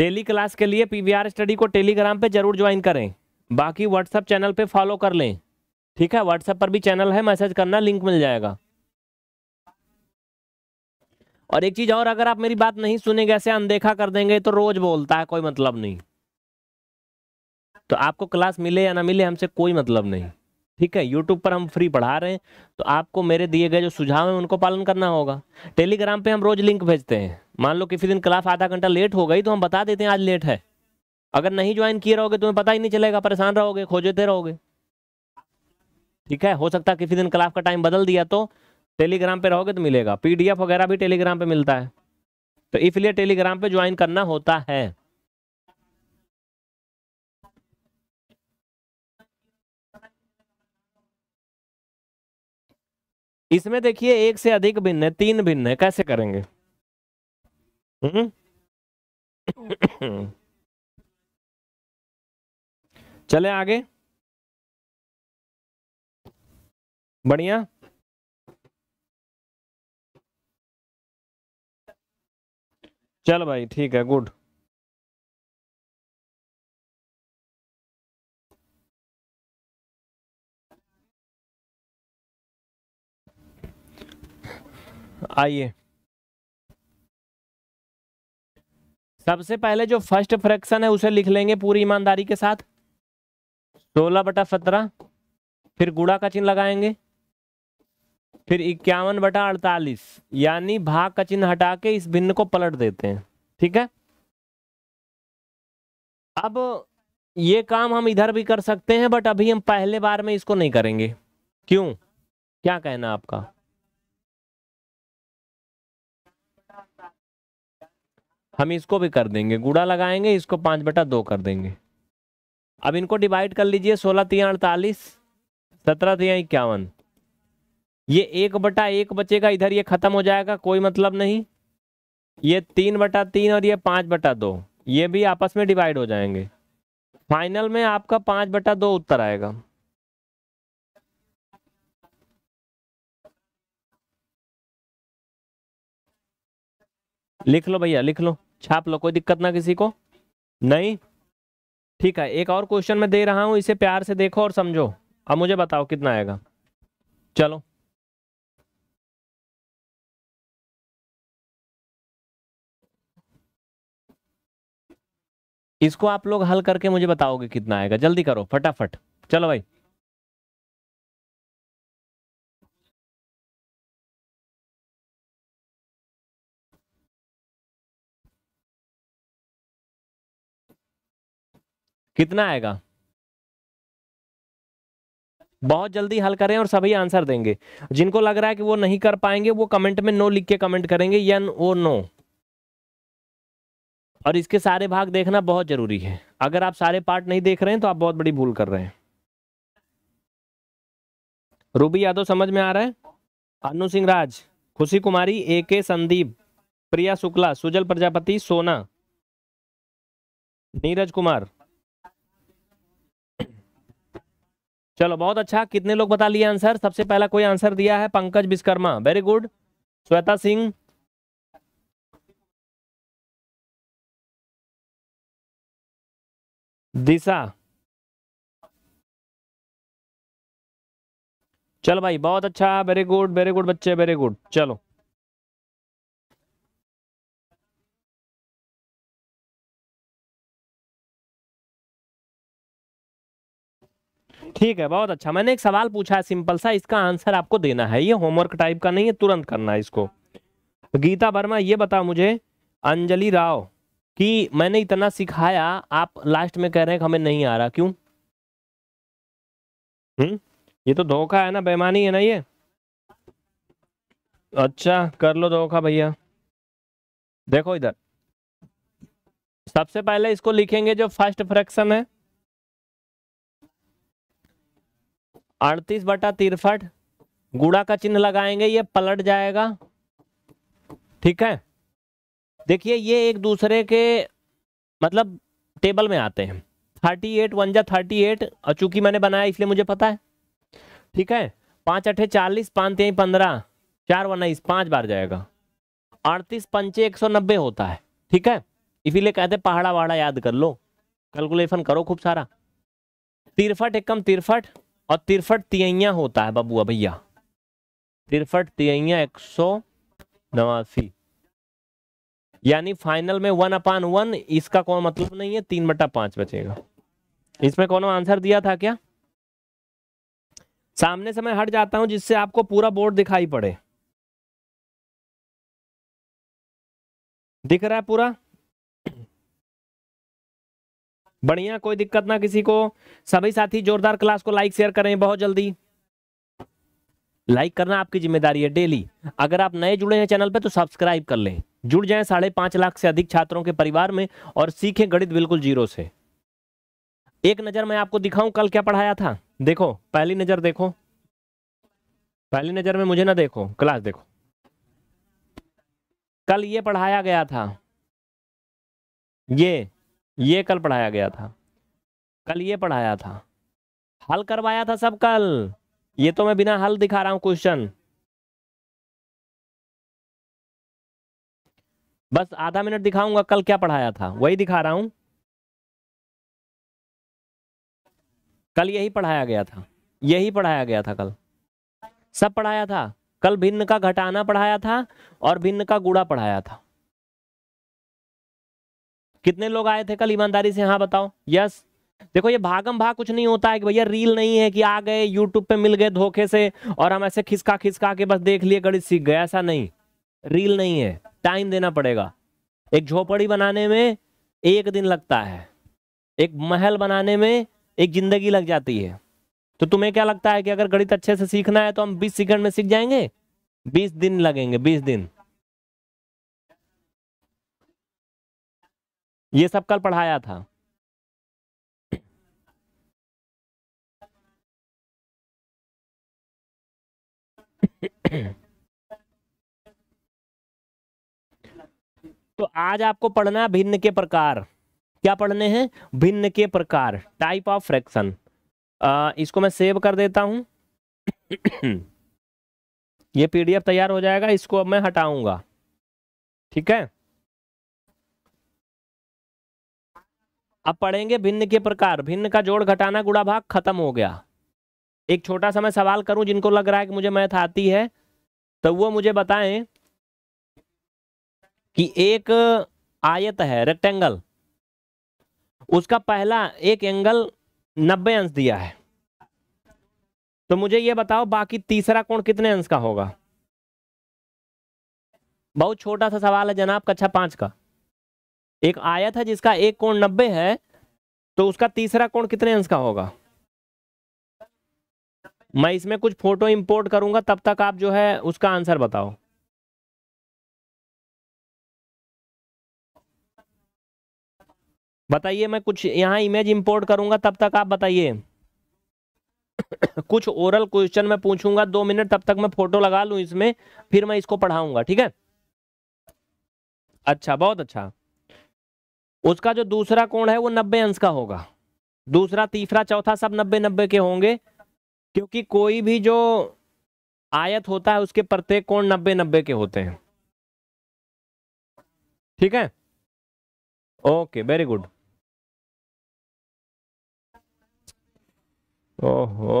डेली क्लास के लिए पीवीआर स्टडी को टेलीग्राम पे जरूर ज्वाइन करें बाकी व्हाट्सएप चैनल पे फॉलो कर लें ठीक है व्हाट्सएप पर भी चैनल है मैसेज करना लिंक मिल जाएगा और एक चीज़ और अगर आप मेरी बात नहीं सुनेंगे ऐसे अनदेखा कर देंगे तो रोज़ बोलता है कोई मतलब नहीं तो आपको क्लास मिले या ना मिले हमसे कोई मतलब नहीं ठीक है यूट्यूब पर हम फ्री पढ़ा रहे हैं तो आपको मेरे दिए गए जो सुझाव हैं उनको पालन करना होगा टेलीग्राम पे हम रोज़ लिंक भेजते हैं मान लो किसी दिन क्लास आधा घंटा लेट हो गई तो हम बता देते हैं आज लेट है अगर नहीं ज्वाइन किए रहोगे तुम्हें पता ही नहीं चलेगा परेशान रहोगे खोजते रहोगे ठीक है हो सकता है किसी दिन क्लास का टाइम बदल दिया तो टेलीग्राम पे रहोगे तो मिलेगा पीडीएफ वगैरह भी टेलीग्राम पे मिलता है तो इसलिए टेलीग्राम पे ज्वाइन करना होता है इसमें देखिए एक से अधिक भिन्न है तीन भिन्न है कैसे करेंगे हम्म? चले आगे बढ़िया चल भाई ठीक है गुड आइए सबसे पहले जो फर्स्ट फ्रैक्शन है उसे लिख लेंगे पूरी ईमानदारी के साथ सोलह बटा सत्रह फिर गुड़ा का चिन्ह लगाएंगे फिर इक्यावन बटा अड़तालीस यानी भाग का चिन्ह हटा के इस भिन्न को पलट देते हैं ठीक है अब ये काम हम इधर भी कर सकते हैं बट अभी हम पहले बार में इसको नहीं करेंगे क्यों क्या कहना आपका हम इसको भी कर देंगे गुड़ा लगाएंगे इसको पाँच बटा दो कर देंगे अब इनको डिवाइड कर लीजिए सोलह तिया अड़तालीस सत्रह तिया इक्यावन ये एक बटा एक बचेगा इधर ये ख़त्म हो जाएगा कोई मतलब नहीं ये तीन बटा तीन और ये पाँच बटा दो ये भी आपस में डिवाइड हो जाएंगे फाइनल में आपका पाँच बटा दो उत्तर आएगा लिख लो भैया लिख लो छाप लो कोई दिक्कत ना किसी को नहीं ठीक है एक और क्वेश्चन मैं दे रहा हूं इसे प्यार से देखो और समझो अब मुझे बताओ कितना आएगा चलो इसको आप लोग हल करके मुझे बताओगे कितना आएगा जल्दी करो फटाफट चलो भाई कितना आएगा बहुत जल्दी हल करें और सभी आंसर देंगे जिनको लग रहा है कि वो नहीं कर पाएंगे वो कमेंट में नो लिख के कमेंट करेंगे या ओ नो और इसके सारे भाग देखना बहुत जरूरी है अगर आप सारे पार्ट नहीं देख रहे हैं तो आप बहुत बड़ी भूल कर रहे हैं रूबी यादव समझ में आ रहा है अनु सिंह राज खुशी कुमारी ए के संदीप प्रिया शुक्ला सुजल प्रजापति सोना नीरज कुमार चलो बहुत अच्छा कितने लोग बता लिए आंसर सबसे पहला कोई आंसर दिया है पंकज विश्वकर्मा वेरी गुड श्वेता सिंह दिशा चलो भाई बहुत अच्छा वेरी गुड वेरी गुड बच्चे वेरी गुड चलो ठीक है बहुत अच्छा मैंने एक सवाल पूछा है सिंपल सा इसका आंसर आपको देना है ये होमवर्क टाइप का नहीं है तुरंत करना है इसको गीता वर्मा ये बताओ मुझे अंजलि राव कि मैंने इतना सिखाया आप लास्ट में कह रहे हैं हमें नहीं आ रहा क्यों हम्म ये तो धोखा है ना बेमानी है ना ये अच्छा कर लो धोखा भैया देखो इधर सबसे पहले इसको लिखेंगे जो फर्स्ट फ्रैक्शन है अड़तीस बटा तिरफट गुड़ा का चिन्ह लगाएंगे ये पलट जाएगा ठीक है देखिए ये एक दूसरे के मतलब टेबल में आते हैं थर्टी एट वन जा थर्टी एट और चूंकि मैंने बनाया इसलिए मुझे पता है ठीक है पाँच अठे चालीस पाँच तेई पंद्रह चार उन्नीस पाँच बार जाएगा अड़तीस पंचे एक सौ नब्बे होता है ठीक है इसीलिए कहते पहाड़ा वहाड़ा याद कर लो कैलकुलेशन करो खूब सारा तिरफट एकम तिरफट और तिरफट तियैया होता है बबुआ भैया तिरफट तियैया एक सौ नवासी यानी फाइनल में वन अपान वन इसका कौन मतलब नहीं है तीन बटा पांच बचेगा इसमें कौन आंसर दिया था क्या सामने से मैं हट जाता हूं जिससे आपको पूरा बोर्ड दिखाई पड़े दिख रहा है पूरा बढ़िया कोई दिक्कत ना किसी को सभी साथी जोरदार क्लास को लाइक शेयर करें बहुत जल्दी लाइक करना आपकी जिम्मेदारी है डेली अगर आप नए जुड़े हैं चैनल पे तो सब्सक्राइब कर लें जुड़ जाएं साढ़े पांच लाख से अधिक छात्रों के परिवार में और सीखें गणित बिल्कुल जीरो से एक नज़र मैं आपको दिखाऊं कल क्या पढ़ाया था देखो पहली नज़र देखो पहली नज़र में मुझे ना देखो क्लास देखो कल ये पढ़ाया गया था ये ये कल पढ़ाया गया था कल ये पढ़ाया था हल करवाया था सब कल ये तो मैं बिना हल दिखा रहा हूं क्वेश्चन बस आधा मिनट दिखाऊंगा कल क्या पढ़ाया था वही दिखा रहा हूं कल यही पढ़ाया गया था यही पढ़ाया गया था कल सब पढ़ाया था कल भिन्न का घटाना पढ़ाया था और भिन्न का गुड़ा पढ़ाया था कितने लोग आए थे कल ईमानदारी से हाँ बताओ यस देखो ये भागम भाग कुछ नहीं होता है कि भैया रील नहीं है कि आ गए यूट्यूब पे मिल गए धोखे से और हम ऐसे खिसका खिसका के बस देख लिए गणित सीख गए ऐसा नहीं रील नहीं है टाइम देना पड़ेगा एक झोपड़ी बनाने में एक दिन लगता है एक महल बनाने में एक जिंदगी लग जाती है तो तुम्हें क्या लगता है कि अगर गणित अच्छे से सीखना है तो हम बीस सेकंड में सीख जाएंगे बीस दिन लगेंगे बीस दिन ये सब कल पढ़ाया था तो आज आपको पढ़ना है भिन्न के प्रकार क्या पढ़ने हैं भिन्न के प्रकार टाइप ऑफ फ्रैक्शन इसको मैं सेव कर देता हूं ये पीडीएफ तैयार हो जाएगा इसको अब मैं हटाऊंगा ठीक है अब पढ़ेंगे भिन्न के प्रकार भिन्न का जोड़ घटाना गुड़ा भाग खत्म हो गया एक छोटा सा मैं सवाल करूं जिनको लग रहा है कि मुझे मैथ आती है तो वो मुझे बताएं कि एक आयत है रेक्टेंगल उसका पहला एक एंगल नब्बे अंश दिया है तो मुझे ये बताओ बाकी तीसरा कोण कितने अंश का होगा बहुत छोटा सा सवाल है जनाब कक्षा पांच का एक आयत है जिसका एक कोण नब्बे है तो उसका तीसरा कोण कितने अंश का होगा मैं इसमें कुछ फोटो इंपोर्ट करूंगा तब तक आप जो है उसका आंसर बताओ बताइए मैं कुछ यहाँ इमेज इंपोर्ट करूंगा तब तक आप बताइए कुछ ओरल क्वेश्चन मैं पूछूंगा दो मिनट तब तक मैं फोटो लगा लू इसमें फिर मैं इसको पढ़ाऊंगा ठीक है अच्छा बहुत अच्छा उसका जो दूसरा कोण है वो नब्बे अंश का होगा दूसरा तीसरा चौथा सब नब्बे नब्बे के होंगे क्योंकि कोई भी जो आयत होता है उसके प्रत्येक कोण नब्बे नब्बे के होते हैं ठीक है ओके वेरी गुड ओहो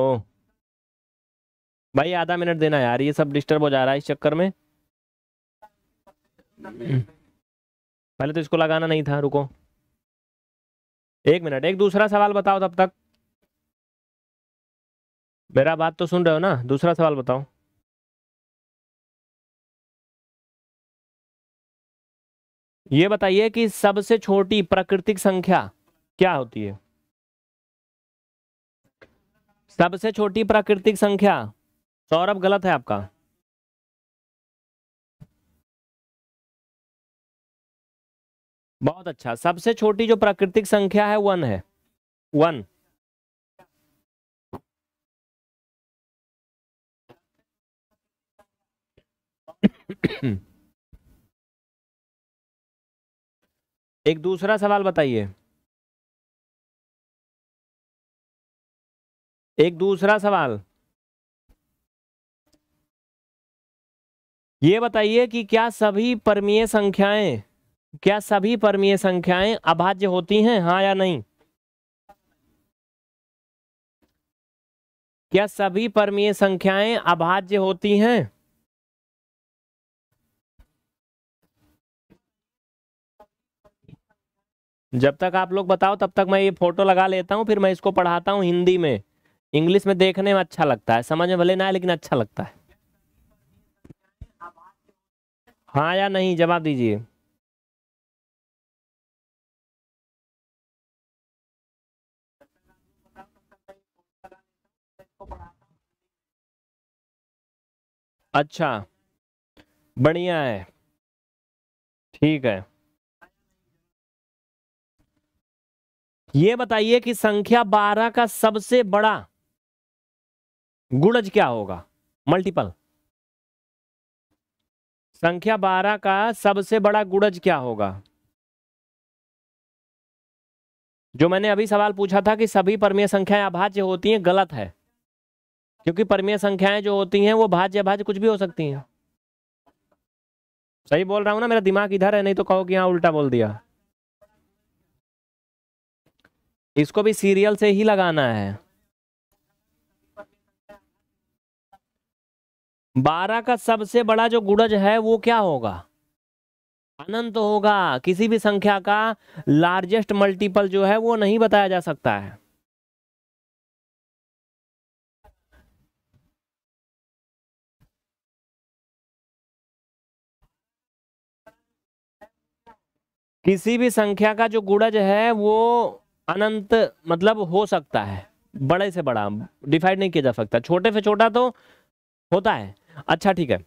भाई आधा मिनट देना यार ये सब डिस्टर्ब हो जा रहा है इस चक्कर में पहले तो इसको लगाना नहीं था रुको एक मिनट एक दूसरा सवाल बताओ तब तक मेरा बात तो सुन रहे हो ना दूसरा सवाल बताओ ये बताइए कि सबसे छोटी प्राकृतिक संख्या क्या होती है सबसे छोटी प्राकृतिक संख्या सौरभ गलत है आपका बहुत अच्छा सबसे छोटी जो प्राकृतिक संख्या है वन है वन एक दूसरा सवाल बताइए एक दूसरा सवाल ये बताइए कि क्या सभी परमीय संख्याएं क्या सभी परमीय संख्याएं अभाज्य होती हैं हाँ या नहीं क्या सभी परमीय संख्याएं अभाज्य होती हैं जब तक आप लोग बताओ तब तक मैं ये फोटो लगा लेता हूँ फिर मैं इसको पढ़ाता हूं हिंदी में इंग्लिश में देखने में अच्छा लगता है समझ में भले ना है लेकिन अच्छा लगता है हाँ या नहीं जवाब दीजिए अच्छा बढ़िया है ठीक है ये बताइए कि संख्या बारह का सबसे बड़ा गुणज क्या होगा मल्टीपल संख्या बारह का सबसे बड़ा गुणज क्या होगा जो मैंने अभी सवाल पूछा था कि सभी परमीय संख्याएं अभाज्य होती हैं गलत है क्योंकि परमीय संख्याएं जो होती हैं वो भाज्य भाज्य कुछ भी हो सकती हैं सही बोल रहा हूं ना मेरा दिमाग इधर है नहीं तो कहो कि यहां उल्टा बोल दिया इसको भी सीरियल से ही लगाना है बारह का सबसे बड़ा जो गुड़ज है वो क्या होगा अनंत होगा किसी भी संख्या का लार्जेस्ट मल्टीपल जो है वो नहीं बताया जा सकता है किसी भी संख्या का जो गुड़ज है वो अनंत मतलब हो सकता है बड़े से बड़ा डिफाइड नहीं किया जा सकता छोटे से छोटा तो होता है अच्छा ठीक है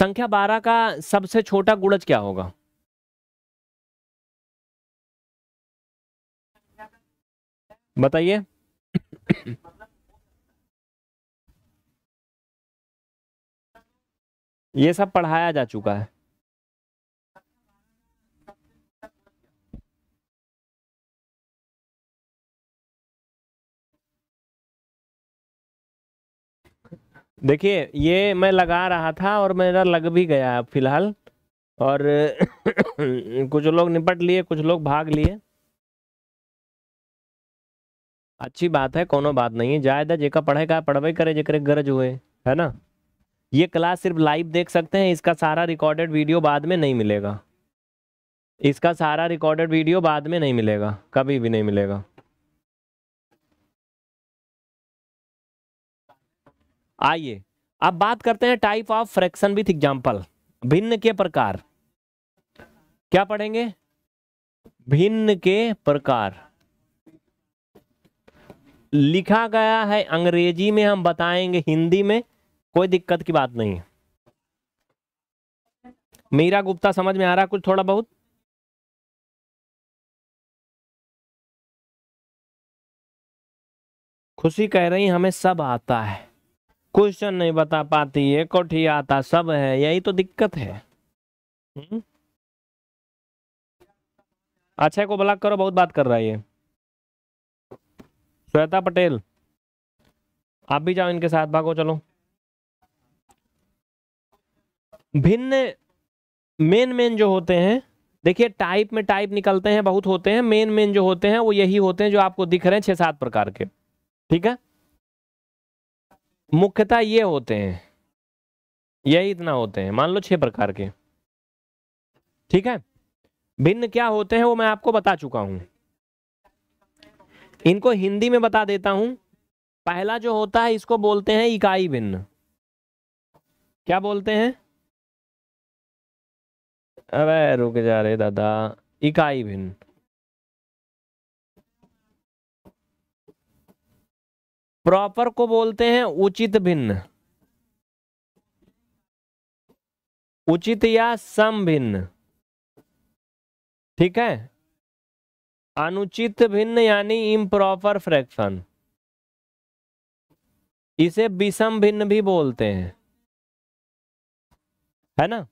संख्या बारह का सबसे छोटा गुड़ज क्या होगा बताइए ये सब पढ़ाया जा चुका है देखिए ये मैं लगा रहा था और मेरा लग भी गया अब फिलहाल और कुछ लोग निपट लिए कुछ लोग भाग लिए अच्छी बात है कोनो बात नहीं है जायदा जेका का पढ़वा करे जेकरे गरज हुए है ना ये क्लास सिर्फ लाइव देख सकते हैं इसका सारा रिकॉर्डेड वीडियो बाद में नहीं मिलेगा इसका सारा रिकॉर्डेड वीडियो बाद में नहीं मिलेगा कभी भी नहीं मिलेगा आइए अब बात करते हैं type of fraction with example भिन्न के प्रकार क्या पढ़ेंगे भिन्न के प्रकार लिखा गया है अंग्रेजी में हम बताएंगे हिंदी में कोई दिक्कत की बात नहीं मीरा गुप्ता समझ में आ रहा कुछ थोड़ा बहुत खुशी कह रही हमें सब आता है क्वेश्चन नहीं बता पाती है कोठी आता सब है यही तो दिक्कत है हम्म? अच्छा को ब्लॉक करो बहुत बात कर रहा है ये श्वेता पटेल आप भी जाओ इनके साथ भागो चलो भिन्न मेन मेन जो होते हैं देखिए टाइप में टाइप निकलते हैं बहुत होते हैं मेन मेन जो होते हैं वो यही होते हैं जो आपको दिख रहे हैं छह सात प्रकार के ठीक है मुख्यतः ये होते हैं यही इतना होते हैं मान लो छह प्रकार के ठीक है भिन्न क्या होते हैं वो मैं आपको बता चुका हूं इनको हिंदी में बता देता हूं पहला जो होता है इसको बोलते हैं इकाई भिन्न क्या बोलते हैं अरे रुक जा रहे दादा इकाई भिन्न प्रॉपर को बोलते हैं उचित भिन्न उचित या सम भिन्न ठीक है अनुचित भिन्न यानी इम्प्रॉपर फ्रैक्शन इसे विषम भिन्न भी बोलते हैं है ना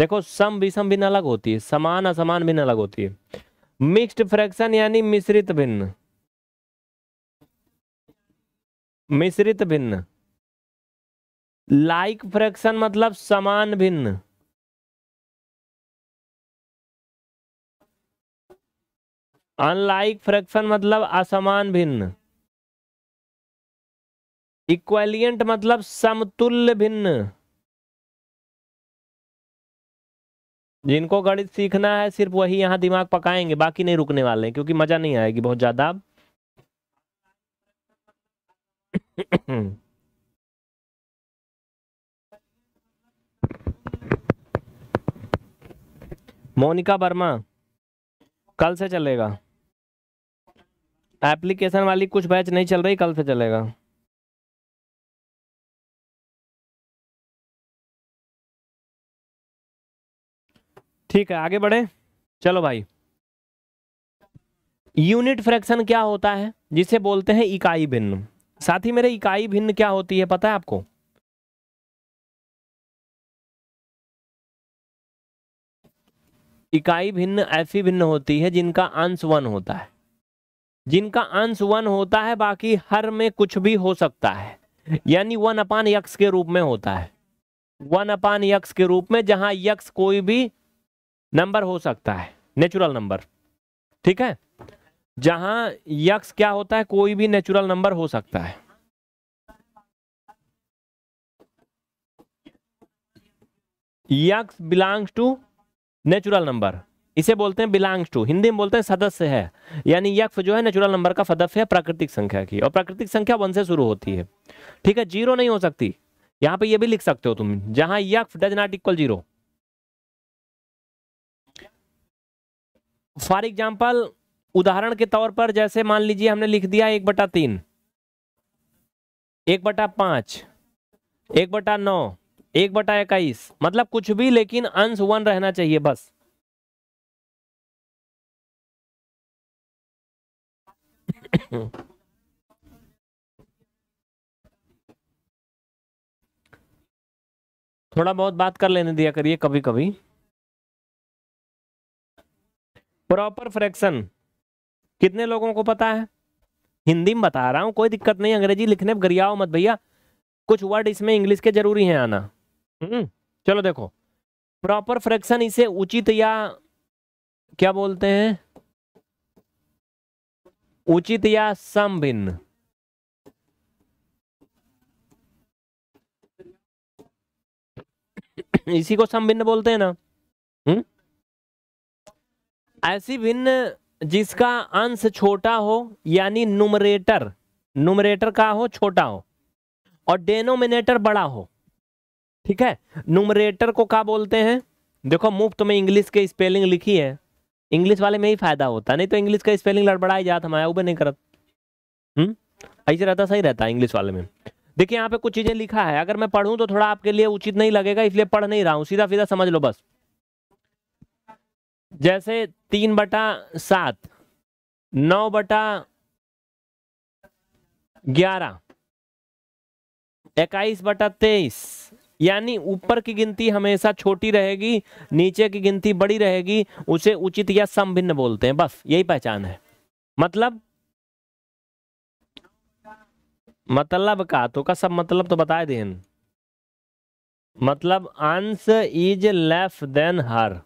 देखो सम विषम भिन्न अलग होती है समान असमान भिन्न अलग होती है मिक्स्ड फ्रैक्शन यानी मिश्रित भिन्न मिश्रित भिन्न लाइक फ्रैक्शन मतलब समान भिन्न अनलाइक फ्रैक्शन मतलब असमान भिन्न इक्वेलियंट मतलब समतुल्य भिन्न जिनको गणित सीखना है सिर्फ वही यहां दिमाग पकाएंगे बाकी नहीं रुकने वाले क्योंकि मजा नहीं आएगी बहुत ज्यादा अब मोनिका वर्मा कल से चलेगा एप्लीकेशन वाली कुछ बैच नहीं चल रही कल से चलेगा ठीक है आगे बढ़े चलो भाई यूनिट फ्रैक्शन क्या होता है जिसे बोलते हैं इकाई भिन्न साथ ही मेरे इकाई भिन्न क्या होती है पता है आपको इकाई भिन्न ऐसी भिन्न होती है जिनका अंश वन होता है जिनका अंश वन होता है बाकी हर में कुछ भी हो सकता है यानी वन अपान यक्ष के रूप में होता है वन अपान यक्ष के रूप में जहां यक्ष कोई भी नंबर हो सकता है नेचुरल नंबर ठीक है जहां यक्स क्या होता है कोई भी नेचुरल नंबर हो सकता है x belongs to natural number इसे बोलते हैं बिलोंग्स टू हिंदी में बोलते हैं सदस्य है यानी यक्ष जो है नेचुरल नंबर का सदस्य है प्राकृतिक संख्या की और प्राकृतिक संख्या वन से शुरू होती है ठीक है जीरो नहीं हो सकती यहां पे ये भी लिख सकते हो तुम जहां x does not equal zero for example उदाहरण के तौर पर जैसे मान लीजिए हमने लिख दिया एक बटा तीन एक बटा पांच एक बटा नौ एक बटा इक्कीस मतलब कुछ भी लेकिन अंश वन रहना चाहिए बस थोड़ा बहुत बात कर लेने दिया करिए कभी कभी प्रॉपर फ्रैक्शन कितने लोगों को पता है हिंदी में बता रहा हूँ कोई दिक्कत नहीं अंग्रेजी लिखने पर गरियाओ मत भैया कुछ वर्ड इसमें इंग्लिश के जरूरी हैं आना हम्म, चलो देखो प्रॉपर फ्रैक्शन इसे उचित या क्या बोलते हैं उचित या समभिन्न इसी को समिन्न बोलते हैं ना हम्म ऐसी भिन्न जिसका अंश छोटा हो यानी नुमरेटर नुमरेटर का हो छोटा हो और डेनोमिनेटर बड़ा हो ठीक है नुमरेटर को क्या बोलते हैं देखो मुफ्त में इंग्लिश के स्पेलिंग लिखी है इंग्लिश वाले में ही फायदा होता नहीं तो इंग्लिश का स्पेलिंग लड़बड़ाई जात हमारा वो भी नहीं करत हम्म? ऐसे रहता सही रहता है इंग्लिश वाले में देखिए यहाँ पे कुछ चीज़ें लिखा है अगर मैं पढ़ूँ तो थोड़ा आपके लिए उचित नहीं लगेगा इसलिए पढ़ नहीं रहा हूँ सीधा सीधा समझ लो बस जैसे तीन बटा सात नौ बटा ग्यारह इक्कीस बटा तेईस यानी ऊपर की गिनती हमेशा छोटी रहेगी नीचे की गिनती बड़ी रहेगी उसे उचित या समभिन्न बोलते हैं बस यही पहचान है मतलब मतलब का तो का सब मतलब तो बताए देन मतलब आंसर इज लेस देन हर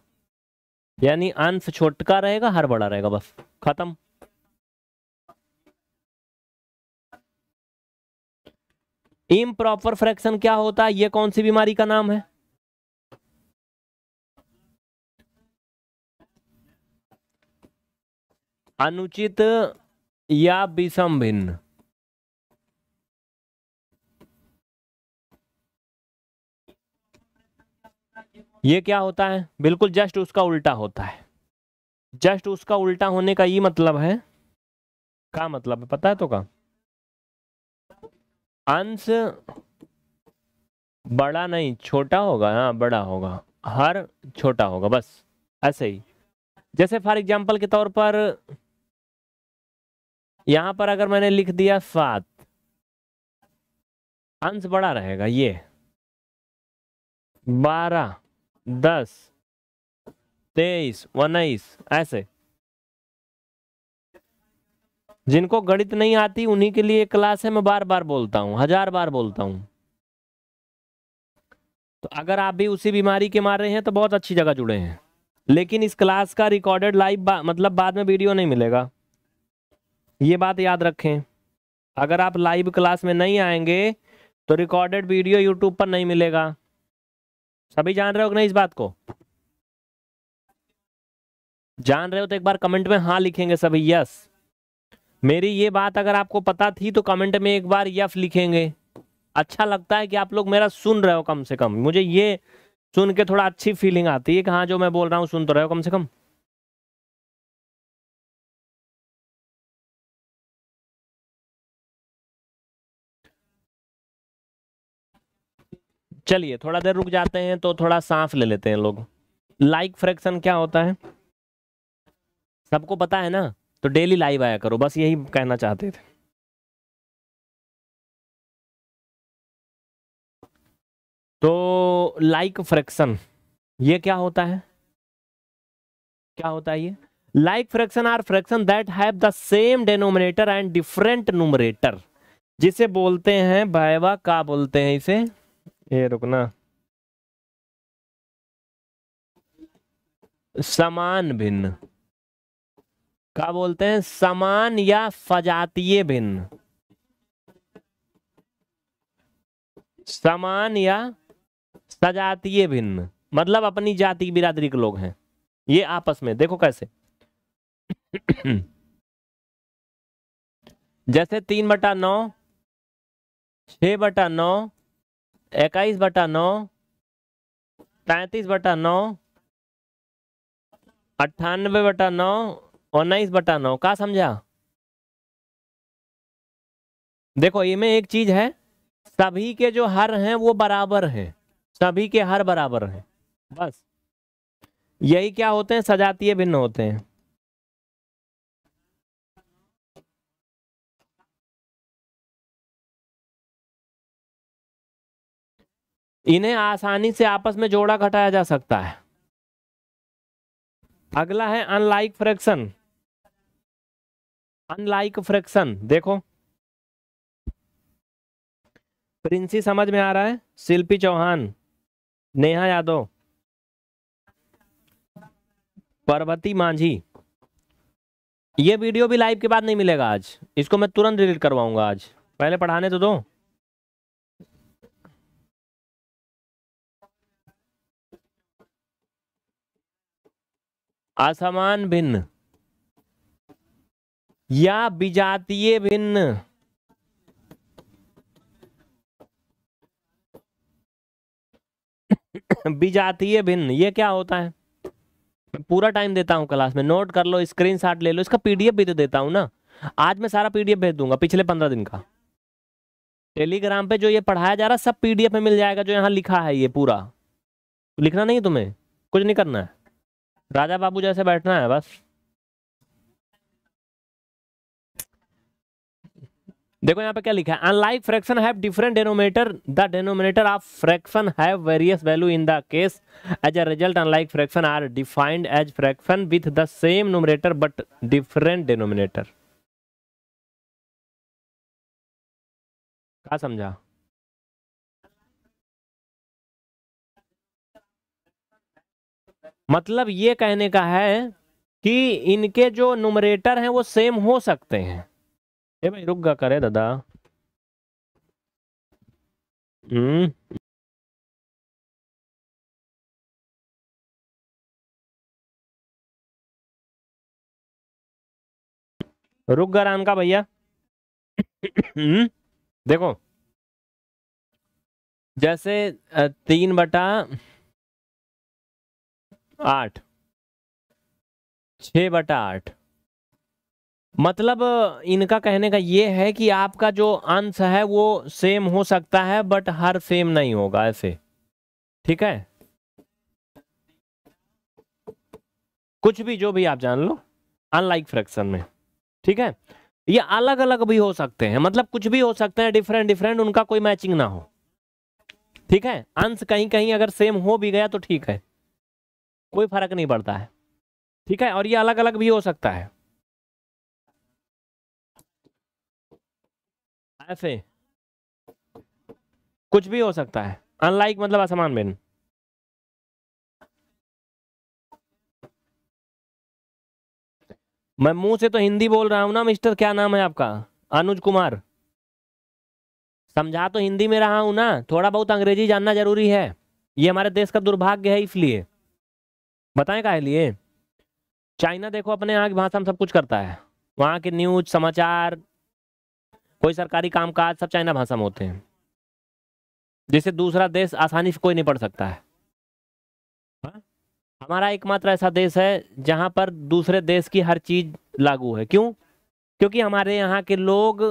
यानी अंश छोटका रहेगा हर बड़ा रहेगा बस खत्म इम प्रॉपर फ्रैक्शन क्या होता है ये कौन सी बीमारी का नाम है अनुचित या विषम भिन्न ये क्या होता है बिल्कुल जस्ट उसका उल्टा होता है जस्ट उसका उल्टा होने का ये मतलब है का मतलब है पता है तो का अंश बड़ा नहीं छोटा होगा हाँ बड़ा होगा हर छोटा होगा बस ऐसे ही जैसे फॉर एग्जाम्पल के तौर पर यहां पर अगर मैंने लिख दिया सात अंश बड़ा रहेगा ये बारह दस तेईस उन्नीस ऐसे जिनको गणित नहीं आती उन्हीं के लिए क्लास है मैं बार बार बोलता हूं हजार बार बोलता हूं तो अगर आप भी उसी बीमारी के मारे हैं तो बहुत अच्छी जगह जुड़े हैं लेकिन इस क्लास का रिकॉर्डेड लाइव बा, मतलब बाद में वीडियो नहीं मिलेगा ये बात याद रखें अगर आप लाइव क्लास में नहीं आएंगे तो रिकॉर्डेड वीडियो यूट्यूब पर नहीं मिलेगा सभी जान रहे हो ना इस बात को जान रहे हो तो एक बार कमेंट में हाँ लिखेंगे सभी यस मेरी ये बात अगर आपको पता थी तो कमेंट में एक बार यफ लिखेंगे अच्छा लगता है कि आप लोग मेरा सुन रहे हो कम से कम मुझे ये सुन के थोड़ा अच्छी फीलिंग आती है कि हाँ जो मैं बोल रहा हूँ सुन तो रहे हो कम से कम चलिए थोड़ा देर रुक जाते हैं तो थोड़ा सांस ले लेते हैं लोग लाइक फ्रैक्शन क्या होता है सबको पता है ना तो डेली लाइव आया करो बस यही कहना चाहते थे तो लाइक फ्रैक्शन ये क्या होता है क्या होता है ये like fraction are fraction that have the same denominator and different numerator जिसे बोलते हैं भाईवा का बोलते हैं इसे ये रुकना समान भिन्न क्या बोलते हैं समान या सजातीय भिन्न समान या सजातीय भिन्न मतलब अपनी जाति की बिरादरी के लोग हैं ये आपस में देखो कैसे जैसे तीन बटा नौ छ बटा नौ इक्कीस बटा नौ पैंतीस बटा नौ अट्ठानबे बटा नौ उन्नीस बटा नौ का समझा देखो ये में एक चीज है सभी के जो हर हैं वो बराबर हैं सभी के हर बराबर हैं बस यही क्या होते हैं सजातीय भिन्न होते हैं इन्हें आसानी से आपस में जोड़ा घटाया जा सकता है अगला है अनलाइक फ्रैक्शन अनलाइक फ्रैक्शन देखो प्रिंसी समझ में आ रहा है शिल्पी चौहान नेहा यादव पर्वती मांझी ये वीडियो भी लाइव के बाद नहीं मिलेगा आज इसको मैं तुरंत डिलीट करवाऊंगा आज पहले पढ़ाने तो दो असमान भिन्न या विजातीय भिन्न विजातीय भिन्न ये क्या होता है पूरा टाइम देता हूं क्लास में नोट कर लो स्क्रीनशॉट ले लो इसका पीडीएफ भी तो देता हूँ ना आज मैं सारा पीडीएफ भेज दूंगा पिछले पंद्रह दिन का टेलीग्राम पे जो ये पढ़ाया जा रहा है सब पीडीएफ में मिल जाएगा जो यहाँ लिखा है ये पूरा लिखना नहीं तुम्हें कुछ नहीं करना है राजा बाबू जैसे बैठना है बस देखो यहाँ पे क्या लिखा है unlike fraction have different denominator the denominator of fraction have various value in the case as a result unlike fraction are defined as fraction with the same numerator but different denominator क्या समझा मतलब ये कहने का है कि इनके जो नुमरेटर हैं वो सेम हो सकते हैं ए भाई रुक गा करे दादा हम्म रुक गा राम का भैया हम्म। देखो जैसे तीन बटा आठ छ बटा आठ मतलब इनका कहने का ये है कि आपका जो अंश है वो सेम हो सकता है बट हर सेम नहीं होगा ऐसे ठीक है कुछ भी जो भी आप जान लो अनलाइक फ्रैक्शन में ठीक है ये अलग अलग भी हो सकते हैं मतलब कुछ भी हो सकते हैं डिफरेंट डिफरेंट उनका कोई मैचिंग ना हो ठीक है अंश कहीं कहीं अगर सेम हो भी गया तो ठीक है कोई फर्क नहीं पड़ता है ठीक है और ये अलग अलग भी हो सकता है ऐसे कुछ भी हो सकता है अनलाइक मतलब असमान बिन मैं मुंह से तो हिंदी बोल रहा हूं ना मिस्टर क्या नाम है आपका अनुज कुमार समझा तो हिंदी में रहा हूं ना थोड़ा बहुत अंग्रेजी जानना जरूरी है ये हमारे देश का दुर्भाग्य है इसलिए बताएं का लिए चाइना देखो अपने यहाँ की भाषा में सब कुछ करता है वहाँ के न्यूज समाचार कोई सरकारी कामकाज सब चाइना भाषा में होते हैं जिसे दूसरा देश आसानी से कोई नहीं पढ़ सकता है हा? हमारा एकमात्र ऐसा देश है जहाँ पर दूसरे देश की हर चीज़ लागू है क्यों क्योंकि हमारे यहाँ के लोग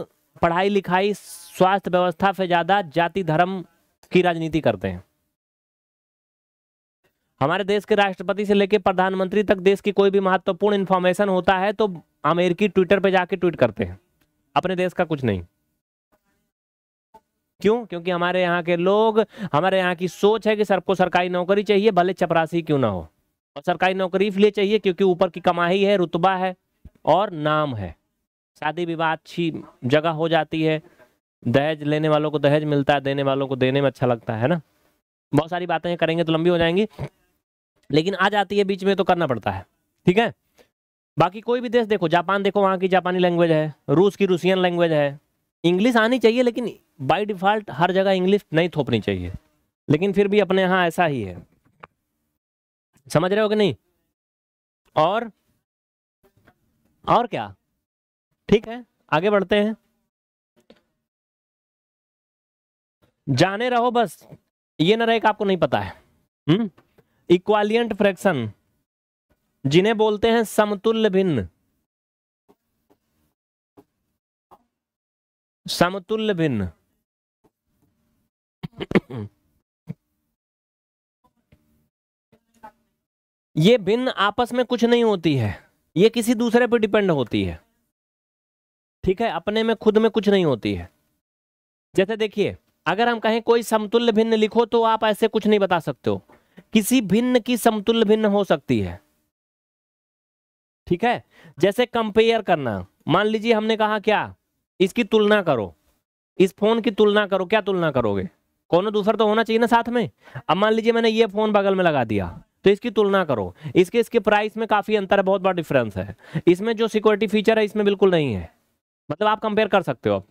पढ़ाई लिखाई स्वास्थ्य व्यवस्था से ज़्यादा जाति धर्म की राजनीति करते हैं हमारे देश के राष्ट्रपति से लेकर प्रधानमंत्री तक देश की कोई भी महत्वपूर्ण इन्फॉर्मेशन होता है तो अमेरिकी ट्विटर पर जाके ट्वीट करते हैं अपने देश का कुछ नहीं क्यों क्योंकि हमारे यहाँ के लोग हमारे यहाँ की सोच है कि सबको सरकारी नौकरी चाहिए भले चपरासी क्यों ना हो और सरकारी नौकरी इसलिए चाहिए क्योंकि ऊपर की कमाई है रुतबा है और नाम है शादी विवाह अच्छी जगह हो जाती है दहेज लेने वालों को दहेज मिलता है देने वालों को देने में अच्छा लगता है ना बहुत सारी बातें करेंगे तो लंबी हो जाएंगी लेकिन आ जाती है बीच में तो करना पड़ता है ठीक है बाकी कोई भी देश देखो जापान देखो वहाँ की जापानी लैंग्वेज है रूस की रूसियन लैंग्वेज है इंग्लिश आनी चाहिए लेकिन बाई डिफ़ॉल्ट हर जगह इंग्लिश नहीं थोपनी चाहिए लेकिन फिर भी अपने यहाँ ऐसा ही है समझ रहे हो कि नहीं और और क्या ठीक है आगे बढ़ते हैं जाने रहो बस ये ना रहे कि आपको नहीं पता है हुँ? हम्म? इक्वालियंट फ्रैक्शन जिन्हें बोलते हैं समतुल्य भिन्न समतुल्य भिन्न ये भिन्न आपस में कुछ नहीं होती है ये किसी दूसरे पर डिपेंड होती है ठीक है अपने में खुद में कुछ नहीं होती है जैसे देखिए अगर हम कहें कोई समतुल्य भिन्न लिखो तो आप ऐसे कुछ नहीं बता सकते हो किसी भिन्न की समतुल्य भिन्न हो सकती है ठीक है जैसे कंपेयर करना मान लीजिए हमने कहा क्या इसकी तुलना करो इस फोन की तुलना करो क्या तुलना करोगे कोनो दूसरा तो होना चाहिए ना साथ में अब मान लीजिए मैंने ये फोन बगल में लगा दिया तो इसकी तुलना करो इसके इसके प्राइस में काफी अंतर है बहुत बड़ा डिफरेंस है इसमें जो सिक्योरिटी फीचर है इसमें बिल्कुल नहीं है मतलब आप कंपेयर कर सकते हो आप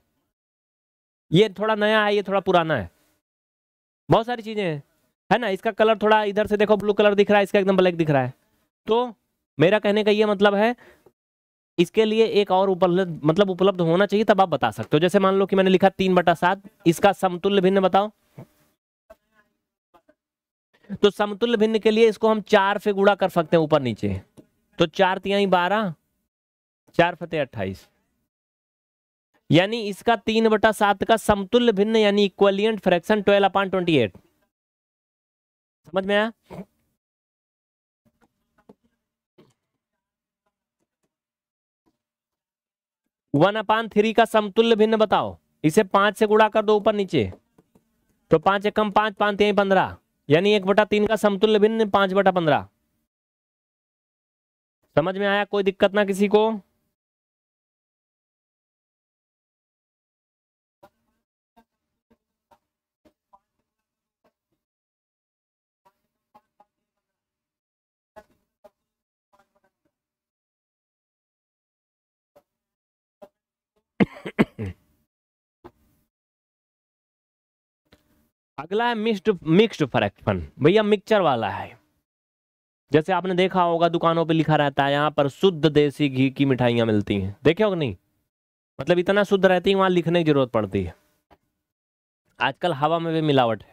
ये थोड़ा नया है ये थोड़ा पुराना है बहुत सारी चीजें हैं है ना इसका कलर थोड़ा इधर से देखो ब्लू कलर दिख रहा है इसका एकदम ब्लैक दिख रहा है तो मेरा कहने का ये मतलब है इसके लिए एक और उपलब्ध मतलब उपलब्ध होना चाहिए तब आप बता सकते हो जैसे मान लो कि मैंने लिखा तीन बटा सात इसका समतुल्य भिन्न बताओ तो समतुल्य भिन्न के लिए इसको हम चार से गुड़ा कर सकते हैं ऊपर नीचे तो चार तिहाई बारह चार फते अट्ठाईस यानी इसका तीन बटा सात का समतुल्य भिन्न यानी equivalent fraction twelve upon twenty eight समझ में आया वन अपान थ्री का समतुल्य भिन्न बताओ इसे पांच से गुणा कर दो ऊपर नीचे तो पांच एकम पांच पांच तीन पंद्रह यानी एक बटा तीन का समतुल्य भिन्न पांच बटा पंद्रह समझ में आया कोई दिक्कत ना किसी को अगला है मिक्स्ड मिक्सड फ्रैक्शन भैया मिक्सचर वाला है जैसे आपने देखा होगा दुकानों पे लिखा रहता है यहाँ पर शुद्ध देसी घी की मिठाइयाँ मिलती हैं देखे हो नहीं मतलब इतना शुद्ध रहती है वहाँ लिखने की जरूरत पड़ती है आजकल हवा में भी मिलावट है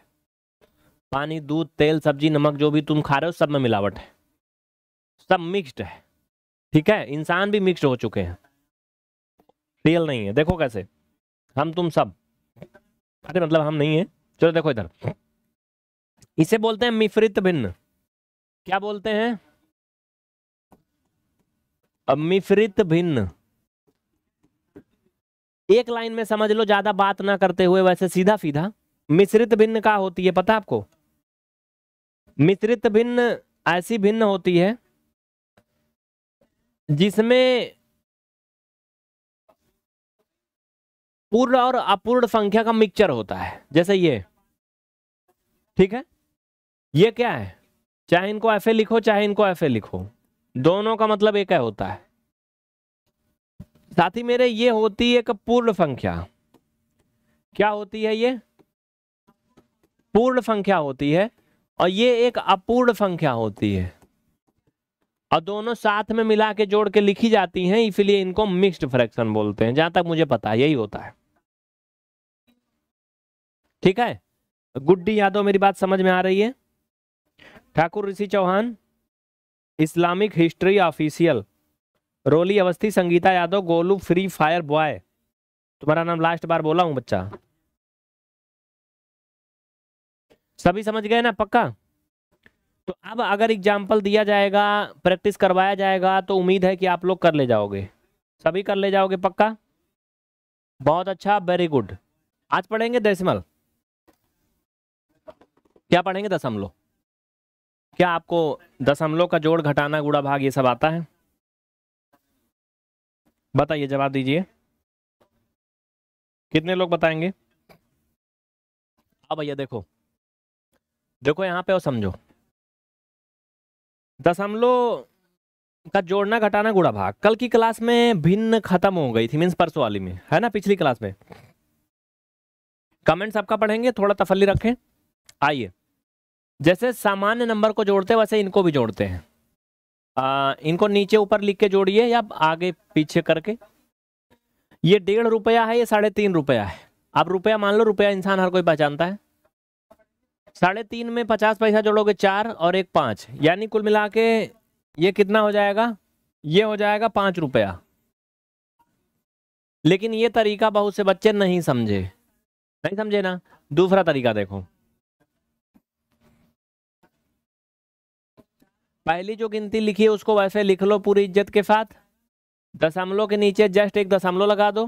पानी दूध तेल सब्जी नमक जो भी तुम खा रहे हो सब में मिलावट है सब मिक्सड है ठीक है इंसान भी मिक्सड हो चुके हैं रियल नहीं है देखो कैसे हम तुम सब अरे मतलब हम नहीं है चलो देखो इधर इसे बोलते हैं मिश्रित भिन्न क्या बोलते हैं मिश्रित भिन्न एक लाइन में समझ लो ज्यादा बात ना करते हुए वैसे सीधा सीधा मिश्रित भिन्न का होती है पता आपको मिश्रित भिन्न ऐसी भिन्न होती है जिसमें पूर्ण और अपूर्ण संख्या का मिक्सचर होता है जैसे ये ठीक है ये क्या है चाहे इनको एफ ए लिखो चाहे इनको एफ ए लिखो दोनों का मतलब एक है होता है साथ ही मेरे ये होती है एक पूर्ण संख्या क्या होती है ये पूर्ण संख्या होती है और ये एक अपूर्ण संख्या होती है और दोनों साथ में मिला के जोड़ के लिखी जाती हैं इसलिए इनको मिक्स्ड फ्रैक्शन बोलते हैं जहां तक मुझे पता है यही होता है ठीक है गुड्डी यादव मेरी बात समझ में आ रही है Thakur Rishi Chauhan Islamic history official Roli Awasthi Sangeeta Yadav Golu free fire boy तुम्हारा नाम लास्ट बार बोला हूं बच्चा सभी समझ गए ना पक्का तो अब अगर एग्जाम्पल दिया जाएगा प्रैक्टिस करवाया जाएगा तो उम्मीद है कि आप लोग कर ले जाओगे सभी कर ले जाओगे पक्का बहुत अच्छा वेरी गुड आज पढ़ेंगे दशमल क्या पढ़ेंगे दशमलव क्या आपको दशमलव का जोड़ घटाना गुड़ा भाग ये सब आता है बताइए जवाब दीजिए कितने लोग बताएंगे अब हाँ भैया देखो देखो यहाँ पे और समझो दशमलव का जोड़ना घटाना गुड़ा भाग कल की क्लास में भिन्न खत्म हो गई थी मीन्स परसों वाली में है ना पिछली क्लास में कमेंट्स आपका पढ़ेंगे थोड़ा तफली रखें आइए जैसे सामान्य नंबर को जोड़ते हैं वैसे इनको भी जोड़ते हैं आ, इनको नीचे ऊपर लिख के जोड़िए या आगे पीछे करके ये डेढ़ रुपया है ये साढ़े तीन रुपया है आप रुपया मान लो रुपया इंसान हर कोई पहचानता है साढ़े तीन में पचास पैसा जोड़ोगे चार और एक पाँच यानी कुल मिला के ये कितना हो जाएगा ये हो जाएगा पाँच रुपया लेकिन ये तरीका बहुत से बच्चे नहीं समझे नहीं समझे ना दूसरा तरीका देखो पहली जो गिनती लिखी है उसको वैसे लिख लो पूरी इज्जत के साथ दशमलव के नीचे जस्ट एक दशमलव लगा दो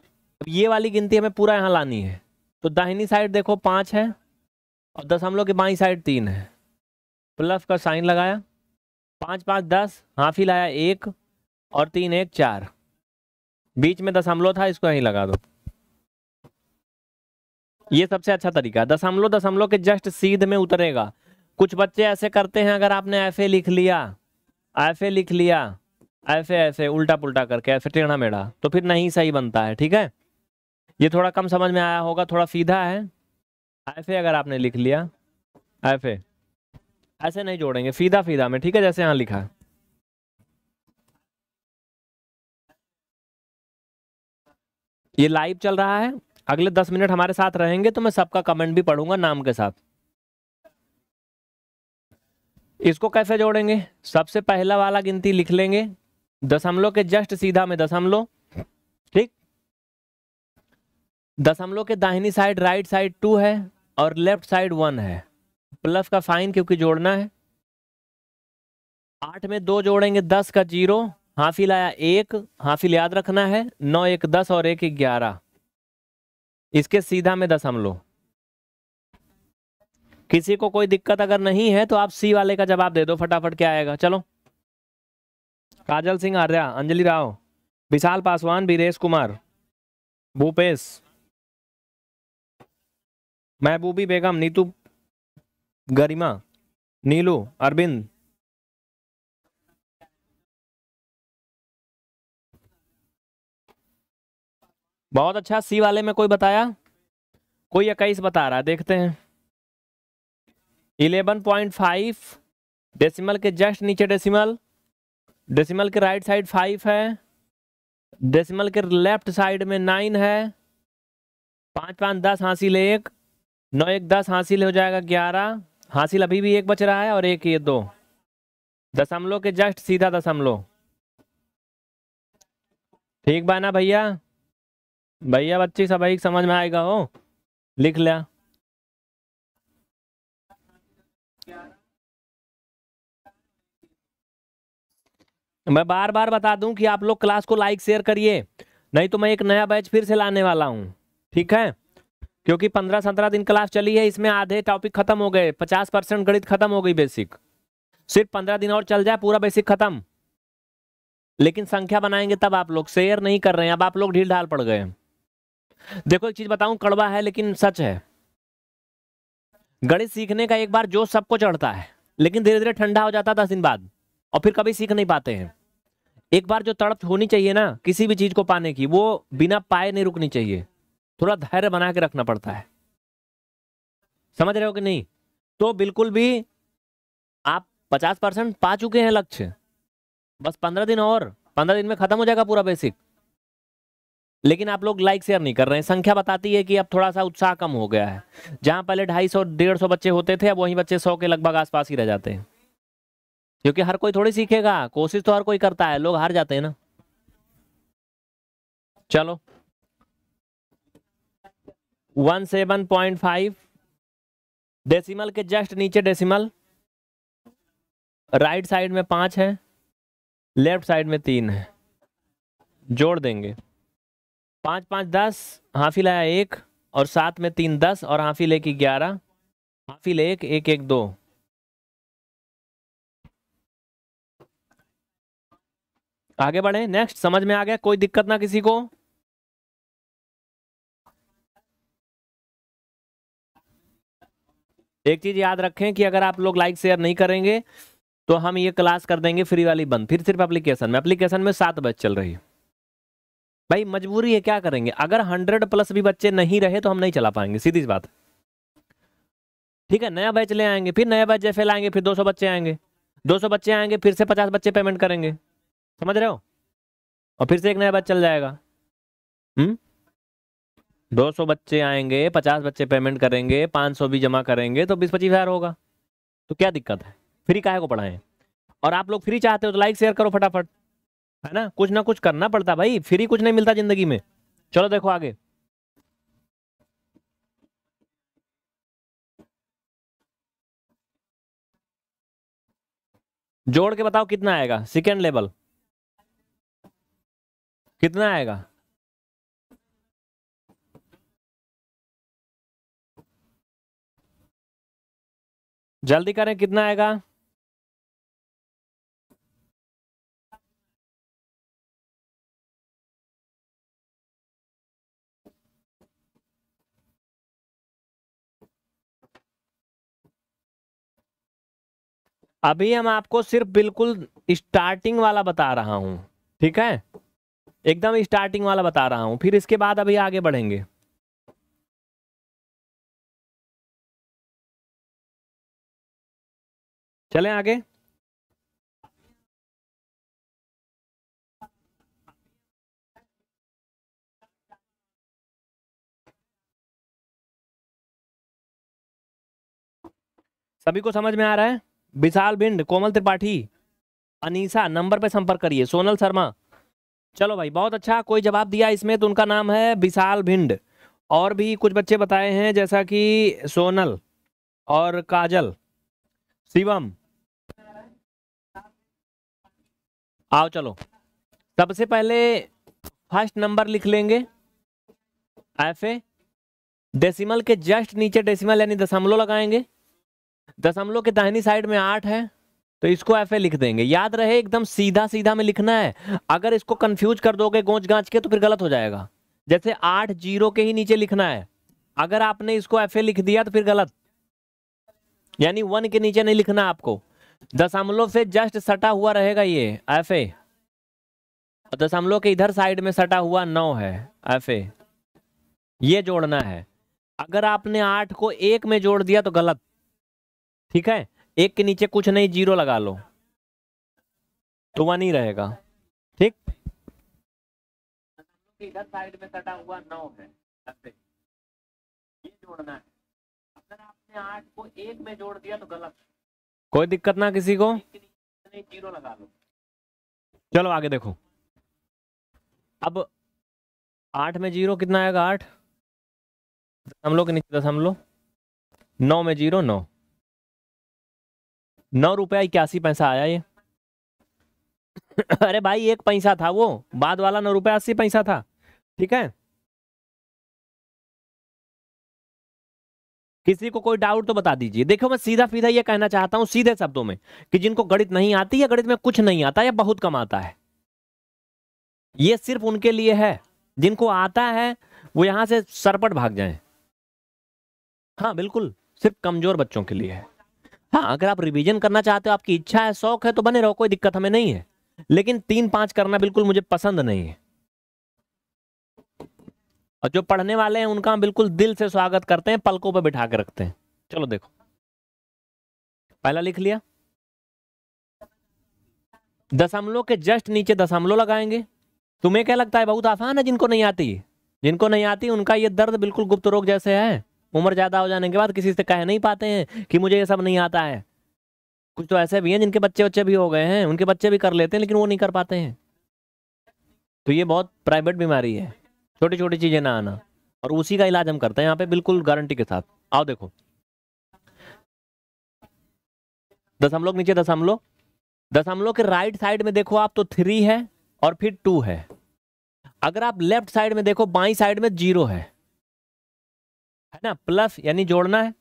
अब ये वाली गिनती हमें पूरा यहाँ लानी है तो दाहिनी साइड देखो पाँच है और दशमलव के बाई साइड तीन है प्लस का साइन लगाया पाँच पाँच दस हाफ ही लाया एक और तीन एक चार बीच में दशमलव था इसको यहीं लगा दो ये सबसे अच्छा तरीका दशमलव दशमलव के जस्ट सीध में उतरेगा कुछ बच्चे ऐसे करते हैं अगर आपने एफ लिख लिया एफ लिख लिया ऐसे ऐसे उल्टा पुल्टा करके ऐसे टेढ़ा मेढ़ा तो फिर नहीं सही बनता है ठीक है ये थोड़ा कम समझ में आया होगा थोड़ा सीधा है ऐसे अगर आपने लिख लिया ऐसे ऐसे नहीं जोड़ेंगे सीधा सीधा में ठीक है जैसे यहाँ लिखा ये लाइव चल रहा है अगले दस मिनट हमारे साथ रहेंगे तो मैं सबका कमेंट भी पढ़ूंगा नाम के साथ इसको कैसे जोड़ेंगे सबसे पहला वाला गिनती लिख लेंगे दशमलव के जस्ट सीधा में दशमलव ठीक दशमलव के दाहिनी साइड राइट साइड टू है और लेफ्ट साइड वन है प्लस का साइन क्योंकि जोड़ना है आठ में दो जोड़ेंगे दस का जीरो हाफिल आया एक हाफिल याद रखना है नौ एक दस और एक ग्यारह इसके सीधा में दशमलव किसी को कोई दिक्कत अगर नहीं है तो आप सी वाले का जवाब दे दो फटाफट क्या आएगा चलो काजल सिंह आर्या अंजलि राव विशाल पासवान वीरेश कुमार भूपेश महबूबी बेगम नीतू गरिमा नीलू अरविंद बहुत अच्छा सी वाले में कोई बताया कोई इक्कीस बता रहा है देखते हैं इलेवन पॉइंट फाइव डेसिमल के जस्ट नीचे डेसिमल डेसिमल के राइट साइड फाइव है डेसिमल के लेफ्ट साइड में नाइन है पाँच पाँच दस हासिल एक नौ एक दस हासिल हो जाएगा ग्यारह हासिल अभी भी एक बच रहा है और एक ये दो दशमलव के जस्ट सीधा दशमलव ठीक बाना भैया भैया बच्ची सब समझ में आएगा हो लिख लिया मैं बार बार बता दूं कि आप लोग क्लास को लाइक शेयर करिए नहीं तो मैं एक नया बैच फिर से लाने वाला हूँ ठीक है क्योंकि पंद्रह सत्रह दिन क्लास चली है इसमें आधे टॉपिक खत्म हो गए पचास परसेंट गणित खत्म हो गई बेसिक सिर्फ पंद्रह दिन और चल जाए पूरा बेसिक खत्म लेकिन संख्या बनाएंगे तब आप लोग शेयर नहीं कर रहे हैं अब आप लोग ढील ढाल पड़ गए देखो एक चीज बताऊं कड़वा है लेकिन सच है गणित सीखने का एक बार जोश सबको चढ़ता है लेकिन धीरे धीरे ठंडा हो जाता है दस दिन बाद और फिर कभी सीख नहीं पाते हैं एक बार जो तड़प होनी चाहिए ना किसी भी चीज को पाने की वो बिना पाए नहीं रुकनी चाहिए थोड़ा धैर्य बना के रखना पड़ता है समझ रहे हो कि नहीं तो बिल्कुल भी आप पचास परसेंट पा चुके हैं लक्ष्य बस पंद्रह दिन और पंद्रह दिन में खत्म हो जाएगा पूरा बेसिक लेकिन आप लोग लाइक शेयर नहीं कर रहे हैं संख्या बताती है कि अब थोड़ा सा उत्साह कम हो गया है जहां पहले ढाई सौ डेढ़ सौ बच्चे होते थे अब वहीं बच्चे सौ के लगभग आसपास ही रह जाते हैं क्योंकि हर कोई थोड़ी सीखेगा कोशिश तो हर कोई करता है लोग हार जाते हैं ना चलो one seven point five decimal के जस्ट नीचे डेसिमल राइट साइड में पांच है लेफ्ट साइड में तीन है जोड़ देंगे पांच पांच दस हाफी लाया एक और सात में तीन दस और हाफी ले ग्यारह हाफी ले एक एक, एक दो आगे बढ़े नेक्स्ट समझ में आ गया कोई दिक्कत ना किसी को एक चीज याद रखें कि अगर आप लोग लाइक शेयर नहीं करेंगे तो हम ये क्लास कर देंगे फ्री वाली बंद फिर सिर्फ एप्लीकेशन में एप्लीकेशन में सात बच चल रही है भाई मजबूरी है क्या करेंगे अगर हंड्रेड प्लस भी बच्चे नहीं रहे तो हम नहीं चला पाएंगे सीधी सी बात ठीक है नया बैच ले आएंगे फिर नया बैच जैसे लाएंगे फिर 200 बच्चे आएंगे 200 बच्चे आएंगे फिर से 50 बच्चे पेमेंट करेंगे समझ रहे हो और फिर से एक नया बैच चल जाएगा हम्म 200 बच्चे आएंगे 50 बच्चे पेमेंट करेंगे 500 भी जमा करेंगे तो बीस पच्चीस हज़ार होगा तो क्या दिक्कत है फ्री काहे को पढ़ाएं और आप लोग फ्री चाहते हो तो लाइक शेयर करो फटाफट है ना कुछ ना कुछ करना पड़ता भाई फ्री कुछ नहीं मिलता जिंदगी में चलो देखो आगे जोड़ के बताओ कितना आएगा सेकेंड लेवल कितना आएगा जल्दी करें कितना आएगा अभी हम आपको सिर्फ बिल्कुल स्टार्टिंग वाला बता रहा हूं ठीक है एकदम स्टार्टिंग वाला बता रहा हूँ फिर इसके बाद अभी आगे बढ़ेंगे चलें आगे सभी को समझ में आ रहा है विशाल भिंड कोमल त्रिपाठी अनीसा नंबर पे संपर्क करिए सोनल शर्मा चलो भाई बहुत अच्छा कोई जवाब दिया इसमें तो उनका नाम है विशाल भिंड और भी कुछ बच्चे बताए हैं जैसा कि सोनल और काजल शिवम आओ चलो सबसे पहले फर्स्ट नंबर लिख लेंगे एफ ए डेसिमल के जस्ट नीचे डेसिमल यानी दशमलव लगाएंगे दशमलव के दाहिनी साइड में आठ है तो इसको एफ ए लिख देंगे याद रहे एकदम सीधा सीधा में लिखना है अगर इसको कंफ्यूज कर दोगे गोच गांच के तो फिर गलत हो जाएगा जैसे आठ जीरो के ही नीचे लिखना है अगर आपने इसको एफ ए लिख दिया तो फिर गलत यानी वन के नीचे नहीं लिखना आपको दशमलव से जस्ट सटा हुआ रहेगा ये एफ ए दशमलव के इधर साइड में सटा हुआ नौ है एफ ए ये जोड़ना है अगर आपने आठ को एक में जोड़ दिया तो गलत ठीक है एक के नीचे कुछ नहीं जीरो लगा लो तो वह नहीं रहेगा ठीक इधर साइड में सटा हुआ नौ है ये जोड़ना है अगर आपने आठ को एक में जोड़ दिया तो गलत कोई दिक्कत ना किसी को जीरो लगा लो चलो आगे देखो अब आठ में जीरो कितना आएगा आठ हम लोग के नीचे दस हम लोग नौ में जीरो नौ नौ रुपया इक्यासी पैसा आया ये अरे भाई एक पैसा था वो बाद वाला नौ रुपया अस्सी पैसा था ठीक है किसी को कोई डाउट तो बता दीजिए देखो मैं सीधा सीधा ये कहना चाहता हूं सीधे शब्दों में कि जिनको गणित नहीं आती या गणित में कुछ नहीं आता या बहुत कम आता है ये सिर्फ उनके लिए है जिनको आता है वो यहां से सरपट भाग जाए हाँ बिल्कुल सिर्फ कमजोर बच्चों के लिए है हाँ अगर आप रिवीजन करना चाहते हो आपकी इच्छा है शौक है तो बने रहो कोई दिक्कत हमें नहीं है लेकिन तीन पांच करना बिल्कुल मुझे पसंद नहीं है और जो पढ़ने वाले हैं उनका बिल्कुल दिल से स्वागत करते हैं पलकों पर बिठा के रखते हैं चलो देखो पहला लिख लिया दशमलव के जस्ट नीचे दशमलव लगाएंगे तुम्हें क्या लगता है बहुत आसान है जिनको नहीं आती जिनको नहीं आती उनका ये दर्द बिल्कुल गुप्त रोग जैसे है उम्र ज़्यादा हो जाने के बाद किसी से कह नहीं पाते हैं कि मुझे ये सब नहीं आता है कुछ तो ऐसे भी हैं जिनके बच्चे बच्चे भी हो गए हैं उनके बच्चे भी कर लेते हैं लेकिन वो नहीं कर पाते हैं तो ये बहुत प्राइवेट बीमारी है छोटी छोटी चीज़ें ना आना और उसी का इलाज हम करते हैं यहाँ पे बिल्कुल गारंटी के साथ आओ देखो दशमलव नीचे दशमलव दशमलव के राइट साइड में देखो आप तो थ्री है और फिर टू है अगर आप लेफ्ट साइड में देखो बाई साइड में जीरो है है ना प्लस यानी जोड़ना है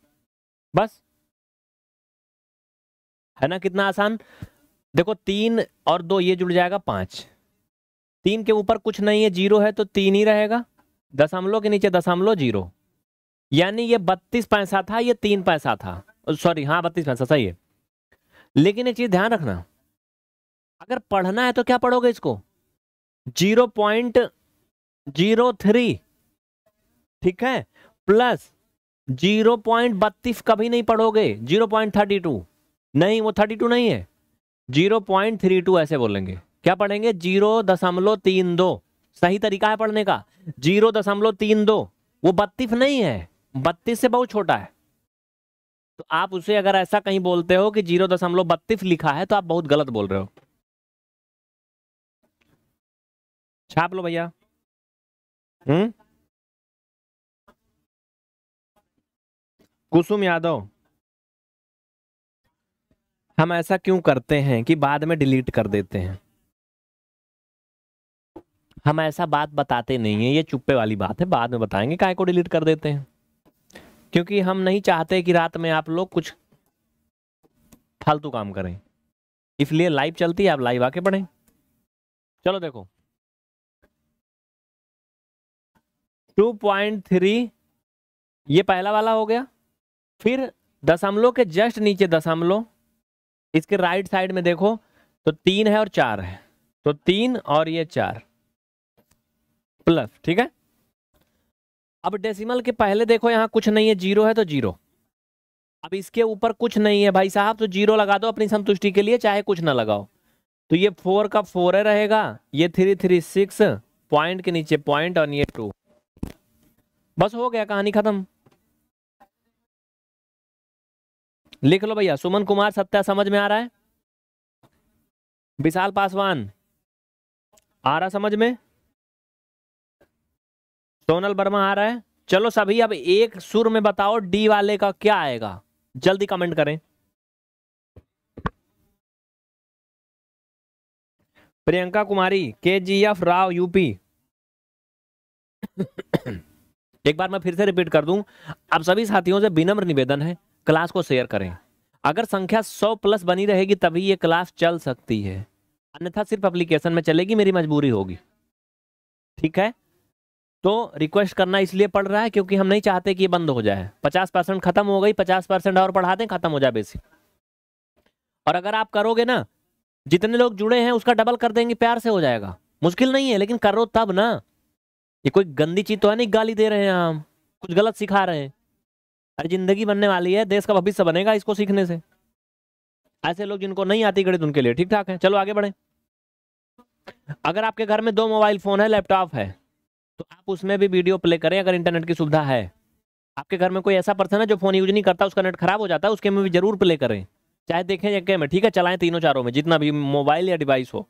बस है ना कितना आसान देखो तीन और दो ये जुड़ जाएगा पांच तीन के ऊपर कुछ नहीं है जीरो है तो तीन ही रहेगा दशमलव के नीचे दशमलव जीरो यानी ये बत्तीस पैसा था ये तीन पैसा था सॉरी हाँ बत्तीस पैसा सही है लेकिन ये चीज ध्यान रखना अगर पढ़ना है तो क्या पढ़ोगे इसको जीरो पॉइंट जीरो थ्री ठीक है प्लस जीरो पॉइंट बत्तीस कभी नहीं पढ़ोगे जीरो पॉइंट थर्टी टू नहीं वो थर्टी टू नहीं है जीरो पॉइंट थ्री टू ऐसे बोलेंगे क्या पढ़ेंगे जीरो दशमलव तीन दो सही तरीका है पढ़ने का जीरो दशमलव तीन दो वो बत्तीस नहीं है बत्तीस से बहुत छोटा है तो आप उसे अगर ऐसा कहीं बोलते हो कि जीरो दशमलव बत्तीस लिखा है तो आप बहुत गलत बोल रहे हो छाप लो भैया हम्म कुसुम यादव हम ऐसा क्यों करते हैं कि बाद में डिलीट कर देते हैं हम ऐसा बात बताते नहीं है ये चुप्पे वाली बात है बाद में बताएंगे काय को डिलीट कर देते हैं क्योंकि हम नहीं चाहते कि रात में आप लोग कुछ फालतू काम करें इसलिए लाइव चलती है आप लाइव आके पढ़ें चलो देखो 2.3 ये पहला वाला हो गया फिर दशमलव के जस्ट नीचे दशमलव इसके राइट साइड में देखो तो तीन है और चार है तो तीन और ये चार प्लस ठीक है अब डेसिमल के पहले देखो यहां कुछ नहीं है जीरो है तो जीरो अब इसके ऊपर कुछ नहीं है भाई साहब तो जीरो लगा दो अपनी संतुष्टि के लिए चाहे कुछ ना लगाओ तो ये फोर का फोर रहेगा ये थ्री थ्री सिक्स पॉइंट के नीचे पॉइंट और ये टू बस हो गया कहानी खत्म लिख लो भैया सुमन कुमार सत्या समझ में आ रहा है विशाल पासवान आ रहा समझ में सोनल वर्मा आ रहा है चलो सभी अब एक सुर में बताओ डी वाले का क्या आएगा जल्दी कमेंट करें प्रियंका कुमारी के जी एफ राव यूपी एक बार मैं फिर से रिपीट कर दूं अब सभी साथियों से विनम्र निवेदन है क्लास को शेयर करें अगर संख्या सौ प्लस बनी रहेगी तभी ये क्लास चल सकती है अन्यथा सिर्फ अप्लीकेशन में चलेगी मेरी मजबूरी होगी ठीक है तो रिक्वेस्ट करना इसलिए पड़ रहा है क्योंकि हम नहीं चाहते कि ये बंद हो जाए पचास परसेंट खत्म हो गई पचास परसेंट और पढ़ा दें खत्म हो जाए बेसिक और अगर आप करोगे ना जितने लोग जुड़े हैं उसका डबल कर देंगे प्यार से हो जाएगा मुश्किल नहीं है लेकिन करो तब ना ये कोई गंदी चीज तो है नहीं गाली दे रहे हैं हम कुछ गलत सिखा रहे हैं अरे जिंदगी बनने वाली है देश का भविष्य बनेगा इसको सीखने से ऐसे लोग जिनको नहीं आती गणित उनके लिए ठीक ठाक है चलो आगे बढ़े अगर आपके घर में दो मोबाइल फोन है लैपटॉप है तो आप उसमें भी वीडियो प्ले करें अगर इंटरनेट की सुविधा है आपके घर में कोई ऐसा पर्सन है जो फोन यूज नहीं करता उसका नेट खराब हो जाता है उसके में भी जरूर प्ले करें चाहे देखें या क्या ठीक है चलाएं तीनों चारों में जितना भी मोबाइल या डिवाइस हो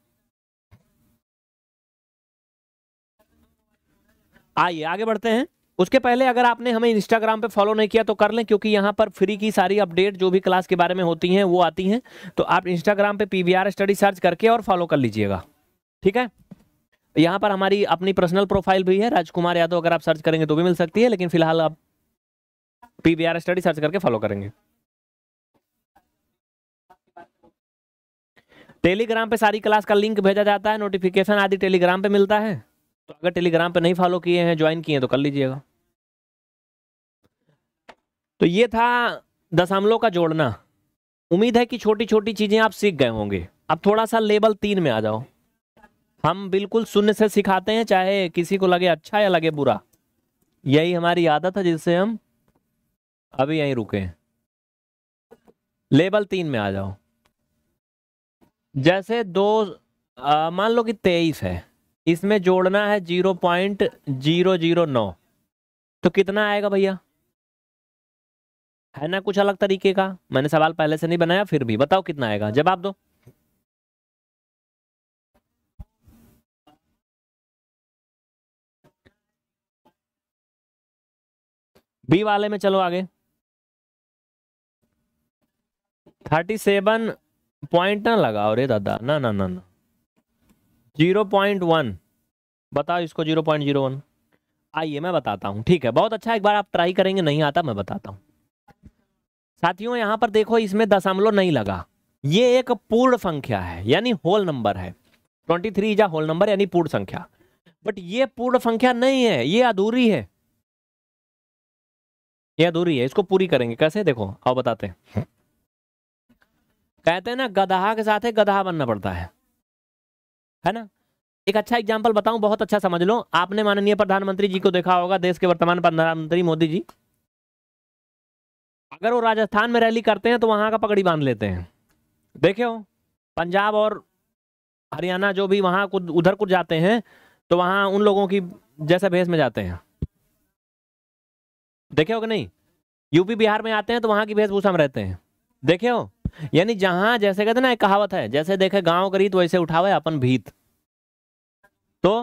आइए आगे बढ़ते हैं उसके पहले अगर आपने हमें इंस्टाग्राम पे फॉलो नहीं किया तो कर लें क्योंकि यहाँ पर फ्री की सारी अपडेट जो भी क्लास के बारे में होती हैं वो आती हैं तो आप इंस्टाग्राम पे पी स्टडी सर्च करके और फॉलो कर लीजिएगा ठीक है यहाँ पर हमारी अपनी पर्सनल प्रोफाइल भी है राजकुमार यादव अगर आप सर्च करेंगे तो भी मिल सकती है लेकिन फिलहाल आप पी स्टडी सर्च करके फॉलो करेंगे टेलीग्राम पे सारी क्लास का लिंक भेजा जाता है नोटिफिकेशन आदि टेलीग्राम पे मिलता है तो अगर टेलीग्राम पे नहीं फॉलो किए हैं ज्वाइन किए हैं तो कर लीजिएगा तो ये था दशमलव का जोड़ना उम्मीद है कि छोटी छोटी चीज़ें आप सीख गए होंगे अब थोड़ा सा लेवल तीन में आ जाओ हम बिल्कुल शून्य से सिखाते हैं चाहे किसी को लगे अच्छा या लगे बुरा यही हमारी आदत है जिससे हम अभी यहीं रुके लेवल तीन में आ जाओ जैसे दो मान लो कि तेईस है इसमें जोड़ना है जीरो पॉइंट जीरो जीरो नौ तो कितना आएगा भैया है ना कुछ अलग तरीके का मैंने सवाल पहले से नहीं बनाया फिर भी बताओ कितना आएगा जवाब दो बी वाले में चलो आगे थर्टी सेवन पॉइंट ना लगा और दादा ना ना ना ना जीरो पॉइंट वन बताओ इसको जीरो पॉइंट जीरो वन आइए मैं बताता हूँ ठीक है बहुत अच्छा एक बार आप ट्राई करेंगे नहीं आता मैं बताता हूँ साथियों यहाँ पर देखो इसमें दशमलव नहीं लगा ये एक पूर्ण संख्या है यानी होल नंबर है twenty three is whole number यानी पूर्ण संख्या बट ये पूर्ण संख्या नहीं है ये अधूरी है ये अधूरी है इसको पूरी करेंगे कैसे देखो आओ बताते हैं कहते हैं ना गधा के साथ है गधा बनना पड़ता है है ना एक अच्छा एग्जाम्पल बताऊं बहुत अच्छा समझ लो आपने माननीय प्रधानमंत्री जी को देखा होगा देश के वर्तमान प्रधानमंत्री मोदी जी अगर वो राजस्थान में रैली करते हैं तो वहां का पगड़ी बांध लेते हैं देखे हो पंजाब और हरियाणा जो भी वहां कुछ उधर कुछ जाते हैं तो वहां उन लोगों की जैसे भेस में जाते हैं देखे हो कि नहीं यूपी बिहार में आते हैं तो वहां की भेषभूषा में रहते हैं देखे हो यानी जहां जैसे कहते ना एक कहावत है जैसे देखे गांव करीत वैसे उठावे अपन भीत तो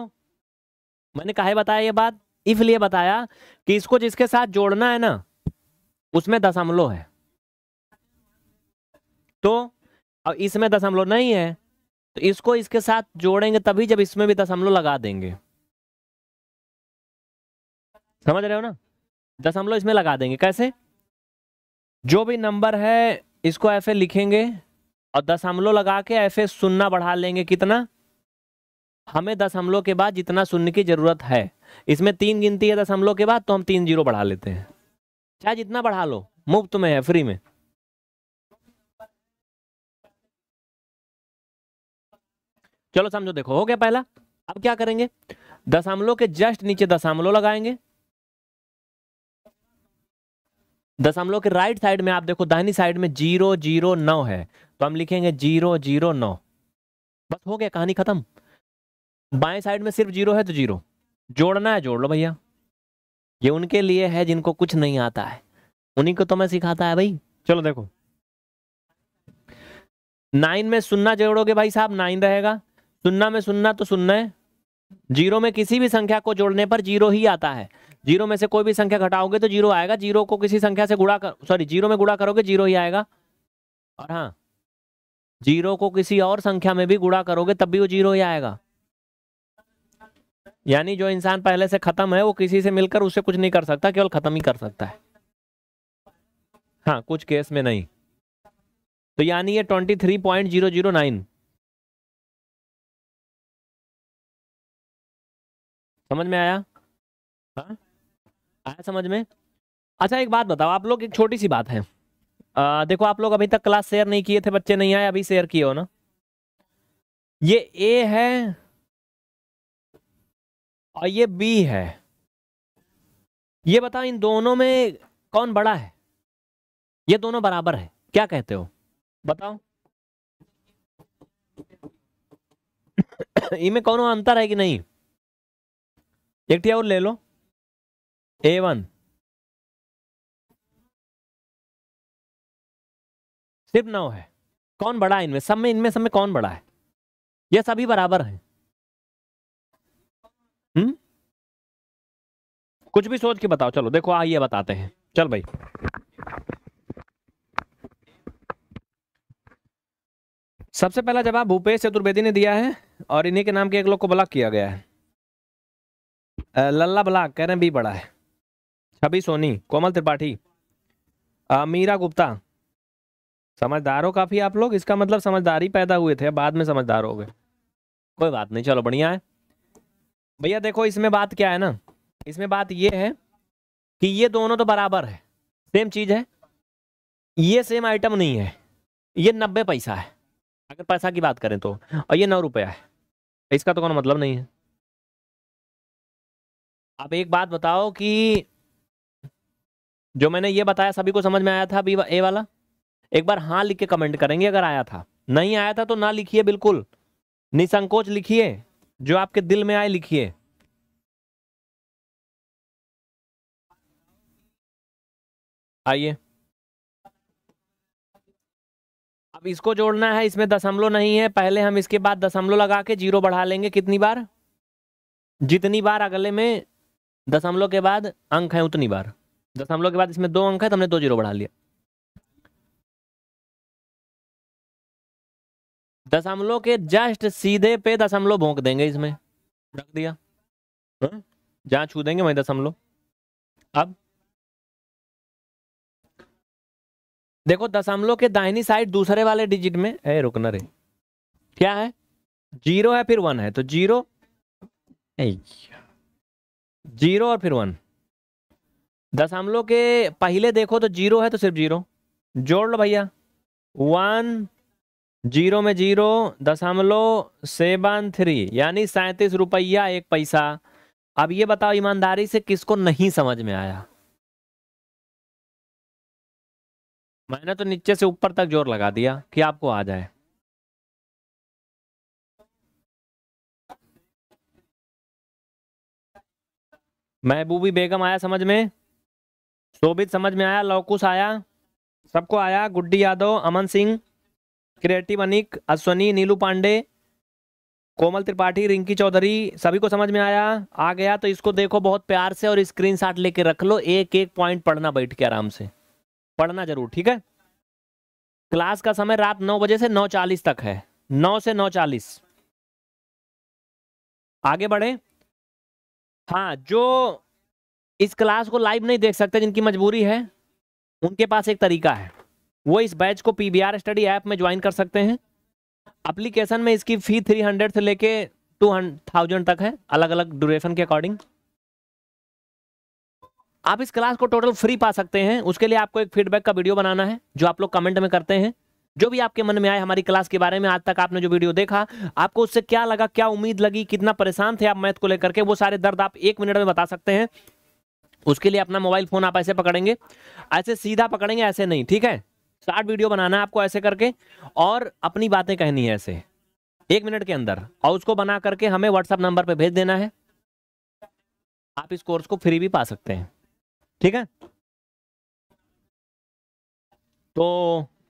मैंने कहा बताया ये बात इसलिए बताया कि इसको जिसके साथ जोड़ना है ना उसमें दशमलव है तो अब इसमें दशमलव नहीं है तो इसको इसके साथ जोड़ेंगे तभी जब इसमें भी दशमलव लगा देंगे समझ रहे हो ना दशमलव इसमें लगा देंगे कैसे जो भी नंबर है इसको ऐसे लिखेंगे और दस लगा के ऐसे सुनना बढ़ा लेंगे कितना हमें दस के बाद जितना शून्य की ज़रूरत है इसमें तीन गिनती है दस के बाद तो हम तीन जीरो बढ़ा लेते हैं चाहे जितना बढ़ा लो मुफ्त में है फ्री में चलो समझो देखो हो गया पहला अब क्या करेंगे दशमलव के जस्ट नीचे दशमलव लगाएंगे दशमलव के राइट साइड में आप देखो दाहिनी साइड में जीरो जीरो नौ है तो हम लिखेंगे जीरो जीरो नौ बस हो गया कहानी खत्म बाएं साइड में सिर्फ जीरो है तो जीरो जोड़ना है जोड़ लो भैया ये उनके लिए है जिनको कुछ नहीं आता है उन्हीं को तो मैं सिखाता है भाई चलो देखो नाइन में सुनना जोड़ोगे भाई साहब नाइन रहेगा सुनना में सुनना तो सुनना है जीरो में किसी भी संख्या को जोड़ने पर जीरो ही आता है जीरो में से कोई भी संख्या घटाओगे तो जीरो आएगा जीरो को किसी संख्या से गुड़ा कर सॉरी जीरो में गुड़ा करोगे जीरो ही आएगा और हाँ जीरो को किसी और संख्या में भी गुड़ा करोगे तब भी वो जीरो ही आएगा यानी जो इंसान पहले से खत्म है वो किसी से मिलकर उससे कुछ नहीं कर सकता केवल खत्म ही कर सकता है हाँ कुछ केस में नहीं तो यानी ये twenty three point zero zero nine समझ में आया हाँ आया समझ में अच्छा एक बात बताओ आप लोग एक छोटी सी बात है आ, देखो आप लोग अभी तक क्लास शेयर नहीं किए थे बच्चे नहीं आए अभी शेयर किए हो ना ये ए है और ये बी है ये बताओ इन दोनों में कौन बड़ा है ये दोनों बराबर है क्या कहते हो बताओ इनमें कौन अंतर है कि नहीं एक और ले लो ए वन सिर्फ नौ है कौन बड़ा है इनमें सब में इनमें सब में कौन बड़ा है ये सभी बराबर हैं हम्म कुछ भी सोच के बताओ चलो देखो आइए बताते हैं चल भाई सबसे पहला जवाब भूपेश चतुर्वेदी ने दिया है और इन्हीं के नाम के एक लोग को ब्लॉक किया गया है लल्ला ब्लॉक कह रहे हैं बी बड़ा है छवि सोनी कोमल त्रिपाठी मीरा गुप्ता समझदार हो काफ़ी आप लोग इसका मतलब समझदारी पैदा हुए थे बाद में समझदार हो गए कोई बात नहीं चलो बढ़िया है भैया देखो इसमें बात क्या है ना इसमें बात ये है कि ये दोनों तो बराबर है सेम चीज़ है ये सेम आइटम नहीं है ये नब्बे पैसा है अगर पैसा की बात करें तो और ये नौ रुपया है इसका तो कोई मतलब नहीं है अब एक बात बताओ कि जो मैंने ये बताया सभी को समझ में आया था अभी ए वाला एक बार हाँ लिख के कमेंट करेंगे अगर आया था नहीं आया था तो ना लिखिए बिल्कुल निसंकोच लिखिए जो आपके दिल में आए लिखिए आइए अब इसको जोड़ना है इसमें दशमलव नहीं है पहले हम इसके बाद दशमलव लगा के जीरो बढ़ा लेंगे कितनी बार जितनी बार अगले में दशमलव के बाद अंक है उतनी बार दशमलव के बाद इसमें दो अंक है तो हमने दो जीरो बढ़ा लिया दशमलव के जस्ट सीधे पे दशमलव भोंक देंगे इसमें रख दिया हाँ? जहां छू देंगे वही दशमलव अब देखो दशमलव के दाहिनी साइड दूसरे वाले डिजिट में है रुकना रे क्या है जीरो है फिर वन है तो जीरो जीरो और फिर वन दशमलव के पहले देखो तो जीरो है तो सिर्फ जीरो जोड़ लो भैया वन जीरो में जीरो दशमलव सेवन थ्री यानी सैंतीस रुपया एक पैसा अब ये बताओ ईमानदारी से किसको नहीं समझ में आया मैंने तो नीचे से ऊपर तक जोर लगा दिया कि आपको आ जाए महबूबी बेगम आया समझ में शोभित तो समझ में आया लवकुश आया सबको आया गुड्डी यादव अमन सिंह क्रिएटिव अनिक अश्वनी नीलू पांडे कोमल त्रिपाठी रिंकी चौधरी सभी को समझ में आया आ गया तो इसको देखो बहुत प्यार से और स्क्रीनशॉट लेके रख लो एक एक पॉइंट पढ़ना बैठ के आराम से पढ़ना जरूर ठीक है क्लास का समय रात नौ बजे से नौ चालीस तक है नौ से नौ चालीस आगे बढ़े हाँ जो इस क्लास को लाइव नहीं देख सकते जिनकी मजबूरी है उनके पास एक तरीका है वो इस बैच को पी स्टडी ऐप में ज्वाइन कर सकते हैं अप्लीकेशन में इसकी फ़ी थ्री से लेके टू तक है अलग अलग ड्यूरेशन के अकॉर्डिंग आप इस क्लास को टोटल फ्री पा सकते हैं उसके लिए आपको एक फीडबैक का वीडियो बनाना है जो आप लोग कमेंट में करते हैं जो भी आपके मन में आए हमारी क्लास के बारे में आज तक आपने जो वीडियो देखा आपको उससे क्या लगा क्या उम्मीद लगी कितना परेशान थे आप मैथ को लेकर के वो सारे दर्द आप एक मिनट में बता सकते हैं उसके लिए अपना मोबाइल फ़ोन आप ऐसे पकड़ेंगे ऐसे सीधा पकड़ेंगे ऐसे नहीं ठीक है शार्ट वीडियो बनाना है आपको ऐसे करके और अपनी बातें कहनी है ऐसे एक मिनट के अंदर और उसको बना करके हमें व्हाट्सअप नंबर पर भेज देना है आप इस कोर्स को फ्री भी पा सकते हैं ठीक है तो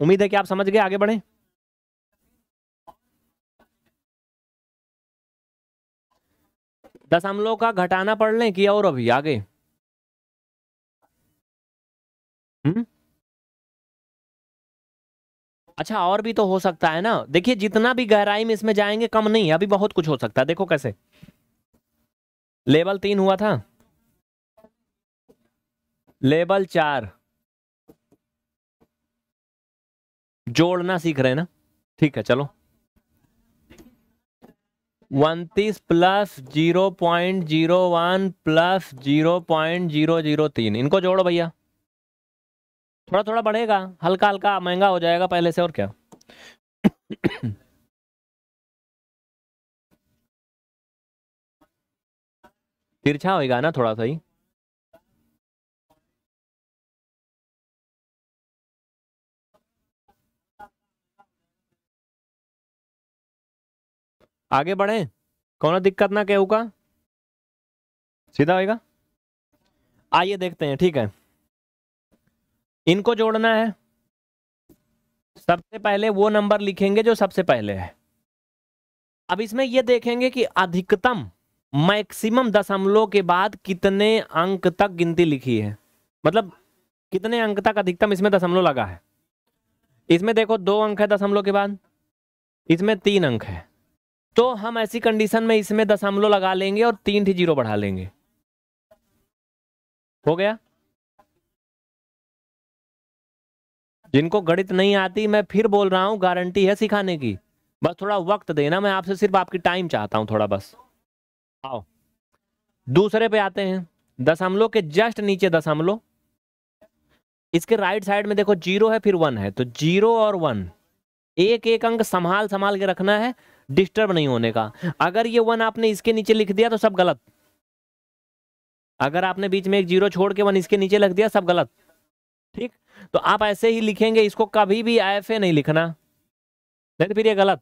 उम्मीद है कि आप समझ गए आगे बढ़ें दशमलव का घटाना पढ़ लें कि और अभी आगे हुँ? हम्म? अच्छा और भी तो हो सकता है ना देखिए जितना भी गहराई में इसमें जाएंगे कम नहीं है अभी बहुत कुछ हो सकता है देखो कैसे लेवल तीन हुआ था लेवल चार जोड़ना सीख रहे ना ठीक है चलो उनतीस plus zero point zero one plus zero point zero zero तीन इनको जोड़ो भैया थोड़ा थोड़ा बढ़ेगा हल्का हल्का महंगा हो जाएगा पहले से और क्या तिरछा होएगा ना थोड़ा सा ही आगे बढ़े कौन दिक्कत ना कहू का सीधा होएगा आइए देखते हैं ठीक है इनको जोड़ना है सबसे पहले वो नंबर लिखेंगे जो सबसे पहले है अब इसमें ये देखेंगे कि अधिकतम मैक्सिमम दशमलव के बाद कितने अंक तक गिनती लिखी है मतलब कितने अंक तक अधिकतम इसमें दशमलव लगा है इसमें देखो दो अंक है दशमलव के बाद इसमें तीन अंक है तो हम ऐसी कंडीशन में इसमें दशमलव लगा लेंगे और तीन थी जीरो बढ़ा लेंगे हो गया जिनको गणित नहीं आती मैं फिर बोल रहा हूँ गारंटी है सिखाने की बस थोड़ा वक्त देना मैं आपसे सिर्फ आपकी टाइम चाहता हूँ थोड़ा बस आओ दूसरे पे आते हैं दशमलव के जस्ट नीचे दशमलव इसके राइट साइड में देखो जीरो है फिर वन है तो जीरो और वन एक एक अंक संभाल संभाल के रखना है डिस्टर्ब नहीं होने का अगर ये वन आपने इसके नीचे लिख दिया तो सब गलत अगर आपने बीच में एक जीरो छोड़ के वन इसके नीचे लिख दिया सब गलत ठीक तो आप ऐसे ही लिखेंगे इसको कभी भी आई ए नहीं लिखना नहीं तो फिर ये गलत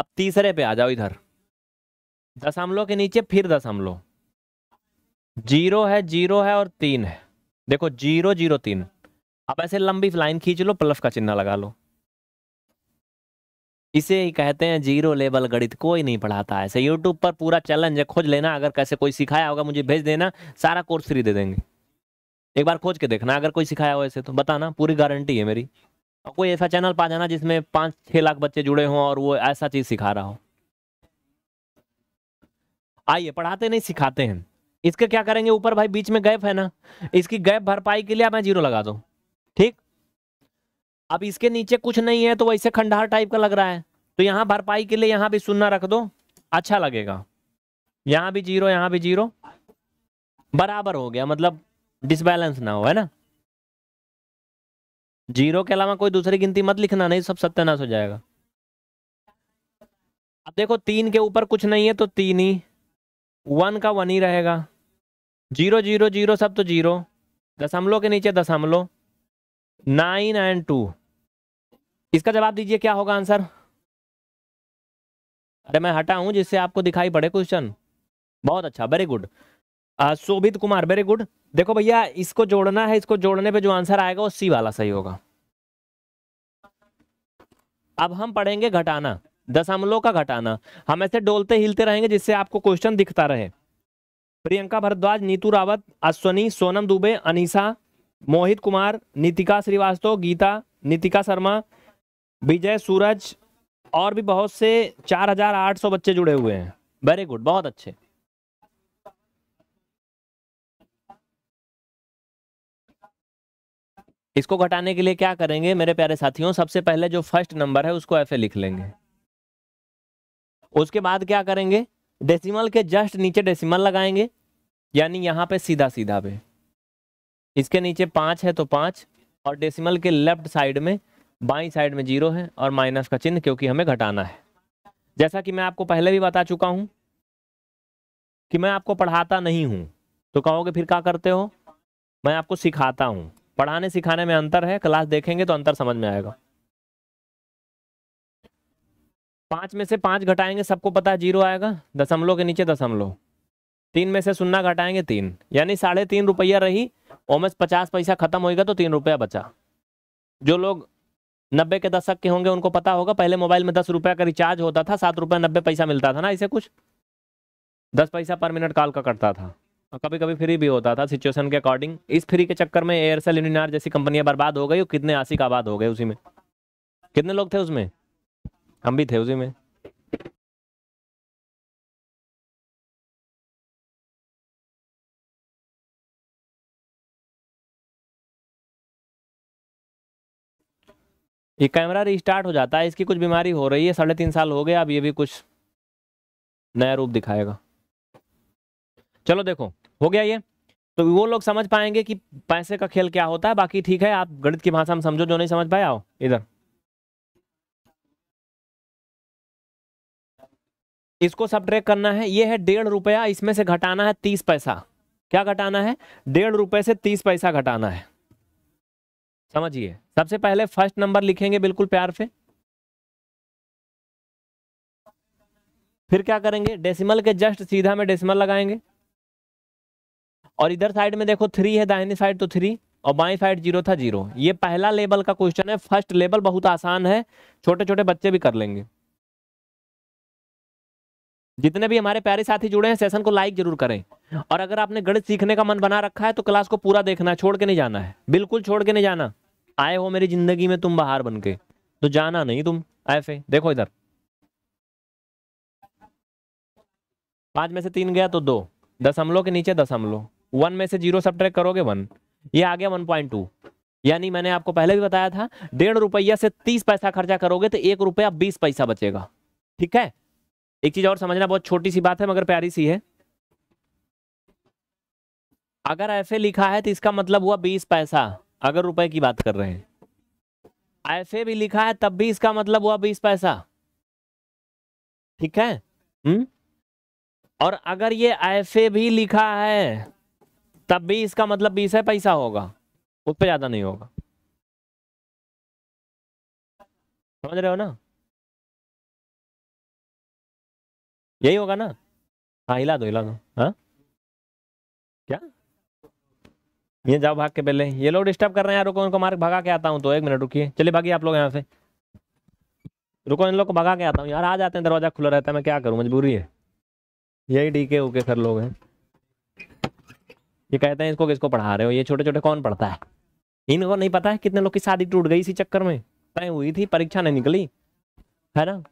अब तीसरे पे आ जाओ इधर दशमलव के नीचे फिर दशमलव जीरो है जीरो है और तीन है देखो जीरो जीरो तीन अब ऐसे लंबी लाइन खींच लो प्लस का चिन्ह लगा लो इसे ही कहते हैं जीरो लेवल गणित कोई नहीं पढ़ाता ऐसे यूट्यूब पर पूरा चैलेंज है खोज लेना अगर कैसे कोई सिखाया होगा मुझे भेज देना सारा कोर्स फ्री दे देंगे एक बार खोज के देखना अगर कोई सिखाया हो ऐसे तो बताना पूरी गारंटी है मेरी और कोई ऐसा चैनल पा जाना जिसमें पाँच छः लाख बच्चे जुड़े हों और वो ऐसा चीज़ सिखा रहा हो आइए पढ़ाते नहीं सिखाते हैं इसके क्या करेंगे ऊपर भाई बीच में गैप है ना इसकी गैप भरपाई के लिए मैं जीरो लगा दूँ ठीक अब इसके नीचे कुछ नहीं है तो वैसे खंडहर टाइप का लग रहा है तो यहाँ भरपाई के लिए यहाँ भी सुनना रख दो अच्छा लगेगा यहाँ भी जीरो यहाँ भी जीरो बराबर हो गया मतलब डिसबैलेंस ना हो है ना जीरो के अलावा कोई दूसरी गिनती मत लिखना नहीं सब सत्यानाश हो जाएगा अब देखो तीन के ऊपर कुछ नहीं है तो तीन ही वन का वन ही रहेगा जीरो जीरो जीरो सब तो जीरो दशमलव के नीचे दशमलव नाइन एंड टू इसका जवाब दीजिए क्या होगा आंसर अरे मैं हटा हूं जिससे आपको दिखाई पड़े क्वेश्चन बहुत अच्छा very good Shobhit Kumar very good देखो भैया इसको जोड़ना है इसको जोड़ने पे जो आंसर आएगा वो सी वाला सही होगा अब हम पढ़ेंगे घटाना दशमलव का घटाना हम ऐसे डोलते हिलते रहेंगे जिससे आपको क्वेश्चन दिखता रहे प्रियंका भरद्वाज नीतू रावत अश्वनी सोनम दुबे अनिशा मोहित कुमार नितिका श्रीवास्तव गीता नितिका शर्मा विजय सूरज और भी बहुत से 4,800 बच्चे जुड़े हुए हैं वेरी गुड बहुत अच्छे इसको घटाने के लिए क्या करेंगे मेरे प्यारे साथियों सबसे पहले जो फर्स्ट नंबर है उसको एफ लिख लेंगे उसके बाद क्या करेंगे डेसिमल के जस्ट नीचे डेसिमल लगाएंगे यानी यहां पे सीधा सीधा पे इसके नीचे पाँच है तो पाँच और डेसिमल के लेफ्ट साइड में बाई साइड में जीरो है और माइनस का चिन्ह क्योंकि हमें घटाना है जैसा कि मैं आपको पहले भी बता चुका हूँ कि मैं आपको पढ़ाता नहीं हूँ तो कहोगे फिर क्या करते हो मैं आपको सिखाता हूँ पढ़ाने सिखाने में अंतर है क्लास देखेंगे तो अंतर समझ में आएगा पाँच में से पाँच घटाएंगे सबको पता है जीरो आएगा दशमलव के नीचे दशमलव तीन में से सुन्ना घटाएंगे तीन यानी साढ़े तीन रुपया रही ओमेस पचास पैसा खत्म होएगा तो तीन रुपया बचा जो लोग नब्बे के दशक के होंगे उनको पता होगा पहले मोबाइल में दस रुपया का रिचार्ज होता था सात रुपया नब्बे पैसा मिलता था ना ऐसे कुछ दस पैसा पर मिनट कॉल का करता था और कभी कभी फ्री भी होता था सिचुएशन के अकॉर्डिंग इस फ्री के चक्कर में एयरसेल इंडिनार जैसी कंपनियां बर्बाद हो गई और कितने आशिक आबाद हो गए उसी में कितने लोग थे उसमें हम भी थे उसी में ये कैमरा रिस्टार्ट हो जाता है इसकी कुछ बीमारी हो रही है साढ़े तीन साल हो गए अब ये भी कुछ नया रूप दिखाएगा चलो देखो हो गया ये तो वो लोग समझ पाएंगे कि पैसे का खेल क्या होता है बाकी ठीक है आप गणित की भाषा में समझो जो नहीं समझ पाए आओ इधर इसको सब ट्रेक करना है ये है डेढ़ रुपया इसमें से घटाना है तीस पैसा क्या घटाना है डेढ़ रुपए से तीस पैसा घटाना है समझिए सबसे पहले फर्स्ट नंबर लिखेंगे बिल्कुल प्यार से फिर क्या करेंगे डेसिमल के जस्ट सीधा में डेसिमल लगाएंगे और इधर साइड में देखो थ्री है दाहिनी साइड तो थ्री और बाई साइड जीरो था जीरो ये पहला लेवल का क्वेश्चन है फर्स्ट लेवल बहुत आसान है छोटे छोटे बच्चे भी कर लेंगे जितने भी हमारे प्यारे साथी जुड़े हैं सेशन को लाइक जरूर करें और अगर आपने गणित सीखने का मन बना रखा है तो क्लास को पूरा देखना है छोड़ के नहीं जाना है बिल्कुल छोड़ के नहीं जाना आए हो मेरी जिंदगी में तुम बाहर बन के तो जाना नहीं तुम ऐसे देखो इधर पांच में से तीन गया तो दो दशमलव के नीचे दशमलव वन में से जीरो सब करोगे वन ये आ गया वन पॉइंट टू यानी मैंने आपको पहले भी बताया था डेढ़ रुपया से तीस पैसा खर्चा करोगे तो एक रुपया बीस पैसा बचेगा ठीक है एक चीज और समझना बहुत छोटी सी बात है मगर प्यारी सी है अगर एफ लिखा है तो इसका मतलब हुआ बीस पैसा अगर रुपए की बात कर रहे हैं एफ भी लिखा है तब भी इसका मतलब हुआ बीस पैसा ठीक है हम्म और अगर ये एफ भी लिखा है तब भी इसका मतलब बीस है पैसा होगा उस पर ज्यादा नहीं होगा समझ रहे हो ना यही होगा ना हाँ हिला दो हिला दो हाँ क्या ये जाओ भाग के पहले ये लोग डिस्टर्ब कर रहे हैं यार रुको इनको मार भगा के आता हूँ तो एक मिनट रुकिए चलिए भागिए आप लोग यहाँ से रुको इन लोग को भगा के आता हूँ यार आ जाते हैं दरवाज़ा खुला रहता है मैं क्या करूँ मजबूरी है यही डीके ओके सर लोग हैं ये कहते हैं इसको किसको पढ़ा रहे हो ये छोटे छोटे कौन पढ़ता है इनको नहीं पता है कितने लोग की शादी टूट गई इसी चक्कर में तय हुई थी परीक्षा नहीं निकली है ना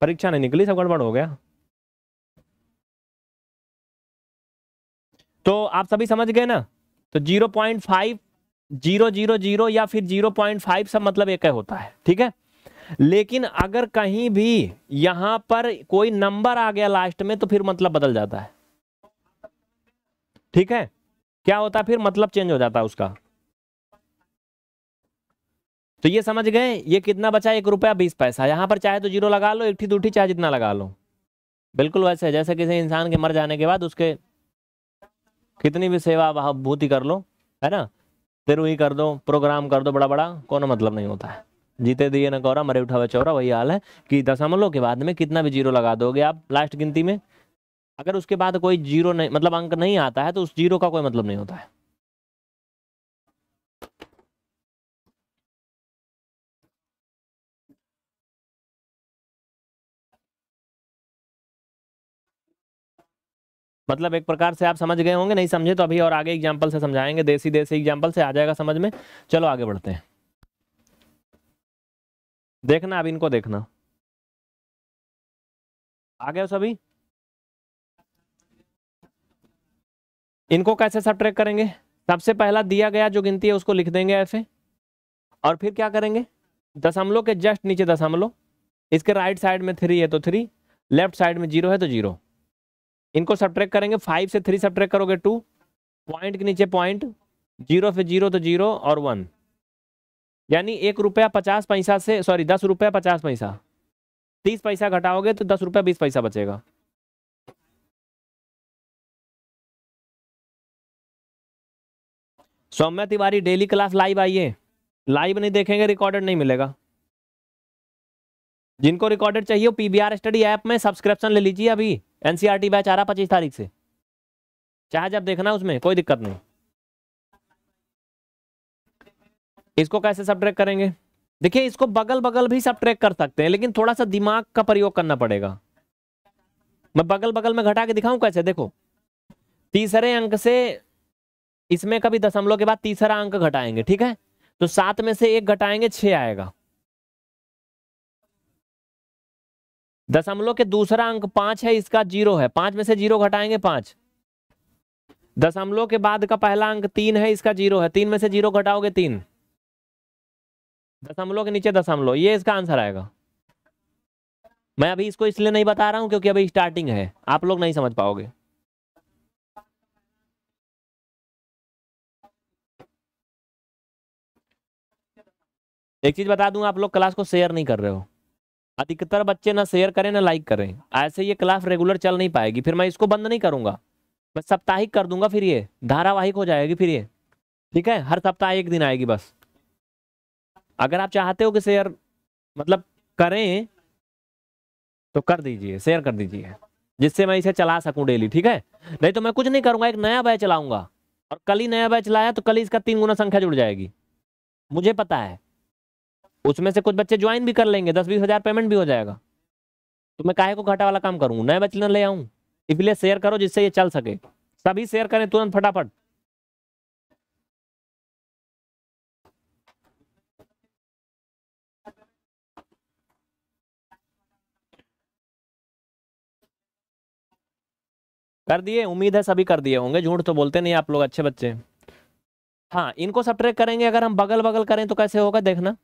परीक्षा नहीं निकली सब गड़बड़ हो गया तो आप सभी समझ गए ना तो zero point five zero zero zero या फिर जीरो पॉइंट फाइव सब मतलब एक होता है ठीक है लेकिन अगर कहीं भी यहां पर कोई नंबर आ गया लास्ट में तो फिर मतलब बदल जाता है ठीक है क्या होता है फिर मतलब चेंज हो जाता है उसका तो ये समझ गए ये कितना बचा एक रुपया बीस पैसा यहां पर चाहे तो जीरो लगा लो एक दूठी चाहे जितना लगा लो बिल्कुल वैसे जैसे किसी इंसान के मर जाने के बाद उसके कितनी भी सेवा भावभूति कर लो है ना फिर वही कर दो प्रोग्राम कर दो बड़ा बड़ा कोनो मतलब नहीं होता है जीते दिए न कौरा मरे उठावे चौरा वही हाल है कि दशमलव के बाद में कितना भी जीरो लगा दोगे आप लास्ट गिनती में अगर उसके बाद कोई जीरो नहीं मतलब अंक नहीं आता है तो उस जीरो का कोई मतलब नहीं होता है मतलब एक प्रकार से आप समझ गए होंगे नहीं समझे तो अभी और आगे एग्जाम्पल से समझाएंगे देसी देसी एग्जाम्पल से आ जाएगा समझ में चलो आगे बढ़ते हैं देखना अब इनको देखना आ गए सभी इनको कैसे सब ट्रैक करेंगे सबसे पहला दिया गया जो गिनती है उसको लिख देंगे ऐसे और फिर क्या करेंगे दशमलव के जस्ट नीचे दशमलव इसके राइट साइड में थ्री है तो थ्री लेफ्ट साइड में जीरो है तो जीरो इनको सब्ट्रैक्ट करेंगे फाइव से थ्री सब करोगे टू पॉइंट के नीचे पॉइंट जीरो से जीरो तो जीरो और वन यानी एक रुपया पचास पैसा से सॉरी दस रुपया पचास पैसा तीस पैसा घटाओगे तो दस रुपया बीस पैसा बचेगा Saumya Tiwari daily class live आइए लाइव नहीं देखेंगे रिकॉर्डेड नहीं मिलेगा जिनको रिकॉर्डेड चाहिए P B R study app में सब्सक्रिप्शन ले लीजिए अभी एनसीईआरटी बैच e आ रहा पच्चीस तारीख से चाहे जब देखना उसमें कोई दिक्कत नहीं इसको कैसे सब ट्रैक करेंगे देखिए इसको बगल बगल भी सब ट्रैक कर सकते हैं लेकिन थोड़ा सा दिमाग का प्रयोग करना पड़ेगा मैं बगल बगल में घटा के दिखाऊं कैसे देखो तीसरे अंक से इसमें कभी दशमलव के बाद तीसरा अंक घटाएंगे ठीक है तो सात में से एक घटाएंगे छह आएगा दशमलव के दूसरा अंक पांच है इसका जीरो है पांच में से जीरो घटाएंगे पांच दशमलव के बाद का पहला अंक तीन है इसका जीरो है तीन में से जीरो घटाओगे तीन दशमलव के नीचे दशमलव ये इसका आंसर आएगा मैं अभी इसको इसलिए नहीं बता रहा हूं क्योंकि अभी स्टार्टिंग है आप लोग नहीं समझ पाओगे एक चीज बता दूं आप लोग क्लास को शेयर नहीं कर रहे हो अधिकतर बच्चे ना शेयर करें ना लाइक करें ऐसे ये क्लास रेगुलर चल नहीं पाएगी फिर मैं इसको बंद नहीं करूंगा मैं साप्ताहिक कर दूंगा फिर ये धारावाहिक हो जाएगी फिर ये ठीक है हर सप्ताह एक दिन आएगी बस अगर आप चाहते हो कि शेयर मतलब करें तो कर दीजिए शेयर कर दीजिए जिससे मैं इसे चला सकूं डेली ठीक है नहीं तो मैं कुछ नहीं करूंगा एक नया बैच चलाऊंगा और कल ही नया बैच लाया तो कल ही इसका तीन गुना संख्या जुड़ जाएगी मुझे पता है उसमें से कुछ बच्चे ज्वाइन भी कर लेंगे दस बीस हज़ार पेमेंट भी हो जाएगा तो मैं काहे को घाटा वाला काम करूँ नए बच्चे ले आऊँ इसलिए शेयर करो जिससे ये चल सके सभी शेयर करें तुरंत फटाफट कर दिए उम्मीद है सभी कर दिए होंगे झूठ तो बोलते नहीं आप लोग अच्छे बच्चे हाँ इनको सब ट्रैक करेंगे अगर हम बगल बगल करें तो कैसे होगा देखना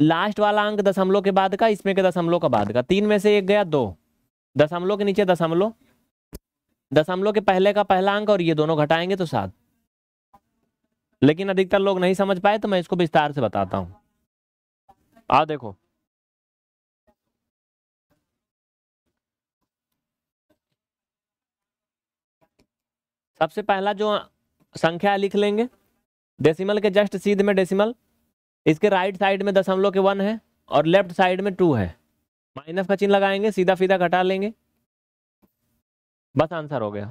लास्ट वाला अंक दशमलव के बाद का इसमें के दशमलव का बाद का तीन में से एक गया दो दशमलव के नीचे दशमलव दशमलव के पहले का पहला अंक और ये दोनों घटाएंगे तो सात लेकिन अधिकतर लोग नहीं समझ पाए तो मैं इसको विस्तार से बताता हूं आ देखो सबसे पहला जो संख्या लिख लेंगे डेसिमल के जस्ट सीध में डेसिमल इसके राइट साइड में दशमलव के वन है और लेफ्ट साइड में टू है माइनस का चिन्ह लगाएंगे सीधा सीधा घटा लेंगे बस आंसर हो गया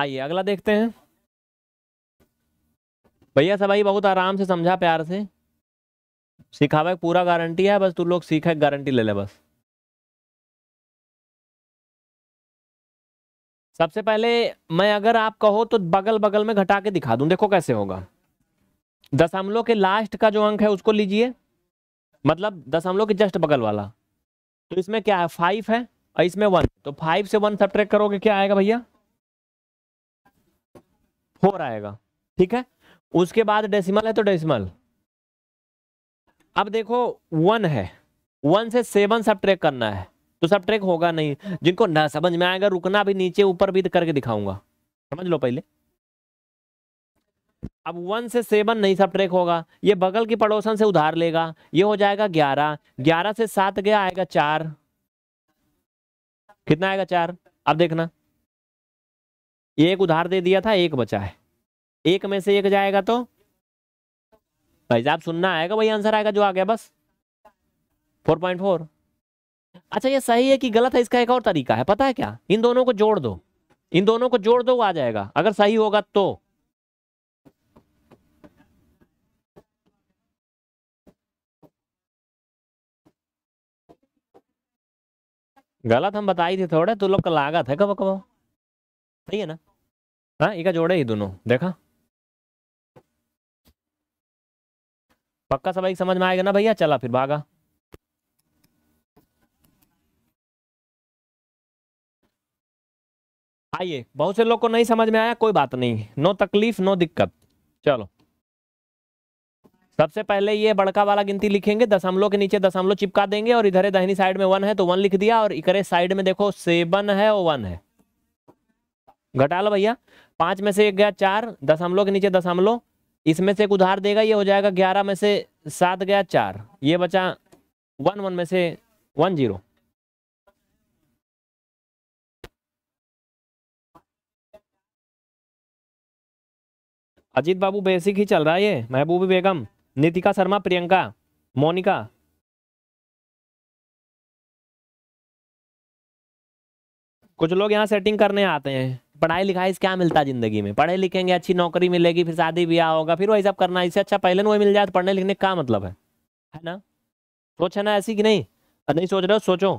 आइए अगला देखते हैं भैया भाई बहुत आराम से समझा प्यार से सिखावे पूरा गारंटी है बस तू लोग सीखे गारंटी ले ले बस सबसे पहले मैं अगर आप कहो तो बगल बगल में घटा के दिखा दूं देखो कैसे होगा दशमलव के लास्ट का जो अंक है उसको लीजिए मतलब दशमलव के जस्ट बगल वाला तो इसमें क्या है फाइव है और इसमें वन तो फाइव से वन सब करोगे क्या आएगा भैया फोर आएगा ठीक है उसके बाद डेसिमल है तो डेसिमल अब देखो वन है वन से सेवन सब करना है तो सब ट्रैक होगा नहीं जिनको ना समझ में आएगा रुकना भी नीचे ऊपर भी तो करके दिखाऊंगा समझ लो पहले अब वन से सेवन नहीं सब ट्रैक होगा ये बगल की पड़ोसन से उधार लेगा ये हो जाएगा ग्यारह ग्यारह से सात गया आएगा चार कितना आएगा चार अब देखना एक उधार दे दिया था एक बचा है एक में से एक जाएगा तो भाई साहब सुनना आएगा वही आंसर आएगा जो आ गया बस फोर पॉइंट फोर अच्छा ये सही है कि गलत है इसका एक और तरीका है पता है क्या इन दोनों को जोड़ दो इन दोनों को जोड़ दो वो आ जाएगा अगर सही होगा तो गलत हम बताई थी थोड़े तो लोग का लागत है कब कबो सही है ना हाँ इका जोड़े ही दोनों देखा पक्का सब समझ में आएगा ना भैया चला फिर भागा आइए बहुत से लोग को नहीं समझ में आया कोई बात नहीं नो तकलीफ नो दिक्कत चलो सबसे पहले ये बड़का वाला गिनती लिखेंगे दशमलव के नीचे दशमलव चिपका देंगे और इधर दाहिनी साइड में वन है तो वन लिख दिया और इकरे साइड में देखो सेवन है और वन है घटा लो भैया पांच में से एक गया चार दशमलव के नीचे दशमलव इसमें से एक उधार देगा ये हो जाएगा ग्यारह में से सात गया चार ये बचा वन वन में से one zero Ajit Babu basic ही चल रहा है ये महबूब बेगम नितिका शर्मा प्रियंका मोनिका कुछ लोग यहाँ सेटिंग करने आते हैं पढ़ाई लिखाई से क्या मिलता है जिंदगी में पढ़े लिखेंगे अच्छी नौकरी मिलेगी फिर शादी ब्याह होगा फिर वही सब करना इससे अच्छा पहले वही मिल जाए तो पढ़ने लिखने का मतलब है है ना सोच है ना ऐसी कि नहीं नहीं सोच रहे हो सोचो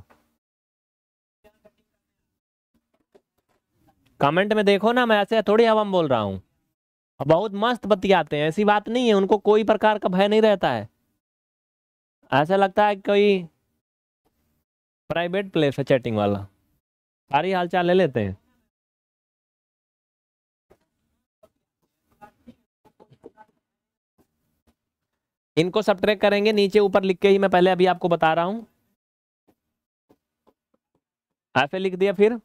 कमेंट में देखो ना मैं ऐसे थोड़ी हवा बोल रहा हूँ बहुत मस्त बतियाते हैं ऐसी बात नहीं है उनको कोई प्रकार का भय नहीं रहता है ऐसा लगता है कोई प्राइवेट प्लेस है चैटिंग वाला सारी हालचाल ले लेते हैं इनको सब ट्रेक करेंगे नीचे ऊपर लिख के ही मैं पहले अभी आपको बता रहा हूं ऐसे लिख दिया फिर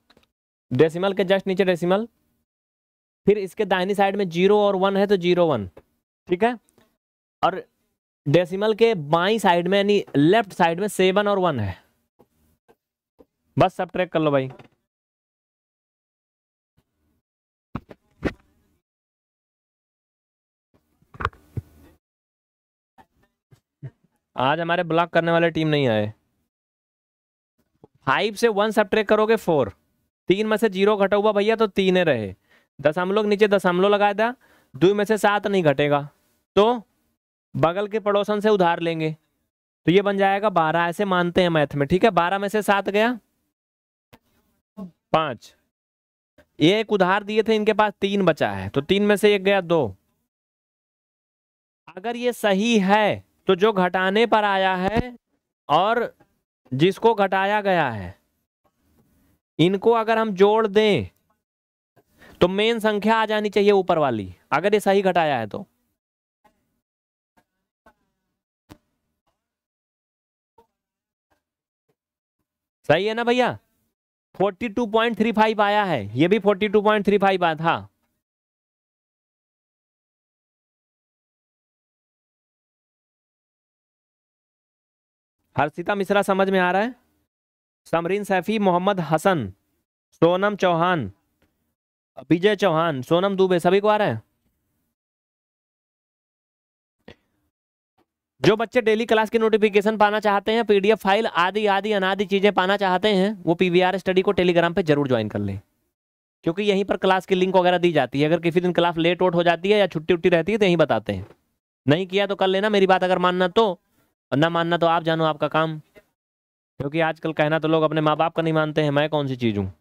डेसिमल के जस्ट नीचे डेसिमल फिर इसके दाहिनी साइड में जीरो और वन है तो जीरो वन ठीक है और डेसिमल के बाई साइड में यानी लेफ्ट साइड में सेवन और वन है बस सब ट्रैक कर लो भाई आज हमारे ब्लॉक करने वाले टीम नहीं आए फाइव से वन सब करोगे फोर तीन में से जीरो घटा हुआ भैया तो तीन रहे दशमलव के नीचे दशमलव लगाया दिया दो में से सात नहीं घटेगा तो बगल के पड़ोसन से उधार लेंगे तो ये बन जाएगा बारह ऐसे मानते हैं मैथ में ठीक है बारह में से सात गया पांच ये एक उधार दिए थे इनके पास तीन बचा है तो तीन में से एक गया दो अगर ये सही है तो जो घटाने पर आया है और जिसको घटाया गया है इनको अगर हम जोड़ दें तो मेन संख्या आ जानी चाहिए ऊपर वाली अगर ये सही घटाया है तो सही है ना भैया 42.35 आया है ये भी 42.35 आया था हर्षिता मिश्रा समझ में आ रहा है समरीन सैफी मोहम्मद हसन सोनम चौहान विजय चौहान सोनम दुबे सभी को आ रहा है जो बच्चे डेली क्लास की नोटिफिकेशन पाना चाहते हैं पीडीएफ फाइल आदि आदि अनादि चीजें पाना चाहते हैं वो पीवीआर स्टडी को टेलीग्राम पे जरूर ज्वाइन कर लें क्योंकि यहीं पर क्लास की लिंक वगैरह दी जाती है अगर किसी दिन क्लास लेट वोट हो जाती है या छुट्टी उट्टी रहती है तो यहीं बताते हैं नहीं किया तो कर लेना मेरी बात अगर मानना तो और ना मानना तो आप जानो आपका काम क्योंकि आजकल कहना तो लोग अपने माँ बाप का नहीं मानते हैं मैं कौन सी चीज़ हूँ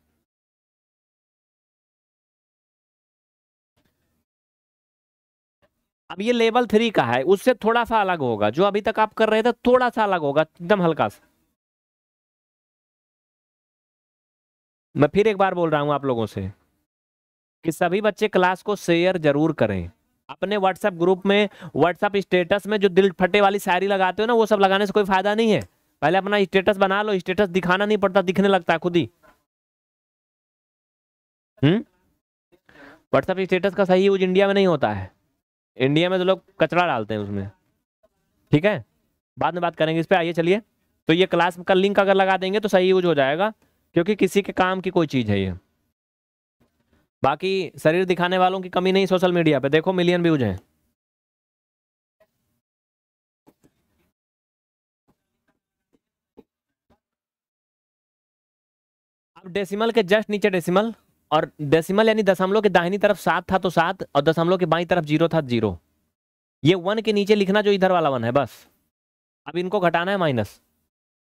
अब ये लेवल थ्री का है उससे थोड़ा सा अलग होगा जो अभी तक आप कर रहे थे थोड़ा सा अलग होगा एकदम हल्का सा मैं फिर एक बार बोल रहा हूं आप लोगों से कि सभी बच्चे क्लास को शेयर जरूर करें अपने व्हाट्सएप ग्रुप में व्हाट्सएप स्टेटस में जो दिल फटे वाली शायरी लगाते हो ना वो सब लगाने से कोई फायदा नहीं है पहले अपना स्टेटस बना लो स्टेटस दिखाना नहीं पड़ता दिखने लगता है खुद ही व्हाट्सएप हम्म? स्टेटस का सही यूज इंडिया में नहीं होता है इंडिया में तो लोग कचरा डालते हैं उसमें ठीक है बाद में बात करेंगे इस पर आइए चलिए तो ये क्लास का लिंक अगर लगा देंगे तो सही यूज हो जाएगा क्योंकि किसी के काम की कोई चीज़ है ये बाकी शरीर दिखाने वालों की कमी नहीं सोशल मीडिया पे देखो मिलियन व्यूज हैं अब डेसिमल के जस्ट नीचे डेसिमल और डेसिमल यानी दशमलव के दाहिनी तरफ सात था तो सात और दशमलव के बाई तरफ जीरो था जीरो ये वन के नीचे लिखना जो इधर वाला वन है बस अब इनको घटाना है माइनस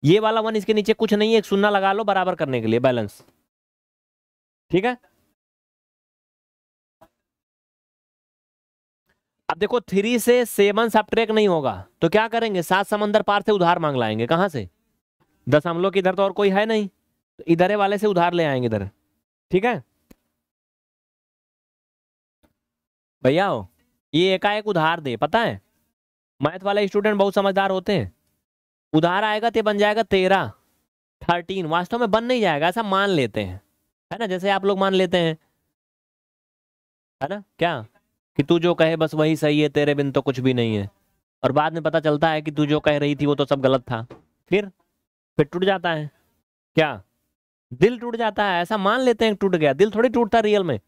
ये वाला वन इसके नीचे कुछ नहीं है एक शून्य लगा लो बराबर करने के लिए बैलेंस ठीक है अब देखो थ्री से सेवन सब्ट्रैक नहीं होगा तो क्या करेंगे सात समंदर पार से उधार मांग लाएंगे कहां से दशमलव की इधर तो और कोई है नहीं तो इधर वाले से उधार ले आएंगे इधर ठीक है भैया हो ये एकाएक उधार दे पता है मैथ वाले स्टूडेंट बहुत समझदार होते हैं उधार आएगा तो बन जाएगा तेरह थर्टीन वास्तव में बन नहीं जाएगा ऐसा मान लेते हैं है ना जैसे आप लोग मान लेते हैं है ना क्या कि तू जो कहे बस वही सही है तेरे बिन तो कुछ भी नहीं है और बाद में पता चलता है कि तू जो कह रही थी वो तो सब गलत था फिर फिर टूट जाता है क्या दिल टूट जाता है ऐसा मान लेते हैं टूट गया दिल थोड़ी टूटता रियल में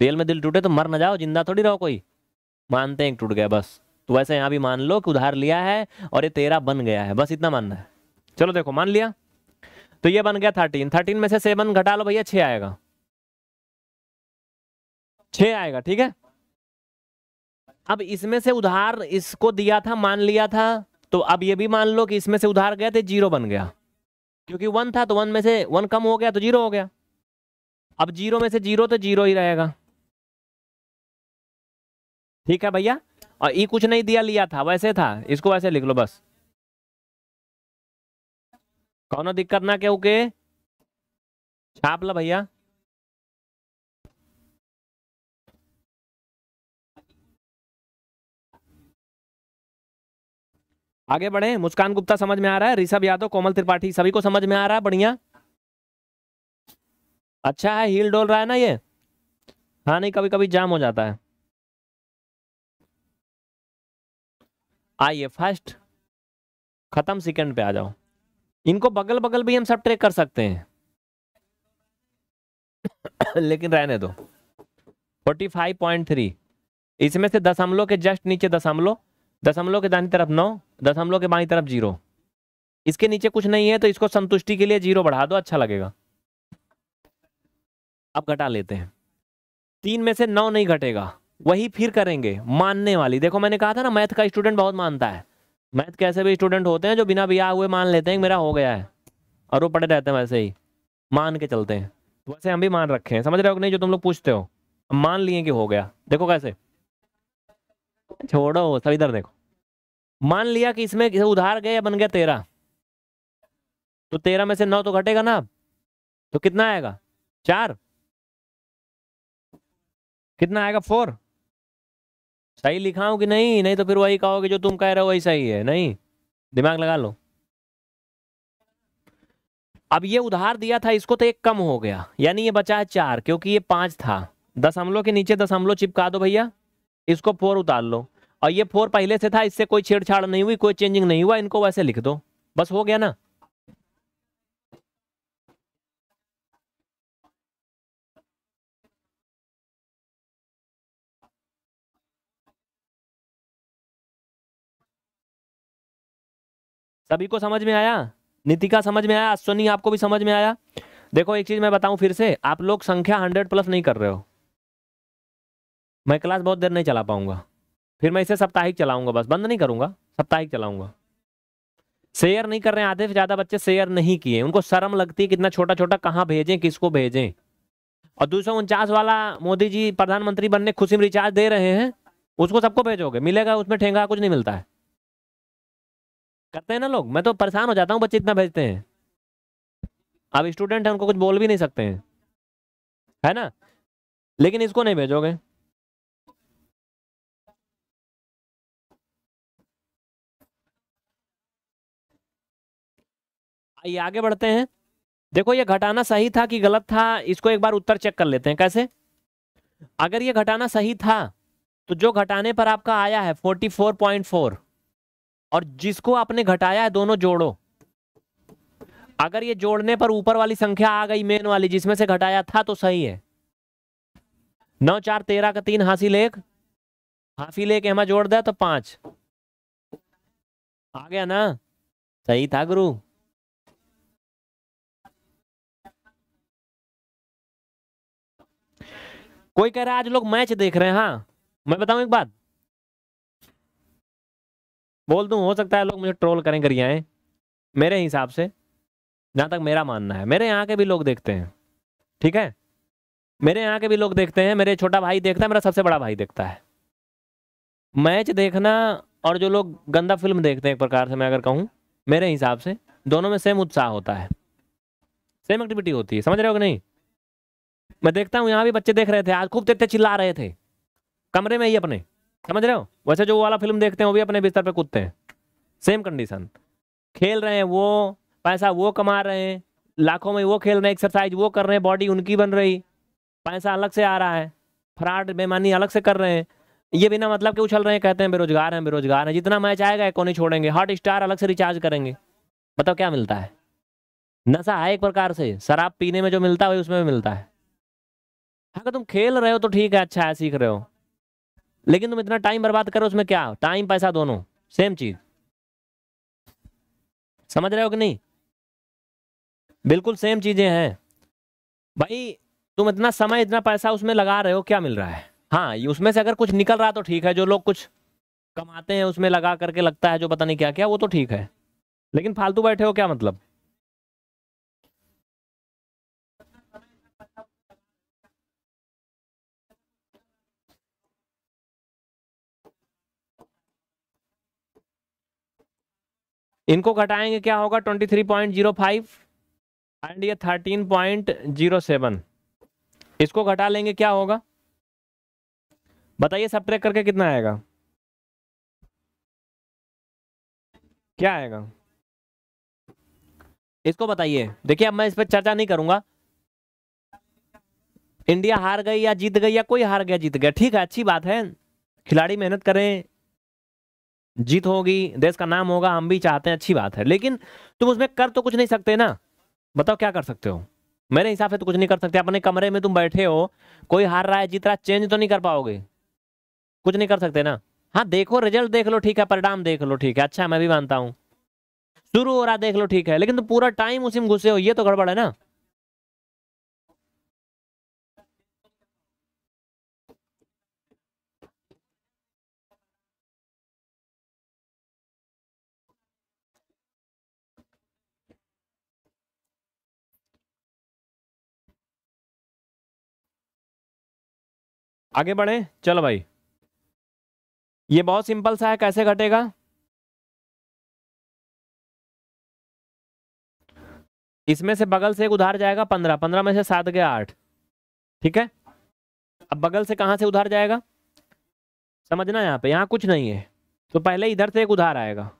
रेल में दिल टूटे तो मर ना जाओ जिंदा थोड़ी रहो कोई मानते हैं टूट गया बस तो वैसे यहाँ भी मान लो कि उधार लिया है और ये तेरा बन गया है बस इतना मानना है चलो देखो मान लिया तो ये बन गया थर्टीन थर्टीन में से सेवन घटा लो भैया छः आएगा छ आएगा ठीक है अब इसमें से उधार इसको दिया था मान लिया था तो अब ये भी मान लो कि इसमें से उधार गया तो जीरो बन गया क्योंकि वन था तो वन में से वन कम हो गया तो जीरो हो गया अब जीरो में से जीरो तो जीरो ही रहेगा ठीक है भैया और ई कुछ नहीं दिया लिया था वैसे था इसको वैसे लिख लो बस कौन दिक्कत ना के ओके छाप लो भैया आगे बढ़े मुस्कान गुप्ता समझ में आ रहा है ऋषभ यादव कोमल त्रिपाठी सभी को समझ में आ रहा है बढ़िया अच्छा है हील डोल रहा है ना ये हाँ नहीं कभी कभी जाम हो जाता है आइए फर्स्ट खत्म सेकंड पे आ जाओ इनको बगल बगल भी हम सब ट्रेक कर सकते हैं लेकिन रहने दो 45.3 इसमें से दशमलव के जस्ट नीचे दशमलव दशमलव के दानी तरफ नौ दशमलव के बाई तरफ जीरो इसके नीचे कुछ नहीं है तो इसको संतुष्टि के लिए जीरो बढ़ा दो अच्छा लगेगा अब घटा लेते हैं तीन में से नौ नहीं घटेगा वही फिर करेंगे मानने वाली देखो मैंने कहा था ना मैथ का स्टूडेंट बहुत मानता है मैथ कैसे भी स्टूडेंट होते हैं जो बिना ब्याह हुए मान लेते हैं मेरा हो गया है और वो पढ़े रहते हैं वैसे ही मान के चलते हैं तो वैसे हम भी मान रखे हैं समझ रहे हो नहीं जो तुम लोग पूछते हो मान लिए कि हो गया देखो कैसे छोड़ो सब इधर देखो मान लिया कि इसमें उधार गए बन गया तेरह तो तेरह में से नौ तो घटेगा ना तो कितना आएगा चार कितना आएगा फोर सही लिखा हूं कि नहीं नहीं तो फिर वही कहोगे जो तुम कह रहे हो वही सही है नहीं दिमाग लगा लो अब ये उधार दिया था इसको तो एक कम हो गया यानी ये बचा है चार क्योंकि ये पांच था दशमलव के नीचे दशमलव चिपका दो भैया इसको फोर उतार लो और ये फोर पहले से था इससे कोई छेड़छाड़ नहीं हुई कोई चेंजिंग नहीं हुआ इनको वैसे लिख दो बस हो गया ना सभी को समझ में आया नीतिका समझ में आया अश्वनी आपको भी समझ में आया देखो एक चीज मैं बताऊं फिर से आप लोग संख्या हंड्रेड प्लस नहीं कर रहे हो मैं क्लास बहुत देर नहीं चला पाऊंगा फिर मैं इसे साप्ताहिक चलाऊंगा बस बंद नहीं करूंगा साप्ताहिक चलाऊंगा शेयर नहीं कर रहे हैं आधे से ज़्यादा बच्चे शेयर नहीं किए उनको शर्म लगती है कितना छोटा छोटा कहाँ भेजें किसको भेजें और दो वाला मोदी जी प्रधानमंत्री बनने खुशी में रिचार्ज दे रहे हैं उसको सबको भेजोगे मिलेगा उसमें ठेंगा कुछ नहीं मिलता है करते हैं ना लोग मैं तो परेशान हो जाता हूँ बच्चे इतना भेजते हैं अब स्टूडेंट है उनको कुछ बोल भी नहीं सकते हैं है ना लेकिन इसको नहीं भेजोगे आइए आगे बढ़ते हैं देखो ये घटाना सही था कि गलत था इसको एक बार उत्तर चेक कर लेते हैं कैसे अगर ये घटाना सही था तो जो घटाने पर आपका आया है फोर्टी फोर पॉइंट फोर और जिसको आपने घटाया है दोनों जोड़ो अगर ये जोड़ने पर ऊपर वाली संख्या आ गई मेन वाली जिसमें से घटाया था तो सही है नौ चार तेरह का तीन हासिल एक हाँसी एक हमें जोड़ दिया तो पांच आ गया ना सही था गुरु कोई कह रहा है आज लोग मैच देख रहे हैं हाँ मैं बताऊं एक बात बोल दूँ हो सकता है लोग मुझे ट्रोल करें करियाएँ मेरे हिसाब से जहाँ तक मेरा मानना है मेरे यहाँ के भी लोग देखते हैं ठीक है मेरे यहाँ के भी लोग देखते हैं मेरे छोटा भाई देखता है मेरा सबसे बड़ा भाई देखता है मैच देखना और जो लोग गंदा फिल्म देखते हैं एक प्रकार से मैं अगर कहूँ मेरे हिसाब से दोनों में सेम उत्साह होता है सेम एक्टिविटी होती है समझ रहे हो कि नहीं मैं देखता हूँ यहाँ भी बच्चे देख रहे थे आज खूब तेज चिल्ला रहे थे कमरे में ही अपने समझ रहे हो वैसे जो वाला फिल्म देखते हैं वो भी अपने बिस्तर पे कूदते हैं सेम कंडीशन खेल रहे हैं वो पैसा वो कमा रहे हैं लाखों में वो खेल रहे हैं एक्सरसाइज वो कर रहे हैं बॉडी उनकी बन रही पैसा अलग से आ रहा है फ्रॉड बेमानी अलग से कर रहे हैं ये बिना मतलब के उछल रहे हैं कहते हैं बेरोजगार हैं बेरोजगार हैं जितना मैच आएगा को नहीं छोड़ेंगे हॉट स्टार अलग से रिचार्ज करेंगे बताओ क्या मिलता है नशा है एक प्रकार से शराब पीने में जो मिलता है उसमें भी मिलता है अगर तुम खेल रहे हो तो ठीक है अच्छा है सीख रहे हो लेकिन तुम इतना टाइम बर्बाद करो उसमें क्या टाइम पैसा दोनों सेम चीज समझ रहे हो कि नहीं बिल्कुल सेम चीजें हैं भाई तुम इतना समय इतना पैसा उसमें लगा रहे हो क्या मिल रहा है हाँ उसमें से अगर कुछ निकल रहा तो ठीक है जो लोग कुछ कमाते हैं उसमें लगा करके लगता है जो पता नहीं क्या क्या वो तो ठीक है लेकिन फालतू बैठे हो क्या मतलब इनको घटाएंगे क्या होगा twenty three point zero five and ये थर्टीन पॉइंट जीरो सेवन इसको घटा लेंगे क्या होगा बताइए सब करके कितना आएगा क्या आएगा इसको बताइए देखिए अब मैं इस पर चर्चा नहीं करूंगा इंडिया हार गई या जीत गई या कोई हार गया जीत गया ठीक है अच्छी बात है खिलाड़ी मेहनत करें जीत होगी देश का नाम होगा हम भी चाहते हैं अच्छी बात है लेकिन तुम उसमें कर तो कुछ नहीं सकते ना बताओ क्या कर सकते हो मेरे हिसाब से तो कुछ नहीं कर सकते अपने कमरे में तुम बैठे हो कोई हार रहा है जीत रहा है चेंज तो नहीं कर पाओगे कुछ नहीं कर सकते ना हाँ देखो रिजल्ट देख लो ठीक है परिणाम देख लो ठीक है अच्छा मैं भी मानता हूँ शुरू हो रहा देख लो ठीक है लेकिन तुम पूरा टाइम उसी में घुसे हो ये तो गड़बड़ है ना आगे बढ़े चलो भाई ये बहुत सिंपल सा है कैसे घटेगा इसमें से बगल से एक उधार जाएगा पंद्रह पंद्रह में से सात गया आठ ठीक है अब बगल से कहां से उधार जाएगा समझना यहां पे यहां कुछ नहीं है तो पहले इधर से एक उधार आएगा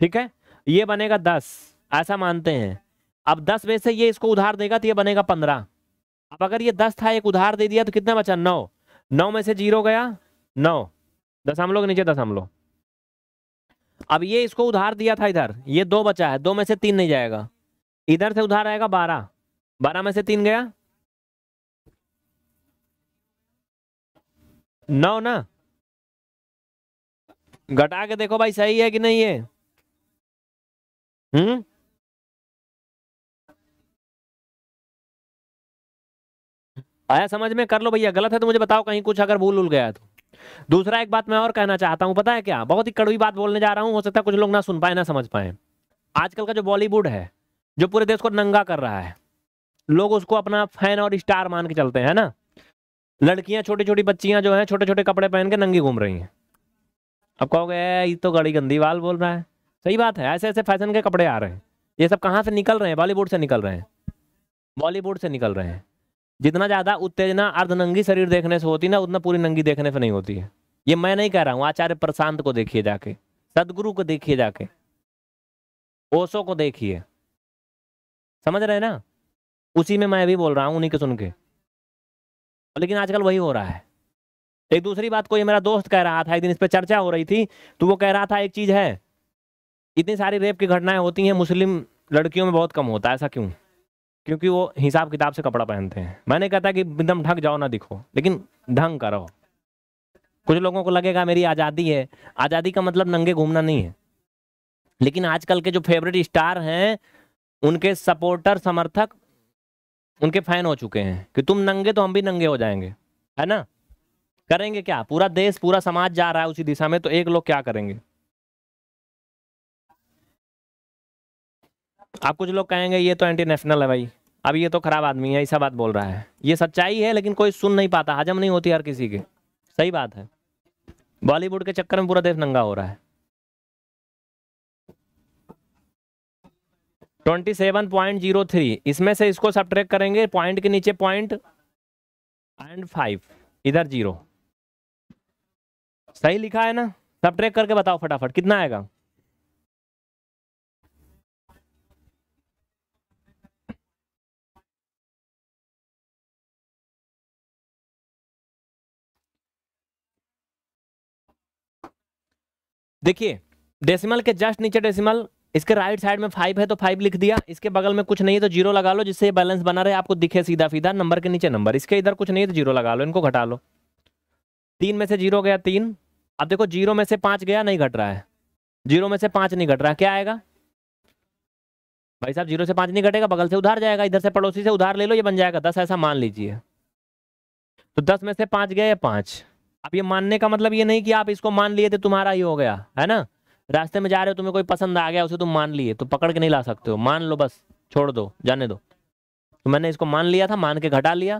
ठीक है ये बनेगा दस ऐसा मानते हैं अब दस में से ये इसको उधार देगा तो ये बनेगा पंद्रह अब अगर ये दस था एक उधार दे दिया तो कितना बचा नौ नौ में से जीरो गया नौ दशमलव के नीचे दशमलव अब ये इसको उधार दिया था इधर ये दो बचा है दो में से तीन नहीं जाएगा इधर से उधार आएगा बारह बारह में से तीन गया नौ ना घटा के देखो भाई सही है कि नहीं है हम्म आया समझ में कर लो भैया गलत है तो मुझे बताओ कहीं कुछ अगर भूल उल गया तो दूसरा एक बात मैं और कहना चाहता हूँ पता है क्या बहुत ही कड़वी बात बोलने जा रहा हूँ हो सकता है कुछ लोग ना सुन पाए ना समझ पाए आजकल का जो बॉलीवुड है जो पूरे देश को नंगा कर रहा है लोग उसको अपना फैन और स्टार मान के चलते हैं ना लड़कियां छोटी छोटी बच्चियां जो हैं छोटे छोटे कपड़े पहन के नंगी घूम रही हैं अब कहोगे ये तो गड़ी गंदी वाल बोल रहा है सही बात है ऐसे ऐसे फैशन के कपड़े आ रहे हैं ये सब कहाँ से निकल रहे हैं बॉलीवुड से निकल रहे हैं बॉलीवुड से निकल रहे हैं जितना ज़्यादा उत्तेजना अर्धनंगी शरीर देखने से होती ना उतना पूरी नंगी देखने से नहीं होती है ये मैं नहीं कह रहा हूँ आचार्य प्रशांत को देखिए जाके सदगुरु को देखिए जाके ओसो को देखिए समझ रहे ना उसी में मैं भी बोल रहा हूं उन्हीं के सुन के लेकिन आजकल वही हो रहा है एक दूसरी बात कोई मेरा दोस्त कह रहा था एक दिन इस पर चर्चा हो रही थी तो वो कह रहा था एक चीज़ है इतनी सारी रेप की घटनाएं होती हैं मुस्लिम लड़कियों में बहुत कम होता है ऐसा क्यों क्योंकि वो हिसाब किताब से कपड़ा पहनते हैं मैंने कहा था कि एकदम ढक जाओ ना दिखो लेकिन ढंग करो कुछ लोगों को लगेगा मेरी आज़ादी है आज़ादी का मतलब नंगे घूमना नहीं है लेकिन आजकल के जो फेवरेट स्टार हैं उनके सपोर्टर समर्थक उनके फैन हो चुके हैं कि तुम नंगे तो हम भी नंगे हो जाएंगे है ना करेंगे क्या पूरा देश पूरा समाज जा रहा है उसी दिशा में तो एक लोग क्या करेंगे आप कुछ लोग कहेंगे ये तो एंटी नेशनल है भाई अब ये तो खराब आदमी है ऐसा बात बोल रहा है ये सच्चाई है लेकिन कोई सुन नहीं पाता हजम नहीं होती हर किसी की सही बात है बॉलीवुड के चक्कर में पूरा देश नंगा हो रहा है twenty seven point zero three इसमें से इसको सब ट्रेक करेंगे पॉइंट के नीचे पॉइंट एंड फाइव इधर जीरो सही लिखा है ना सब ट्रेक करके बताओ फटाफट कितना आएगा देखिए डेसिमल के जस्ट नीचे डेसिमल इसके राइट साइड में फाइव है तो फाइव लिख दिया इसके बगल में कुछ नहीं है तो जीरो लगा लो जिससे बैलेंस बना रहे आपको दिखे सीधा सीधा नंबर के नीचे नंबर इसके इधर कुछ नहीं है तो जीरो लगा लो इनको घटा लो तीन में से जीरो गया तीन अब देखो जीरो में से पांच गया नहीं घट रहा है जीरो में से पांच नहीं घट रहा क्या आएगा भाई साहब जीरो से पांच नहीं घटेगा बगल से उधार जाएगा इधर से पड़ोसी से उधार ले लो ये बन जाएगा दस ऐसा मान लीजिए तो दस में से पांच गया या पांच अब ये मानने का मतलब ये नहीं कि आप इसको मान लिए थे तुम्हारा ही हो गया है ना रास्ते में जा रहे हो तुम्हें कोई पसंद आ गया उसे तुम मान लिए तो पकड़ के नहीं ला सकते हो मान लो बस छोड़ दो जाने दो तो मैंने इसको मान लिया था मान के घटा लिया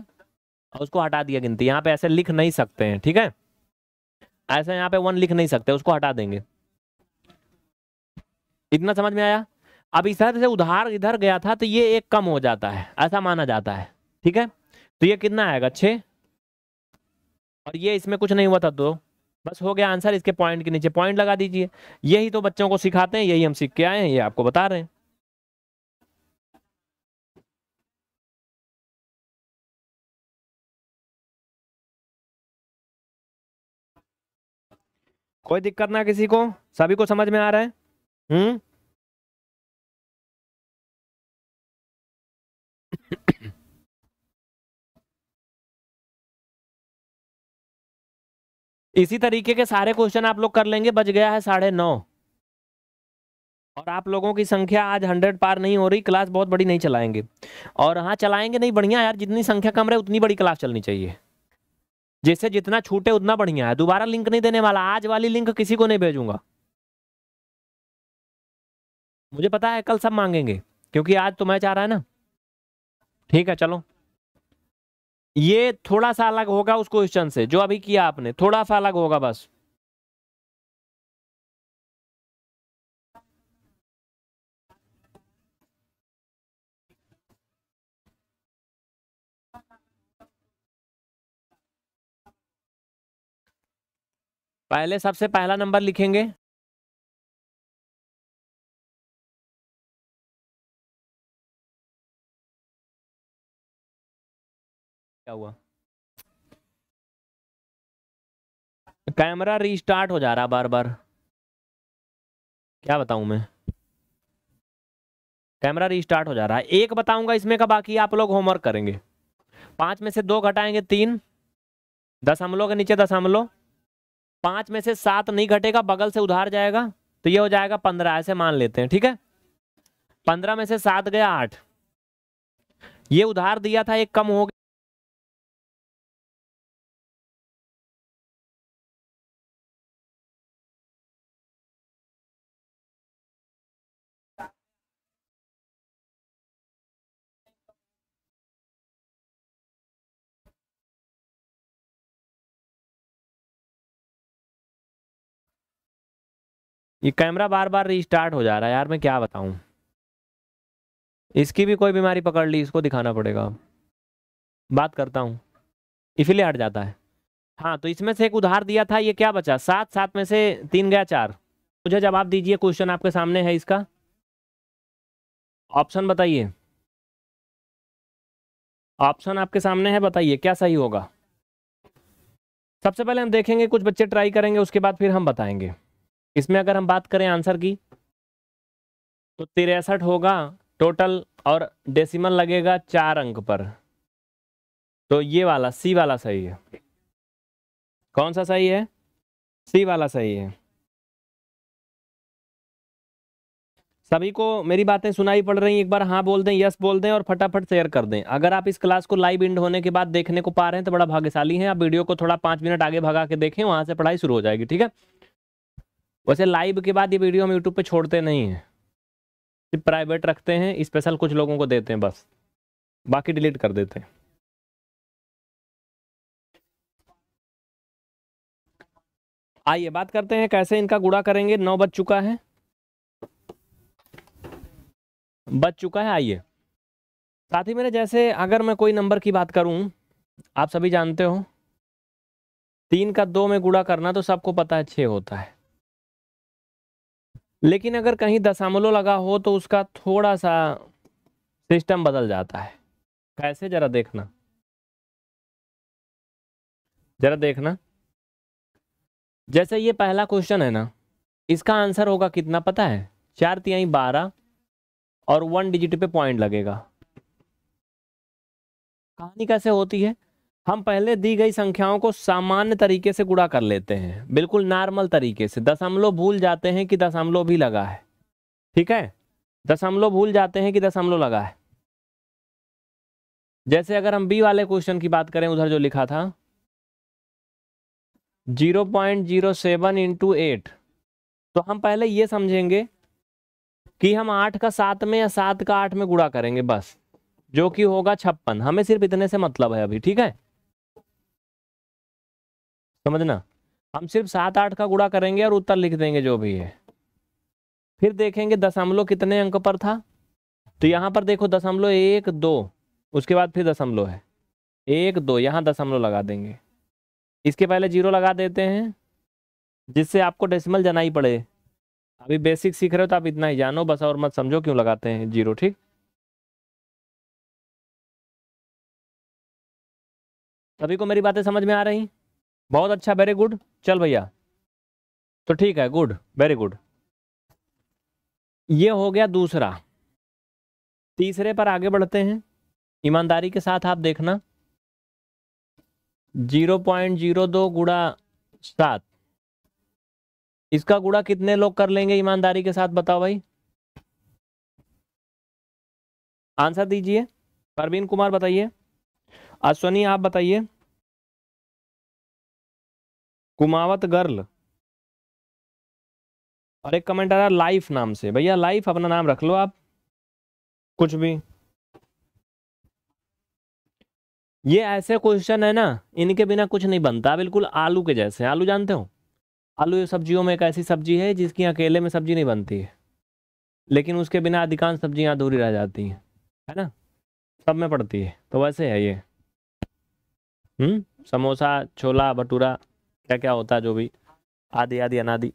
और उसको हटा दिया गिनती यहाँ पे ऐसे लिख नहीं सकते हैं ठीक है ऐसे यहाँ पे वन लिख नहीं सकते उसको हटा देंगे इतना समझ में आया अब इस तरह से उधार इधर गया था तो ये एक कम हो जाता है ऐसा माना जाता है ठीक है तो ये कितना आएगा छः और ये इसमें कुछ नहीं हुआ था तो बस हो गया आंसर इसके पॉइंट के नीचे पॉइंट लगा दीजिए यही तो बच्चों को सिखाते हैं यही हम सीख के आए हैं ये आपको बता रहे हैं कोई दिक्कत ना किसी को सभी को समझ में आ रहा है हम्म इसी तरीके के सारे क्वेश्चन आप लोग कर लेंगे बच गया है साढ़े नौ और आप लोगों की संख्या आज हंड्रेड पार नहीं हो रही क्लास बहुत बड़ी नहीं चलाएंगे और हाँ चलाएंगे नहीं बढ़िया यार जितनी संख्या कम रहे उतनी बड़ी क्लास चलनी चाहिए जिससे जितना छूटे उतना बढ़िया है दोबारा लिंक नहीं देने वाला आज वाली लिंक किसी को नहीं भेजूंगा मुझे पता है कल सब मांगेंगे क्योंकि आज तो मैच आ रहा है ना ठीक है चलो ये थोड़ा सा अलग होगा उस क्वेश्चन से जो अभी किया आपने थोड़ा सा अलग होगा बस पहले सबसे पहला नंबर लिखेंगे क्या हुआ कैमरा रीस्टार्ट हो जा रहा बार बार क्या बताऊं मैं कैमरा रीस्टार्ट हो जा रहा है एक बताऊंगा इसमें का बाकी आप लोग होमवर्क करेंगे पांच में से दो घटाएंगे तीन दस हम के नीचे दस दशमलव पांच में से सात नहीं घटेगा बगल से उधार जाएगा तो ये हो जाएगा पंद्रह ऐसे मान लेते हैं ठीक है पंद्रह में से सात गया आठ ये उधार दिया था एक कम हो गया ये कैमरा बार बार रिस्टार्ट हो जा रहा है यार मैं क्या बताऊं इसकी भी कोई बीमारी पकड़ ली इसको दिखाना पड़ेगा बात करता हूँ इसीलिए हट जाता है हाँ तो इसमें से एक उधार दिया था ये क्या बचा सात सात में से तीन गया चार मुझे जवाब दीजिए क्वेश्चन आपके सामने है इसका ऑप्शन बताइए ऑप्शन आपके सामने है बताइए क्या सही होगा सबसे पहले हम देखेंगे कुछ बच्चे ट्राई करेंगे उसके बाद फिर हम बताएंगे इसमें अगर हम बात करें आंसर की तो तिरसठ होगा टोटल और डेसिमल लगेगा चार अंक पर तो ये वाला सी वाला सही है कौन सा सही है सी वाला सही है सभी को मेरी बातें सुनाई पड़ रही हैं एक बार हाँ बोल दें यस बोल दें और फटाफट शेयर कर दें अगर आप इस क्लास को लाइव इंड होने के बाद देखने को पा रहे हैं तो बड़ा भाग्यशाली हैं आप वीडियो को थोड़ा पाँच मिनट आगे भगा के देखें वहाँ से पढ़ाई शुरू हो जाएगी ठीक है वैसे लाइव के बाद ये वीडियो हम यूट्यूब पे छोड़ते नहीं हैं सिर्फ प्राइवेट रखते हैं स्पेशल कुछ लोगों को देते हैं बस बाकी डिलीट कर देते हैं आइए बात करते हैं कैसे इनका गुड़ा करेंगे नौ बज चुका है बज चुका है आइए साथ ही मेरे जैसे अगर मैं कोई नंबर की बात करूं आप सभी जानते हो तीन का दो में गुड़ा करना तो सबको पता है छः होता है लेकिन अगर कहीं दशमलव लगा हो तो उसका थोड़ा सा सिस्टम बदल जाता है कैसे जरा देखना जरा देखना जैसे ये पहला क्वेश्चन है ना इसका आंसर होगा कितना पता है चार तिहाई बारह और वन डिजिट पे पॉइंट लगेगा कहानी कैसे होती है हम पहले दी गई संख्याओं को सामान्य तरीके से गुड़ा कर लेते हैं बिल्कुल नॉर्मल तरीके से दशमलव भूल जाते हैं कि दशमलव भी लगा है ठीक है दशमलव भूल जाते हैं कि दशमलव लगा है जैसे अगर हम बी वाले क्वेश्चन की बात करें उधर जो लिखा था zero point zero seven into eight तो हम पहले ये समझेंगे कि हम आठ का सात में या सात का आठ में गुड़ा करेंगे बस जो कि होगा छप्पन हमें सिर्फ इतने से मतलब है अभी ठीक है समझना हम सिर्फ सात आठ का गुड़ा करेंगे और उत्तर लिख देंगे जो भी है फिर देखेंगे दशमलव कितने अंक पर था तो यहाँ पर देखो दशमलव एक दो उसके बाद फिर दशमलव है एक दो यहाँ दशमलव लगा देंगे इसके पहले जीरो लगा देते हैं जिससे आपको डेसिमल जाना ही पड़े अभी बेसिक सीख रहे हो तो आप इतना ही जानो बस और मत समझो क्यों लगाते हैं जीरो ठीक सभी को मेरी बातें समझ में आ रही बहुत अच्छा वेरी गुड चल भैया तो ठीक है गुड वेरी गुड ये हो गया दूसरा तीसरे पर आगे बढ़ते हैं ईमानदारी के साथ आप देखना जीरो पॉइंट जीरो दो गुड़ा सात इसका गुड़ा कितने लोग कर लेंगे ईमानदारी के साथ बताओ भाई आंसर दीजिए परवीन कुमार बताइए अश्वनी आप बताइए कुमावत गर्ल और एक कमेंट आ रहा है लाइफ नाम से भैया लाइफ अपना नाम रख लो आप कुछ भी ये ऐसे क्वेश्चन है ना इनके बिना कुछ नहीं बनता बिल्कुल आलू के जैसे आलू जानते हो आलू सब्जियों में एक ऐसी सब्जी है जिसकी अकेले में सब्जी नहीं बनती है लेकिन उसके बिना अधिकांश सब्जियां अधूरी रह जाती हैं है ना सब में पड़ती है तो वैसे है ये हम्म समोसा छोला भटूरा क्या क्या होता है जो भी आदि आदि अनादि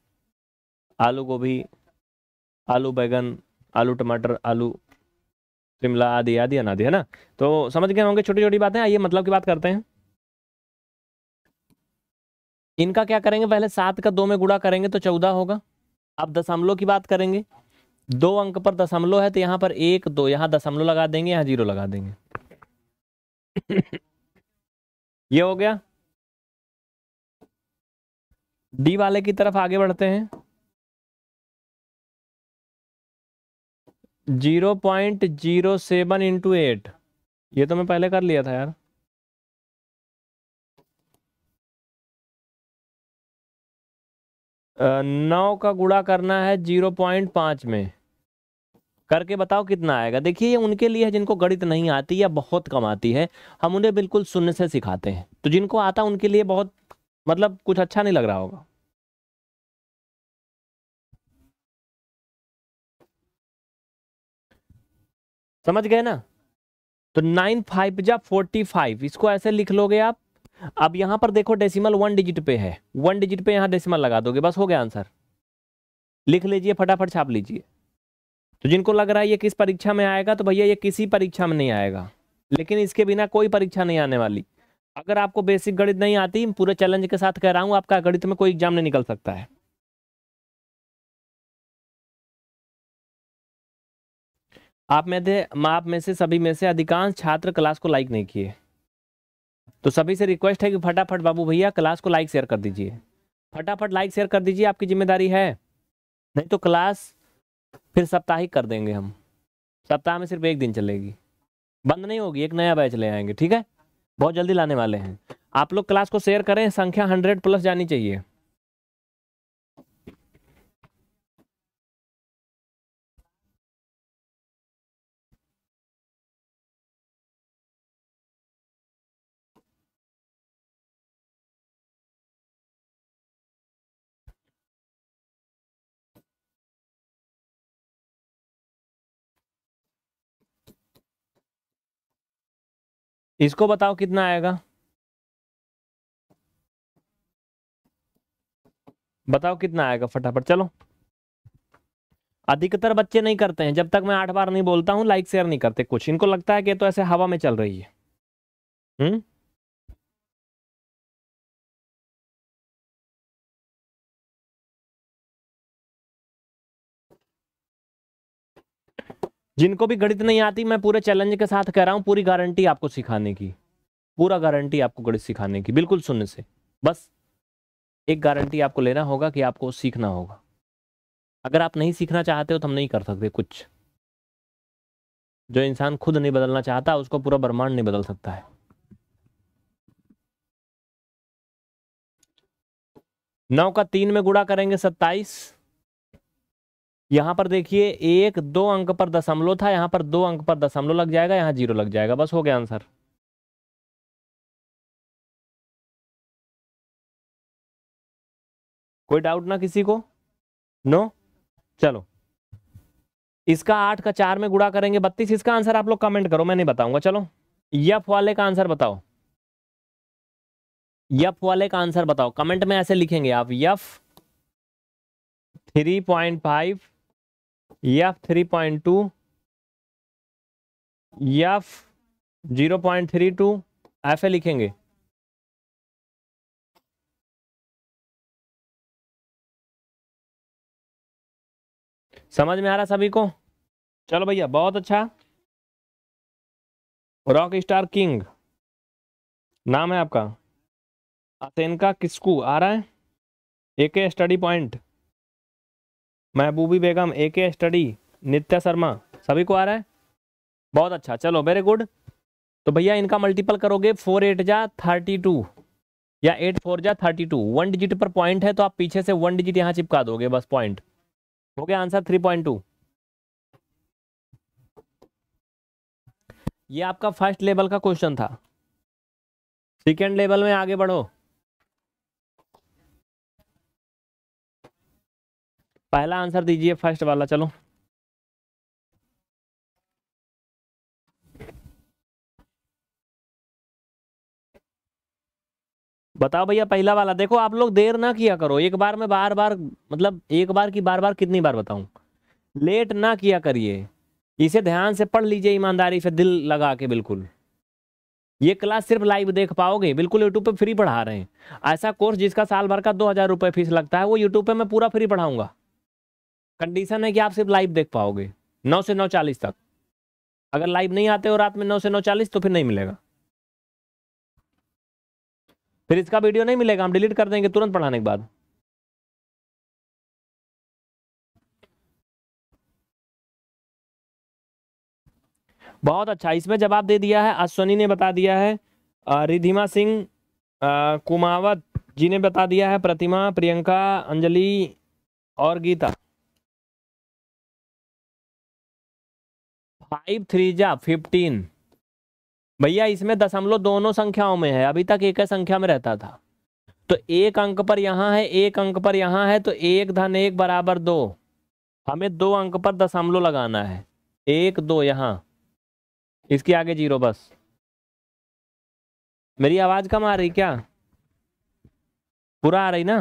आलू गोभी आलू बैगन आलू टमाटर आलू शिमला आदि आदि अनादि है ना तो समझ गए होंगे छोटी छोटी बातें आइए मतलब की बात करते हैं इनका क्या करेंगे पहले सात का दो में गुड़ा करेंगे तो चौदह होगा अब दशमलव की बात करेंगे दो अंक पर दशमलव है तो यहाँ पर एक दो यहाँ दशमलव लगा देंगे यहाँ जीरो लगा देंगे ये हो गया डी वाले की तरफ आगे बढ़ते हैं zero point zero seven into eight ये तो मैं पहले कर लिया था यार नौ का गुड़ा करना है जीरो पॉइंट पांच में करके बताओ कितना आएगा देखिए ये उनके लिए है जिनको गणित नहीं आती या बहुत कम आती है हम उन्हें बिल्कुल शून्य से सिखाते हैं तो जिनको आता उनके लिए बहुत मतलब कुछ अच्छा नहीं लग रहा होगा समझ गए ना तो नाइन फाइव जा फोर्टी फाइव इसको ऐसे लिख लोगे आप अब यहां पर देखो डेसिमल वन डिजिट पे है वन डिजिट पे यहां डेसिमल लगा दोगे बस हो गया आंसर लिख लीजिए फटाफट छाप लीजिए तो जिनको लग रहा है ये किस परीक्षा में आएगा तो भैया ये किसी परीक्षा में नहीं आएगा लेकिन इसके बिना कोई परीक्षा नहीं आने वाली अगर आपको बेसिक गणित नहीं आती पूरे चैलेंज के साथ कह रहा हूँ आपका गणित में कोई एग्जाम नहीं निकल सकता है आप में थे आप में से सभी में से अधिकांश छात्र क्लास को लाइक नहीं किए तो सभी से रिक्वेस्ट है कि फटाफट बाबू भैया क्लास को लाइक शेयर कर दीजिए फटाफट लाइक शेयर कर दीजिए आपकी जिम्मेदारी है नहीं तो क्लास फिर साप्ताहिक कर देंगे हम सप्ताह में सिर्फ एक दिन चलेगी बंद नहीं होगी एक नया बैच ले आएंगे ठीक है बहुत जल्दी लाने वाले हैं आप लोग क्लास को शेयर करें संख्या हंड्रेड प्लस जानी चाहिए इसको बताओ कितना आएगा बताओ कितना आएगा फटाफट चलो अधिकतर बच्चे नहीं करते हैं जब तक मैं आठ बार नहीं बोलता हूं लाइक शेयर नहीं करते कुछ इनको लगता है कि तो ऐसे हवा में चल रही है हम्म जिनको भी गणित नहीं आती मैं पूरे चैलेंज के साथ कह रहा हूँ पूरी गारंटी आपको सिखाने की पूरा गारंटी आपको गणित सिखाने की बिल्कुल शून्य से बस एक गारंटी आपको लेना होगा कि आपको सीखना होगा अगर आप नहीं सीखना चाहते हो तो हम नहीं कर सकते कुछ जो इंसान खुद नहीं बदलना चाहता उसको पूरा ब्रह्मांड नहीं बदल सकता है नौ का तीन में गुड़ा करेंगे सत्ताईस यहां पर देखिए एक दो अंक पर दशमलव था यहां पर दो अंक पर दशमलव लग जाएगा यहां जीरो लग जाएगा बस हो गया आंसर कोई डाउट ना किसी को नो चलो इसका आठ का चार में गुड़ा करेंगे बत्तीस इसका आंसर आप लोग कमेंट करो मैं नहीं बताऊंगा चलो यफ वाले का आंसर बताओ यफ वाले का आंसर बताओ कमेंट में ऐसे लिखेंगे आप F three point five F three point two F zero point three two F A लिखेंगे समझ में आ रहा सभी को चलो भैया बहुत अच्छा रॉक स्टार किंग नाम है आपका असेनका किसकू आ रहा है एके स्टडी पॉइंट महबूबी बेगम ए के स्टडी नित्या शर्मा सभी को आ रहा है बहुत अच्छा चलो वेरी गुड तो भैया इनका मल्टीपल करोगे फोर एट जा थर्टी टू या एट फोर जा थर्टी टू वन डिजिट पर पॉइंट है तो आप पीछे से वन डिजिट यहाँ चिपका दोगे बस पॉइंट हो गया आंसर थ्री पॉइंट टू ये आपका फर्स्ट लेवल का क्वेश्चन था सेकेंड लेवल में आगे बढ़ो पहला आंसर दीजिए फर्स्ट वाला चलो बताओ भैया पहला वाला देखो आप लोग देर ना किया करो एक बार में बार बार मतलब एक बार की बार बार कितनी बार बताऊं लेट ना किया करिए इसे ध्यान से पढ़ लीजिए ईमानदारी से दिल लगा के बिल्कुल ये क्लास सिर्फ लाइव देख पाओगे बिल्कुल यूट्यूब पे फ्री पढ़ा रहे हैं ऐसा कोर्स जिसका साल भर का दो हज़ार रुपये फीस लगता है वो यूट्यूब पे मैं पूरा फ्री पढ़ाऊंगा कंडीशन है कि आप सिर्फ लाइव देख पाओगे नौ से नौ चालीस तक अगर लाइव नहीं आते हो रात में नौ से नौ चालीस तो फिर नहीं मिलेगा फिर इसका वीडियो नहीं मिलेगा हम डिलीट कर देंगे तुरंत पढ़ाने के बाद बहुत अच्छा इसमें जवाब दे दिया है अश्वनी ने बता दिया है रिधिमा सिंह कुमावत जी ने बता दिया है प्रतिमा प्रियंका अंजलि और गीता फाइव थ्री जा फिफ्टीन भैया इसमें दशमलव दोनों संख्याओं में है अभी तक एक संख्या में रहता था तो एक अंक पर यहाँ है एक अंक पर यहाँ है तो एक धन एक बराबर दो हमें दो अंक पर दशमलव लगाना है एक दो यहाँ इसके आगे जीरो बस मेरी आवाज़ कम आ रही क्या पूरा आ रही ना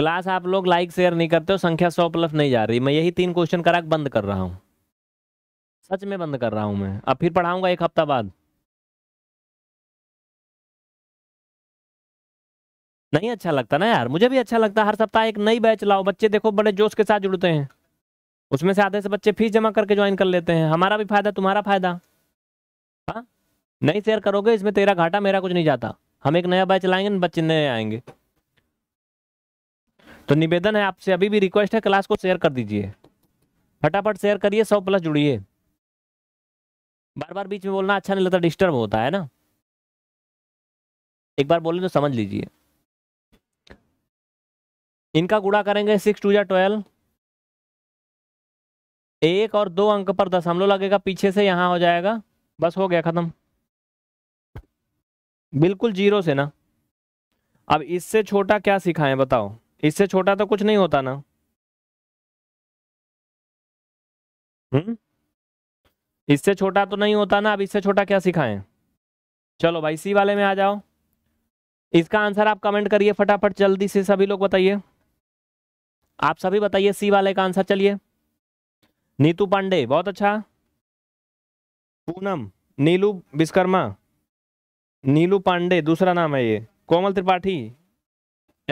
क्लास आप लोग लाइक शेयर नहीं करते हो संख्या सौ प्लस नहीं जा रही मैं यही तीन क्वेश्चन करा बंद कर रहा हूँ सच में बंद कर रहा हूँ मैं अब फिर पढ़ाऊंगा एक हफ्ता बाद नहीं अच्छा लगता ना यार मुझे भी अच्छा लगता हर सप्ताह एक नई बैच लाओ बच्चे देखो बड़े जोश के साथ जुड़ते हैं उसमें से आधे से बच्चे फीस जमा करके ज्वाइन कर लेते हैं हमारा भी फायदा तुम्हारा फायदा हाँ नहीं शेयर करोगे इसमें तेरा घाटा मेरा कुछ नहीं जाता हम एक नया बैच लाएंगे बच्चे नए आएंगे तो निवेदन है आपसे अभी भी रिक्वेस्ट है क्लास को शेयर कर दीजिए फटाफट शेयर करिए सौ प्लस जुड़िए बार बार बीच में बोलना अच्छा नहीं लगता डिस्टर्ब होता है ना एक बार बोले तो समझ लीजिए इनका गुड़ा करेंगे सिक्स टू या ट्वेल्व एक और दो अंक पर दस हम लोग लगेगा पीछे से यहां हो जाएगा बस हो गया ख़त्म बिल्कुल जीरो से ना अब इससे छोटा क्या सिखाएं बताओ इससे छोटा तो कुछ नहीं होता ना हम्म इससे छोटा तो नहीं होता ना अब इससे छोटा क्या सिखाएं चलो भाई सी वाले में आ जाओ इसका आंसर आप कमेंट करिए फटाफट जल्दी से सभी लोग बताइए आप सभी बताइए सी वाले का आंसर चलिए नीतू पांडे बहुत अच्छा पूनम नीलू विश्वकर्मा नीलू पांडे दूसरा नाम है ये कोमल त्रिपाठी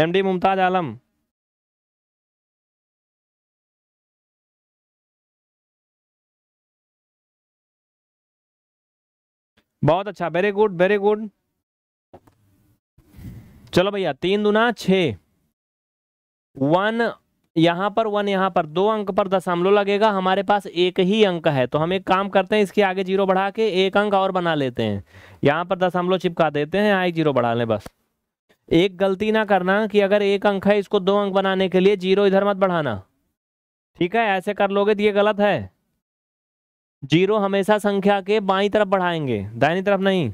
एमडी मुमताज आलम बहुत अच्छा वेरी गुड वेरी गुड चलो भैया तीन दुना छ वन यहां पर वन यहां पर दो अंक पर दशमलव लगेगा हमारे पास एक ही अंक है तो हम एक काम करते हैं इसके आगे जीरो बढ़ा के एक अंक और बना लेते हैं यहां पर दशमलव चिपका देते हैं आई एक जीरो बढ़ा लें बस एक गलती ना करना कि अगर एक अंक है इसको दो अंक बनाने के लिए जीरो इधर मत बढ़ाना ठीक है ऐसे कर लोगे तो ये गलत है जीरो हमेशा संख्या के बाई तरफ बढ़ाएंगे दाहिनी तरफ नहीं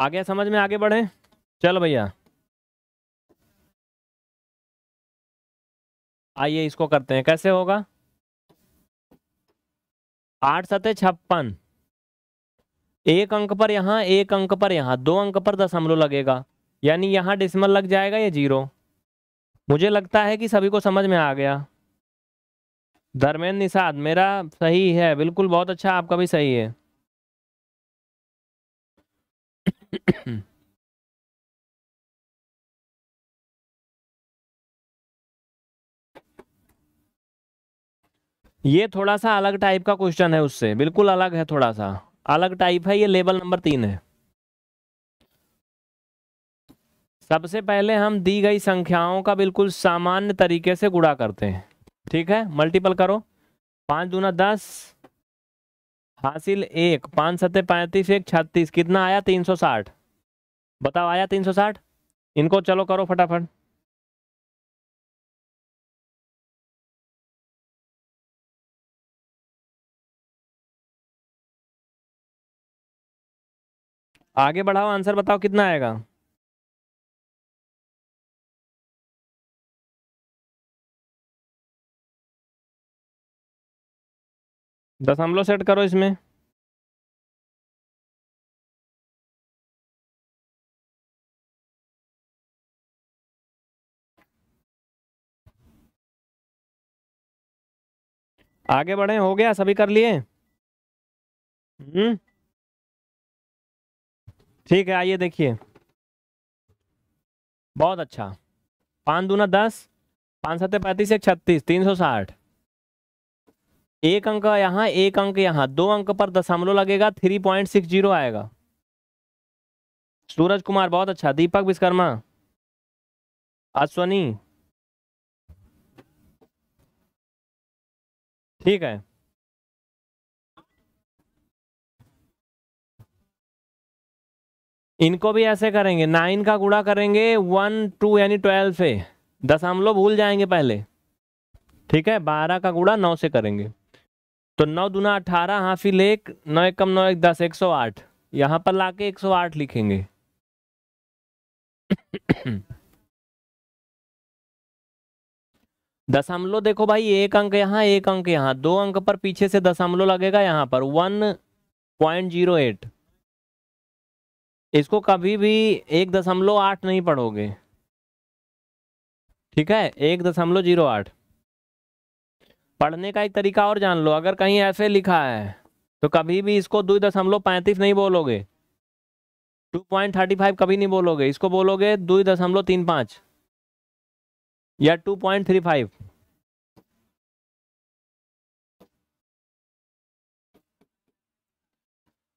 आ गया समझ में आगे बढ़े चल भैया आइए इसको करते हैं कैसे होगा आठ सतह छप्पन एक अंक पर यहाँ एक अंक पर यहाँ दो अंक पर दशमलव लगेगा यानी यहाँ डिसमल लग जाएगा या जीरो मुझे लगता है कि सभी को समझ में आ गया धर्मेंद्र निषाद मेरा सही है बिल्कुल बहुत अच्छा आपका भी सही है ये थोड़ा सा अलग टाइप का क्वेश्चन है उससे बिल्कुल अलग है थोड़ा सा अलग टाइप है ये लेवल नंबर तीन है सबसे पहले हम दी गई संख्याओं का बिल्कुल सामान्य तरीके से गुड़ा करते हैं ठीक है मल्टीपल करो पाँच दूना दस हासिल एक पाँच सत्ते पैंतीस एक छत्तीस कितना आया तीन सौ साठ बताओ आया तीन सौ साठ इनको चलो करो फटाफट आगे बढ़ाओ आंसर बताओ कितना आएगा दशमलव सेट करो इसमें आगे बढ़े हो गया सभी कर लिए हम्म ठीक है आइए देखिए बहुत अच्छा पाँच दूना दस पाँच सत्य पैंतीस एक छत्तीस तीन सौ साठ एक अंक यहाँ एक अंक यहाँ दो अंक पर दशमलव लगेगा थ्री पॉइंट सिक्स जीरो आएगा सूरज कुमार बहुत अच्छा दीपक विश्वकर्मा अश्वनी ठीक है इनको भी ऐसे करेंगे नाइन का गुड़ा करेंगे वन टू यानी ट्वेल्व से दस हम लोग भूल जाएंगे पहले ठीक है बारह का गुड़ा नौ से करेंगे तो नौ दुना अठारह हाफी लेक नौ एक कम नौ एक दस एक सौ आठ यहाँ पर लाके एक सौ आठ लिखेंगे दशमलव देखो भाई एक अंक यहाँ एक अंक यहाँ दो अंक पर पीछे से दशमलव लगेगा यहाँ पर वन पॉइंट जीरो एट इसको कभी भी एक दशमलव आठ नहीं पढ़ोगे ठीक है एक दशमलव जीरो आठ पढ़ने का एक तरीका और जान लो अगर कहीं ऐसे लिखा है तो कभी भी इसको दो दशमलव पैंतीस नहीं बोलोगे टू पॉइंट थर्टी फाइव कभी नहीं बोलोगे इसको बोलोगे दो दशमलव तीन पाँच या टू पॉइंट थ्री फाइव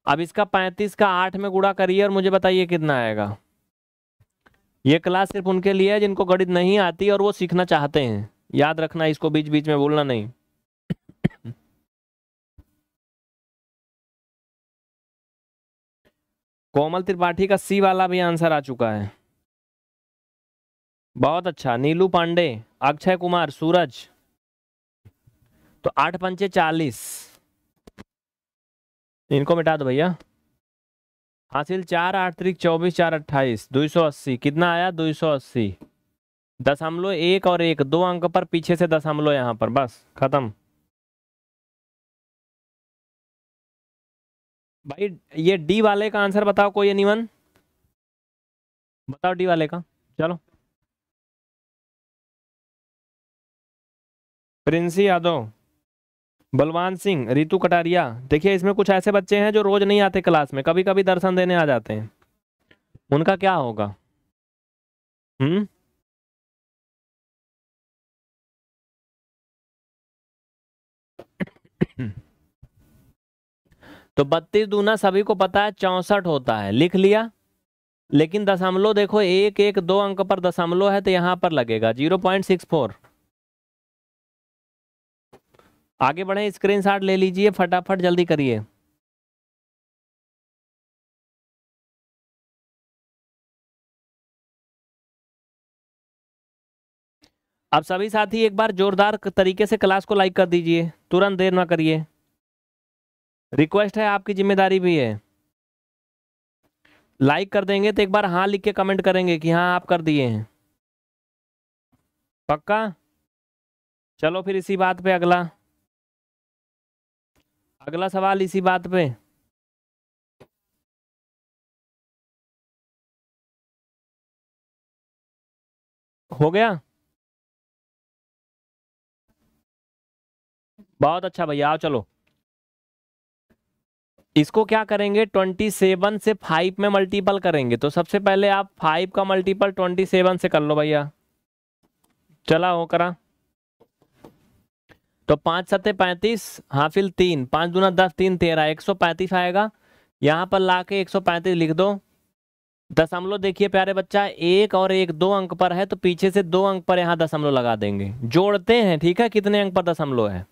अब इसका पैंतीस का आठ में गुड़ा करिए और मुझे बताइए कितना आएगा ये क्लास सिर्फ उनके लिए है जिनको गणित नहीं आती और वो सीखना चाहते हैं याद रखना इसको बीच बीच में बोलना नहीं कोमल त्रिपाठी का सी वाला भी आंसर आ चुका है बहुत अच्छा नीलू पांडे अक्षय कुमार सूरज तो आठ पंचे चालीस इनको मिटा दो भैया हासिल चार आठ तरीक चौबीस चार अट्ठाईस दो सौ अस्सी कितना आया दो सौ अस्सी दशमलव एक और एक दो अंक पर पीछे से दशमलव यहाँ पर बस खत्म भाई ये डी वाले का आंसर बताओ कोई एनीवन बताओ डी वाले का चलो प्रिंसी यादव बलवान सिंह रितु कटारिया देखिए इसमें कुछ ऐसे बच्चे हैं जो रोज नहीं आते क्लास में कभी कभी दर्शन देने आ जाते हैं उनका क्या होगा हम्म तो बत्तीस दूना सभी को पता है चौसठ होता है लिख लिया लेकिन दशमलव देखो एक एक दो अंक पर दशमलव है तो यहाँ पर लगेगा जीरो पॉइंट सिक्स फोर आगे बढ़े स्क्रीनशॉट ले लीजिए फटाफट जल्दी करिए अब सभी साथी एक बार जोरदार तरीके से क्लास को लाइक कर दीजिए तुरंत देर ना करिए रिक्वेस्ट है आपकी जिम्मेदारी भी है लाइक कर देंगे तो एक बार हाँ लिख के कमेंट करेंगे कि हाँ आप कर दिए हैं पक्का चलो फिर इसी बात पे अगला अगला सवाल इसी बात पे हो गया बहुत अच्छा भैया आओ चलो इसको क्या करेंगे ट्वेंटी सेवन से फाइव में मल्टीपल करेंगे तो सबसे पहले आप फाइव का मल्टीपल ट्वेंटी सेवन से कर लो भैया चला हो करा तो पाँच सत्ते पैंतीस हाफिल तीन पाँच दूना दस तीन तेरह एक सौ पैंतीस आएगा यहाँ पर ला के एक सौ पैंतीस लिख दो दशमलव देखिए प्यारे बच्चा एक और एक दो अंक पर है तो पीछे से दो अंक पर यहाँ दशमलव लगा देंगे जोड़ते हैं ठीक है कितने अंक पर दशमलव है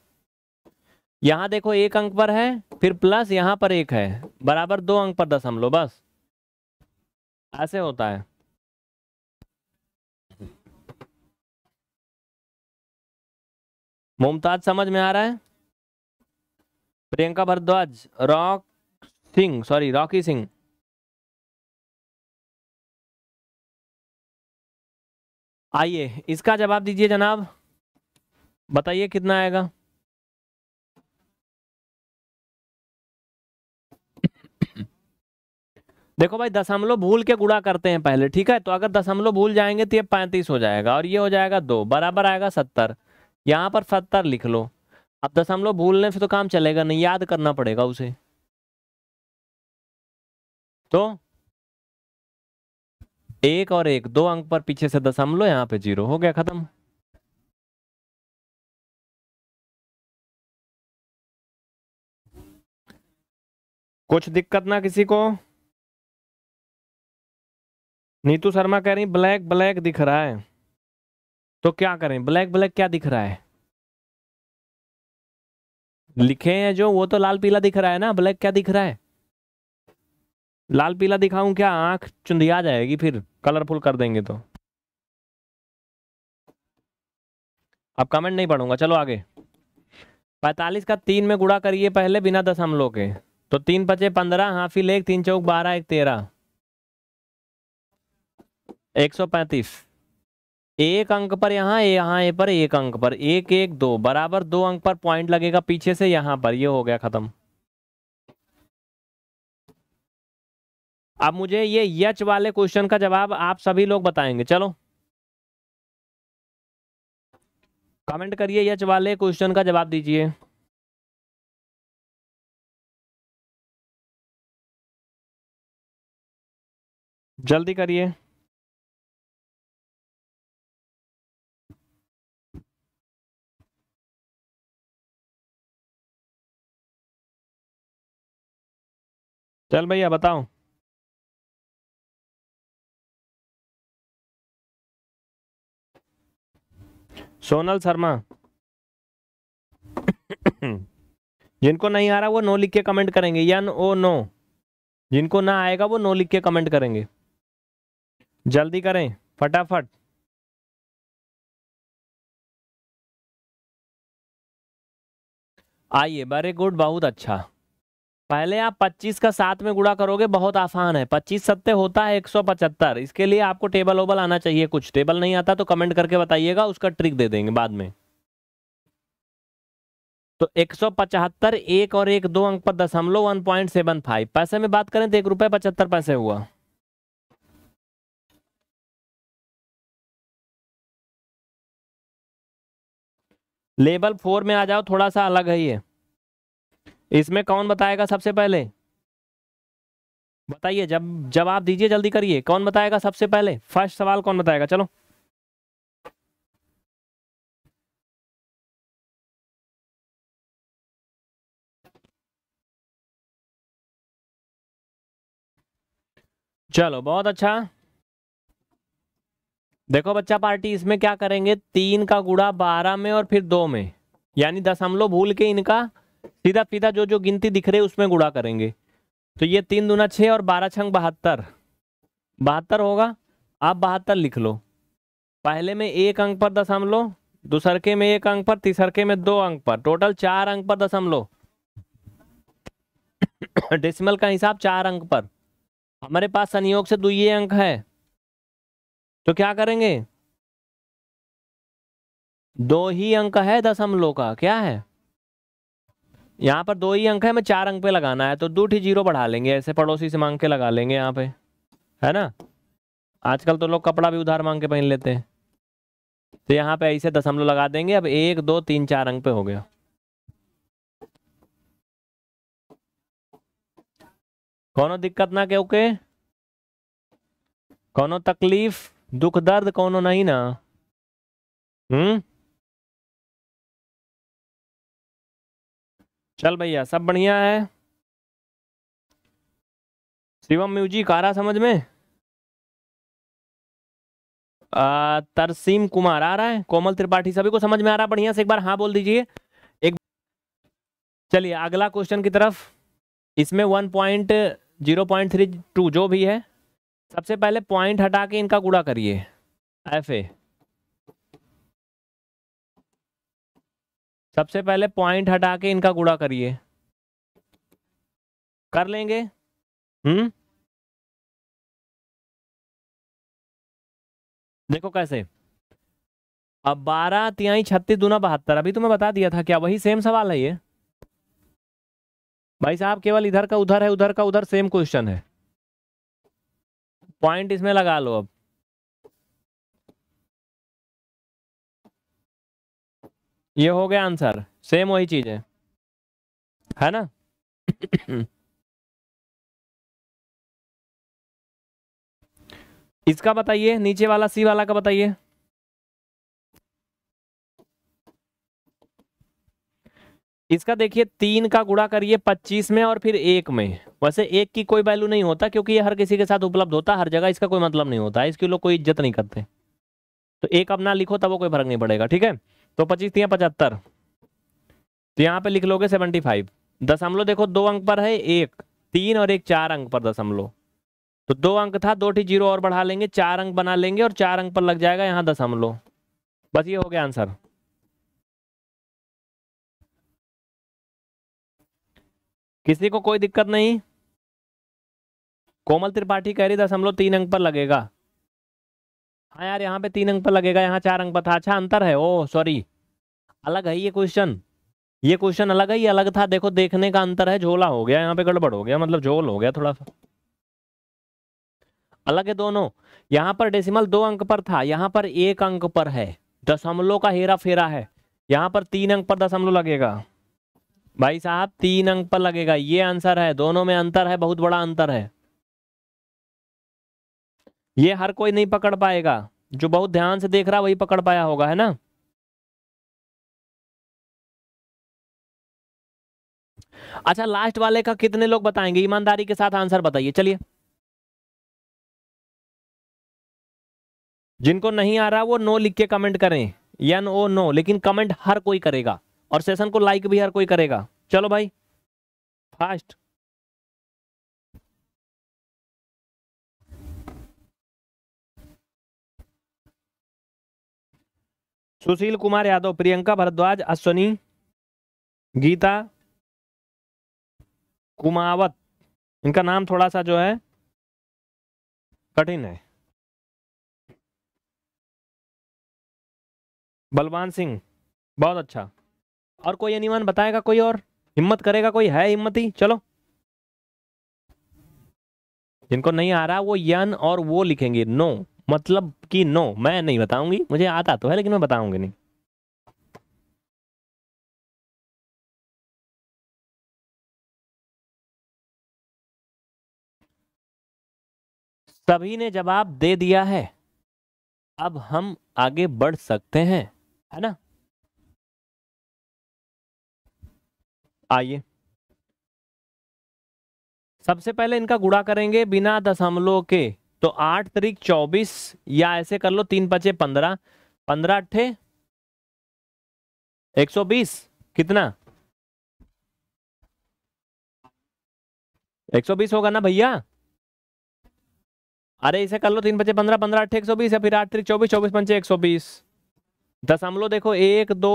यहाँ देखो एक अंक पर है फिर प्लस यहाँ पर एक है बराबर दो अंक पर दशमलव बस ऐसे होता है मुमताज समझ में आ रहा है Priyanka Bhardwaj Rock Singh sorry Rocky Singh आइए इसका जवाब दीजिए जनाब बताइए कितना आएगा देखो भाई दशमलव भूल के गुड़ा करते हैं पहले ठीक है तो अगर दशमलव भूल जाएंगे तो ये पैंतीस हो जाएगा और ये हो जाएगा दो बराबर आएगा सत्तर यहाँ पर सत्तर लिख लो अब दशमलव भूलने से तो काम चलेगा नहीं याद करना पड़ेगा उसे तो एक और एक दो अंक पर पीछे से दशमलव यहाँ पे जीरो हो गया खत्म कुछ दिक्कत ना किसी को नीतू शर्मा कह रही ब्लैक ब्लैक दिख रहा है तो क्या करें ब्लैक ब्लैक क्या दिख रहा है लिखे हैं जो वो तो लाल पीला दिख रहा है ना ब्लैक क्या दिख रहा है लाल पीला दिखाऊं क्या आंख आ जाएगी फिर कलरफुल कर देंगे तो अब कमेंट नहीं पढ़ूंगा चलो आगे पैतालीस का तीन में गुड़ा करिए पहले बिना दशमलव के तो तीन पचे पंद्रह हाफी लेख तीन चौक बारह एक तेरह एक सौ पैंतीस एक अंक पर यहाँ यहाँ ए पर एक अंक पर एक एक दो बराबर दो अंक पर पॉइंट लगेगा पीछे से यहां पर ये यह हो गया खत्म अब मुझे ये यच वाले क्वेश्चन का जवाब आप सभी लोग बताएंगे चलो कमेंट करिए यच वाले क्वेश्चन का जवाब दीजिए जल्दी करिए चल भैया बताओ सोनल शर्मा जिनको नहीं आ रहा वो नो लिख के कमेंट करेंगे या नो नो जिनको ना आएगा वो नो लिख के कमेंट करेंगे जल्दी करें फटाफट आइए वेरी गुड बहुत अच्छा पहले आप 25 का सात में गुड़ा करोगे बहुत आसान है 25 सत्य होता है 175 इसके लिए आपको टेबल ओबल आना चाहिए कुछ टेबल नहीं आता तो कमेंट करके बताइएगा उसका ट्रिक दे देंगे बाद में तो 175 एक और एक दो अंक पर दशमलव वन पॉइंट सेवन फाइव पैसे में बात करें तो एक रुपये पचहत्तर पैसे हुआ लेवल फोर में आ जाओ थोड़ा सा अलग है ये इसमें कौन बताएगा सबसे पहले बताइए जब जब आप दीजिए जल्दी करिए कौन बताएगा सबसे पहले फर्स्ट सवाल कौन बताएगा चलो चलो बहुत अच्छा देखो बच्चा पार्टी इसमें क्या करेंगे तीन का गुड़ा बारह में और फिर दो में यानी दशमलव भूल के इनका सीधा सीधा जो जो गिनती दिख रही है उसमें गुड़ा करेंगे तो ये तीन दूना छः और बारह छंग बहत्तर बहत्तर होगा आप बहत्तर लिख लो पहले में एक अंक पर लो दूसरके में एक अंक पर तीसरके में दो अंक पर टोटल चार अंक पर लो डेसिमल का हिसाब चार अंक पर हमारे पास संयोग से दुये अंक है तो क्या करेंगे दो ही अंक है दशमलव का क्या है यहाँ पर दो ही अंक है हमें चार अंक पे लगाना है तो दो ठी जीरो बढ़ा लेंगे ऐसे पड़ोसी से मांग के लगा लेंगे यहाँ पे है ना आजकल तो लोग कपड़ा भी उधार मांग के पहन लेते हैं तो यहाँ पे ऐसे दशमलव लगा देंगे अब एक दो तीन चार अंक पे हो गया कौनो दिक्कत ना क्यों के कौनो तकलीफ दुख दर्द कौनो नहीं ना हम्म चल भैया सब बढ़िया है शिवम म्यूजिक आ रहा समझ में आ, तरसीम कुमार आ रहा है कोमल त्रिपाठी सभी को समझ में आ रहा है बढ़िया से एक बार हाँ बोल दीजिए एक चलिए अगला क्वेश्चन की तरफ इसमें one point zero point three two जो भी है सबसे पहले पॉइंट हटा के इनका गुड़ा करिए एफ ए सबसे पहले पॉइंट हटा के इनका गुड़ा करिए कर लेंगे हम्म देखो कैसे अब बारह तिहाई छत्तीस दूना बहत्तर अभी तुम्हें तो बता दिया था क्या वही सेम सवाल है ये भाई साहब केवल इधर का उधर है उधर का उधर सेम क्वेश्चन है पॉइंट इसमें लगा लो अब ये हो गया आंसर सेम वही चीज है है ना इसका बताइए नीचे वाला सी वाला का बताइए इसका देखिए तीन का गुड़ा करिए पच्चीस में और फिर एक में वैसे एक की कोई वैल्यू नहीं होता क्योंकि ये हर किसी के साथ उपलब्ध होता है हर जगह इसका कोई मतलब नहीं होता इसके लोग कोई इज्जत नहीं करते तो एक अपना लिखो तब वो कोई फर्क नहीं पड़ेगा ठीक है तो पच्चीस तीन पचहत्तर तो यहाँ पे लिख लोगे सेवेंटी फाइव दशमलव देखो दो अंक पर है एक तीन और एक चार अंक पर दशमलव तो दो अंक था दो ठीक जीरो और बढ़ा लेंगे चार अंक बना लेंगे और चार अंक पर लग जाएगा यहाँ दशमलव बस ये हो गया आंसर किसी को कोई दिक्कत नहीं कोमल त्रिपाठी कह रही दशमलव तीन अंक पर लगेगा हाँ यार यहाँ पे तीन अंक पर लगेगा यहाँ चार अंक पर था अच्छा अंतर है ओ सॉरी अलग है ये क्वेश्चन ये क्वेश्चन अलग है ये अलग था देखो देखने का अंतर है झोला हो गया यहाँ पे गड़बड़ हो गया मतलब झोल हो गया थोड़ा सा अलग है दोनों यहाँ पर डेसिमल दो अंक पर था यहाँ पर एक अंक पर है दशमलव का हेरा फेरा है यहाँ पर तीन अंक पर दशमलव लगेगा भाई साहब तीन अंक पर लगेगा ये आंसर है दोनों में अंतर है बहुत बड़ा अंतर है ये हर कोई नहीं पकड़ पाएगा जो बहुत ध्यान से देख रहा वही पकड़ पाया होगा है ना अच्छा लास्ट वाले का कितने लोग बताएंगे ईमानदारी के साथ आंसर बताइए चलिए जिनको नहीं आ रहा वो नो लिख के कमेंट करें या ओ नो लेकिन कमेंट हर कोई करेगा और सेशन को लाइक भी हर कोई करेगा चलो भाई फास्ट सुशील कुमार यादव प्रियंका भारद्वाज अश्वनी गीता कुमावत इनका नाम थोड़ा सा जो है कठिन है बलवान सिंह बहुत अच्छा और कोई अनिमान बताएगा कोई और हिम्मत करेगा कोई है हिम्मत ही चलो जिनको नहीं आ रहा वो यन और वो लिखेंगे नो मतलब कि नो मैं नहीं बताऊंगी मुझे आता तो है लेकिन मैं बताऊंगी नहीं सभी ने जवाब दे दिया है अब हम आगे बढ़ सकते हैं है ना आइए सबसे पहले इनका गुड़ा करेंगे बिना दशमलव के तो आठ तरीक चौबीस या ऐसे कर लो तीन पचे पंद्रह पंद्रह अट्ठे एक सौ बीस कितना एक सौ बीस होगा ना भैया अरे इसे कर लो तीन पचे पंद्रह पंद्रह अट्ठे एक सौ बीस या फिर आठ तरीक चौबीस चौबीस पंचे एक सौ बीस दशमलव देखो एक दो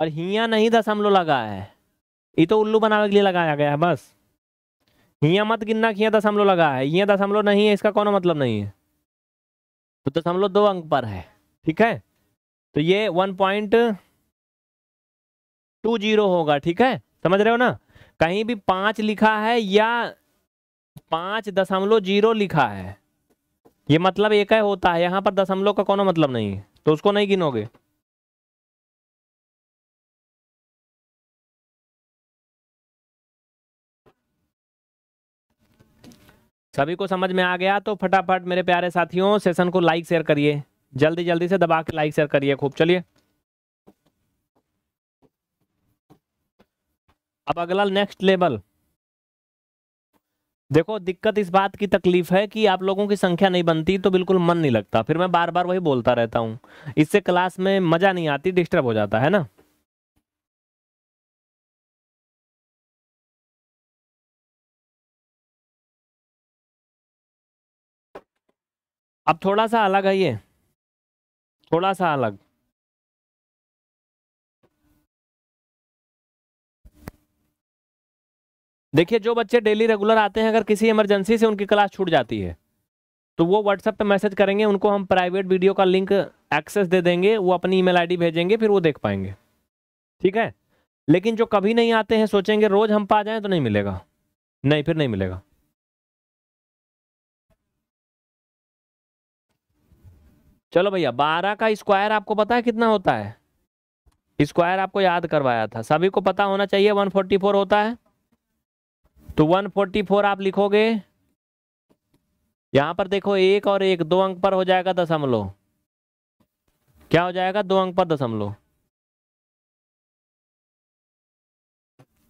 और हिया नहीं दशमलव लगा है ये तो उल्लू बनाने के लिए लगाया गया है बस हिया मत गिनना कि दशमलव लगा है यहाँ दशमलव नहीं है इसका कोनो मतलब नहीं है तो दशमलव दो अंक पर है ठीक है तो ये वन पॉइंट टू जीरो होगा ठीक है समझ रहे हो ना कहीं भी पांच लिखा है या पांच दशमलव जीरो लिखा है ये मतलब एक है होता है यहाँ पर दशमलव का कोनो मतलब नहीं है तो उसको नहीं गिनोगे सभी को समझ में आ गया तो फटाफट मेरे प्यारे साथियों सेशन को लाइक शेयर करिए जल्दी जल्दी से दबा के लाइक शेयर करिए खूब चलिए अब अगला नेक्स्ट लेवल देखो दिक्कत इस बात की तकलीफ है कि आप लोगों की संख्या नहीं बनती तो बिल्कुल मन नहीं लगता फिर मैं बार बार वही बोलता रहता हूँ इससे क्लास में मज़ा नहीं आती डिस्टर्ब हो जाता है ना अब थोड़ा सा अलग है ये थोड़ा सा अलग देखिए जो बच्चे डेली रेगुलर आते हैं अगर किसी इमरजेंसी से उनकी क्लास छूट जाती है तो वो व्हाट्सएप पे मैसेज करेंगे उनको हम प्राइवेट वीडियो का लिंक एक्सेस दे देंगे वो अपनी ईमेल आईडी भेजेंगे फिर वो देख पाएंगे ठीक है लेकिन जो कभी नहीं आते हैं सोचेंगे रोज़ हम पा जाएँ तो नहीं मिलेगा नहीं फिर नहीं मिलेगा चलो भैया बारह का स्क्वायर आपको पता है कितना होता है स्क्वायर आपको याद करवाया था सभी को पता होना चाहिए 144 होता है तो 144 आप लिखोगे यहां पर देखो एक और एक दो अंक पर हो जाएगा दशमलव क्या हो जाएगा दो अंक पर दशमलव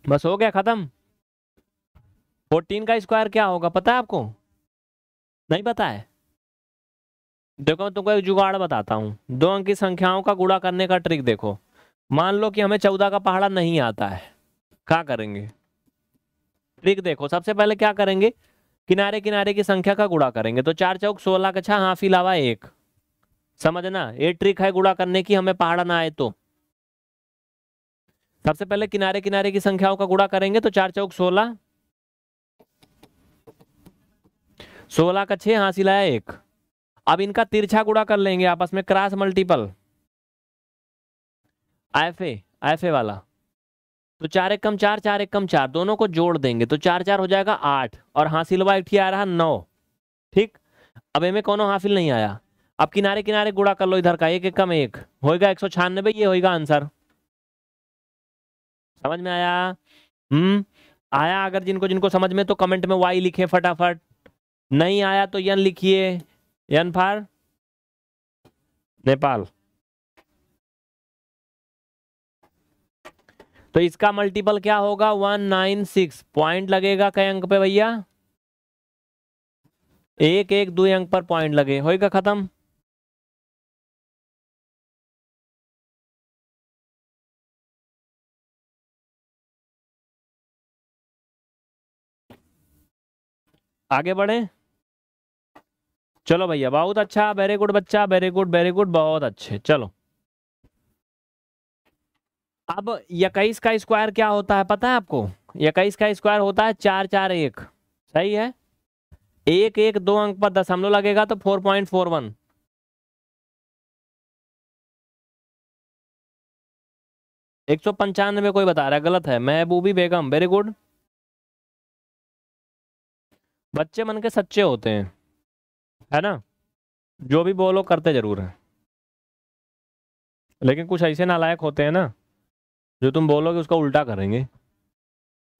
बस हो गया खत्म फोर्टीन का स्क्वायर क्या होगा पता है आपको नहीं पता है देखो मैं तुमको एक जुगाड़ बताता हूँ दो अंक की संख्याओं का गुड़ा करने का ट्रिक देखो मान लो कि हमें चौदह का पहाड़ा नहीं आता है क्या करेंगे ट्रिक देखो सबसे पहले क्या करेंगे किनारे किनारे की संख्या का गुड़ा करेंगे तो चार चौक सोलह का छा हाफ लावा एक समझना ये ट्रिक है गुड़ा करने की हमें पहाड़ा ना आए तो सबसे पहले किनारे किनारे की संख्याओं का गुड़ा करेंगे तो चार चौक सोलह सोलह का छह हाँ सिलाया एक अब इनका तिरछा गुड़ा कर लेंगे आपस में क्रॉस मल्टीपल आयफे आयफे वाला तो चार एक कम चार चार एक कम चार दोनों को जोड़ देंगे तो चार चार हो जाएगा आठ और हासिलवा एक आ रहा नौ ठीक अब इनमें कोनो हासिल नहीं आया अब किनारे किनारे गुड़ा कर लो इधर का एक एक कम एक होएगा एक सौ छियानबे ये होएगा आंसर समझ में आया हम्म आया अगर जिनको जिनको समझ में तो कमेंट में वाई लिखे फटाफट नहीं आया तो यन लिखिए यनफार नेपाल तो इसका मल्टीपल क्या होगा वन नाइन सिक्स पॉइंट लगेगा कई अंक पे भैया एक एक दो अंक पर पॉइंट लगे होएगा खत्म आगे बढ़े चलो भैया बहुत अच्छा वेरी गुड बच्चा वेरी गुड वेरी गुड बहुत अच्छे चलो अब इक्कीस का स्क्वायर क्या होता है पता है आपको इक्कीस का स्क्वायर होता है चार चार एक सही है एक एक दो अंक पर दशमलव लगेगा तो फोर पॉइंट फोर वन एक सौ पंचानवे कोई बता रहा है गलत है महबूबी बेगम वेरी गुड बच्चे मन के सच्चे होते हैं है ना जो भी बोलो करते ज़रूर हैं लेकिन कुछ ऐसे नालायक होते हैं ना जो तुम बोलोगे उसका उल्टा करेंगे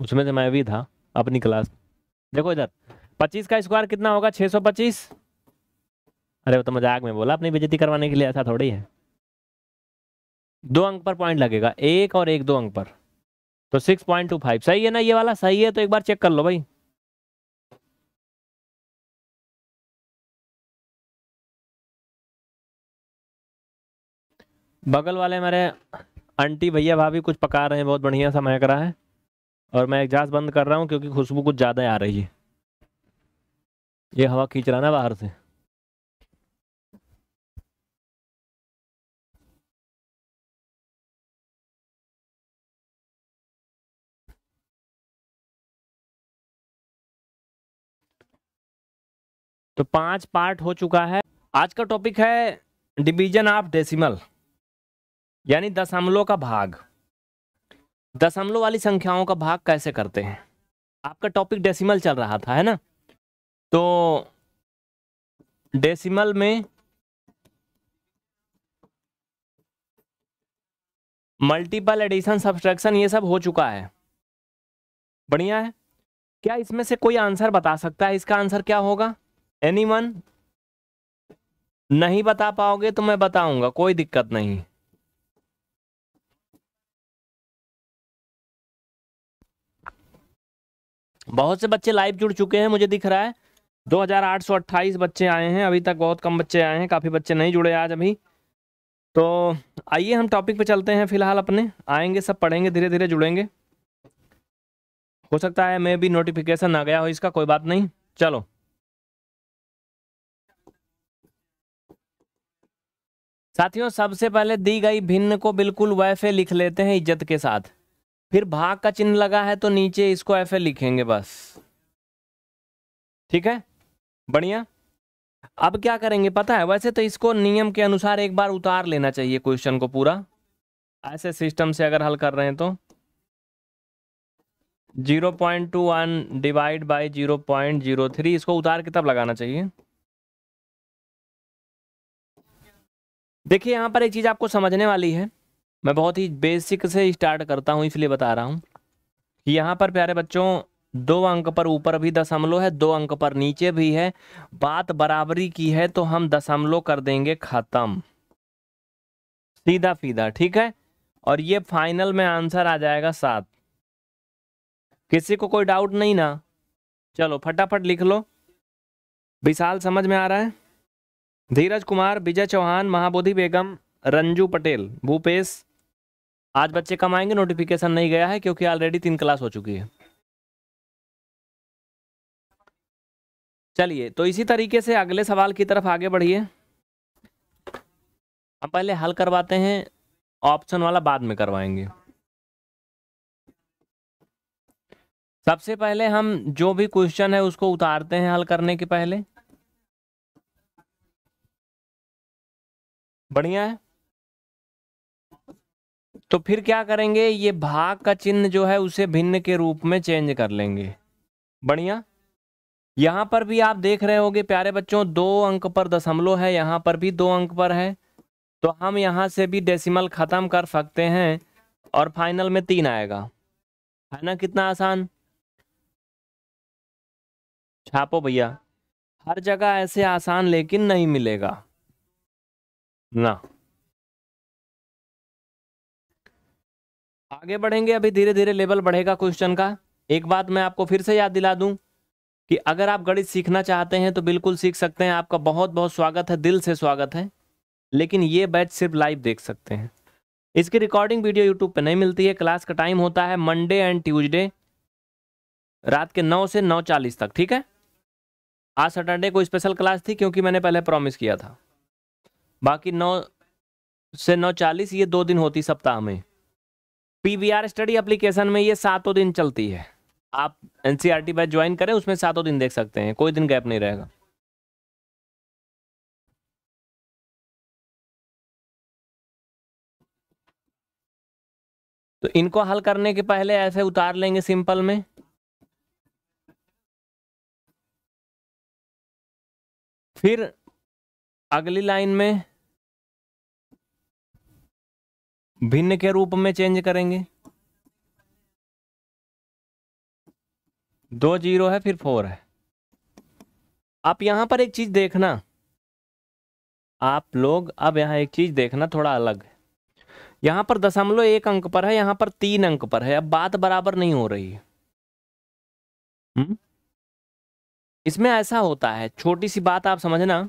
उसमें से मैं भी था अपनी क्लास देखो इधर पच्चीस का स्क्वायर कितना होगा छः सौ पच्चीस अरे वो तो मजाक में बोला अपनी बेजती करवाने के लिए ऐसा थोड़ी है दो अंक पर पॉइंट लगेगा एक और एक दो अंक पर तो सिक्स पॉइंट टू फाइव सही है ना ये वाला सही है तो एक बार चेक कर लो भाई बगल वाले मेरे आंटी भैया भाभी कुछ पका रहे हैं बहुत बढ़िया सा महक रहा है और मैं एग्जास बंद कर रहा हूँ क्योंकि खुशबू कुछ ज़्यादा आ रही है ये हवा खींच रहा ना बाहर से तो पांच पार्ट हो चुका है आज का टॉपिक है डिवीजन ऑफ डेसिमल यानी दशमलव का भाग दशमलव वाली संख्याओं का भाग कैसे करते हैं आपका टॉपिक डेसिमल चल रहा था है ना तो डेसिमल में मल्टीपल एडिशन सब्सट्रैक्शन ये सब हो चुका है बढ़िया है क्या इसमें से कोई आंसर बता सकता है इसका आंसर क्या होगा एनीवन नहीं बता पाओगे तो मैं बताऊंगा कोई दिक्कत नहीं बहुत से बच्चे लाइव जुड़ चुके हैं मुझे दिख रहा है 2828 बच्चे आए हैं अभी तक बहुत कम बच्चे आए हैं काफ़ी बच्चे नहीं जुड़े आज अभी तो आइए हम टॉपिक पे चलते हैं फिलहाल अपने आएंगे सब पढ़ेंगे धीरे धीरे जुड़ेंगे हो सकता है मैं भी नोटिफिकेशन आ गया हो इसका कोई बात नहीं चलो साथियों सबसे पहले दी गई भिन्न को बिल्कुल वैफे लिख लेते हैं इज्जत के साथ फिर भाग का चिन्ह लगा है तो नीचे इसको एफ लिखेंगे बस ठीक है बढ़िया अब क्या करेंगे पता है वैसे तो इसको नियम के अनुसार एक बार उतार लेना चाहिए क्वेश्चन को पूरा ऐसे सिस्टम से अगर हल कर रहे हैं तो zero point two one divide by zero point zero three इसको उतार के तब लगाना चाहिए देखिए यहां पर एक चीज़ आपको समझने वाली है मैं बहुत ही बेसिक से स्टार्ट करता हूँ इसलिए बता रहा हूँ यहाँ पर प्यारे बच्चों दो अंक पर ऊपर भी दशमलव है दो अंक पर नीचे भी है बात बराबरी की है तो हम दशमलव कर देंगे खत्म सीधा फीदा ठीक है और ये फाइनल में आंसर आ जाएगा सात किसी को कोई डाउट नहीं ना चलो फटाफट लिख लो विशाल समझ में आ रहा है धीरज कुमार विजय चौहान महाबोधि बेगम रंजू पटेल भूपेश आज बच्चे कम आएंगे नोटिफिकेशन नहीं गया है क्योंकि ऑलरेडी तीन क्लास हो चुकी है चलिए तो इसी तरीके से अगले सवाल की तरफ आगे बढ़िए हम पहले हल करवाते हैं ऑप्शन वाला बाद में करवाएंगे सबसे पहले हम जो भी क्वेश्चन है उसको उतारते हैं हल करने के पहले बढ़िया है तो फिर क्या करेंगे ये भाग का चिन्ह जो है उसे भिन्न के रूप में चेंज कर लेंगे बढ़िया यहां पर भी आप देख रहे होंगे प्यारे बच्चों दो अंक पर दशमलव है यहां पर भी दो अंक पर है तो हम यहां से भी डेसिमल ख़त्म कर सकते हैं और फाइनल में तीन आएगा है ना कितना आसान छापो भैया हर जगह ऐसे आसान लेकिन नहीं मिलेगा ना आगे बढ़ेंगे अभी धीरे धीरे लेवल बढ़ेगा क्वेश्चन का एक बात मैं आपको फिर से याद दिला दूं कि अगर आप गणित सीखना चाहते हैं तो बिल्कुल सीख सकते हैं आपका बहुत बहुत स्वागत है दिल से स्वागत है लेकिन ये बैच सिर्फ लाइव देख सकते हैं इसकी रिकॉर्डिंग वीडियो यूट्यूब पर नहीं मिलती है क्लास का टाइम होता है मंडे एंड ट्यूजडे रात के नौ से नौ चालीस तक ठीक है आज सैटरडे को स्पेशल क्लास थी क्योंकि मैंने पहले प्रॉमिस किया था बाकी नौ से नौ चालीस ये दो दिन होती सप्ताह में पीवीआर स्टडी एप्लीकेशन में ये सातों दिन चलती है आप एनसीआर बैच ज्वाइन करें उसमें सातों दिन देख सकते हैं कोई दिन गैप नहीं रहेगा तो इनको हल करने के पहले ऐसे उतार लेंगे सिंपल में फिर अगली लाइन में भिन्न के रूप में चेंज करेंगे दो जीरो है फिर फोर है आप यहां पर एक चीज देखना आप लोग अब यहां एक चीज देखना थोड़ा अलग है यहां पर दशमलव एक अंक पर है यहां पर तीन अंक पर है अब बात बराबर नहीं हो रही है हुँ? हम्म? इसमें ऐसा होता है छोटी सी बात आप समझना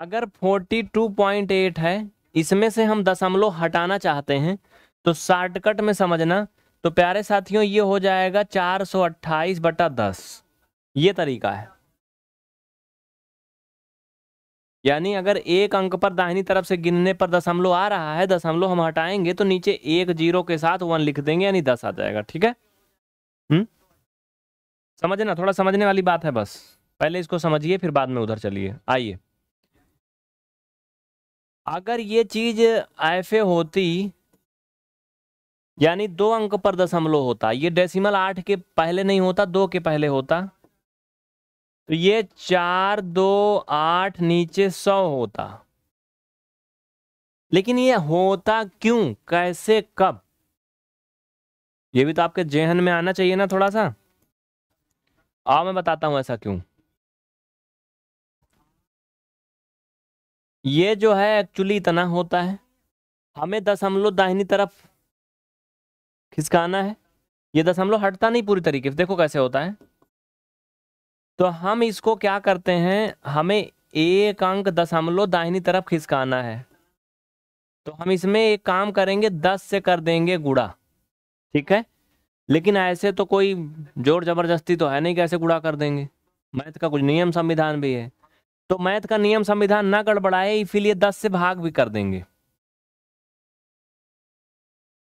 अगर फोर्टी टू पॉइंट एट है इसमें से हम दशमलव हटाना चाहते हैं तो शॉर्टकट में समझना तो प्यारे साथियों ये हो जाएगा चार सौ अट्ठाईस बटा दस ये तरीका है यानी अगर एक अंक पर दाहिनी तरफ से गिनने पर दशमलव आ रहा है दशमलव हम हटाएंगे तो नीचे एक जीरो के साथ वन लिख देंगे यानी दस आ जाएगा ठीक है हम्म समझना थोड़ा समझने वाली बात है बस पहले इसको समझिए फिर बाद में उधर चलिए आइए अगर ये चीज ऐफे होती यानी दो अंक पर दशमलव होता ये डेसिमल आठ के पहले नहीं होता दो के पहले होता तो ये चार दो आठ नीचे सौ होता लेकिन ये होता क्यों कैसे कब ये भी तो आपके जेहन में आना चाहिए ना थोड़ा सा आओ मैं बताता हूं ऐसा क्यों ये जो है एक्चुअली इतना होता है हमें दशमलव दाहिनी तरफ खिसकाना है ये दशमलव हटता नहीं पूरी तरीके से देखो कैसे होता है तो हम इसको क्या करते हैं हमें एक अंक दशमलव दाहिनी तरफ खिसकाना है तो हम इसमें एक काम करेंगे दस से कर देंगे गुड़ा ठीक है लेकिन ऐसे तो कोई जोर जबरदस्ती तो है नहीं कैसे गुड़ा कर देंगे मैथ का कुछ नियम संविधान भी है तो मैथ का नियम संविधान ना गड़बड़ाए इसीलिए दस से भाग भी कर देंगे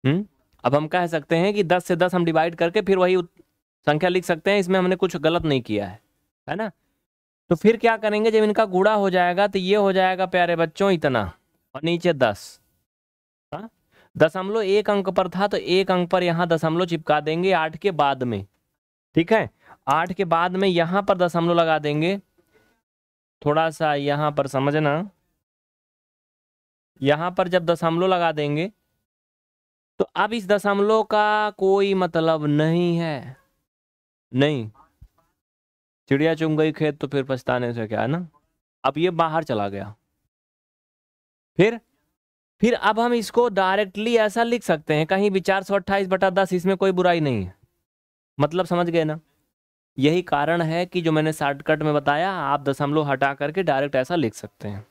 हम्म अब हम कह सकते हैं कि दस से दस हम डिवाइड करके फिर वही संख्या लिख सकते हैं इसमें हमने कुछ गलत नहीं किया है है ना तो फिर क्या करेंगे जब इनका गुड़ा हो जाएगा तो ये हो जाएगा प्यारे बच्चों इतना और नीचे दस हाँ दशमलव एक अंक पर था तो एक अंक पर यहाँ दशमलव चिपका देंगे आठ के बाद में ठीक है आठ के बाद में यहाँ पर दशमलव लगा देंगे थोड़ा सा यहाँ पर समझना यहाँ पर जब दशमलव लगा देंगे तो अब इस दशमलव का कोई मतलब नहीं है नहीं चिड़िया चुम गई खेत तो फिर पछताने से क्या है ना अब ये बाहर चला गया फिर फिर अब हम इसको डायरेक्टली ऐसा लिख सकते हैं कहीं भी चार सौ अट्ठाईस बटा दस इसमें कोई बुराई नहीं है मतलब समझ गए ना यही कारण है कि जो मैंने शॉर्टकट में बताया आप दशमलव हटा करके डायरेक्ट ऐसा लिख सकते हैं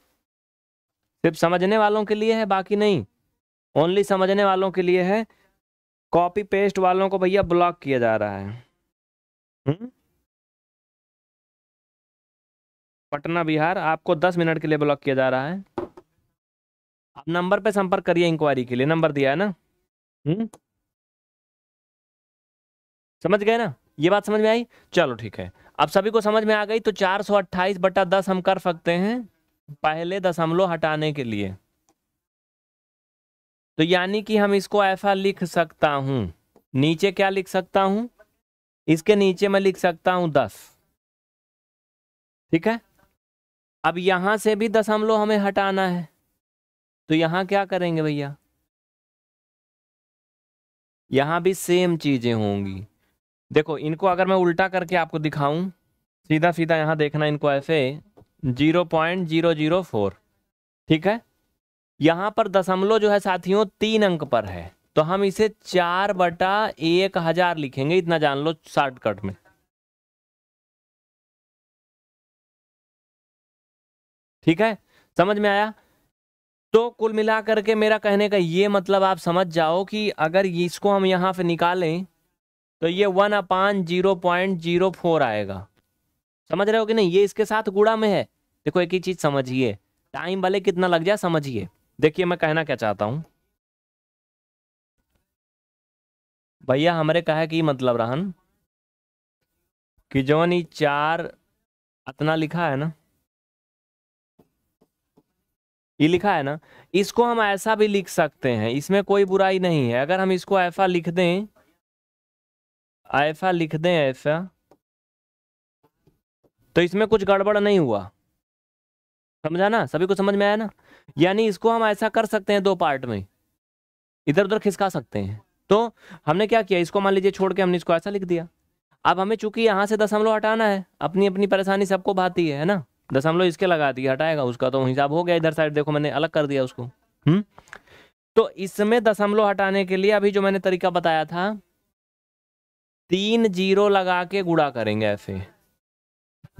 सिर्फ समझने वालों के लिए है बाकी नहीं ओनली समझने वालों के लिए है कॉपी पेस्ट वालों को भैया ब्लॉक किया जा रहा है हुँ? हम्म? पटना बिहार आपको दस मिनट के लिए ब्लॉक किया जा रहा है आप नंबर पे संपर्क करिए इंक्वायरी के लिए नंबर दिया है ना हुँ? हम्म? समझ गए ना ये बात समझ में आई चलो ठीक है अब सभी को समझ में आ गई तो चार सौ अट्ठाईस बटा दस हम कर सकते हैं पहले दशमलव हटाने के लिए तो यानी कि हम इसको ऐसा लिख सकता हूं नीचे क्या लिख सकता हूं इसके नीचे मैं लिख सकता हूं दस ठीक है अब यहां से भी दशमलव हमें हटाना है तो यहां क्या करेंगे भैया यहां भी सेम चीज़ें होंगी देखो इनको अगर मैं उल्टा करके आपको दिखाऊं सीधा सीधा यहाँ देखना इनको ऐसे zero point zero zero four ठीक है यहाँ पर दशमलव जो है साथियों तीन अंक पर है तो हम इसे चार बटा एक हजार लिखेंगे इतना जान लो शॉर्टकट में ठीक है समझ में आया तो कुल मिलाकर के मेरा कहने का ये मतलब आप समझ जाओ कि अगर इसको हम यहां से निकालें तो ये one upon zero point zero four आएगा समझ रहे हो कि नहीं ये इसके साथ गुड़ा में है देखो एक ही चीज समझिए टाइम भले कितना लग जाए समझिए देखिए मैं कहना क्या चाहता हूं भैया हमारे कहा कि मतलब रहन कि जो ही चार इतना लिखा है ना ये लिखा है ना इसको हम ऐसा भी लिख सकते हैं इसमें कोई बुराई नहीं है अगर हम इसको ऐसा लिख दें आयफा लिख दें ऐसा तो इसमें कुछ गड़बड़ नहीं हुआ समझा ना सभी को समझ में आया ना यानी इसको हम ऐसा कर सकते हैं दो पार्ट में इधर उधर खिसका सकते हैं तो हमने क्या किया इसको मान लीजिए छोड़ के हमने इसको ऐसा लिख दिया अब हमें चूंकि यहाँ से दशमलव हटाना है अपनी अपनी परेशानी सबको भाती है ना दशमलव इसके लगा दिया हटाएगा उसका तो हिसाब हो गया इधर साइड देखो मैंने अलग कर दिया उसको हम्म तो इसमें दशमलव हटाने के लिए अभी जो मैंने तरीका बताया था तीन जीरो लगा के गुड़ा करेंगे ऐसे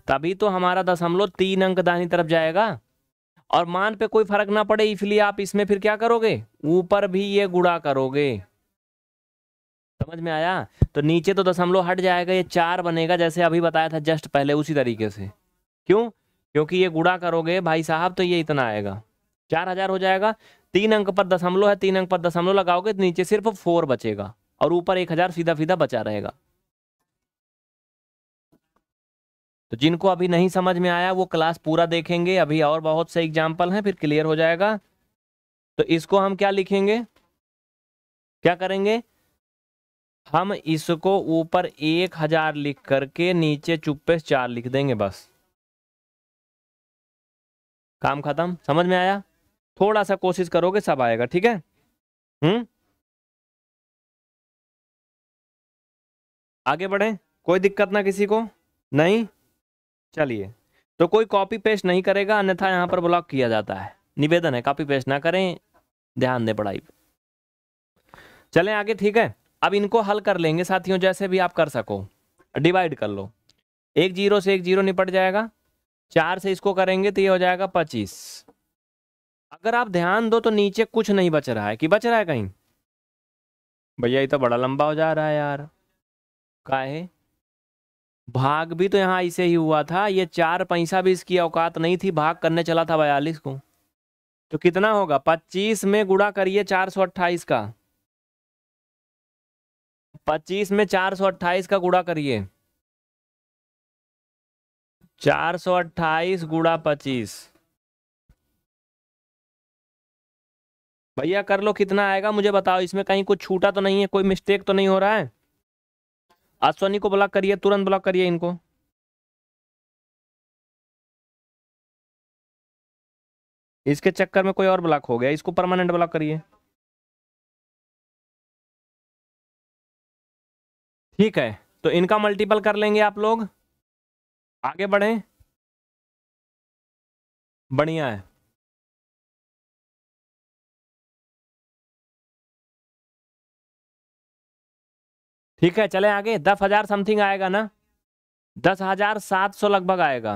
तभी तो हमारा दशमलव तीन अंक दाहिनी तरफ जाएगा और मान पे कोई फर्क ना पड़े इसलिए आप इसमें फिर क्या करोगे ऊपर भी ये गुड़ा करोगे समझ में आया तो नीचे तो दशमलव हट जाएगा ये चार बनेगा जैसे अभी बताया था जस्ट पहले उसी तरीके से क्यों क्योंकि ये गुड़ा करोगे भाई साहब तो ये इतना आएगा चार हजार हो जाएगा तीन अंक पर दशमलव है तीन अंक पर दशमलव लगाओगे तो नीचे सिर्फ फोर बचेगा और ऊपर एक हज़ार सीधा सीधा बचा रहेगा तो जिनको अभी नहीं समझ में आया वो क्लास पूरा देखेंगे अभी और बहुत से एग्जाम्पल हैं फिर क्लियर हो जाएगा तो इसको हम क्या लिखेंगे क्या करेंगे हम इसको ऊपर एक हजार लिख करके नीचे चुप्पे चार लिख देंगे बस काम खत्म समझ में आया थोड़ा सा कोशिश करोगे सब आएगा ठीक है हम्म आगे बढ़ें कोई दिक्कत ना किसी को नहीं चलिए तो कोई कॉपी पेस्ट नहीं करेगा अन्यथा यहाँ पर ब्लॉक किया जाता है निवेदन है कॉपी पेस्ट ना करें ध्यान दें पढ़ाई पे चलें आगे ठीक है अब इनको हल कर लेंगे साथियों जैसे भी आप कर सको डिवाइड कर लो एक जीरो से एक जीरो निपट जाएगा चार से इसको करेंगे तो ये हो जाएगा पच्चीस अगर आप ध्यान दो तो नीचे कुछ नहीं बच रहा है कि बच रहा है कहीं भैया ये तो बड़ा लंबा हो जा रहा है यार का है भाग भी तो यहाँ ऐसे ही हुआ था ये चार पैसा भी इसकी औकात नहीं थी भाग करने चला था बयालीस को तो कितना होगा पच्चीस में गुड़ा करिए चार सौ अट्ठाईस का पच्चीस में चार सौ अट्ठाईस का गुड़ा करिए चार सौ अट्ठाईस गुड़ा पच्चीस भैया कर लो कितना आएगा मुझे बताओ इसमें कहीं कुछ छूटा तो नहीं है कोई मिस्टेक तो नहीं हो रहा है अश्वनी को ब्लॉक करिए तुरंत ब्लॉक करिए इनको इसके चक्कर में कोई और ब्लॉक हो गया इसको परमानेंट ब्लॉक करिए ठीक है तो इनका मल्टीपल कर लेंगे आप लोग आगे बढ़ें बढ़िया है ठीक है चले आगे दस हजार समथिंग आएगा ना दस हजार सात सौ लगभग आएगा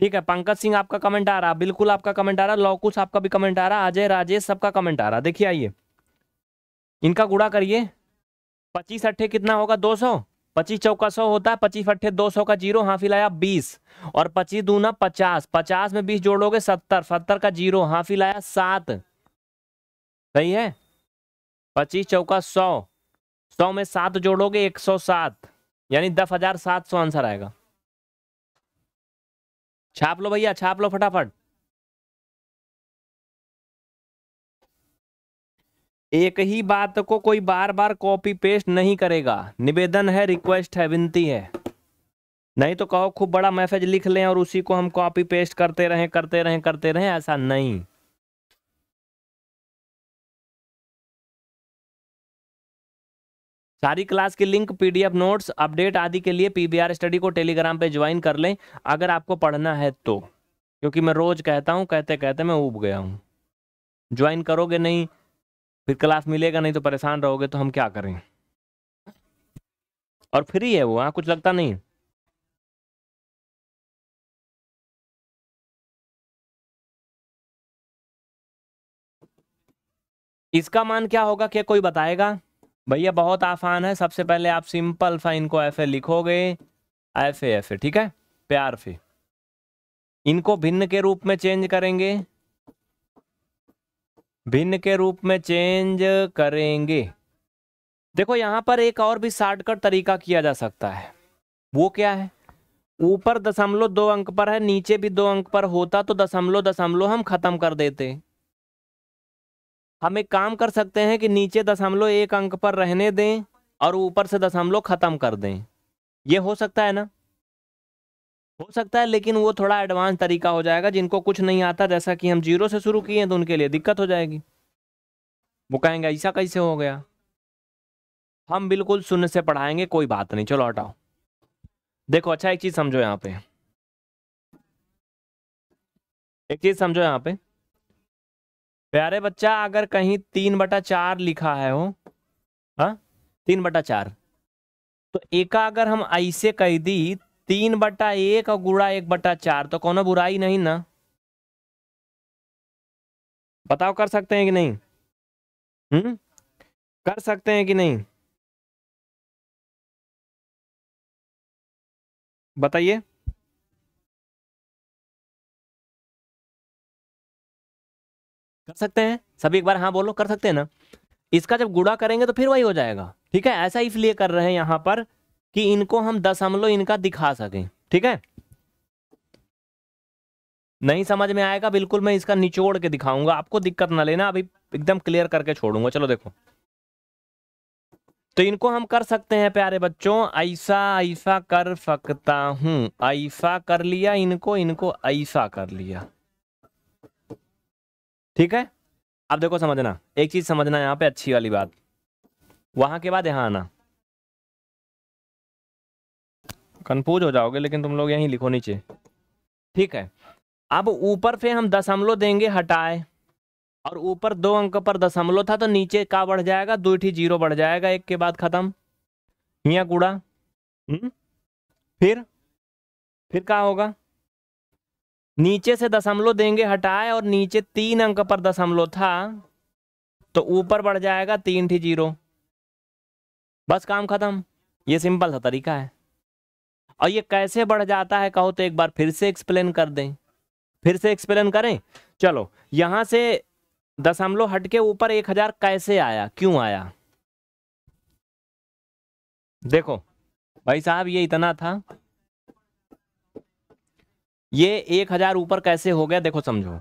ठीक है पंकज सिंह आपका कमेंट आ रहा बिल्कुल आपका कमेंट आ रहा लौकुश आपका भी कमेंट आ रहा अजय राजेश सबका कमेंट आ रहा देखिए आइए इनका गुड़ा करिए पच्चीस अट्ठे कितना होगा दो सौ पच्चीस चौका सौ होता है पच्चीस अट्ठे दो सौ का जीरो हाफी लाया बीस और पच्चीस दूना पचास पचास में बीस जोड़ोगे सत्तर सत्तर का जीरो हाफी लाया सात सही है पच्चीस चौका सौ सौ में सात जोड़ोगे एक सौ सात यानी दस हजार सात सौ आंसर आएगा छाप लो भैया छाप लो फटाफट एक ही बात को कोई बार बार कॉपी पेस्ट नहीं करेगा निवेदन है रिक्वेस्ट है विनती है नहीं तो कहो खूब बड़ा मैसेज लिख लें और उसी को हम कॉपी पेस्ट करते रहें करते रहें करते रहें ऐसा नहीं सारी क्लास की लिंक पीडीएफ नोट्स अपडेट आदि के लिए पीबीआर स्टडी को टेलीग्राम पे ज्वाइन कर लें अगर आपको पढ़ना है तो क्योंकि मैं रोज कहता हूँ कहते कहते मैं ऊब गया हूँ ज्वाइन करोगे नहीं फिर क्लास मिलेगा नहीं तो परेशान रहोगे तो हम क्या करें और फ्री है वो हाँ कुछ लगता नहीं इसका मान क्या होगा क्या कोई बताएगा भैया बहुत आसान है सबसे पहले आप सिंपल सा इनको ऐसे लिखोगे ऐसे ऐसे ठीक है प्यार से इनको भिन्न के रूप में चेंज करेंगे भिन्न के रूप में चेंज करेंगे देखो यहां पर एक और भी शॉर्टकट तरीका किया जा सकता है वो क्या है ऊपर दशमलव दो अंक पर है नीचे भी दो अंक पर होता तो दशमलव दशमलव हम खत्म कर देते हम एक काम कर सकते हैं कि नीचे दशमलव एक अंक पर रहने दें और ऊपर से दशमलव ख़त्म कर दें ये हो सकता है ना हो सकता है लेकिन वो थोड़ा एडवांस तरीका हो जाएगा जिनको कुछ नहीं आता जैसा कि हम जीरो से शुरू किए हैं तो उनके लिए दिक्कत हो जाएगी वो कहेंगे ऐसा कैसे हो गया हम बिल्कुल शून्य से पढ़ाएंगे कोई बात नहीं चलो हटाओ देखो अच्छा एक चीज़ समझो यहाँ पे एक चीज़ समझो यहाँ पे प्यारे बच्चा अगर कहीं तीन बटा चार लिखा है हो हाँ? तीन बटा चार तो एका अगर हम ऐसे कह दी तीन बटा एक और गुड़ा एक बटा चार तो कोनो बुराई नहीं ना बताओ कर सकते हैं कि नहीं हम्म कर सकते हैं कि नहीं बताइए कर सकते हैं सभी एक बार हाँ बोलो कर सकते हैं ना इसका जब गुड़ा करेंगे तो फिर वही हो जाएगा ठीक है ऐसा इसलिए कर रहे हैं यहाँ पर कि इनको हम दशमलव इनका दिखा सकें ठीक है नहीं समझ में आएगा बिल्कुल मैं इसका निचोड़ के दिखाऊंगा आपको दिक्कत ना लेना अभी एकदम क्लियर करके छोड़ूंगा चलो देखो तो इनको हम कर सकते हैं प्यारे बच्चों ऐसा ऐसा कर सकता हूं ऐसा कर लिया इनको इनको ऐसा कर लिया ठीक है अब देखो समझना एक चीज़ समझना यहाँ पे अच्छी वाली बात वहां के बाद यहाँ आना कंफ्यूज हो जाओगे लेकिन तुम लोग यहीं लिखो नीचे ठीक है अब ऊपर से हम दशमलव देंगे हटाए और ऊपर दो अंक पर दशमलव था तो नीचे का बढ़ जाएगा दो ठी जीरो बढ़ जाएगा एक के बाद ख़त्म यहाँ कूड़ा हम्म? फिर फिर क्या होगा नीचे से दशमलव देंगे हटाए और नीचे तीन अंक पर दशमलव था तो ऊपर बढ़ जाएगा तीन थी जीरो बस काम खत्म ये सिंपल सा तरीका है और ये कैसे बढ़ जाता है कहो तो एक बार फिर से एक्सप्लेन कर दें फिर से एक्सप्लेन करें चलो यहां से दशमलव हट के ऊपर एक हजार कैसे आया क्यों आया देखो भाई साहब ये इतना था ये एक हजार ऊपर कैसे हो गया देखो समझो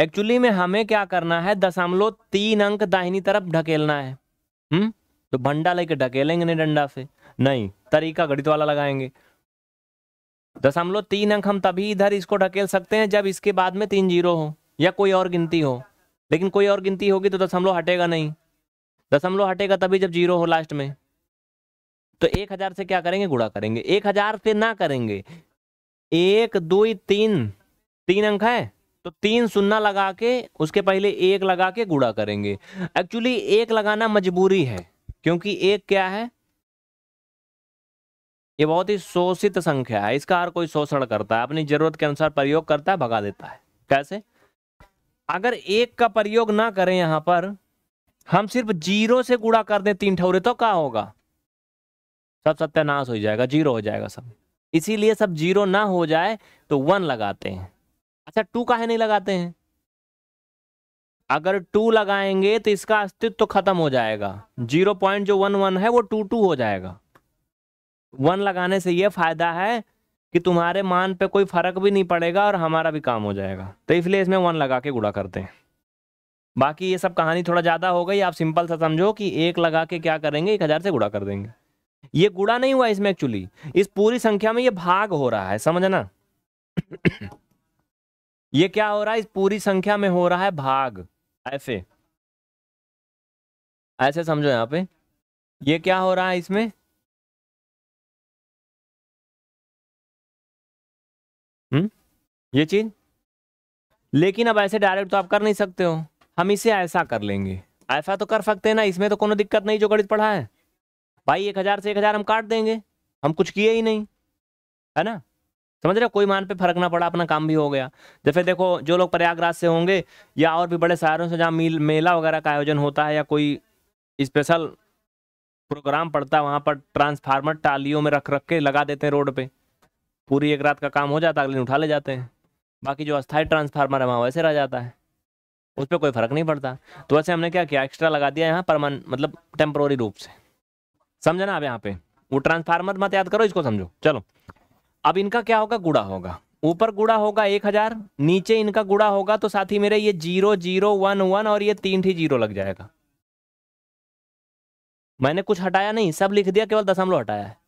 एक्चुअली में हमें क्या करना है दशमलव तीन अंक दाहिनी तरफ ढकेलना है हम्म तो भंडा लेके ढकेलेंगे नहीं डंडा से नहीं तरीका गणित वाला लगाएंगे दशमलव तीन अंक हम तभी इधर इसको ढकेल सकते हैं जब इसके बाद में तीन जीरो हो या कोई और गिनती हो लेकिन कोई और गिनती होगी तो दशमलव हटेगा नहीं दशमलव हटेगा तभी जब जीरो हो लास्ट में तो एक हजार से क्या करेंगे गुड़ा करेंगे एक हजार से ना करेंगे एक दो तीन तीन अंक है तो तीन सुन्ना लगा के उसके पहले एक लगा के गुड़ा करेंगे एक्चुअली एक लगाना मजबूरी है क्योंकि एक क्या है ये बहुत ही शोषित संख्या है इसका हर कोई शोषण करता है अपनी जरूरत के अनुसार प्रयोग करता है भगा देता है कैसे अगर एक का प्रयोग ना करें यहां पर हम सिर्फ जीरो से गुड़ा कर दें तीन ठौरे तो क्या होगा सब सत्यानाश हो जाएगा जीरो हो जाएगा सब इसीलिए सब जीरो ना हो जाए तो वन लगाते हैं अच्छा टू का है नहीं लगाते हैं अगर टू लगाएंगे तो इसका अस्तित्व तो खत्म हो जाएगा जीरो पॉइंट जो वन वन है वो टू टू हो जाएगा वन लगाने से ये फायदा है कि तुम्हारे मान पे कोई फर्क भी नहीं पड़ेगा और हमारा भी काम हो जाएगा तो इसलिए इसमें वन लगा के गुड़ा करते हैं बाकी ये सब कहानी थोड़ा ज़्यादा हो गई आप सिंपल सा समझो कि एक लगा के क्या करेंगे एक हज़ार से गुड़ा कर देंगे ये गुड़ा नहीं हुआ इसमें एक्चुअली इस पूरी संख्या में ये भाग हो रहा है समझना ये क्या हो रहा है इस पूरी संख्या में हो रहा है भाग ऐसे ऐसे समझो यहां पे ये क्या हो रहा है इसमें हम्म ये चीज लेकिन अब ऐसे डायरेक्ट तो आप कर नहीं सकते हो हम इसे ऐसा कर लेंगे ऐसा तो कर सकते हैं ना इसमें तो कोई दिक्कत नहीं जो गणित पढ़ा है भाई एक हज़ार से एक हज़ार हम काट देंगे हम कुछ किए ही नहीं है ना समझ रहे हो कोई मान पे फर्क ना पड़ा अपना काम भी हो गया जैसे तो देखो जो लोग प्रयागराज से होंगे या और भी बड़े शहरों से जहाँ मेला वगैरह का आयोजन होता है या कोई स्पेशल प्रोग्राम पड़ता है वहाँ पर ट्रांसफार्मर टालियों में रख रख के लगा देते हैं रोड पे पूरी एक रात का काम हो जाता है अगले उठा ले जाते हैं बाकी जो अस्थायी ट्रांसफार्मर है वहाँ वैसे रह जाता है उस पर कोई फर्क नहीं पड़ता तो वैसे हमने क्या किया एक्स्ट्रा लगा दिया यहाँ परमान मतलब टेम्प्रोरी रूप से ना आप यहाँ पे वो ट्रांसफार्मर मत याद करो इसको समझो चलो अब इनका क्या होगा गुड़ा होगा ऊपर गुड़ा होगा एक हजार नीचे इनका गुड़ा होगा तो साथ ही मेरे ये जीरो जीरो वन वन और ये तीन ही जीरो लग जाएगा मैंने कुछ हटाया नहीं सब लिख दिया केवल दशमलव हटाया है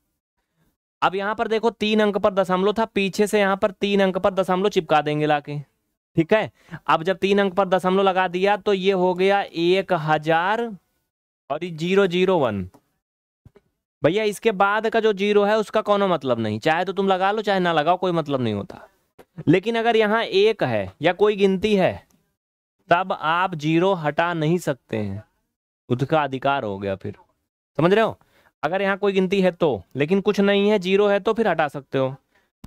अब यहां पर देखो तीन अंक पर दशमलव था पीछे से यहाँ पर तीन अंक पर दशमलव चिपका देंगे लाके ठीक है अब जब तीन अंक पर दशमलव लगा दिया तो ये हो गया एक हजार और ये जीरो जीरो वन भैया इसके बाद का जो जीरो है उसका कोनो मतलब नहीं चाहे तो तुम लगा लो चाहे ना लगाओ कोई मतलब नहीं होता लेकिन अगर यहाँ एक है या कोई गिनती है तब आप जीरो हटा नहीं सकते हैं उसका अधिकार हो गया फिर समझ रहे हो अगर यहाँ कोई गिनती है तो लेकिन कुछ नहीं है जीरो है तो फिर हटा सकते हो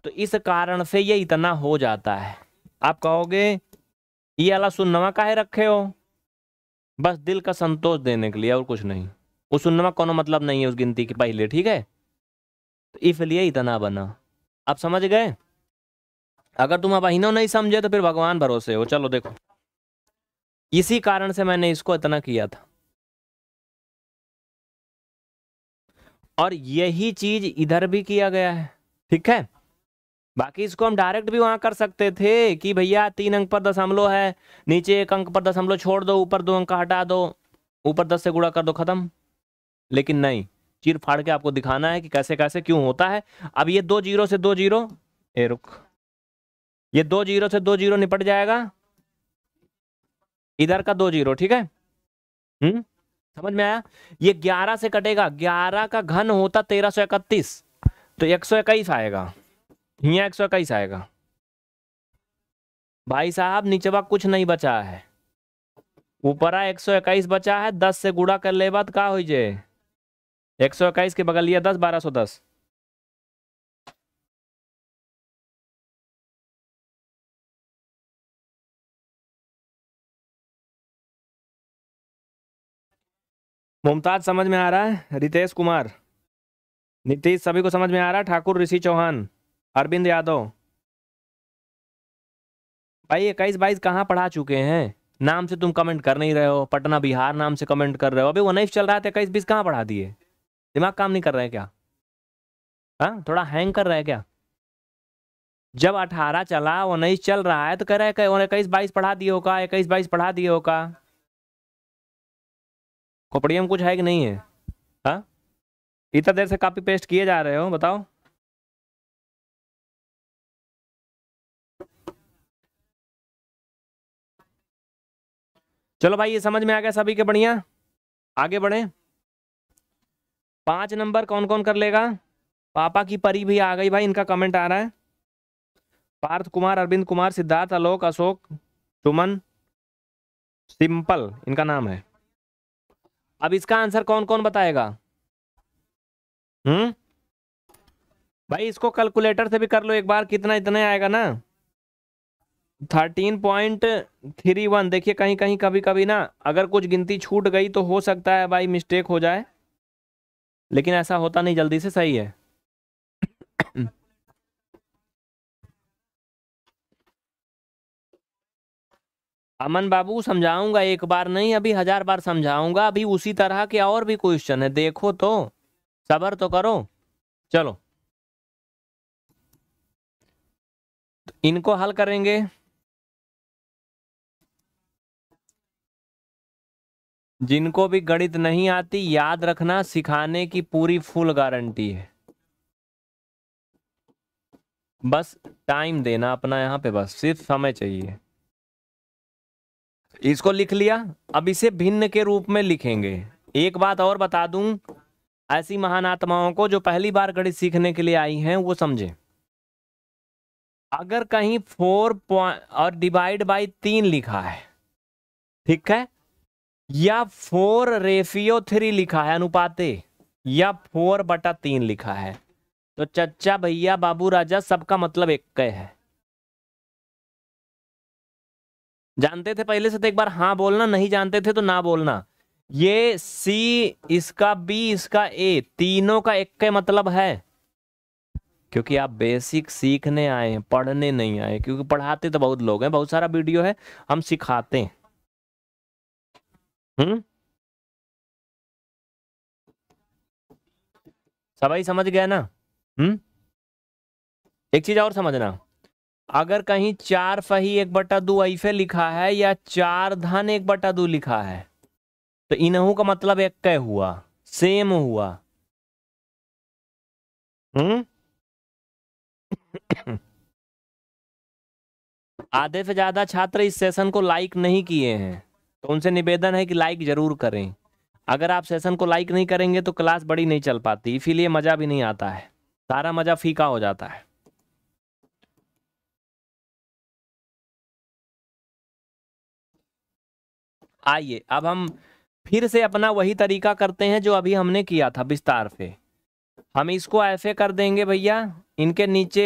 तो इस कारण से ये इतना हो जाता है आप कहोगे ये अला सुनवा काहे रखे हो बस दिल का संतोष देने के लिए और कुछ नहीं वो में कोनो मतलब नहीं है उस गिनती के पहले ठीक है तो इसलिए इतना बना आप समझ गए अगर तुम अब नहीं समझे तो फिर भगवान भरोसे हो चलो देखो इसी कारण से मैंने इसको इतना किया था और यही चीज इधर भी किया गया है ठीक है बाकी इसको हम डायरेक्ट भी वहां कर सकते थे कि भैया तीन अंक पर दशमलव है नीचे एक अंक पर दशमलव छोड़ दो ऊपर दो अंक हटा दो ऊपर दस से गुड़ा कर दो खत्म लेकिन नहीं चीर फाड़ के आपको दिखाना है कि कैसे कैसे क्यों होता है अब ये दो जीरो से दो जीरो ए रुक ये दो जीरो से दो जीरो निपट जाएगा इधर का दो जीरो ठीक है हम्म समझ में आया ये ग्यारह से कटेगा ग्यारह का घन होता तेरह सौ इकतीस तो एक सौ इक्कीस आएगा यहाँ एक सौ इक्कीस आएगा भाई साहब नीचे नीचवा कुछ नहीं बचा है ऊपर एक सौ इक्कीस बचा है दस से गुड़ा कर ले बात का हो जाए एक सौ इक्कीस के बगल लिया दस बारह सौ दस मुमताज समझ में आ रहा है रितेश कुमार नीतीश सभी को समझ में आ रहा है ठाकुर ऋषि चौहान अरविंद यादव भाई इक्कीस बाईस कहाँ पढ़ा चुके हैं नाम से तुम कमेंट कर नहीं रहे हो पटना बिहार नाम से कमेंट कर रहे हो अभी वो नहीं चल रहा था तो इक्कीस बीस कहाँ पढ़ा दिए दिमाग काम नहीं कर रहा है क्या हाँ थोड़ा हैंग कर रहा है क्या जब अठारह चला उन्नीस चल रहा है तो कह रहा है उन्हें इक्कीस बाईस पढ़ा दिए होगा इक्कीस बाईस पढ़ा दिए होगा खोपड़ी में कुछ है कि नहीं है हाँ इतना देर से कॉपी पेस्ट किए जा रहे हो बताओ चलो भाई ये समझ में आ गया सभी के बढ़िया आगे बढ़े पांच नंबर कौन कौन कर लेगा पापा की परी भी आ गई भाई इनका कमेंट आ रहा है पार्थ कुमार अरविंद कुमार सिद्धार्थ आलोक अशोक सुमन सिंपल इनका नाम है अब इसका आंसर कौन कौन बताएगा हम्म भाई इसको कैलकुलेटर से भी कर लो एक बार कितना इतना आएगा ना थर्टीन पॉइंट थ्री वन देखिए कहीं कहीं कभी कभी ना अगर कुछ गिनती छूट गई तो हो सकता है भाई मिस्टेक हो जाए लेकिन ऐसा होता नहीं जल्दी से सही है अमन बाबू समझाऊंगा एक बार नहीं अभी हजार बार समझाऊंगा अभी उसी तरह के और भी क्वेश्चन है देखो तो सबर तो करो चलो इनको हल करेंगे जिनको भी गणित नहीं आती याद रखना सिखाने की पूरी फुल गारंटी है बस टाइम देना अपना यहां पे बस सिर्फ समय चाहिए इसको लिख लिया अब इसे भिन्न के रूप में लिखेंगे एक बात और बता दूं ऐसी महान आत्माओं को जो पहली बार गणित सीखने के लिए आई हैं वो समझे अगर कहीं फोर पॉइंट और डिवाइड बाई तीन लिखा है ठीक है या फोर रेफियो थ्री लिखा है अनुपाते या फोर बटा तीन लिखा है तो चच्चा भैया बाबू राजा सबका मतलब एक कह है जानते थे पहले से तो एक बार हाँ बोलना नहीं जानते थे तो ना बोलना ये सी इसका बी इसका ए तीनों का एक के मतलब है क्योंकि आप बेसिक सीखने आए हैं पढ़ने नहीं आए क्योंकि पढ़ाते तो बहुत लोग हैं बहुत सारा वीडियो है हम सिखाते हैं हम्म सबाई समझ गया ना हम्म एक चीज और समझना अगर कहीं चार फही एक बटा दो ऐसे लिखा है या चार धन एक बटा दो लिखा है तो इनहू का मतलब एक कै हुआ सेम हुआ हम्म आधे से ज्यादा छात्र इस सेशन को लाइक नहीं किए हैं तो उनसे निवेदन है कि लाइक जरूर करें अगर आप सेशन को लाइक नहीं करेंगे तो क्लास बड़ी नहीं चल पाती इसीलिए मज़ा भी नहीं आता है सारा मज़ा फीका हो जाता है आइए अब हम फिर से अपना वही तरीका करते हैं जो अभी हमने किया था विस्तार से हम इसको ऐसे कर देंगे भैया इनके नीचे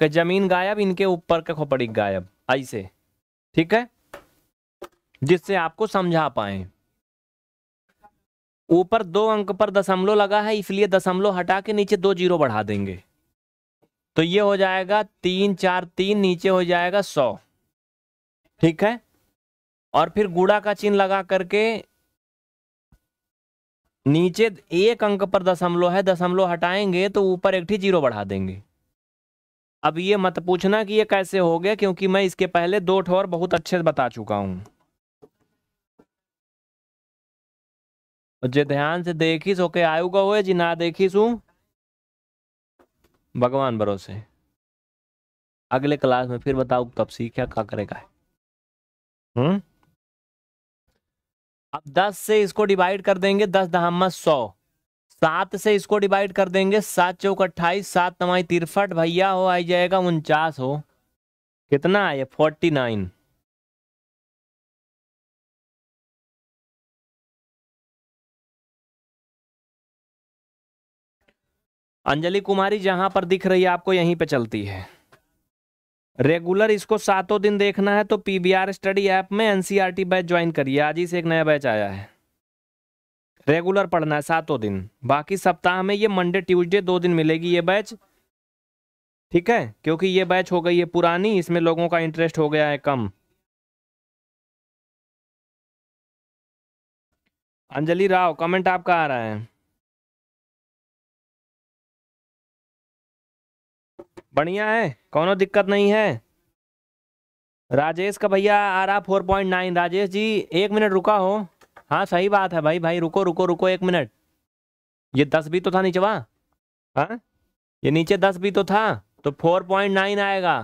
का जमीन गायब इनके ऊपर का खोपड़ी गायब ऐसे ठीक है जिससे आपको समझा पाए ऊपर दो अंक पर दशमलव लगा है इसलिए दशमलव हटा के नीचे दो जीरो बढ़ा देंगे तो ये हो जाएगा तीन चार तीन नीचे हो जाएगा सौ ठीक है और फिर गुड़ा का चिन्ह लगा करके नीचे एक अंक पर दशमलव है दशमलव हटाएंगे तो ऊपर एक ठीक जीरो बढ़ा देंगे अब ये मत पूछना कि ये कैसे हो गया क्योंकि मैं इसके पहले दो ठोर बहुत अच्छे से बता चुका हूं जे ध्यान से देखीस होके आयु का हुए जी ना देखीस हूँ भगवान भरोसे अगले क्लास में फिर बताऊ कब सीखा क्या करेगा हम्म अब दस से इसको डिवाइड कर देंगे दस दहाम सौ सात से इसको डिवाइड कर देंगे सात चौक अट्ठाईस सात नवाई तिरफट भैया हो आई जाएगा उनचास हो कितना है फोर्टी नाइन अंजलि कुमारी जहां पर दिख रही है आपको यहीं पे चलती है रेगुलर इसको सातों दिन देखना है तो पीबीआर स्टडी ऐप में एनसीईआरटी बैच ज्वाइन करिए आज ही से एक नया बैच आया है रेगुलर पढ़ना है सातों दिन बाकी सप्ताह में ये मंडे ट्यूसडे दो दिन मिलेगी ये बैच ठीक है क्योंकि ये बैच हो गई है पुरानी इसमें लोगों का इंटरेस्ट हो गया है कम अंजलि राव कमेंट आपका आ रहा है बढ़िया है कोनो दिक्कत नहीं है राजेश का भैया आ रहा four point nine Rajesh ji एक मिनट रुका हो हाँ सही बात है भाई भाई रुको रुको रुको एक मिनट ये दस भी तो था नीचे वहाँ हाँ ये नीचे दस भी तो था तो फोर पॉइंट नाइन आएगा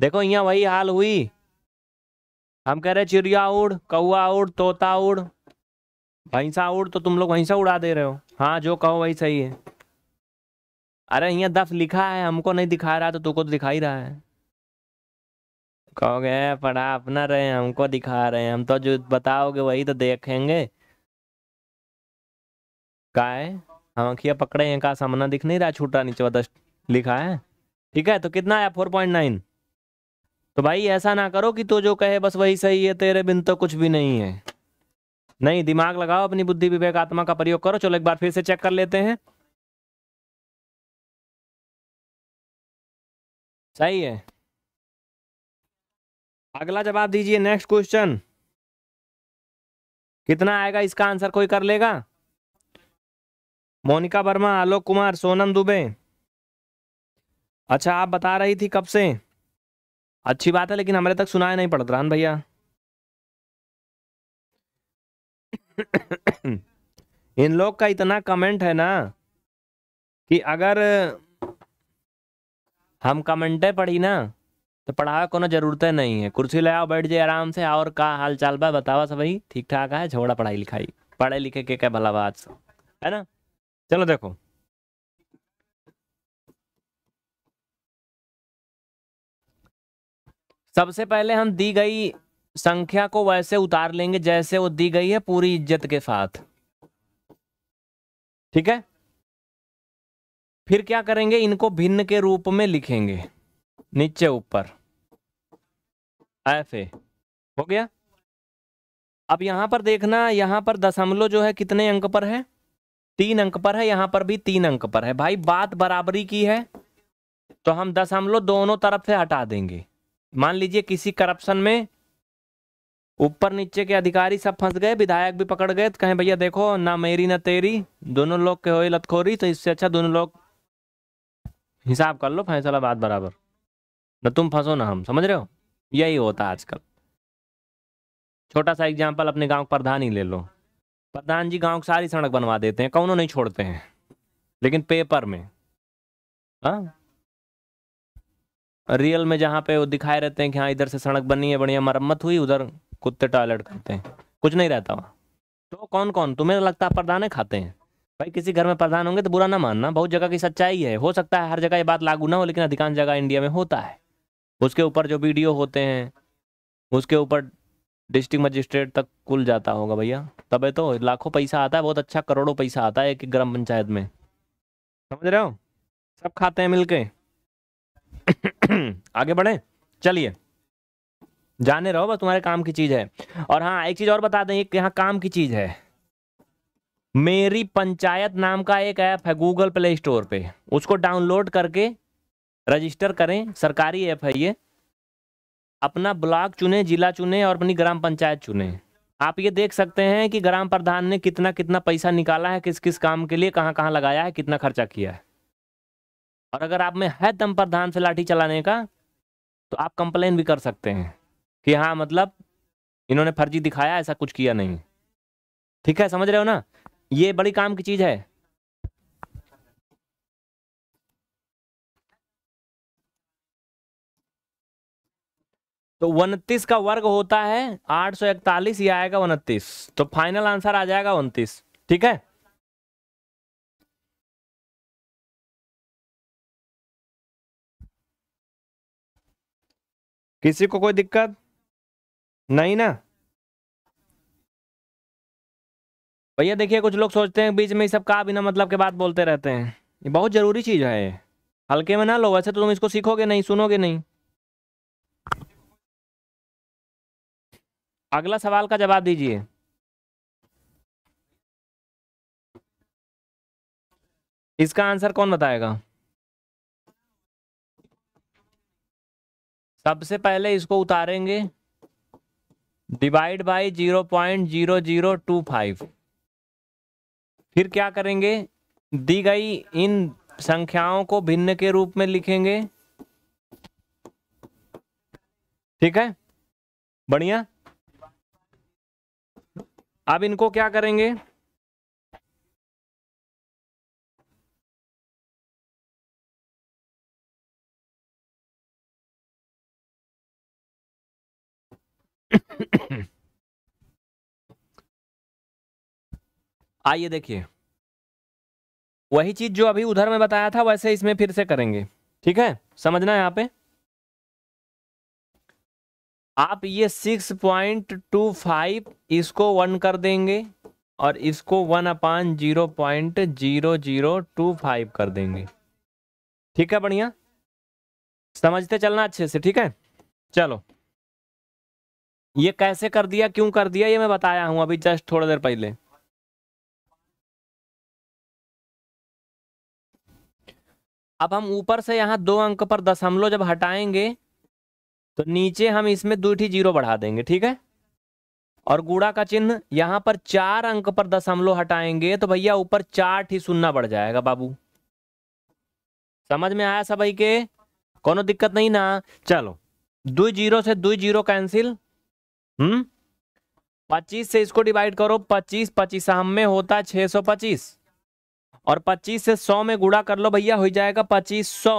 देखो यहाँ वही हाल हुई हम कह रहे चिड़िया उड़ कौआ उड़ तोता उड़ भैंसा उड़ तो तुम लोग से उड़ा दे रहे हो हाँ जो कहो वही सही है अरे यहाँ दफ लिखा है हमको नहीं दिखा रहा तो तुमको तो दिखा ही रहा है कहोगे पढ़ा अपना रहे हमको दिखा रहे हैं हम तो जो बताओगे वही तो देखेंगे का है हम अखिया पकड़े हैं का सामना दिख नहीं रहा छूटा नीचे वाला लिखा है ठीक है तो कितना है फोर पॉइंट नाइन तो भाई ऐसा ना करो कि तो जो कहे बस वही सही है तेरे बिन तो कुछ भी नहीं है नहीं दिमाग लगाओ अपनी बुद्धि विवेक आत्मा का प्रयोग करो चलो एक बार फिर से चेक कर लेते हैं सही है अगला जवाब दीजिए नेक्स्ट क्वेश्चन कितना आएगा इसका आंसर कोई कर लेगा मोनिका वर्मा आलोक कुमार सोनम दुबे अच्छा आप बता रही थी कब से अच्छी बात है लेकिन हमारे तक सुनाया नहीं पड़ रान भैया इन लोग का इतना कमेंट है ना कि अगर हम कमेंटे पढ़ी ना तो पढ़ावे को जरूरत नहीं है कुर्सी लगाओ बैठ जाए आराम से और का हाल चाल बा बतावा सब ठीक ठाक है छोड़ा पढ़ाई लिखाई पढ़े लिखे के क्या भला बात है ना चलो देखो सबसे पहले हम दी गई संख्या को वैसे उतार लेंगे जैसे वो दी गई है पूरी इज्जत के साथ ठीक है फिर क्या करेंगे इनको भिन्न के रूप में लिखेंगे नीचे ऊपर एफ ए हो गया अब यहां पर देखना यहां पर दशमलव जो है कितने अंक पर है तीन अंक पर है यहाँ पर भी तीन अंक पर है भाई बात बराबरी की है तो हम दशमलव दोनों तरफ से हटा देंगे मान लीजिए किसी करप्शन में ऊपर नीचे के अधिकारी सब फंस गए विधायक भी पकड़ गए तो कहें भैया देखो ना मेरी ना तेरी दोनों लोग के हो लतखोरी तो इससे अच्छा दोनों लोग हिसाब कर लो फैसला बात बराबर न तुम फंसो ना हम समझ रहे हो यही होता है आजकल छोटा सा एग्जाम्पल अपने गांव प्रधान ही ले लो प्रधान जी गांव की सारी सड़क बनवा देते हैं कौनों नहीं छोड़ते हैं लेकिन पेपर में हाँ रियल में जहाँ पे वो दिखाए रहते हैं कि हाँ इधर से सड़क बनी है बढ़िया मरम्मत हुई उधर कुत्ते टॉयलेट करते हैं कुछ नहीं रहता वहाँ तो कौन कौन तुम्हें लगता है प्रधान खाते हैं भाई किसी घर में प्रधान होंगे तो बुरा ना मानना बहुत जगह की सच्चाई है हो सकता है हर जगह ये बात लागू ना हो लेकिन अधिकांश जगह इंडिया में होता है उसके ऊपर जो वीडियो होते हैं उसके ऊपर डिस्ट्रिक्ट मजिस्ट्रेट तक कुल जाता होगा भैया तब तो लाखों पैसा आता है बहुत अच्छा करोड़ों पैसा आता है एक एक ग्राम पंचायत में समझ रहे हो सब खाते हैं मिलके आगे बढ़े चलिए जाने रहो बस तुम्हारे काम की चीज़ है और हाँ एक चीज़ और बता दें यहाँ काम की चीज़ है मेरी पंचायत नाम का एक ऐप है गूगल प्ले स्टोर पे उसको डाउनलोड करके रजिस्टर करें सरकारी ऐप है ये अपना ब्लॉक चुने जिला चुने और अपनी ग्राम पंचायत चुने आप ये देख सकते हैं कि ग्राम प्रधान ने कितना कितना पैसा निकाला है किस किस काम के लिए कहाँ कहाँ लगाया है कितना खर्चा किया है और अगर आप में है दम प्रधान से लाठी चलाने का तो आप कंप्लेन भी कर सकते हैं कि हाँ मतलब इन्होंने फर्जी दिखाया ऐसा कुछ किया नहीं ठीक है समझ रहे हो ना ये बड़ी काम की चीज़ है तो उनतीस का वर्ग होता है आठ सौ इकतालीस ये आएगा उनतीस तो फाइनल आंसर आ जाएगा उनतीस ठीक है किसी को कोई दिक्कत नहीं ना भैया देखिए कुछ लोग सोचते हैं बीच में ये सब का बिना मतलब के बात बोलते रहते हैं ये बहुत ज़रूरी चीज़ है हल्के में ना लो वैसे तो तुम इसको सीखोगे नहीं सुनोगे नहीं अगला सवाल का जवाब दीजिए इसका आंसर कौन बताएगा सबसे पहले इसको उतारेंगे divide by zero point zero zero two five फिर क्या करेंगे दी गई इन संख्याओं को भिन्न के रूप में लिखेंगे ठीक है बढ़िया अब इनको क्या करेंगे आइए देखिए वही चीज जो अभी उधर में बताया था वैसे इसमें फिर से करेंगे ठीक है समझना यहाँ पे आप ये सिक्स पॉइंट टू फाइव इसको वन कर देंगे और इसको one upon zero point zero zero two five कर देंगे ठीक है बढ़िया समझते चलना अच्छे से ठीक है चलो ये कैसे कर दिया क्यों कर दिया ये मैं बताया हूं अभी जस्ट थोड़ी देर पहले अब हम ऊपर से यहाँ दो अंक पर दशमलव जब हटाएंगे तो नीचे हम इसमें दो ही जीरो बढ़ा देंगे ठीक है और गुड़ा का चिन्ह यहाँ पर चार अंक पर दशमलव हटाएंगे तो भैया ऊपर चार ठी सुनना बढ़ जाएगा बाबू समझ में आया सब के कोनो दिक्कत नहीं ना चलो दो जीरो से दो जीरो कैंसिल हम्म पच्चीस से इसको डिवाइड करो पच्चीस पच्चीस हम में होता है छह सौ पच्चीस और 25 से 100 में गुड़ा कर लो भैया हो जाएगा 2500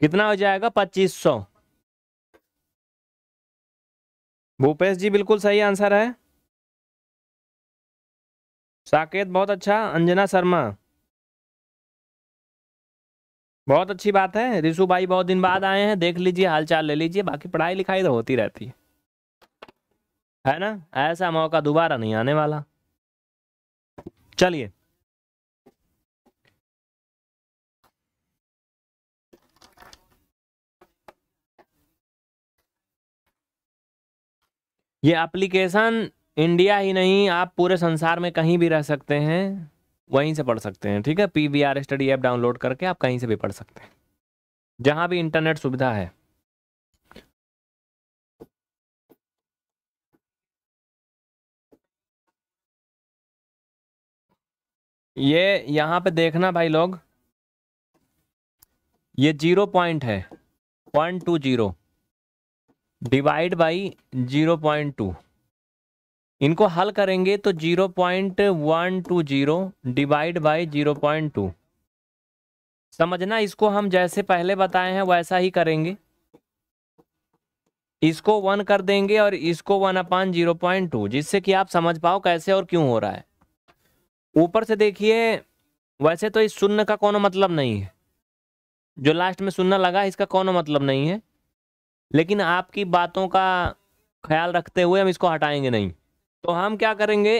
कितना हो जाएगा 2500 भूपेश जी बिल्कुल सही आंसर है साकेत बहुत अच्छा अंजना शर्मा बहुत अच्छी बात है रिशु भाई बहुत दिन बाद आए हैं देख लीजिए हालचाल ले लीजिए बाकी पढ़ाई लिखाई तो होती रहती है है ना ऐसा मौका दोबारा नहीं आने वाला चलिए ये एप्लीकेशन इंडिया ही नहीं आप पूरे संसार में कहीं भी रह सकते हैं वहीं से पढ़ सकते हैं ठीक है P V R study app download करके आप कहीं से भी पढ़ सकते हैं जहां भी इंटरनेट सुविधा है ये यहां पे देखना भाई लोग ये जीरो पॉइंट है point two zero divide by zero point two इनको हल करेंगे तो zero point one two zero divide by zero point two समझना इसको हम जैसे पहले बताए हैं वैसा ही करेंगे इसको वन कर देंगे और इसको one upon zero point two जिससे कि आप समझ पाओ कैसे और क्यों हो रहा है ऊपर से देखिए वैसे तो इस शून्य का कोनो मतलब नहीं है जो लास्ट में शून्य लगा इसका कोनो मतलब नहीं है लेकिन आपकी बातों का ख्याल रखते हुए हम इसको हटाएंगे नहीं तो हम क्या करेंगे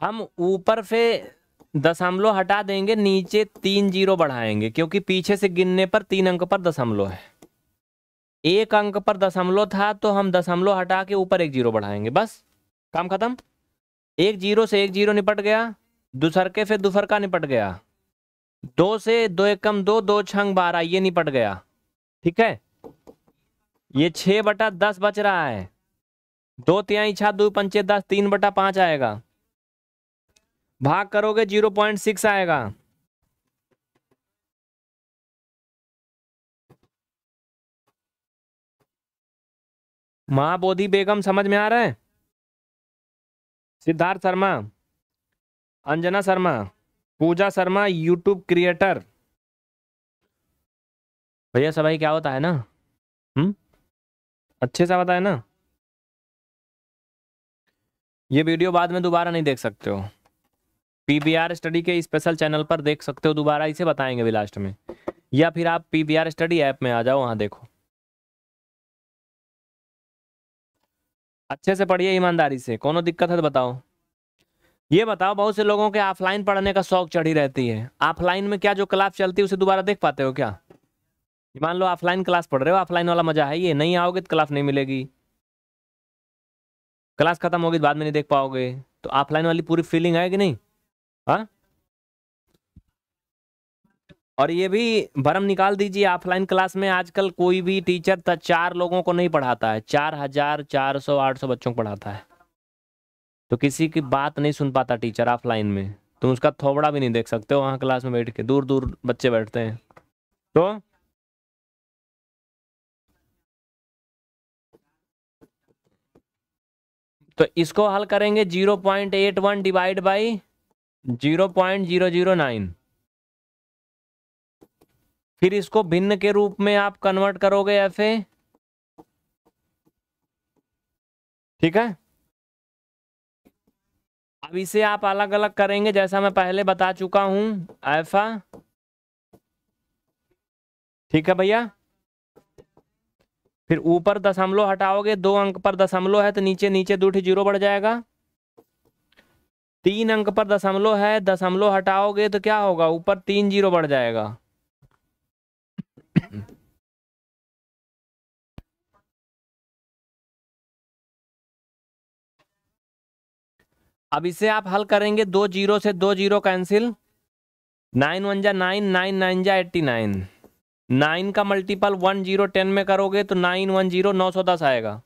हम ऊपर से दशमलव हटा देंगे नीचे तीन जीरो बढ़ाएंगे क्योंकि पीछे से गिनने पर तीन अंक पर दशमलव है एक अंक पर दशमलव था तो हम दशमलव हटा के ऊपर एक जीरो बढ़ाएंगे बस काम खत्म एक जीरो से एक जीरो निपट गया दूसर के फिर दूसर का निपट गया दो से दो एक कम दो दो छंग बारह ये पट गया ठीक है ये छ बटा दस बच रहा है दो त्याई छा दो पंचे दस तीन बटा पांच आएगा भाग करोगे जीरो पॉइंट सिक्स आएगा महाबोधि बेगम समझ में आ रहा है सिद्धार्थ शर्मा अंजना शर्मा पूजा शर्मा यूट्यूब क्रिएटर भैया भाई क्या होता है ना हम्म अच्छे से बताए ना ये वीडियो बाद में दोबारा नहीं देख सकते हो पीबीआर स्टडी के स्पेशल चैनल पर देख सकते हो दोबारा इसे बताएंगे भी लास्ट में या फिर आप पीबीआर स्टडी ऐप में आ जाओ वहां देखो अच्छे से पढ़िए ईमानदारी से कोनो दिक्कत है तो बताओ ये बताओ बहुत से लोगों के ऑफलाइन पढ़ने का शौक चढ़ी रहती है ऑफलाइन में क्या जो क्लास चलती है उसे दोबारा देख पाते हो क्या मान लो ऑफलाइन क्लास पढ़ रहे हो ऑफलाइन वाला मजा है ये नहीं आओगे तो क्लास नहीं मिलेगी क्लास खत्म होगी तो बाद में नहीं देख पाओगे तो ऑफलाइन वाली पूरी फीलिंग आएगी नहीं हाँ और ये भी भरम निकाल दीजिए ऑफलाइन क्लास में आजकल कोई भी टीचर चार लोगों को नहीं पढ़ाता है चार हजार चार सौ आठ सौ बच्चों को पढ़ाता है तो किसी की बात नहीं सुन पाता टीचर ऑफलाइन में तुम उसका थोबड़ा भी नहीं देख सकते हो वहाँ क्लास में बैठ के दूर दूर बच्चे बैठते हैं तो तो इसको हल करेंगे zero point eight one divide by zero point zero zero nine फिर इसको भिन्न के रूप में आप कन्वर्ट करोगे एफ ए ठीक है अब इसे आप अलग अलग करेंगे जैसा मैं पहले बता चुका हूं अल्फा ठीक है भैया फिर ऊपर दशमलव हटाओगे दो अंक पर दशमलव है तो नीचे नीचे दो जीरो बढ़ जाएगा तीन अंक पर दशमलव है दशमलव हटाओगे तो क्या होगा ऊपर तीन जीरो बढ़ जाएगा अब इसे आप हल करेंगे दो जीरो से दो जीरो कैंसिल नाइन वन जा नाइन नाइन नाइन जा एट्टी नाइन नाइन का मल्टीपल वन जीरो टेन में करोगे तो नाइन वन जीरो नौ सौ दस आएगा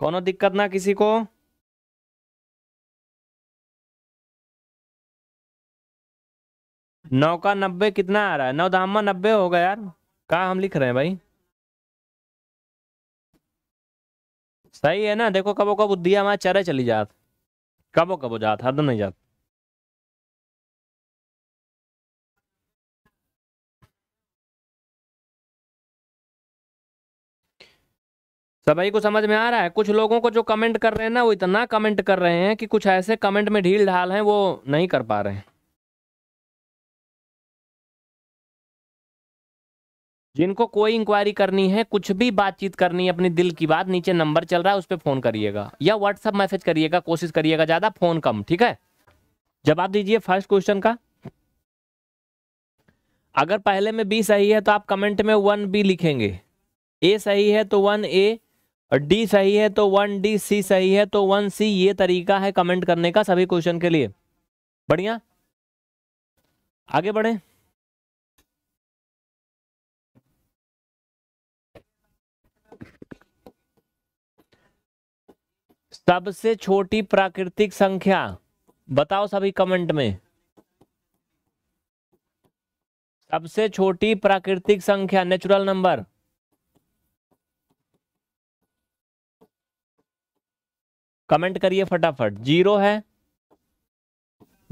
कोनो दिक्कत ना किसी को नौ का नब्बे कितना आ रहा है नौ दामा नब्बे होगा यार कहा हम लिख रहे हैं भाई सही है ना देखो कबो कब दिया हमारे चरे चली जात कबो कबो जात हद नहीं जात सभी को समझ में आ रहा है कुछ लोगों को जो कमेंट कर रहे हैं ना वो इतना कमेंट कर रहे हैं कि कुछ ऐसे कमेंट में ढील ढाल हैं वो नहीं कर पा रहे हैं जिनको कोई इंक्वायरी करनी है कुछ भी बातचीत करनी है अपने दिल की बात नीचे नंबर चल रहा है उस पर फ़ोन करिएगा या व्हाट्सअप मैसेज करिएगा कोशिश करिएगा ज़्यादा फ़ोन कम ठीक है जवाब दीजिए फर्स्ट क्वेश्चन का अगर पहले में बी सही है तो आप कमेंट में वन बी लिखेंगे ए सही है तो वन ए और डी सही है तो वन डी सी सही है तो वन सी ये तरीका है कमेंट करने का सभी क्वेश्चन के लिए बढ़िया आगे बढ़ें सबसे छोटी प्राकृतिक संख्या बताओ सभी कमेंट में सबसे छोटी प्राकृतिक संख्या नेचुरल नंबर कमेंट करिए फटाफट जीरो है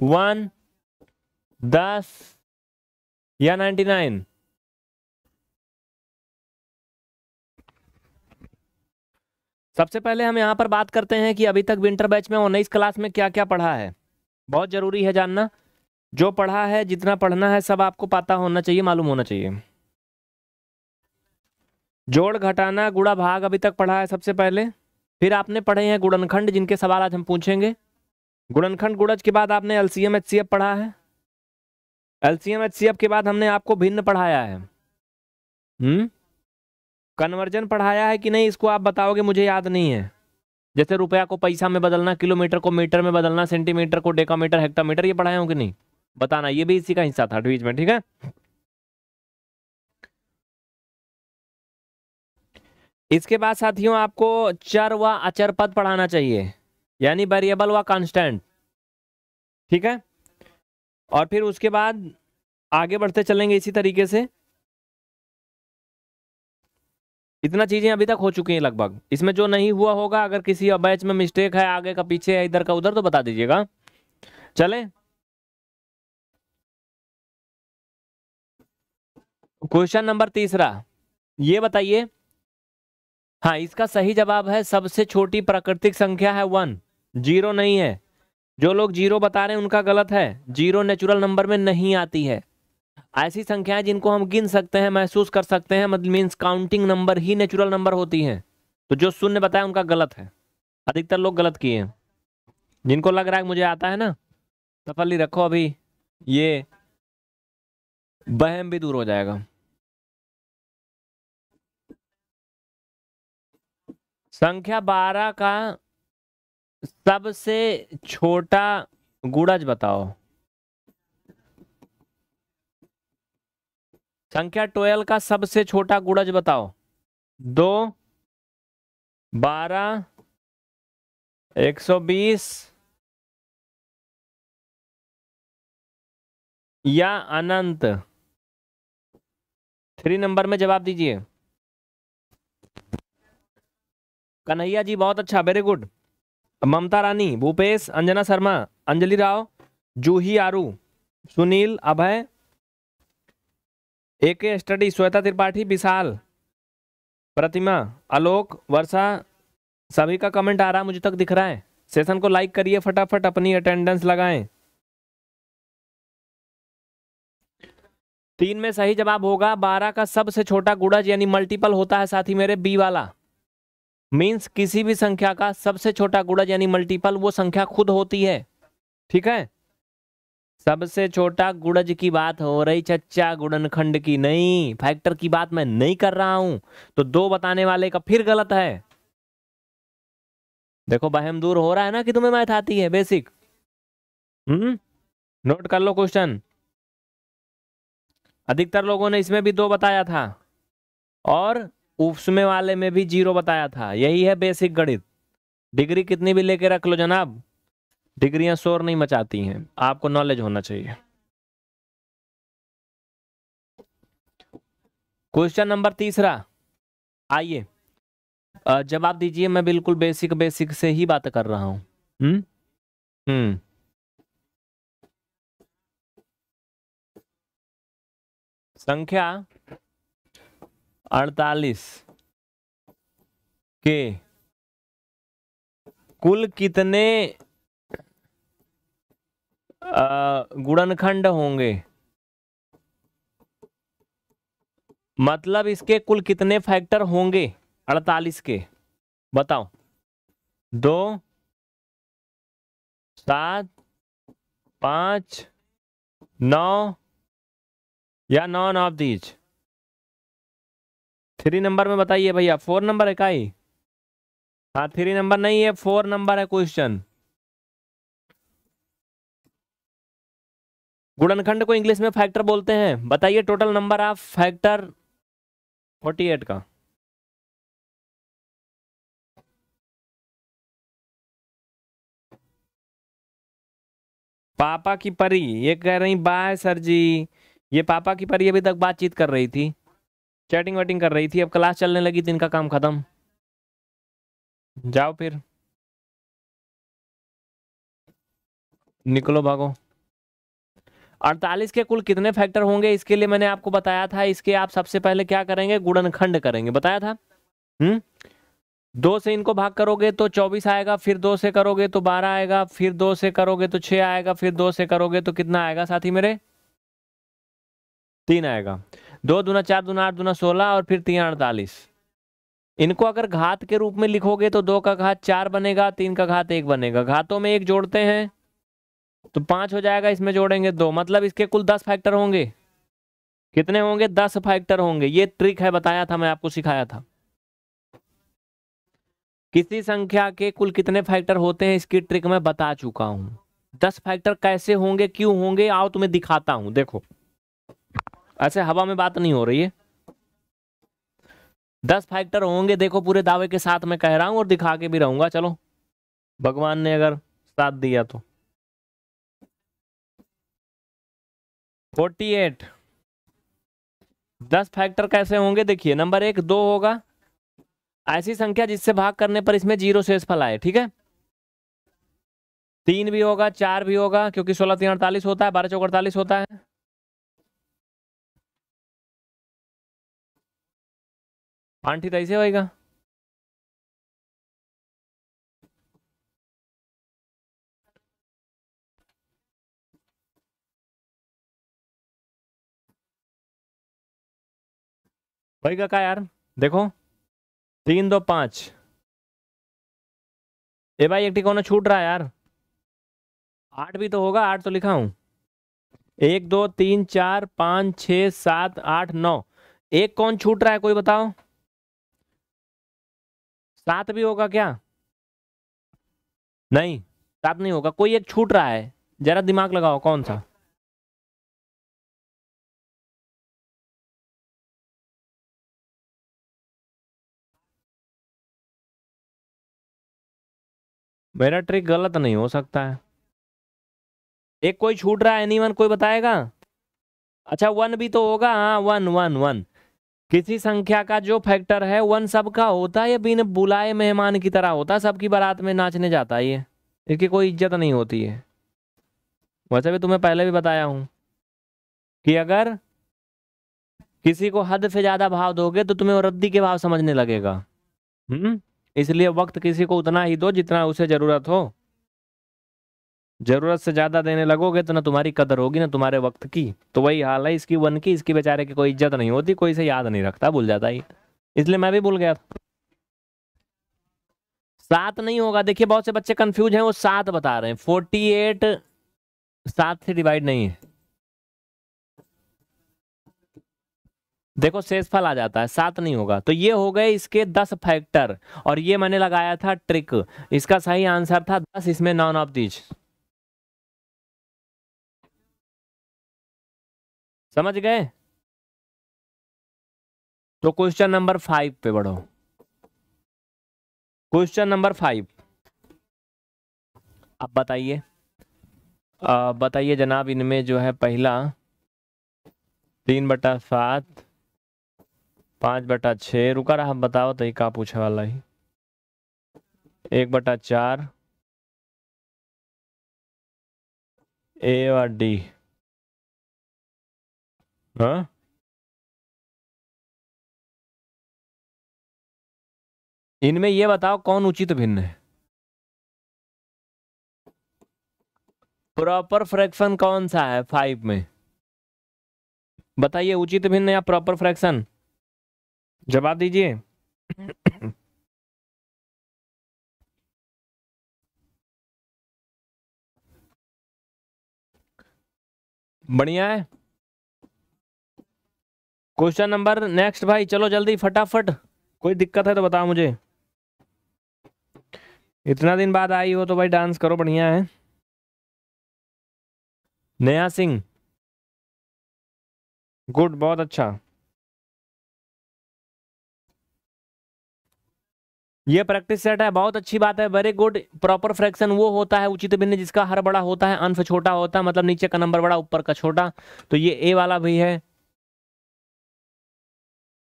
वन दस या नाइन्टी नाइन सबसे पहले हम यहाँ पर बात करते हैं कि अभी तक विंटर बैच में उन्नीस क्लास में क्या क्या पढ़ा है बहुत ज़रूरी है जानना जो पढ़ा है जितना पढ़ना है सब आपको पता होना चाहिए मालूम होना चाहिए जोड़ घटाना गुड़ा भाग अभी तक पढ़ा है सबसे पहले फिर आपने पढ़े हैं गुड़नखंड जिनके सवाल आज हम पूछेंगे गुड़नखंड गुड़ज के बाद आपने L C M H C F पढ़ा है L C M H C F के बाद हमने आपको भिन्न पढ़ाया है हुँ? हम्म? कन्वर्जन पढ़ाया है कि नहीं इसको आप बताओगे मुझे याद नहीं है जैसे रुपया को पैसा में बदलना किलोमीटर को मीटर में बदलना सेंटीमीटर को डेकामीटर हेक्टामीटर ये पढ़ाया हूँ कि नहीं बताना ये भी इसी का हिस्सा था ट्वीज में ठीक है इसके बाद साथियों आपको चर व अचर पद पढ़ाना चाहिए यानी वेरिएबल व कांस्टेंट ठीक है और फिर उसके बाद आगे बढ़ते चलेंगे इसी तरीके से इतना चीज़ें अभी तक हो चुकी हैं लगभग इसमें जो नहीं हुआ होगा अगर किसी बैच में मिस्टेक है आगे का पीछे है इधर का उधर तो बता दीजिएगा चले क्वेश्चन नंबर तीसरा ये बताइए हाँ इसका सही जवाब है सबसे छोटी प्राकृतिक संख्या है वन जीरो नहीं है जो लोग जीरो बता रहे हैं उनका गलत है जीरो नेचुरल नंबर में नहीं आती है ऐसी संख्याएं जिनको हम गिन सकते हैं महसूस कर सकते हैं मतलब मीन्स काउंटिंग नंबर ही नेचुरल नंबर होती हैं तो जो शून्य बताया उनका गलत है अधिकतर लोग गलत किए हैं जिनको लग रहा है मुझे आता है ना तफली रखो अभी ये बहम भी दूर हो जाएगा संख्या बारह का सबसे छोटा गुड़ज बताओ संख्या ट्वेल्व का सबसे छोटा गुणज बताओ दो बारह एक सौ बीस या अनंत थ्री नंबर में जवाब दीजिए कन्हैया जी बहुत अच्छा very good Mamta Rani Bhupesh Anjana Sharma Anjali Rao Juhi Aaru Sunil Abhay A K study Shweta Tripathi Vishal Pratima Alok Varsha सभी का कमेंट आ रहा है मुझे तक दिख रहा है सेशन को लाइक करिए फटाफट अपनी अटेंडेंस लगाएं तीन में सही जवाब होगा बारह का सबसे छोटा गुड़ज यानी मल्टीपल होता है साथी मेरे बी वाला मीन्स किसी भी संख्या का सबसे छोटा गुड़ज यानी मल्टीपल वो संख्या खुद होती है ठीक है सबसे छोटा गुड़ज की बात हो रही चच्चा गुड़नखंड की नहीं फैक्टर की बात मैं नहीं कर रहा हूं तो दो बताने वाले का फिर गलत है देखो बहम दूर हो रहा है ना कि तुम्हें मैथ आती है बेसिक हम्म नोट कर लो क्वेश्चन अधिकतर लोगों ने इसमें भी दो बताया था और उसमें वाले में भी जीरो बताया था यही है बेसिक गणित डिग्री कितनी भी लेके रख लो जनाब डिग्रियां शोर नहीं मचाती हैं आपको नॉलेज होना चाहिए क्वेश्चन नंबर तीसरा आइए जवाब दीजिए मैं बिल्कुल बेसिक बेसिक से ही बात कर रहा हूं हम्म हम्म संख्या अड़तालीस के कुल कितने गुणनखंड होंगे मतलब इसके कुल कितने फैक्टर होंगे अड़तालीस के बताओ दो सात पांच नौ या नौ ऑफ दीज थ्री नंबर में बताइए भैया फोर नंबर है का ही हाँ थ्री नंबर नहीं है फोर नंबर है क्वेश्चन गुणनखंड को इंग्लिश में फैक्टर बोलते हैं बताइए टोटल नंबर ऑफ फैक्टर 48 का पापा की परी ये कह रही बाय सर जी ये पापा की परी अभी तक बातचीत कर रही थी चैटिंग वैटिंग कर रही थी अब क्लास चलने लगी तो इनका काम खत्म जाओ फिर निकलो भागो अड़तालीस के कुल कितने फैक्टर होंगे इसके लिए मैंने आपको बताया था इसके आप सबसे पहले क्या करेंगे गुणनखंड करेंगे बताया था हम्म दो से इनको भाग करोगे तो चौबीस आएगा फिर दो से करोगे तो बारह आएगा फिर दो से करोगे तो 6 आएगा फिर दो से करोगे तो कितना आएगा साथी मेरे तीन आएगा दो दूना चार दुना आठ दुना सोलह और फिर तीन अड़तालीस इनको अगर घात के रूप में लिखोगे तो दो का घात चार बनेगा तीन का घात एक बनेगा घातों में एक जोड़ते हैं तो पाँच हो जाएगा इसमें जोड़ेंगे दो मतलब इसके कुल दस फैक्टर होंगे कितने होंगे दस फैक्टर होंगे ये ट्रिक है बताया था मैं आपको सिखाया था किसी संख्या के कुल कितने फैक्टर होते हैं इसकी ट्रिक मैं बता चुका हूँ दस फैक्टर कैसे होंगे क्यों होंगे आओ तुम्हें दिखाता हूं देखो ऐसे हवा में बात नहीं हो रही है दस फैक्टर होंगे देखो पूरे दावे के साथ मैं कह रहा हूँ और दिखा के भी रहूंगा चलो भगवान ने अगर साथ दिया तो फोर्टी एट दस फैक्टर कैसे होंगे देखिए नंबर एक दो होगा ऐसी संख्या जिससे भाग करने पर इसमें जीरो शेष फल आए ठीक है तीन भी होगा चार भी होगा क्योंकि सोलह तीन अड़तालीस होता है बारह चौक अड़तालीस होता है आंठी तो ऐसे होएगा वही का, का यार देखो तीन दो पाँच ए भाई एक टिकोना छूट रहा है यार आठ भी तो होगा आठ तो लिखा हूँ एक दो तीन चार पाँच छ सात आठ नौ एक कौन छूट रहा है कोई बताओ सात भी होगा क्या नहीं सात नहीं होगा कोई एक छूट रहा है जरा दिमाग लगाओ कौन सा मेरा ट्रिक गलत नहीं हो सकता है एक कोई छूट रहा है एनीवन कोई बताएगा अच्छा वन भी तो होगा हाँ वन वन वन किसी संख्या का जो फैक्टर है वन सबका होता है या बिन बुलाए मेहमान की तरह होता है सबकी बारात में नाचने जाता है ये इसकी कोई इज्जत नहीं होती है वैसे भी तुम्हें पहले भी बताया हूँ कि अगर किसी को हद से ज़्यादा भाव दोगे तो तुम्हें रद्दी के भाव समझने लगेगा हम्म इसलिए वक्त किसी को उतना ही दो जितना उसे ज़रूरत हो ज़रूरत से ज़्यादा देने लगोगे तो ना तुम्हारी कदर होगी ना तुम्हारे वक्त की तो वही हाल है इसकी वन की इसकी बेचारे की कोई इज्जत नहीं होती कोई इसे याद नहीं रखता भूल जाता ही इसलिए मैं भी भूल गया था सात नहीं होगा देखिए बहुत से बच्चे कंफ्यूज हैं वो सात बता रहे हैं फोर्टी एट सात से डिवाइड नहीं है देखो शेषफल आ जाता है सात नहीं होगा तो ये हो गए इसके दस फैक्टर और ये मैंने लगाया था ट्रिक इसका सही आंसर था दस इसमें नॉन ऑफ दीज समझ गए तो क्वेश्चन नंबर फाइव पे बढ़ो क्वेश्चन नंबर फाइव आप बताइए बताइए जनाब इनमें जो है पहला तीन बटा सात पाँच बटा छः रुका रहा बताओ तो का पूछे वाला ही एक बटा चार ए और डी हाँ इनमें ये बताओ कौन उचित तो भिन्न है प्रॉपर फ्रैक्शन कौन सा है फाइव में बताइए उचित भिन्न या प्रॉपर फ्रैक्शन जवाब दीजिए बढ़िया है क्वेश्चन नंबर नेक्स्ट भाई चलो जल्दी फटाफट कोई दिक्कत है तो बताओ मुझे इतना दिन बाद आई हो तो भाई डांस करो बढ़िया है नया सिंह गुड बहुत अच्छा ये प्रैक्टिस सेट है बहुत अच्छी बात है वेरी गुड प्रॉपर फ्रैक्शन वो होता है उचित भिन्न जिसका हर बड़ा होता है अंश छोटा होता है मतलब नीचे का नंबर बड़ा ऊपर का छोटा तो ये ए वाला भी है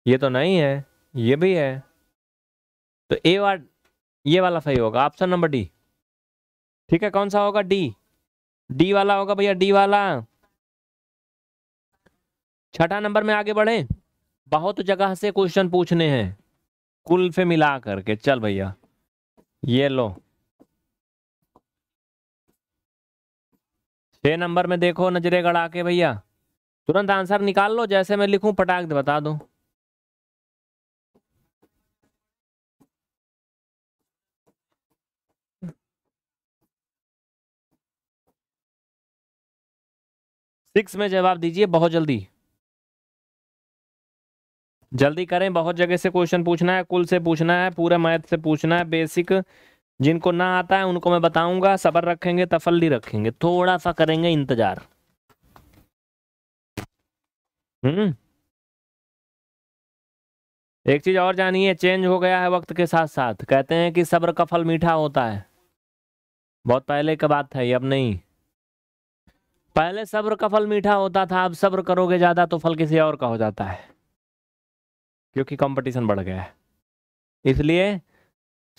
ये तो नहीं है ये भी है तो ए ये वाला सही होगा ऑप्शन नंबर डी ठीक है कौन सा होगा डी डी वाला होगा भैया डी वाला छठा नंबर में आगे बढ़े बहुत जगह से क्वेश्चन पूछने हैं कुल से मिला करके चल भैया ये लो छ नंबर में देखो नजरे गड़ा के भैया तुरंत आंसर निकाल लो जैसे मैं लिखूं पटाख दे बता दो सिक्स में जवाब दीजिए बहुत जल्दी जल्दी करें बहुत जगह से क्वेश्चन पूछना है कुल से पूछना है पूरे मैथ से पूछना है बेसिक जिनको ना आता है उनको मैं बताऊंगा सबर रखेंगे तफल्ली रखेंगे थोड़ा सा करेंगे इंतजार हम्म एक चीज और जानिए चेंज हो गया है वक्त के साथ साथ कहते हैं कि सब्र का फल मीठा होता है बहुत पहले का बात था अब नहीं पहले सब्र का फल मीठा होता था अब सब्र करोगे ज्यादा तो फल किसी और का हो जाता है क्योंकि कंपटीशन बढ़ गया है इसलिए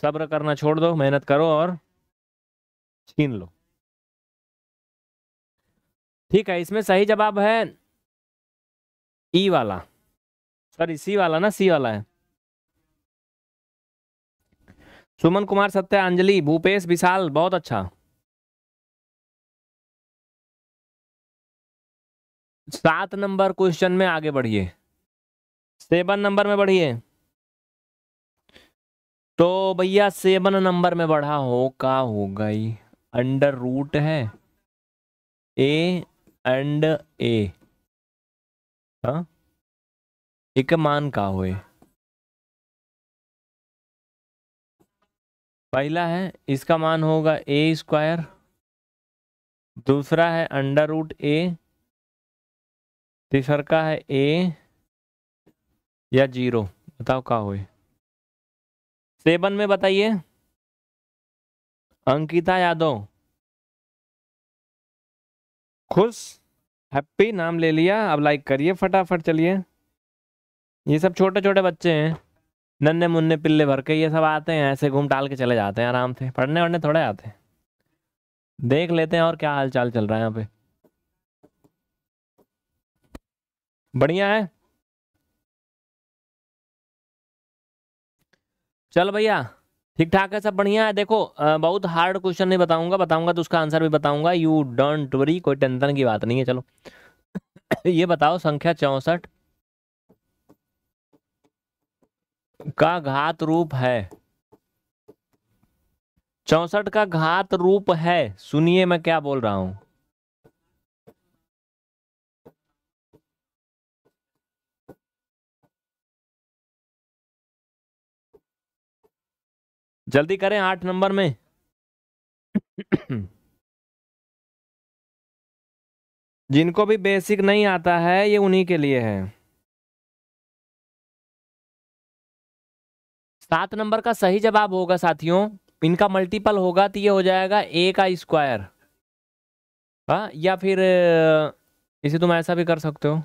सब्र करना छोड़ दो मेहनत करो और छीन लो ठीक है इसमें सही जवाब है ई e वाला सॉरी सी वाला ना सी वाला है सुमन कुमार सत्या अंजलि भूपेश विशाल बहुत अच्छा सात नंबर क्वेश्चन में आगे बढ़िए सेवन नंबर में बढ़िए तो भैया सेवन नंबर में बढ़ा हो का हो गई अंडर रूट है ए एंड ए हाँ एक मान का हो पहला है इसका मान होगा ए स्क्वायर दूसरा है अंडर रूट ए तीसरा का है ए या जीरो बताओ का हुए सेवन में बताइए अंकिता यादव खुश हैप्पी नाम ले लिया अब लाइक करिए फटाफट चलिए ये सब छोटे छोटे बच्चे हैं नन्हे मुन्ने पिल्ले भर के ये सब आते हैं ऐसे घूम टाल के चले जाते हैं आराम से पढ़ने वढ़ने थोड़े आते हैं देख लेते हैं और क्या हाल चाल चल रहा है यहाँ पे बढ़िया है चल भैया ठीक ठाक है सब बढ़िया है देखो बहुत हार्ड क्वेश्चन नहीं बताऊंगा बताऊंगा तो उसका आंसर भी बताऊंगा यू डोंट वरी कोई टेंशन की बात नहीं है चलो ये बताओ संख्या चौसठ का घात रूप है चौसठ का घात रूप है सुनिए मैं क्या बोल रहा हूं जल्दी करें आठ नंबर में जिनको भी बेसिक नहीं आता है ये उन्हीं के लिए है सात नंबर का सही जवाब होगा साथियों इनका मल्टीपल होगा तो ये हो जाएगा ए का स्क्वायर हाँ या फिर इसे तुम ऐसा भी कर सकते हो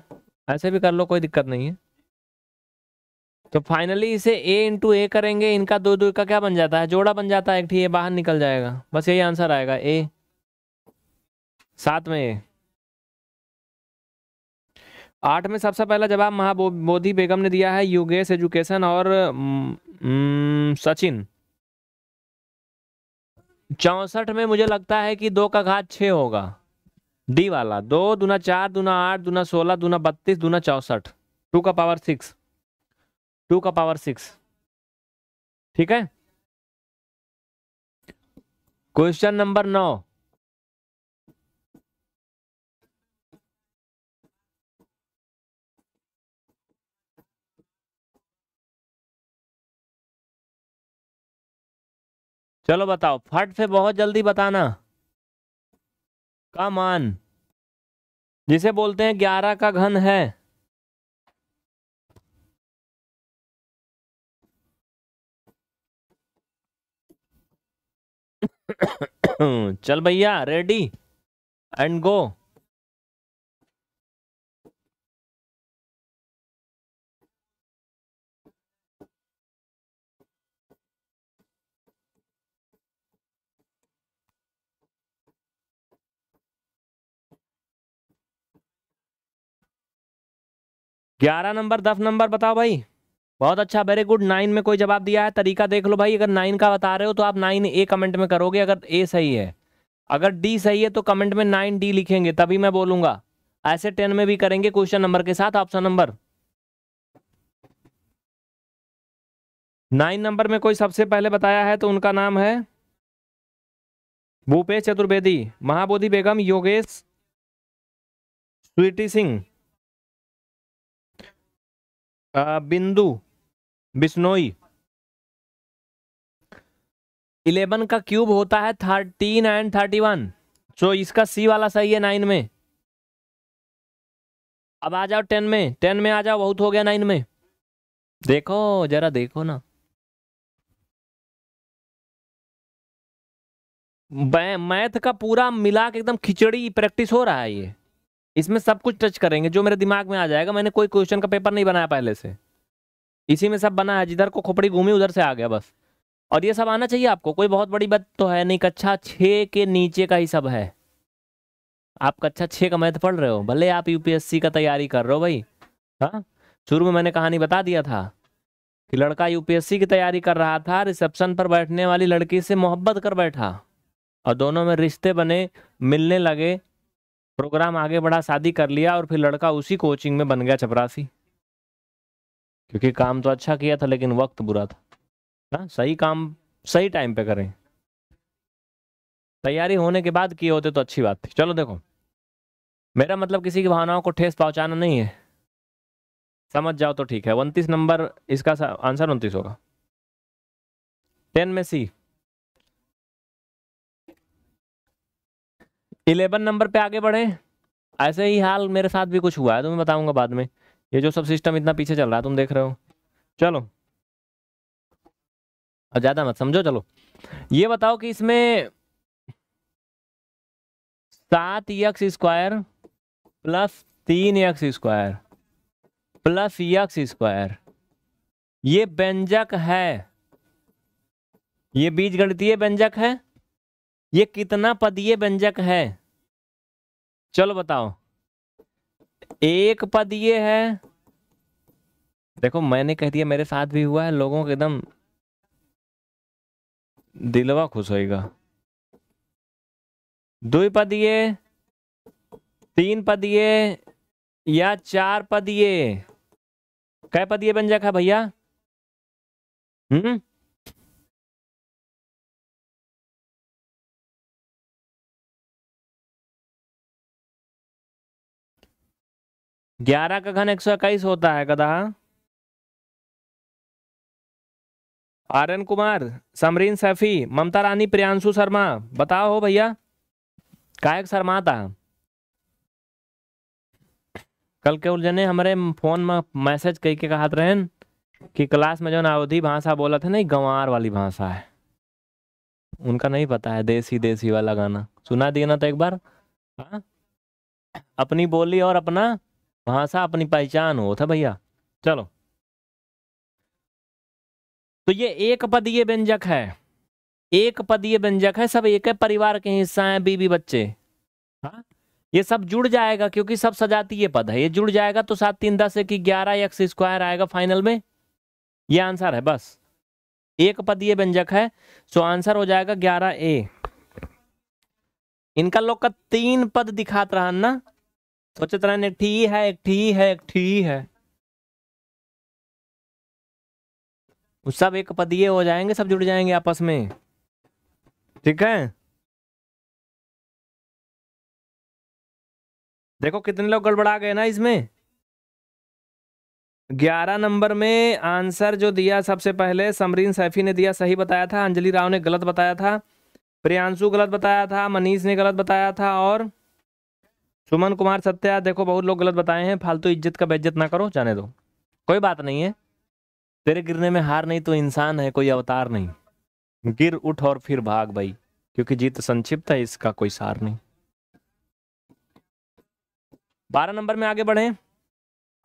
ऐसे भी कर लो कोई दिक्कत नहीं है तो फाइनली इसे ए इंटू ए करेंगे इनका दो दो का क्या बन जाता है जोड़ा बन जाता है एक ये बाहर निकल जाएगा बस यही आंसर आएगा ए सात में ए आठ में सबसे पहला जवाब महाबोधि बेगम ने दिया है योगेश एजुकेशन और हम्म, सचिन चौसठ में मुझे लगता है कि दो का घात छ होगा डी वाला दो दूना चार दूना आठ दूना सोलह दूना बत्तीस दूना चौसठ टू का पावर सिक्स टू का पावर सिक्स ठीक है क्वेश्चन नंबर नौ चलो बताओ फट से बहुत जल्दी बताना का मान जिसे बोलते हैं ग्यारह का घन है चल भैया रेडी एंड गो ग्यारह नंबर दस नंबर बताओ भाई बहुत अच्छा वेरी गुड नाइन में कोई जवाब दिया है तरीका देख लो भाई अगर नाइन का बता रहे हो तो आप नाइन ए कमेंट में करोगे अगर ए सही है अगर डी सही है तो कमेंट में नाइन डी लिखेंगे तभी मैं बोलूंगा ऐसे टेन में भी करेंगे क्वेश्चन नंबर के साथ ऑप्शन नंबर नाइन नंबर में कोई सबसे पहले बताया है तो उनका नाम है भूपेश चतुर्वेदी महाबोधि बेगम योगेश स्वीटी सिंह बिंदु बिश्नोई इलेवन का क्यूब होता है thirteen and thirty one so इसका सी वाला सही है नाइन में अब आ जाओ टेन में टेन में आ जाओ बहुत हो गया नाइन में देखो जरा देखो ना मैथ का पूरा मिला के एकदम खिचड़ी प्रैक्टिस हो रहा है ये इसमें सब कुछ टच करेंगे जो मेरे दिमाग में आ जाएगा मैंने कोई क्वेश्चन का पेपर नहीं बनाया पहले से इसी में सब बना है जिधर को खोपड़ी घूमी उधर से आ गया बस और ये सब आना चाहिए आपको कोई बहुत बड़ी बात तो है नहीं कक्षा छः के नीचे का ही सब है आप कक्षा छः का मैथ पढ़ रहे हो भले आप यूपीएससी का तैयारी कर रहे हो भाई हाँ शुरू में मैंने कहानी बता दिया था कि लड़का यूपीएससी की तैयारी कर रहा था रिसेप्शन पर बैठने वाली लड़की से मोहब्बत कर बैठा और दोनों में रिश्ते बने मिलने लगे प्रोग्राम आगे बढ़ा शादी कर लिया और फिर लड़का उसी कोचिंग में बन गया चपरासी क्योंकि काम तो अच्छा किया था लेकिन वक्त बुरा था ना हाँ, सही काम सही टाइम पे करें तैयारी होने के बाद किए होते तो अच्छी बात थी चलो देखो मेरा मतलब किसी की भावनाओं को ठेस पहुंचाना नहीं है समझ जाओ तो ठीक है उनतीस नंबर इसका आंसर उनतीस होगा टेन में सी इलेवन नंबर पे आगे बढ़े ऐसे ही हाल मेरे साथ भी कुछ हुआ है तो मैं बताऊंगा बाद में ये जो सब सिस्टम इतना पीछे चल रहा है तुम देख रहे हो चलो अब ज़्यादा मत समझो चलो ये बताओ कि इसमें सात यक्स स्क्वायर प्लस तीन X square plus X square ये व्यंजक है ये बीज गणितीय व्यंजक है ये कितना पदीय व्यंजक है चलो बताओ एक पद ये है देखो मैंने कह दिया मेरे साथ भी हुआ है लोगों के एकदम दिलवा खुश होएगा दो पद ये तीन पद ये या चार पद ये कै पद ये बन जाएगा भैया हम्म ग्यारह का घन एक सौ इक्कीस होता है कदा आर्यन कुमार समरीन सैफी ममता रानी प्रियांशु शर्मा बताओ हो भैया कायक शर्मा था कल के उलझने हमारे फोन में मैसेज कह के कहा रहे कि क्लास में जो अवधि भाषा बोला था नहीं गंवार वाली भाषा है उनका नहीं पता है देसी देसी वाला गाना सुना दिया ना तो एक बार हा? अपनी बोली और अपना भाषा अपनी पहचान हो था भैया चलो तो ये एक पदीय व्यंजक है एक पदीय व्यंजक है सब एक है परिवार के हिस्सा हैं बीबी बच्चे हाँ ये सब जुड़ जाएगा क्योंकि सब सजातीय पद है ये जुड़ जाएगा तो सात तीन दस एक ग्यारह एक्स स्क्वायर आएगा फाइनल में ये आंसर है बस एक पदीय व्यंजक है सो आंसर हो जाएगा ग्यारह ए इनका लोग का तीन पद दिखात रहा ना सोचे तरह एक ठी है एक ठी है एक ठी है सब एक पदिये हो जाएंगे सब जुड़ जाएंगे आपस में ठीक है देखो कितने लोग गड़बड़ा गए ना इसमें ग्यारह नंबर में आंसर जो दिया सबसे पहले समरीन सैफी ने दिया सही बताया था अंजलि राव ने गलत बताया था प्रियांशु गलत बताया था मनीष ने गलत बताया था और सुमन कुमार सत्या देखो बहुत लोग गलत बताए हैं फालतू इज्जत का बेज्जत ना करो जाने दो कोई बात नहीं है तेरे गिरने में हार नहीं तो इंसान है कोई अवतार नहीं गिर उठ और फिर भाग भाई क्योंकि जीत संक्षिप्त है इसका कोई सार नहीं बारह नंबर में आगे बढ़े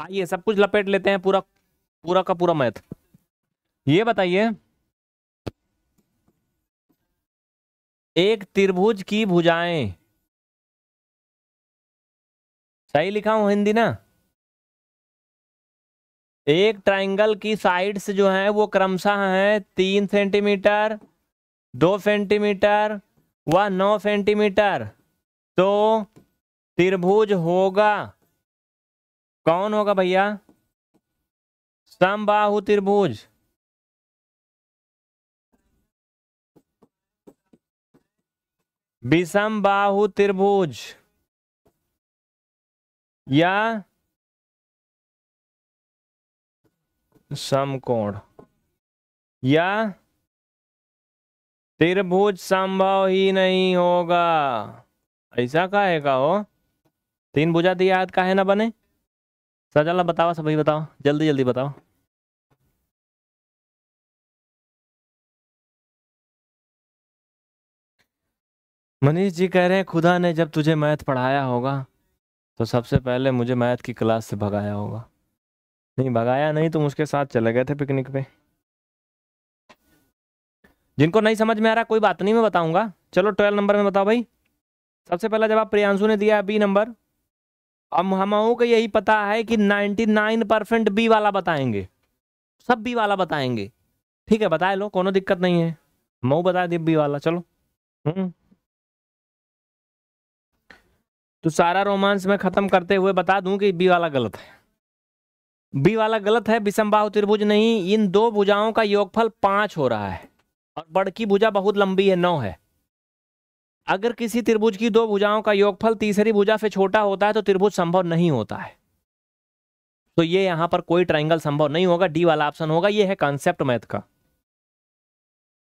आइए सब कुछ लपेट लेते हैं पूरा पूरा का पूरा मैथ ये बताइए एक त्रिभुज की भुजाएं सही लिखा हूं हिंदी ना एक ट्राइंगल की साइड्स जो हैं वो क्रमशः हैं तीन सेंटीमीटर दो सेंटीमीटर व नौ सेंटीमीटर तो त्रिभुज होगा कौन होगा भैया समबाहु त्रिभुज विषम बाहु त्रिभुज या समकोण या त्रिभुज संभव ही नहीं होगा ऐसा काहे का हो तीन भुजा दिया का काहे ना बने सजाला बताओ सभी बताओ जल्दी जल्दी बताओ मनीष जी कह रहे हैं खुदा ने जब तुझे मैथ पढ़ाया होगा तो सबसे पहले मुझे मैथ की क्लास से भगाया होगा नहीं भगाया नहीं तुम उसके साथ चले गए थे पिकनिक पे जिनको नहीं समझ में आ रहा कोई बात नहीं मैं बताऊंगा चलो ट्वेल्व नंबर में बताओ भाई सबसे पहला जवाब प्रियांशु ने दिया बी नंबर अब हम को यही पता है कि 99 परसेंट बी वाला बताएंगे सब बी वाला बताएंगे ठीक है बताए लो कोनो दिक्कत नहीं है मऊ बता दी बी वाला चलो हम्म तो सारा रोमांस में ख़त्म करते हुए बता दूं कि बी वाला गलत है बी वाला गलत है विषमबाहु त्रिभुज नहीं इन दो भुजाओं का योगफल पांच हो रहा है और बड़की भुजा बहुत लंबी है नौ है अगर किसी त्रिभुज की दो भुजाओं का योगफल तीसरी भुजा से छोटा होता है तो त्रिभुज संभव नहीं होता है तो ये यहाँ पर कोई ट्राइंगल संभव नहीं होगा डी वाला ऑप्शन होगा ये है कॉन्सेप्ट मैथ का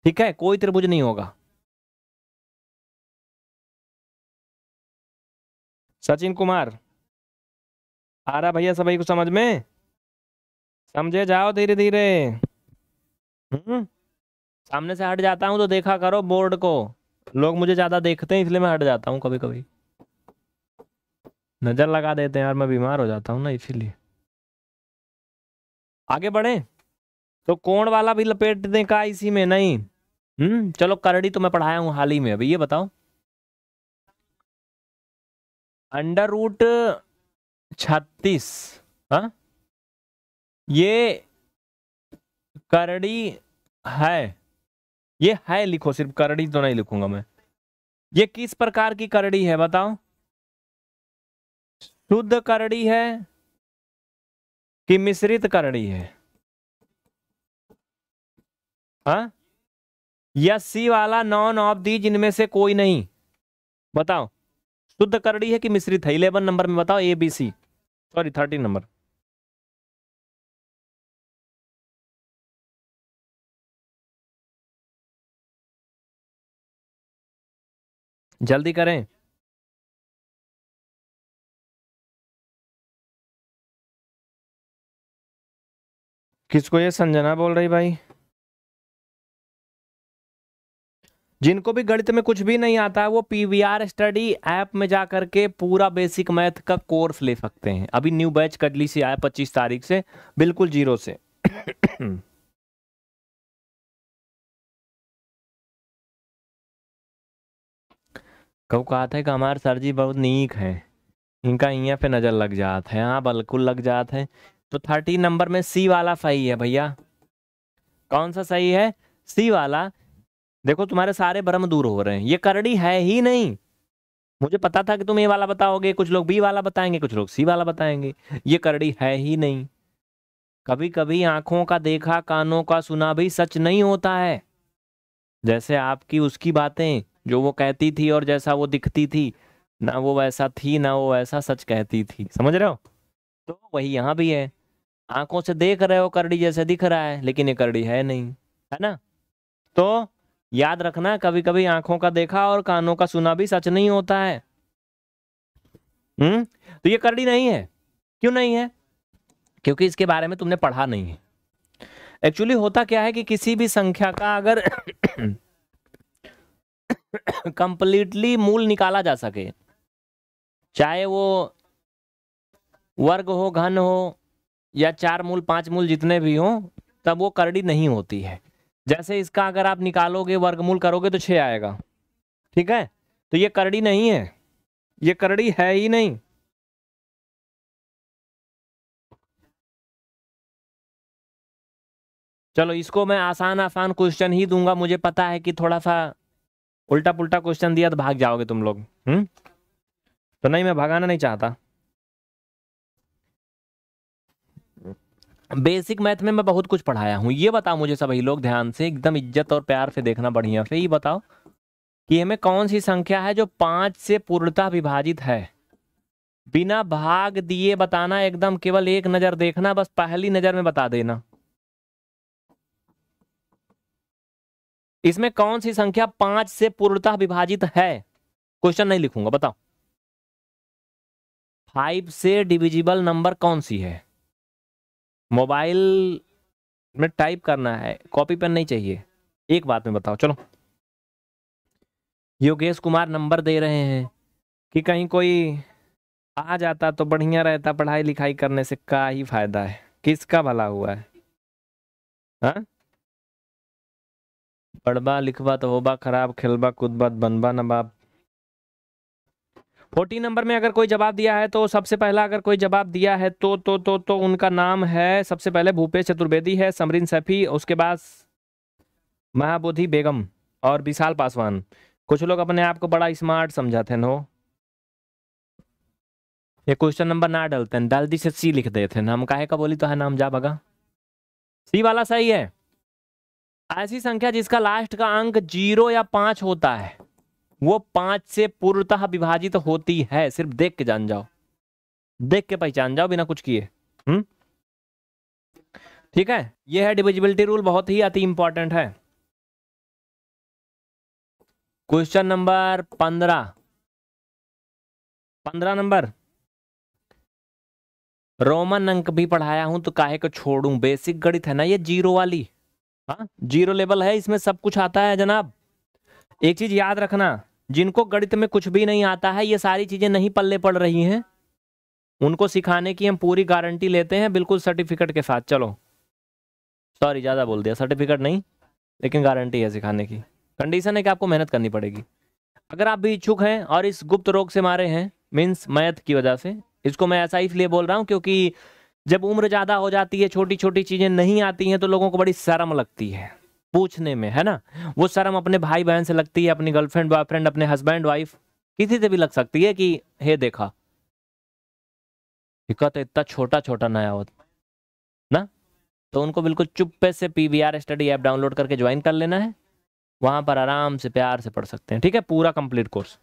ठीक है कोई त्रिभुज नहीं होगा सचिन कुमार आ रहा भैया सभी को समझ में समझे जाओ धीरे धीरे हम्म। सामने से हट जाता हूँ तो देखा करो बोर्ड को लोग मुझे ज़्यादा देखते हैं इसलिए मैं हट जाता हूँ कभी कभी नज़र लगा देते हैं यार मैं बीमार हो जाता हूँ ना इसीलिए आगे बढ़े तो कोण वाला भी लपेट दे का इसी में नहीं हम्म चलो करड़ी तो मैं पढ़ाया हूँ हाल ही में अभी ये बताओ अंडर रूट छत्तीस हाँ? ये करड़ी है ये है लिखो सिर्फ करड़ी तो नहीं लिखूंगा मैं ये किस प्रकार की करड़ी है बताओ शुद्ध करड़ी है कि मिश्रित करड़ी है हा? या सी वाला नॉन ऑफ दी जिनमें से कोई नहीं बताओ शुद्ध करड़ी है कि मिश्रित है इलेवन नंबर में बताओ A B C sorry thirteen number जल्दी करें किसको ये संजना बोल रही भाई जिनको भी गणित में कुछ भी नहीं आता है वो P V R study app में जा करके के पूरा बेसिक मैथ का कोर्स ले सकते हैं अभी न्यू बैच कडली से आया पच्चीस तारीख से बिल्कुल जीरो से कब कहा था कि हमारे सर जी बहुत नीक हैं इनका यहाँ पे नज़र लग जाता है हाँ बिल्कुल लग जाता है तो थर्टी नंबर में सी वाला सही है भैया कौन सा सही है सी वाला देखो तुम्हारे सारे भ्रम दूर हो रहे हैं ये करड़ी है ही नहीं मुझे पता था कि तुम ये वाला बताओगे कुछ लोग बी वाला बताएंगे कुछ लोग सी वाला बताएंगे ये करड़ी है ही नहीं कभी कभी आंखों का देखा कानों का सुना भी सच नहीं होता है जैसे आपकी उसकी बातें जो वो कहती थी और जैसा वो दिखती थी ना वो वैसा थी ना वो वैसा सच कहती थी समझ रहे हो तो वही यहाँ भी है आंखों से देख रहे हो करड़ी जैसे दिख रहा है लेकिन ये करड़ी है नहीं है ना तो याद रखना कभी कभी आंखों का देखा और कानों का सुना भी सच नहीं होता है हम्म तो ये करड़ी नहीं है क्यों नहीं है क्योंकि इसके बारे में तुमने पढ़ा नहीं है एक्चुअली होता क्या है कि किसी भी संख्या का अगर कंप्लीटली मूल निकाला जा सके चाहे वो वर्ग हो घन हो या चार मूल पांच मूल जितने भी हो तब वो करड़ी नहीं होती है जैसे इसका अगर आप निकालोगे वर्गमूल करोगे तो छः आएगा ठीक है तो ये करड़ी नहीं है ये करड़ी है ही नहीं चलो इसको मैं आसान आसान क्वेश्चन ही दूंगा मुझे पता है कि थोड़ा सा उल्टा पुल्टा क्वेश्चन दिया तो भाग जाओगे तुम लोग हम्म तो नहीं मैं भगाना नहीं चाहता बेसिक मैथ में मैं बहुत कुछ पढ़ाया हूँ ये बताओ मुझे सभी लोग ध्यान से एकदम इज्जत और प्यार से देखना बढ़िया से ये बताओ कि हमें कौन सी संख्या है जो पाँच से पूर्णता विभाजित है बिना भाग दिए बताना एकदम केवल एक नज़र देखना बस पहली नज़र में बता देना इसमें कौन सी संख्या पांच से पूर्णतः विभाजित है क्वेश्चन नहीं लिखूंगा बताओ फाइव से डिविजिबल नंबर कौन सी है मोबाइल में टाइप करना है कॉपी पेन नहीं चाहिए एक बात में बताओ चलो योगेश कुमार नंबर दे रहे हैं कि कहीं कोई आ जाता तो बढ़िया रहता पढ़ाई लिखाई करने से का ही फायदा है किसका भला हुआ है हाँ पढ़बा लिखबा तो होबा खराब खेलबा कूदबा बनबा नबाब फोर्टीन नंबर में अगर कोई जवाब दिया है तो सबसे पहला अगर कोई जवाब दिया है तो तो तो तो उनका नाम है सबसे पहले भूपेश चतुर्वेदी है समरीन सैफी उसके बाद महाबोधि बेगम और विशाल पासवान कुछ लोग अपने आप को बड़ा स्मार्ट समझाते हैं नो ये क्वेश्चन नंबर ना डलते हैं डालती से सी लिख देते हैं हम काहे का बोली तो है नाम जा भगा सी वाला सही है ऐसी संख्या जिसका लास्ट का अंक जीरो या पाँच होता है वो पांच से पूर्णतः विभाजित तो होती है सिर्फ देख के जान जाओ देख के पहचान जाओ बिना कुछ किए हम्म ठीक है ये है डिविजिबिलिटी रूल बहुत ही अति इंपॉर्टेंट है क्वेश्चन नंबर पंद्रह पंद्रह नंबर रोमन अंक भी पढ़ाया हूं तो काहे को छोड़ू बेसिक गणित है ना ये जीरो वाली हाँ जीरो लेवल है इसमें सब कुछ आता है जनाब एक चीज याद रखना जिनको गणित में कुछ भी नहीं आता है ये सारी चीज़ें नहीं पल्ले पड़ रही हैं उनको सिखाने की हम पूरी गारंटी लेते हैं बिल्कुल सर्टिफिकेट के साथ चलो सॉरी ज़्यादा बोल दिया सर्टिफिकेट नहीं लेकिन गारंटी है सिखाने की कंडीशन है कि आपको मेहनत करनी पड़ेगी अगर आप भी इच्छुक हैं और इस गुप्त रोग से मारे हैं मीन्स मैथ की वजह से इसको मैं ऐसा इसलिए बोल रहा हूँ क्योंकि जब उम्र ज़्यादा हो जाती है छोटी छोटी चीज़ें नहीं आती हैं तो लोगों को बड़ी शर्म लगती है पूछने में है ना वो शर्म अपने भाई बहन से लगती है अपनी गर्लफ्रेंड बॉयफ्रेंड अपने हस्बैंड वाइफ किसी से भी लग सकती है कि हे देखा दिक्कत इतना छोटा छोटा नया हो ना तो उनको बिल्कुल चुप्पे से P V R study app download करके ज्वाइन कर लेना है वहां पर आराम से प्यार से पढ़ सकते हैं ठीक है पूरा कंप्लीट कोर्स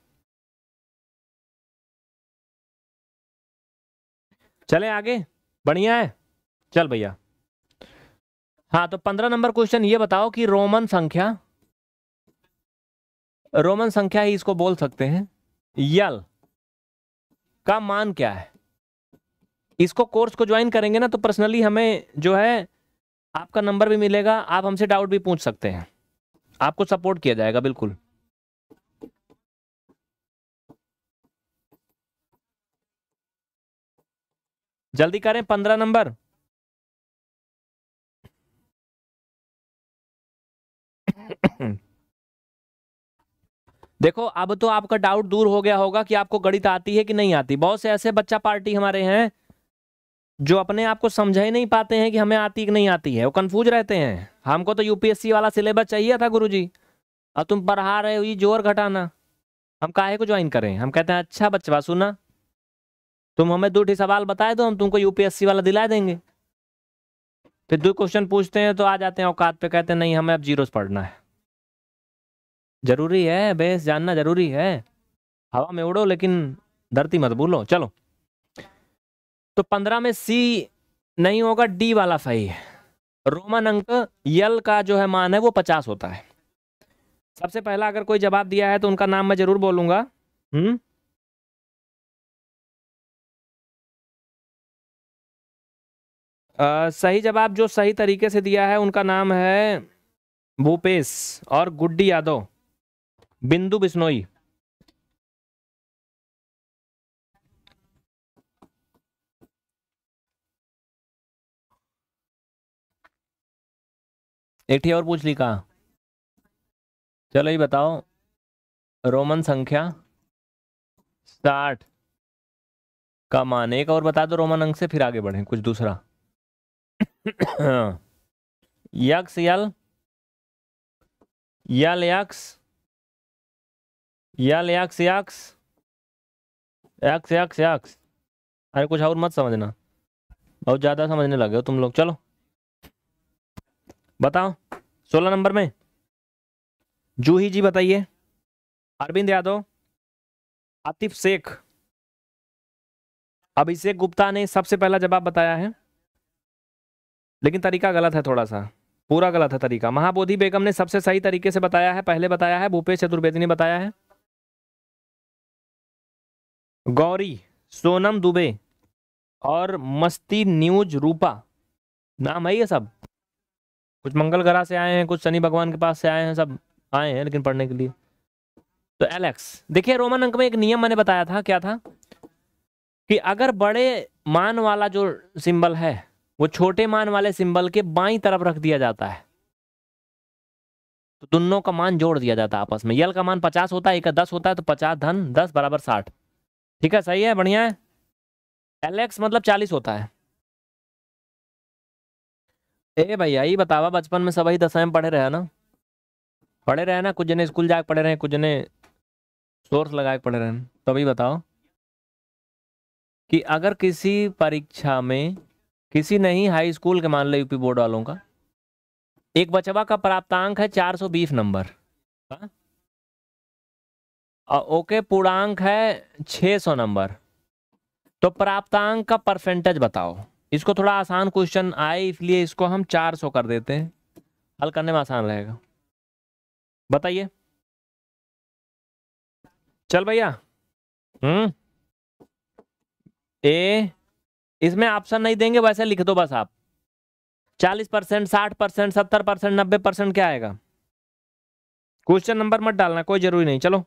चले आगे बढ़िया है चल भैया हाँ तो पंद्रह नंबर क्वेश्चन ये बताओ कि रोमन संख्या रोमन संख्या ही इसको बोल सकते हैं यल का मान क्या है इसको कोर्स को ज्वाइन करेंगे ना तो पर्सनली हमें जो है आपका नंबर भी मिलेगा आप हमसे डाउट भी पूछ सकते हैं आपको सपोर्ट किया जाएगा बिल्कुल जल्दी करें पंद्रह नंबर देखो अब तो आपका डाउट दूर हो गया होगा कि आपको गणित आती है कि नहीं आती बहुत से ऐसे बच्चा पार्टी हमारे हैं जो अपने आप को समझा ही नहीं पाते हैं कि हमें आती कि नहीं आती है वो कंफ्यूज रहते हैं हमको तो यूपीएससी वाला सिलेबस चाहिए था गुरुजी और तुम पढ़ा रहे हो ये जोर घटाना हम काहे को ज्वाइन करें हम कहते हैं अच्छा बच्चा सुना तुम हमें दो ठीक सवाल बताए दो तो हम तुमको यूपीएससी वाला दिला देंगे फिर दो क्वेश्चन पूछते हैं तो आ जाते हैं औकात पे कहते हैं नहीं हमें अब जीरोस पढ़ना है जरूरी है बेस जानना जरूरी है हवा में उड़ो लेकिन धरती मत भूलो चलो तो पंद्रह में सी नहीं होगा डी वाला सही है रोमन अंक यल का जो है मान है वो पचास होता है सबसे पहला अगर कोई जवाब दिया है तो उनका नाम मैं जरूर बोलूंगा हम्म सही जवाब जो सही तरीके से दिया है उनका नाम है भूपेश और गुड्डी यादव बिंदु बिश्नोई एक और पूछ ली कहा चलो ये बताओ रोमन संख्या साठ का मान एक और बता दो रोमन अंक से फिर आगे बढ़े कुछ दूसरा X L L X L X X X X X अरे कुछ और मत समझना बहुत ज़्यादा समझने लगे हो तुम लोग चलो बताओ सोलह नंबर में जूही जी बताइए अरविंद यादव आतिफ शेख अभिषेक गुप्ता ने सबसे पहला जवाब बताया है लेकिन तरीका गलत है थोड़ा सा पूरा गलत है तरीका महाबोधि बेगम ने सबसे सही तरीके से बताया है पहले बताया है भूपेश चतुर्वेदी ने बताया है गौरी सोनम दुबे और मस्ती न्यूज रूपा नाम है ये सब कुछ मंगल ग्रह से आए हैं कुछ शनि भगवान के पास से आए हैं सब आए हैं लेकिन पढ़ने के लिए तो एलेक्स देखिए रोमन अंक में एक नियम मैंने बताया था क्या था कि अगर बड़े मान वाला जो सिंबल है वो छोटे मान वाले सिंबल के बाई तरफ रख दिया जाता है तो दोनों का मान जोड़ दिया जाता है आपस में यल का मान पचास होता है एक का दस होता है तो पचास धन दस बराबर साठ ठीक है सही है बढ़िया है एल एक्स मतलब चालीस होता है ए भैया ये बतावा बचपन में सभी दसवें पढ़े रहे ना पढ़े रहे ना कुछ जने स्कूल जाके पढ़े रहे कुछ जने सोर्स लगा के पढ़े रहे तो अभी बताओ कि अगर किसी परीक्षा में किसी नहीं हाई स्कूल के मान लो यूपी बोर्ड वालों का एक बचवा का प्राप्तांक है चार सौ बीस नंबर हा? ओके पूर्णांक है 600 नंबर तो प्राप्तांक का परसेंटेज बताओ इसको थोड़ा आसान क्वेश्चन आए इसलिए इसको हम 400 कर देते हैं हल करने में आसान रहेगा बताइए चल भैया हम्म ए इसमें ऑप्शन नहीं देंगे वैसे लिख दो बस आप चालीस परसेंट साठ परसेंट सत्तर परसेंट नब्बे परसेंट क्या आएगा क्वेश्चन नंबर मत डालना कोई जरूरी नहीं चलो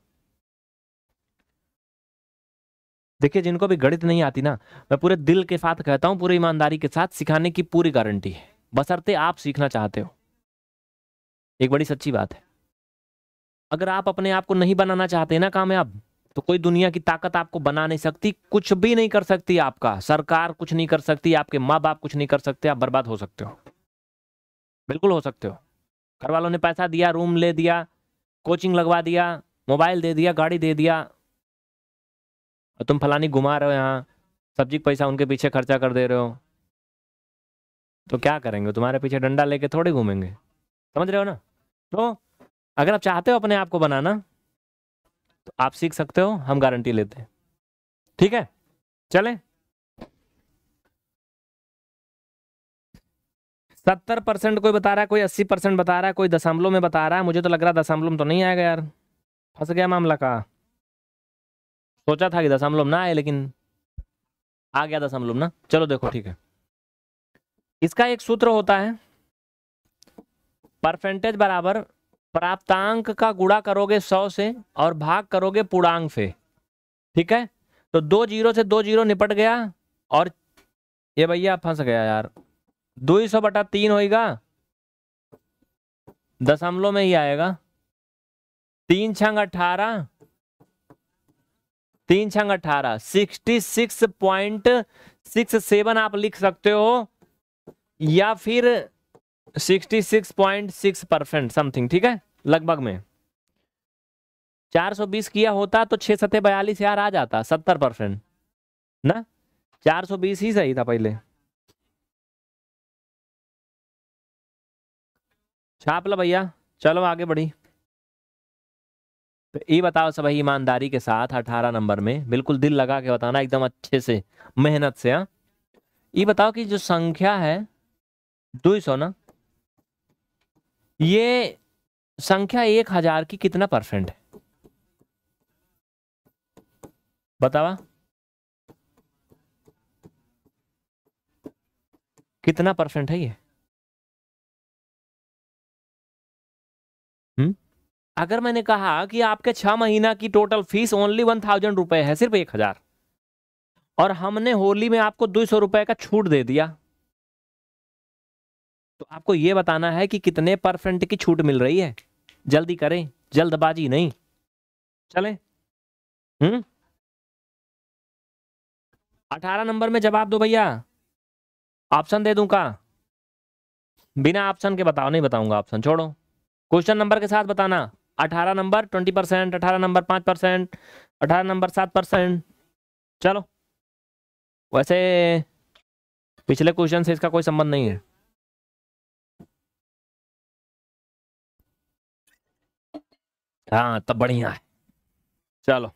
देखिए जिनको भी गणित नहीं आती ना मैं पूरे दिल के साथ कहता हूँ पूरी ईमानदारी के साथ सिखाने की पूरी गारंटी है बसरते आप सीखना चाहते हो एक बड़ी सच्ची बात है अगर आप अपने आप को नहीं बनाना चाहते ना कामयाब तो कोई दुनिया की ताकत आपको बना नहीं सकती कुछ भी नहीं कर सकती आपका सरकार कुछ नहीं कर सकती आपके माँ बाप कुछ नहीं कर सकते आप बर्बाद हो सकते हो बिल्कुल हो सकते हो घर वालों ने पैसा दिया रूम ले दिया कोचिंग लगवा दिया मोबाइल दे दिया गाड़ी दे दिया और तुम फलानी घुमा रहे हो यहाँ सब्जी पैसा उनके पीछे खर्चा कर दे रहे हो तो क्या करेंगे तुम्हारे पीछे डंडा लेके थोड़े घूमेंगे समझ रहे हो ना तो अगर आप चाहते हो अपने आप को बनाना तो आप सीख सकते हो हम गारंटी लेते हैं ठीक है चले सत्तर परसेंट कोई बता रहा है कोई अस्सी परसेंट बता रहा है कोई दशमलव में बता रहा है मुझे तो लग रहा है दशमलव तो नहीं आएगा यार फंस गया मामला का सोचा था कि दशमलव ना आए लेकिन आ गया दशमलव ना चलो देखो ठीक है इसका एक सूत्र होता है परसेंटेज बराबर प्राप्तांक का गुणा करोगे सौ से और भाग करोगे पूर्णांक से ठीक है तो दो जीरो से दो जीरो निपट गया और ये भैया फंस गया यार दो सौ बटा तीन होगा दशमलव में ही आएगा तीन छंग अठारह तीन छंग अठारह sixty six point six seven आप लिख सकते हो या फिर sixty six point six percent something ठीक है लगभग में चार सौ बीस किया होता तो छह सत्तर बयालीस यार आ जाता सत्तर परसेंट ना चार सौ बीस ही सही था पहले छाप लो भैया चलो आगे बढ़ी तो ये बताओ सब ईमानदारी के साथ अठारह नंबर में बिल्कुल दिल लगा के बताना एकदम अच्छे से मेहनत से हाँ ये बताओ कि जो संख्या है दो सौ ना ये संख्या एक हजार की कितना परसेंट है बतावा कितना परसेंट है ये हम्म अगर मैंने कहा कि आपके छह महीना की total fees only one thousand रुपये है सिर्फ एक हजार और हमने होली में आपको दो सौ रुपए का छूट दे दिया तो आपको यह बताना है कि कितने परसेंट की छूट मिल रही है जल्दी करें जल्दबाजी नहीं चले हम्म अठारह नंबर में जवाब दो भैया ऑप्शन दे दूं का बिना ऑप्शन के बताओ नहीं बताऊंगा ऑप्शन छोड़ो क्वेश्चन नंबर के साथ बताना अठारह नंबर ट्वेंटी परसेंट अठारह नंबर पाँच परसेंट अठारह नंबर सात परसेंट चलो वैसे पिछले क्वेश्चन से इसका कोई संबंध नहीं है हाँ तब बढ़िया है चलो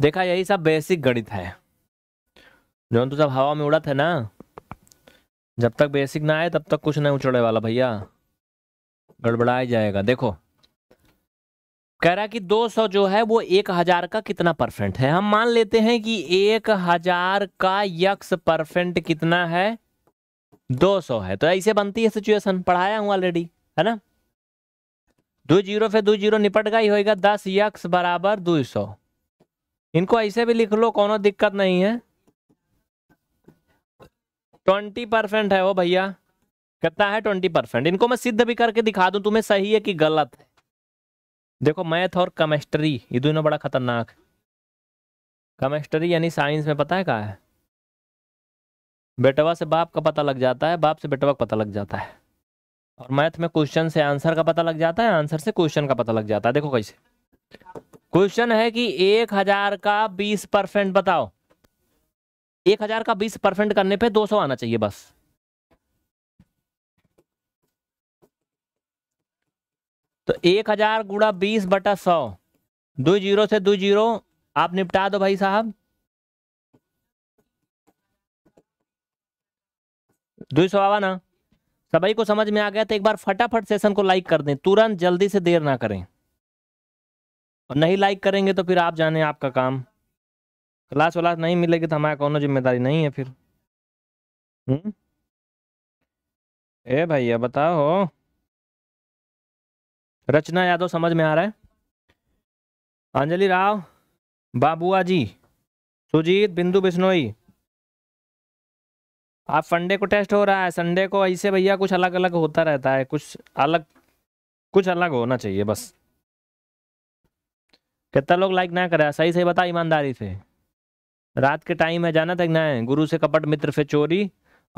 देखा यही सब बेसिक गणित है जो तो सब हवा में उड़ा था ना जब तक बेसिक ना आए तब तक कुछ नहीं उछड़े वाला भैया गड़बड़ाया जाएगा देखो कह रहा कि 200 जो है वो एक हजार का कितना परसेंट है हम मान लेते हैं कि एक हजार का यक्स परसेंट कितना है 200 है तो ऐसे बनती है सिचुएशन पढ़ाया हूं ऑलरेडी है ना दो जीरो से दो जीरो निपट गया ही होगा दस यक्स बराबर दो सौ इनको ऐसे भी लिख लो कोनो दिक्कत नहीं है ट्वेंटी परसेंट है वो भैया कितना है ट्वेंटी परसेंट इनको मैं सिद्ध भी करके दिखा दूं तुम्हें सही है कि गलत है देखो मैथ और केमिस्ट्री ये दोनों बड़ा खतरनाक है केमिस्ट्री यानी साइंस में पता है क्या है बेटवा से बाप का पता लग जाता है बाप से बेटवा का पता लग जाता है और मैथ में क्वेश्चन से आंसर का पता लग जाता है आंसर से क्वेश्चन का पता लग जाता है देखो कैसे क्वेश्चन है कि एक हजार का बीस परसेंट बताओ एक हजार का बीस परसेंट करने पे दो सौ आना चाहिए बस तो एक हजार गुड़ा बीस बटा सौ दो जीरो से दो जीरो आप निपटा दो भाई साहब दो सौ आवा ना सभी को समझ में आ गया तो एक बार फटाफट सेशन को लाइक कर दें तुरंत जल्दी से देर ना करें और नहीं लाइक करेंगे तो फिर आप जाने आपका काम क्लास व्लास नहीं मिलेगी तो हमारा कौन जिम्मेदारी नहीं है फिर हम्म ए भैया बताओ रचना यादव समझ में आ रहा है अंजलि राव बाबुआ जी सुजीत बिंदु बिश्नोई आप संडे को टेस्ट हो रहा है संडे को ऐसे भैया कुछ अलग अलग होता रहता है कुछ अलग कुछ अलग होना चाहिए बस कितना लोग लाइक ना करे सही सही बता ईमानदारी से रात के टाइम है जाना तक ना है गुरु से कपट मित्र से चोरी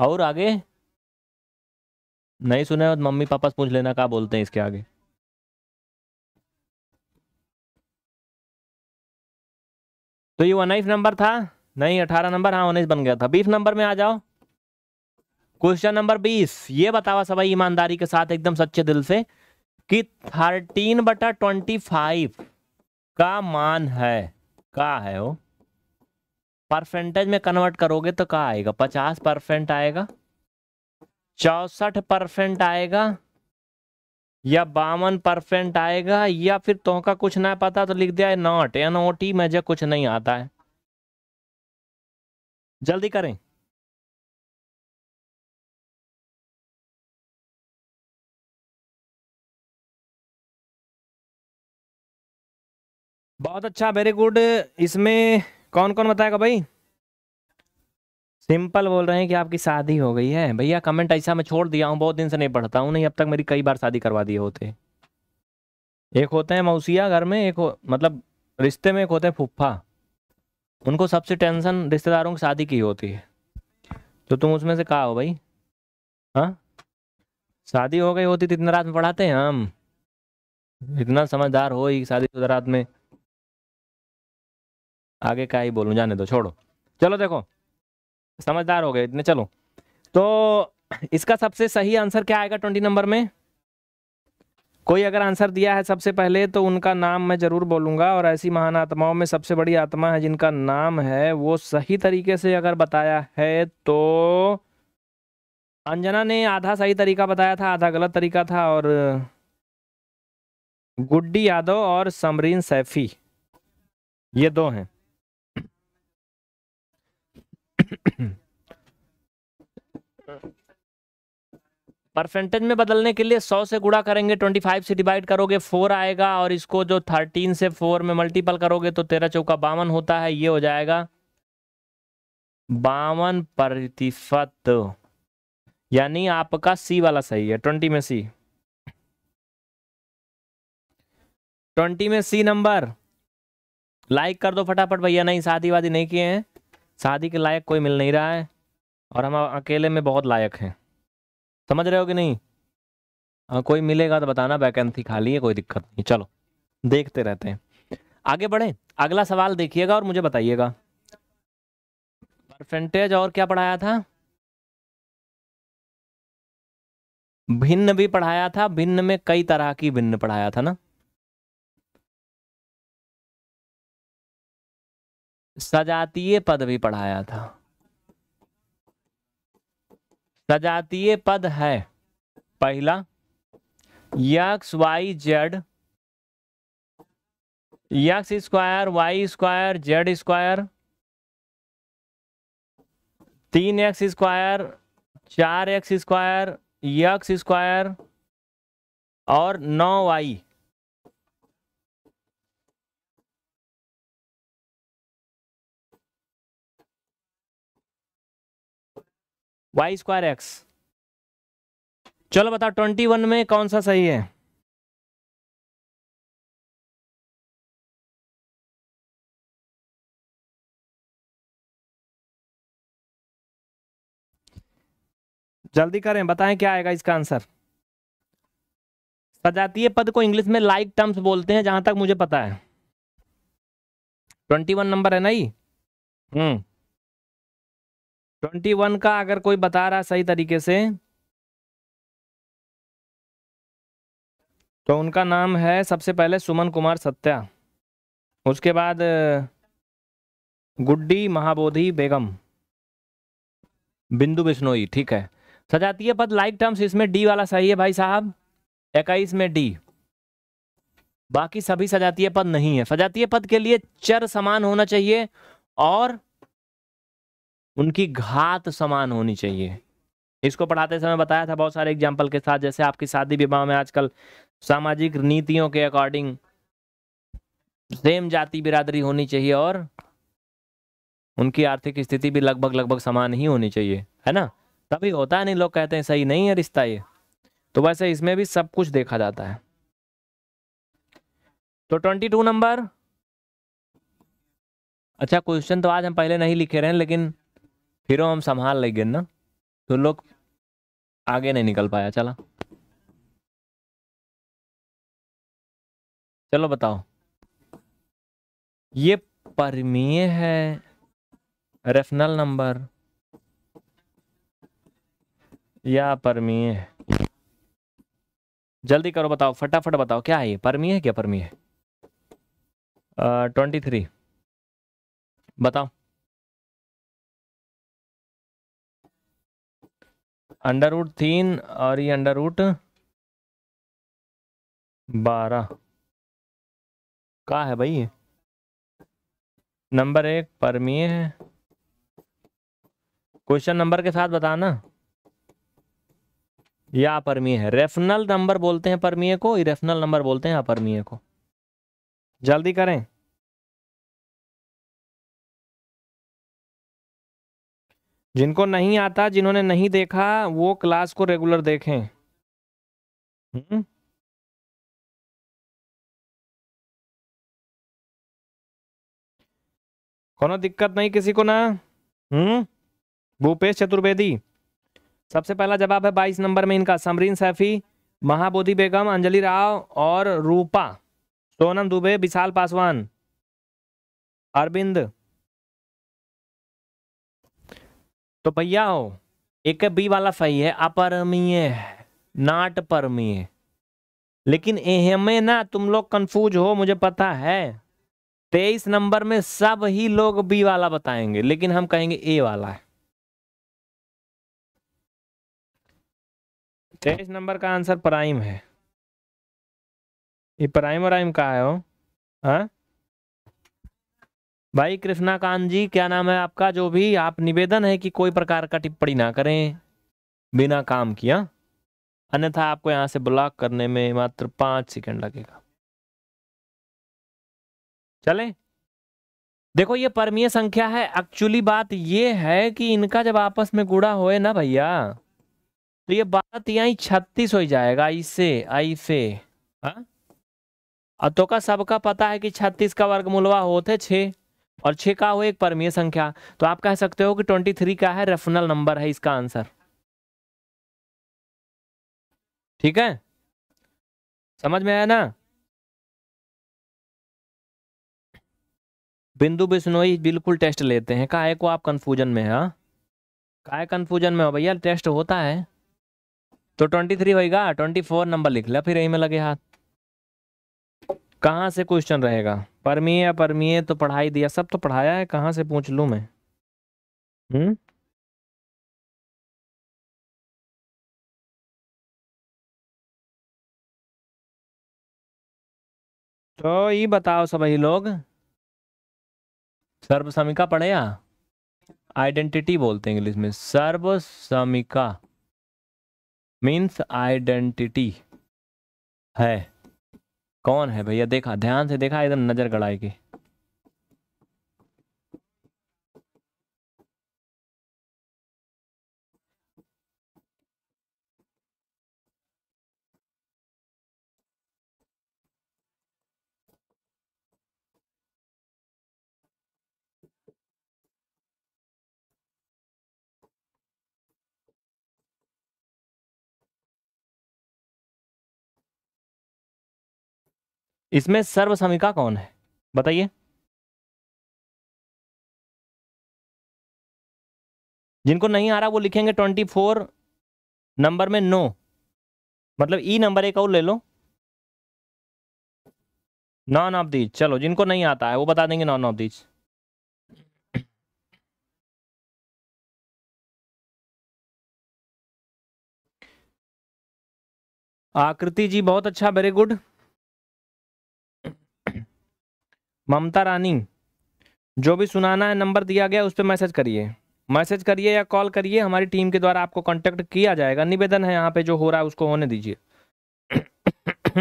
और आगे नहीं सुना तो मम्मी पापा से पूछ लेना क्या बोलते हैं इसके आगे तो ये उन्नीस नंबर था नहीं अठारह नंबर हाँ उन्नीस बन गया था बीस नंबर में आ जाओ क्वेश्चन नंबर बीस ये बतावा सबाई ईमानदारी के साथ एकदम सच्चे दिल से कि थर्टीन बटा ट्वेंटी फाइव का मान है का है वो परसेंटेज में कन्वर्ट करोगे तो क्या आएगा पचास परसेंट आएगा चौसठ परसेंट आएगा या बावन परसेंट आएगा या फिर तो का कुछ ना पता तो लिख दिया है नॉट एन ओ टी में जो कुछ नहीं आता है जल्दी करें बहुत अच्छा वेरी गुड इसमें कौन कौन बताएगा भाई सिंपल बोल रहे हैं कि आपकी शादी हो गई है भैया कमेंट ऐसा मैं छोड़ दिया हूँ बहुत दिन से नहीं पढ़ता हूँ नहीं अब तक मेरी कई बार शादी करवा दिए होते एक होते हैं मौसिया घर में एक मतलब रिश्ते में एक होते हैं फुफ्फा उनको सबसे टेंशन रिश्तेदारों की शादी की होती है तो तुम उसमें से कहा हो भाई हाँ शादी हो गई होती तो इतना रात में पढ़ाते हैं हम इतना समझदार हो ही शादी तो रात में आगे क्या ही बोलूँ जाने दो छोड़ो चलो देखो समझदार हो गए इतने चलो तो इसका सबसे सही आंसर क्या आएगा ट्वेंटी नंबर में कोई अगर आंसर दिया है सबसे पहले तो उनका नाम मैं ज़रूर बोलूंगा और ऐसी महान आत्माओं में सबसे बड़ी आत्मा है जिनका नाम है वो सही तरीके से अगर बताया है तो अंजना ने आधा सही तरीका बताया था आधा गलत तरीका था और गुड्डी यादव और समरीन सैफी ये दो हैं परसेंटेज में बदलने के लिए 100 से गुड़ा करेंगे 25 से डिवाइड करोगे 4 आएगा और इसको जो 13 से 4 में मल्टीपल करोगे तो तेरह चौका बावन होता है ये हो जाएगा बावन प्रतिशत यानी आपका सी वाला सही है ट्वेंटी में सी ट्वेंटी में सी नंबर लाइक कर दो फटाफट भैया नहीं शादी वादी नहीं किए हैं शादी के लायक कोई मिल नहीं रहा है और हम अकेले में बहुत लायक हैं समझ रहे हो कि नहीं आ, हाँ, कोई मिलेगा तो बताना वैकेंसी खाली है कोई दिक्कत नहीं चलो देखते रहते हैं आगे बढ़े अगला सवाल देखिएगा और मुझे बताइएगा परसेंटेज और क्या पढ़ाया था भिन्न भी पढ़ाया था भिन्न में कई तरह की भिन्न पढ़ाया था ना सजातीय पद भी पढ़ाया था सजातीय पद है पहला X Y Z X square Y square Z square तीन एक्स स्क्वायर चार एक्स स्क्वायर यक्स स्क्वायर और नौ वाई वाई स्क्वायर एक्स चलो बताओ ट्वेंटी वन में कौन सा सही है जल्दी करें बताएं क्या आएगा इसका आंसर सजातीय पद को इंग्लिश में लाइक टर्म्स बोलते हैं जहां तक मुझे पता है ट्वेंटी वन नंबर है ना ही हम्म ट्वेंटी वन का अगर कोई बता रहा सही तरीके से तो उनका नाम है सबसे पहले सुमन कुमार सत्या उसके बाद गुड्डी महाबोधि बेगम बिंदु बिश्नोई ठीक है सजातीय पद लाइक टर्म्स इसमें डी वाला सही है भाई साहब इक्कीस में डी बाकी सभी सजातीय पद नहीं है सजातीय पद के लिए चर समान होना चाहिए और उनकी घात समान होनी चाहिए इसको पढ़ाते समय बताया था बहुत सारे एग्जाम्पल के साथ जैसे आपकी शादी विवाह में आजकल सामाजिक नीतियों के अकॉर्डिंग सेम जाति बिरादरी होनी चाहिए और उनकी आर्थिक स्थिति भी लगभग लगभग समान ही होनी चाहिए है ना तभी होता है नहीं लोग कहते हैं सही नहीं है रिश्ता ये तो वैसे इसमें भी सब कुछ देखा जाता है तो ट्वेंटी टू नंबर अच्छा क्वेश्चन तो आज हम पहले नहीं लिखे रहे हैं लेकिन फिर हम संभाल गए ना तो लोग आगे नहीं निकल पाया चला चलो बताओ ये परमीय है रेफनल नंबर या परमीय है जल्दी करो बताओ फटाफट बताओ क्या है ये परमीय है क्या परमीय है ट्वेंटी थ्री बताओ अंडर रूट तीन और ये अंडर रूट बारह का है भाई नंबर एक परमीय है क्वेश्चन नंबर के साथ बताना या परमीय है रेफनल नंबर बोलते हैं परमीय को इरेफनल नंबर बोलते हैं अपरमीय को जल्दी करें जिनको नहीं आता जिन्होंने नहीं देखा वो क्लास को रेगुलर देखें हुँ? हम्म। कोनो दिक्कत नहीं किसी को ना हम्म भूपेश चतुर्वेदी सबसे पहला जवाब है बाईस नंबर में इनका समरीन सैफी महाबोधि बेगम अंजलि राव और रूपा सोनम दुबे विशाल पासवान अरविंद तो भैया हो एक बी वाला सही है अपरमीय नाट परमीय लेकिन एहमे ना तुम लोग कंफ्यूज हो मुझे पता है तेईस नंबर में सब ही लोग बी वाला बताएंगे लेकिन हम कहेंगे ए वाला है तेईस नंबर का आंसर प्राइम है ये प्राइम और प्राइम का है हो हाँ भाई कृष्णा कांत जी क्या नाम है आपका जो भी आप निवेदन है कि कोई प्रकार का टिप्पणी ना करें बिना काम किया अन्यथा आपको यहाँ से ब्लॉक करने में मात्र पांच सेकंड लगेगा चले देखो ये परमीय संख्या है एक्चुअली बात ये है कि इनका जब आपस में गुड़ा होए ना भैया तो ये बात तिहाई छत्तीस हो जाएगा ऐसे ऐसे हाँ तो का सबका पता है कि छत्तीस का वर्गमूलवा होते छे और छः का हो एक परमीय संख्या तो आप कह सकते हो कि ट्वेंटी थ्री का है रेफनल नंबर है इसका आंसर ठीक है समझ में आया ना बिंदु बिश्नोई बिल्कुल टेस्ट लेते हैं काय को आप कंफ्यूजन में है काय कंफ्यूजन में हो भैया टेस्ट होता है तो ट्वेंटी थ्री होगा ट्वेंटी फोर नंबर लिख लिया फिर यही में लगे हाथ कहाँ से क्वेश्चन रहेगा परमीय परमीय तो पढ़ाई दिया सब तो पढ़ाया है कहाँ से पूछ लूँ मैं हम्म तो ये बताओ सभी लोग सर्वसमिका पढ़े या आइडेंटिटी बोलते हैं इंग्लिश में सर्वसमिका मीन्स आइडेंटिटी है कौन है भैया देखा ध्यान से देखा एकदम नजर गड़ाए के इसमें सर्वसमिका कौन है बताइए जिनको नहीं आ रहा वो लिखेंगे ट्वेंटी फोर नंबर में नो मतलब ई नंबर एक और ले लो नॉन ऑफ दीज चलो जिनको नहीं आता है वो बता देंगे नॉन ऑफ दीज आकृति जी बहुत अच्छा वेरी गुड ममता रानी जो भी सुनाना है नंबर दिया गया उस पर मैसेज करिए मैसेज करिए या कॉल करिए हमारी टीम के द्वारा आपको कॉन्टेक्ट किया जाएगा निवेदन है यहाँ पे जो हो रहा है उसको होने दीजिए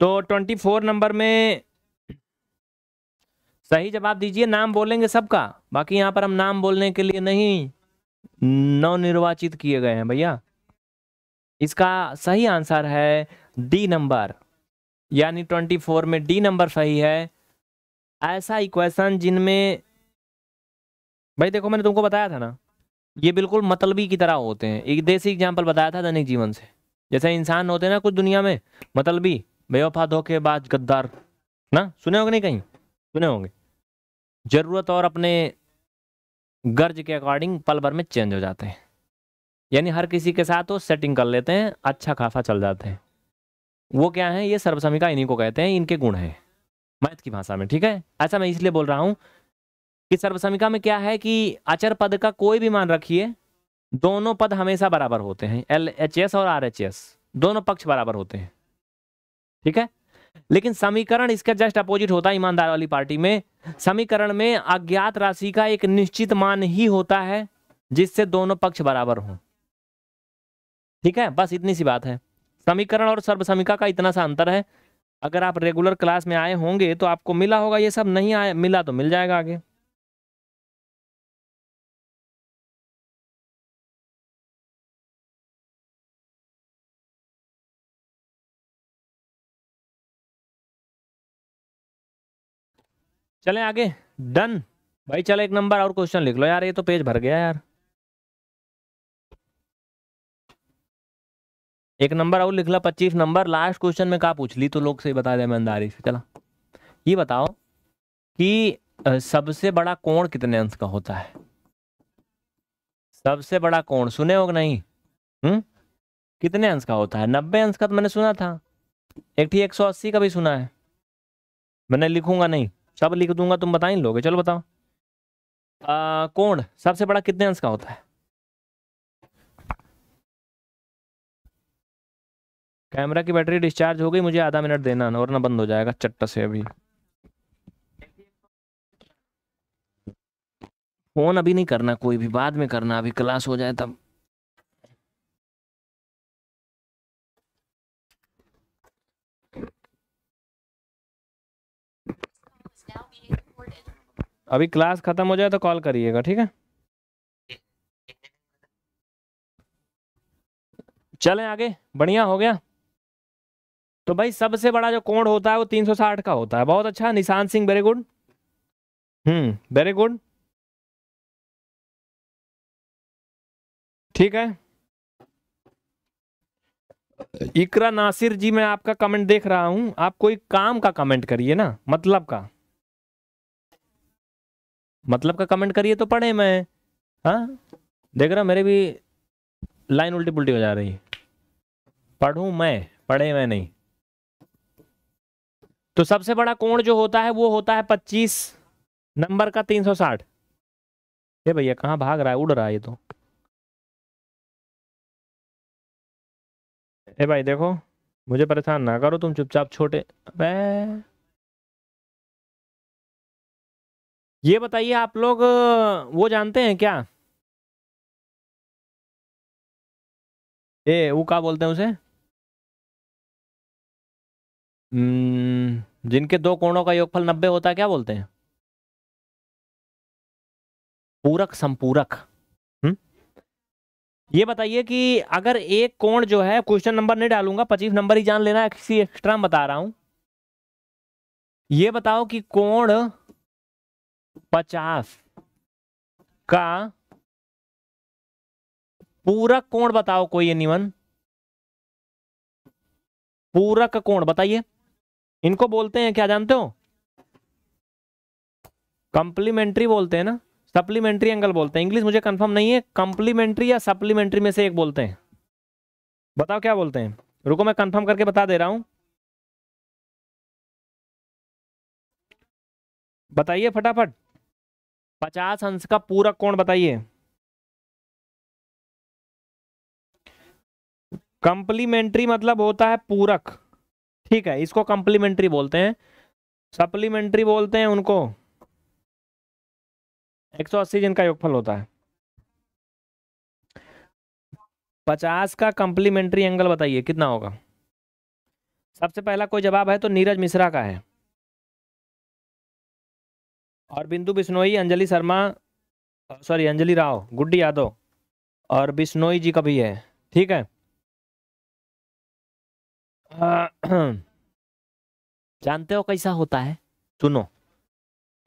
तो ट्वेंटी फोर नंबर में सही जवाब दीजिए नाम बोलेंगे सबका बाकी यहाँ पर हम नाम बोलने के लिए नहीं नवनिर्वाचित किए गए हैं भैया इसका सही आंसर है डी नंबर यानी ट्वेंटी फोर में डी नंबर सही है ऐसा इक्वेशन जिनमें भाई देखो मैंने तुमको बताया था ना ये बिल्कुल मतलबी की तरह होते हैं एक देसी एग्जाम्पल बताया था दैनिक जीवन से जैसे इंसान होते हैं ना कुछ दुनिया में मतलबी बेवफा बाज गद्दार ना सुने होंगे नहीं कहीं सुने होंगे ज़रूरत और अपने गर्ज के अकॉर्डिंग पल भर में चेंज हो जाते हैं यानी हर किसी के साथ वो सेटिंग कर लेते हैं अच्छा खासा चल जाते हैं वो क्या है ये सर्वसमिका इन्हीं को कहते हैं इनके गुण हैं मैथ की भाषा में ठीक है ऐसा मैं इसलिए बोल रहा हूँ कि सर्वसमिका में क्या है कि अचर पद का कोई भी मान रखिए दोनों पद हमेशा बराबर होते हैं एल एच एस और आर एच एस दोनों पक्ष बराबर होते हैं ठीक है लेकिन समीकरण इसका जस्ट अपोजिट होता है ईमानदार वाली पार्टी में समीकरण में अज्ञात राशि का एक निश्चित मान ही होता है जिससे दोनों पक्ष बराबर हों ठीक है बस इतनी सी बात है समीकरण और सर्वसमिका का इतना सा अंतर है अगर आप रेगुलर क्लास में आए होंगे तो आपको मिला होगा ये सब नहीं आया मिला तो मिल जाएगा आगे चलें आगे डन भाई चलो एक नंबर और क्वेश्चन लिख लो यार ये तो पेज भर गया यार एक नंबर और लिख ला पच्चीस नंबर लास्ट क्वेश्चन में कहा पूछ ली तो लोग से बता दिया ईमानदारी से चला ये बताओ कि सबसे बड़ा कोण कितने अंश का होता है सबसे बड़ा कोण सुने हो नहीं हम्म कितने अंश का होता है नब्बे अंश का तो मैंने सुना था एक ठीक एक सौ अस्सी का भी सुना है मैंने लिखूंगा नहीं सब लिख दूंगा तुम बताए लोगे चलो बताओ कोण सबसे बड़ा कितने अंश का होता है कैमरा की बैटरी डिस्चार्ज हो गई मुझे आधा मिनट देना ना वरना बंद हो जाएगा चट्ट से अभी फोन अभी नहीं करना कोई भी बाद में करना अभी क्लास हो जाए तब अभी क्लास खत्म हो जाए तो कॉल करिएगा ठीक है चलें आगे बढ़िया हो गया तो भाई सबसे बड़ा जो कोण होता है वो 360 का होता है बहुत अच्छा Nishan Singh very good hmm very good ठीक है इकरा नासिर जी मैं आपका कमेंट देख रहा हूं आप कोई काम का कमेंट करिए ना मतलब का मतलब का कमेंट करिए तो पढ़े मैं हाँ देख रहा मेरे भी लाइन उल्टी पुल्टी हो जा रही पढ़ू मैं पढ़े मैं नहीं तो सबसे बड़ा कोण जो होता है वो होता है पच्चीस नंबर का तीन सौ साठ भैया कहाँ भाग रहा है उड़ रहा है ये तो ए भाई देखो मुझे परेशान ना करो तुम चुपचाप छोटे अबे ये बताइए आप लोग वो जानते हैं क्या ए वो क्या बोलते हैं उसे हम्म, जिनके दो कोणों का योगफल नब्बे होता है क्या बोलते हैं पूरक संपूरक हम्म? ये बताइए कि अगर एक कोण जो है क्वेश्चन नंबर नहीं डालूंगा पच्चीस नंबर ही जान लेना किसी एक्स्ट्रा बता रहा हूं ये बताओ कि कोण पचास का पूरक कोण बताओ कोई एनीवन पूरक कोण बताइए इनको बोलते हैं क्या जानते हो कंप्लीमेंट्री बोलते हैं ना सप्लीमेंट्री एंगल बोलते हैं इंग्लिश मुझे कंफर्म नहीं है कंप्लीमेंट्री या सप्लीमेंट्री में से एक बोलते हैं बताओ क्या बोलते हैं रुको मैं कंफर्म करके बता दे रहा हूं बताइए फटाफट पचास अंश का पूरा कोण बताइए कंप्लीमेंट्री मतलब होता है पूरक ठीक है इसको कंप्लीमेंट्री बोलते हैं सप्लीमेंट्री बोलते हैं उनको 180 जिनका योगफल होता है 50 का कंप्लीमेंट्री एंगल बताइए कितना होगा सबसे पहला कोई जवाब है तो नीरज मिश्रा का है और बिंदु बिश्नोई अंजलि शर्मा सॉरी अंजलि राव गुड्डी यादव और बिश्नोई जी का भी है ठीक है जानते हो कैसा होता है सुनो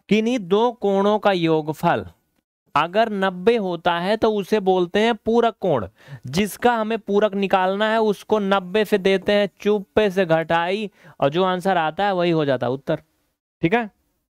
किन्हीं दो कोणों का योगफल अगर 90 होता है तो उसे बोलते हैं पूरक कोण जिसका हमें पूरक निकालना है उसको 90 से देते हैं चुप्पे से घटाई और जो आंसर आता है वही हो जाता है उत्तर ठीक है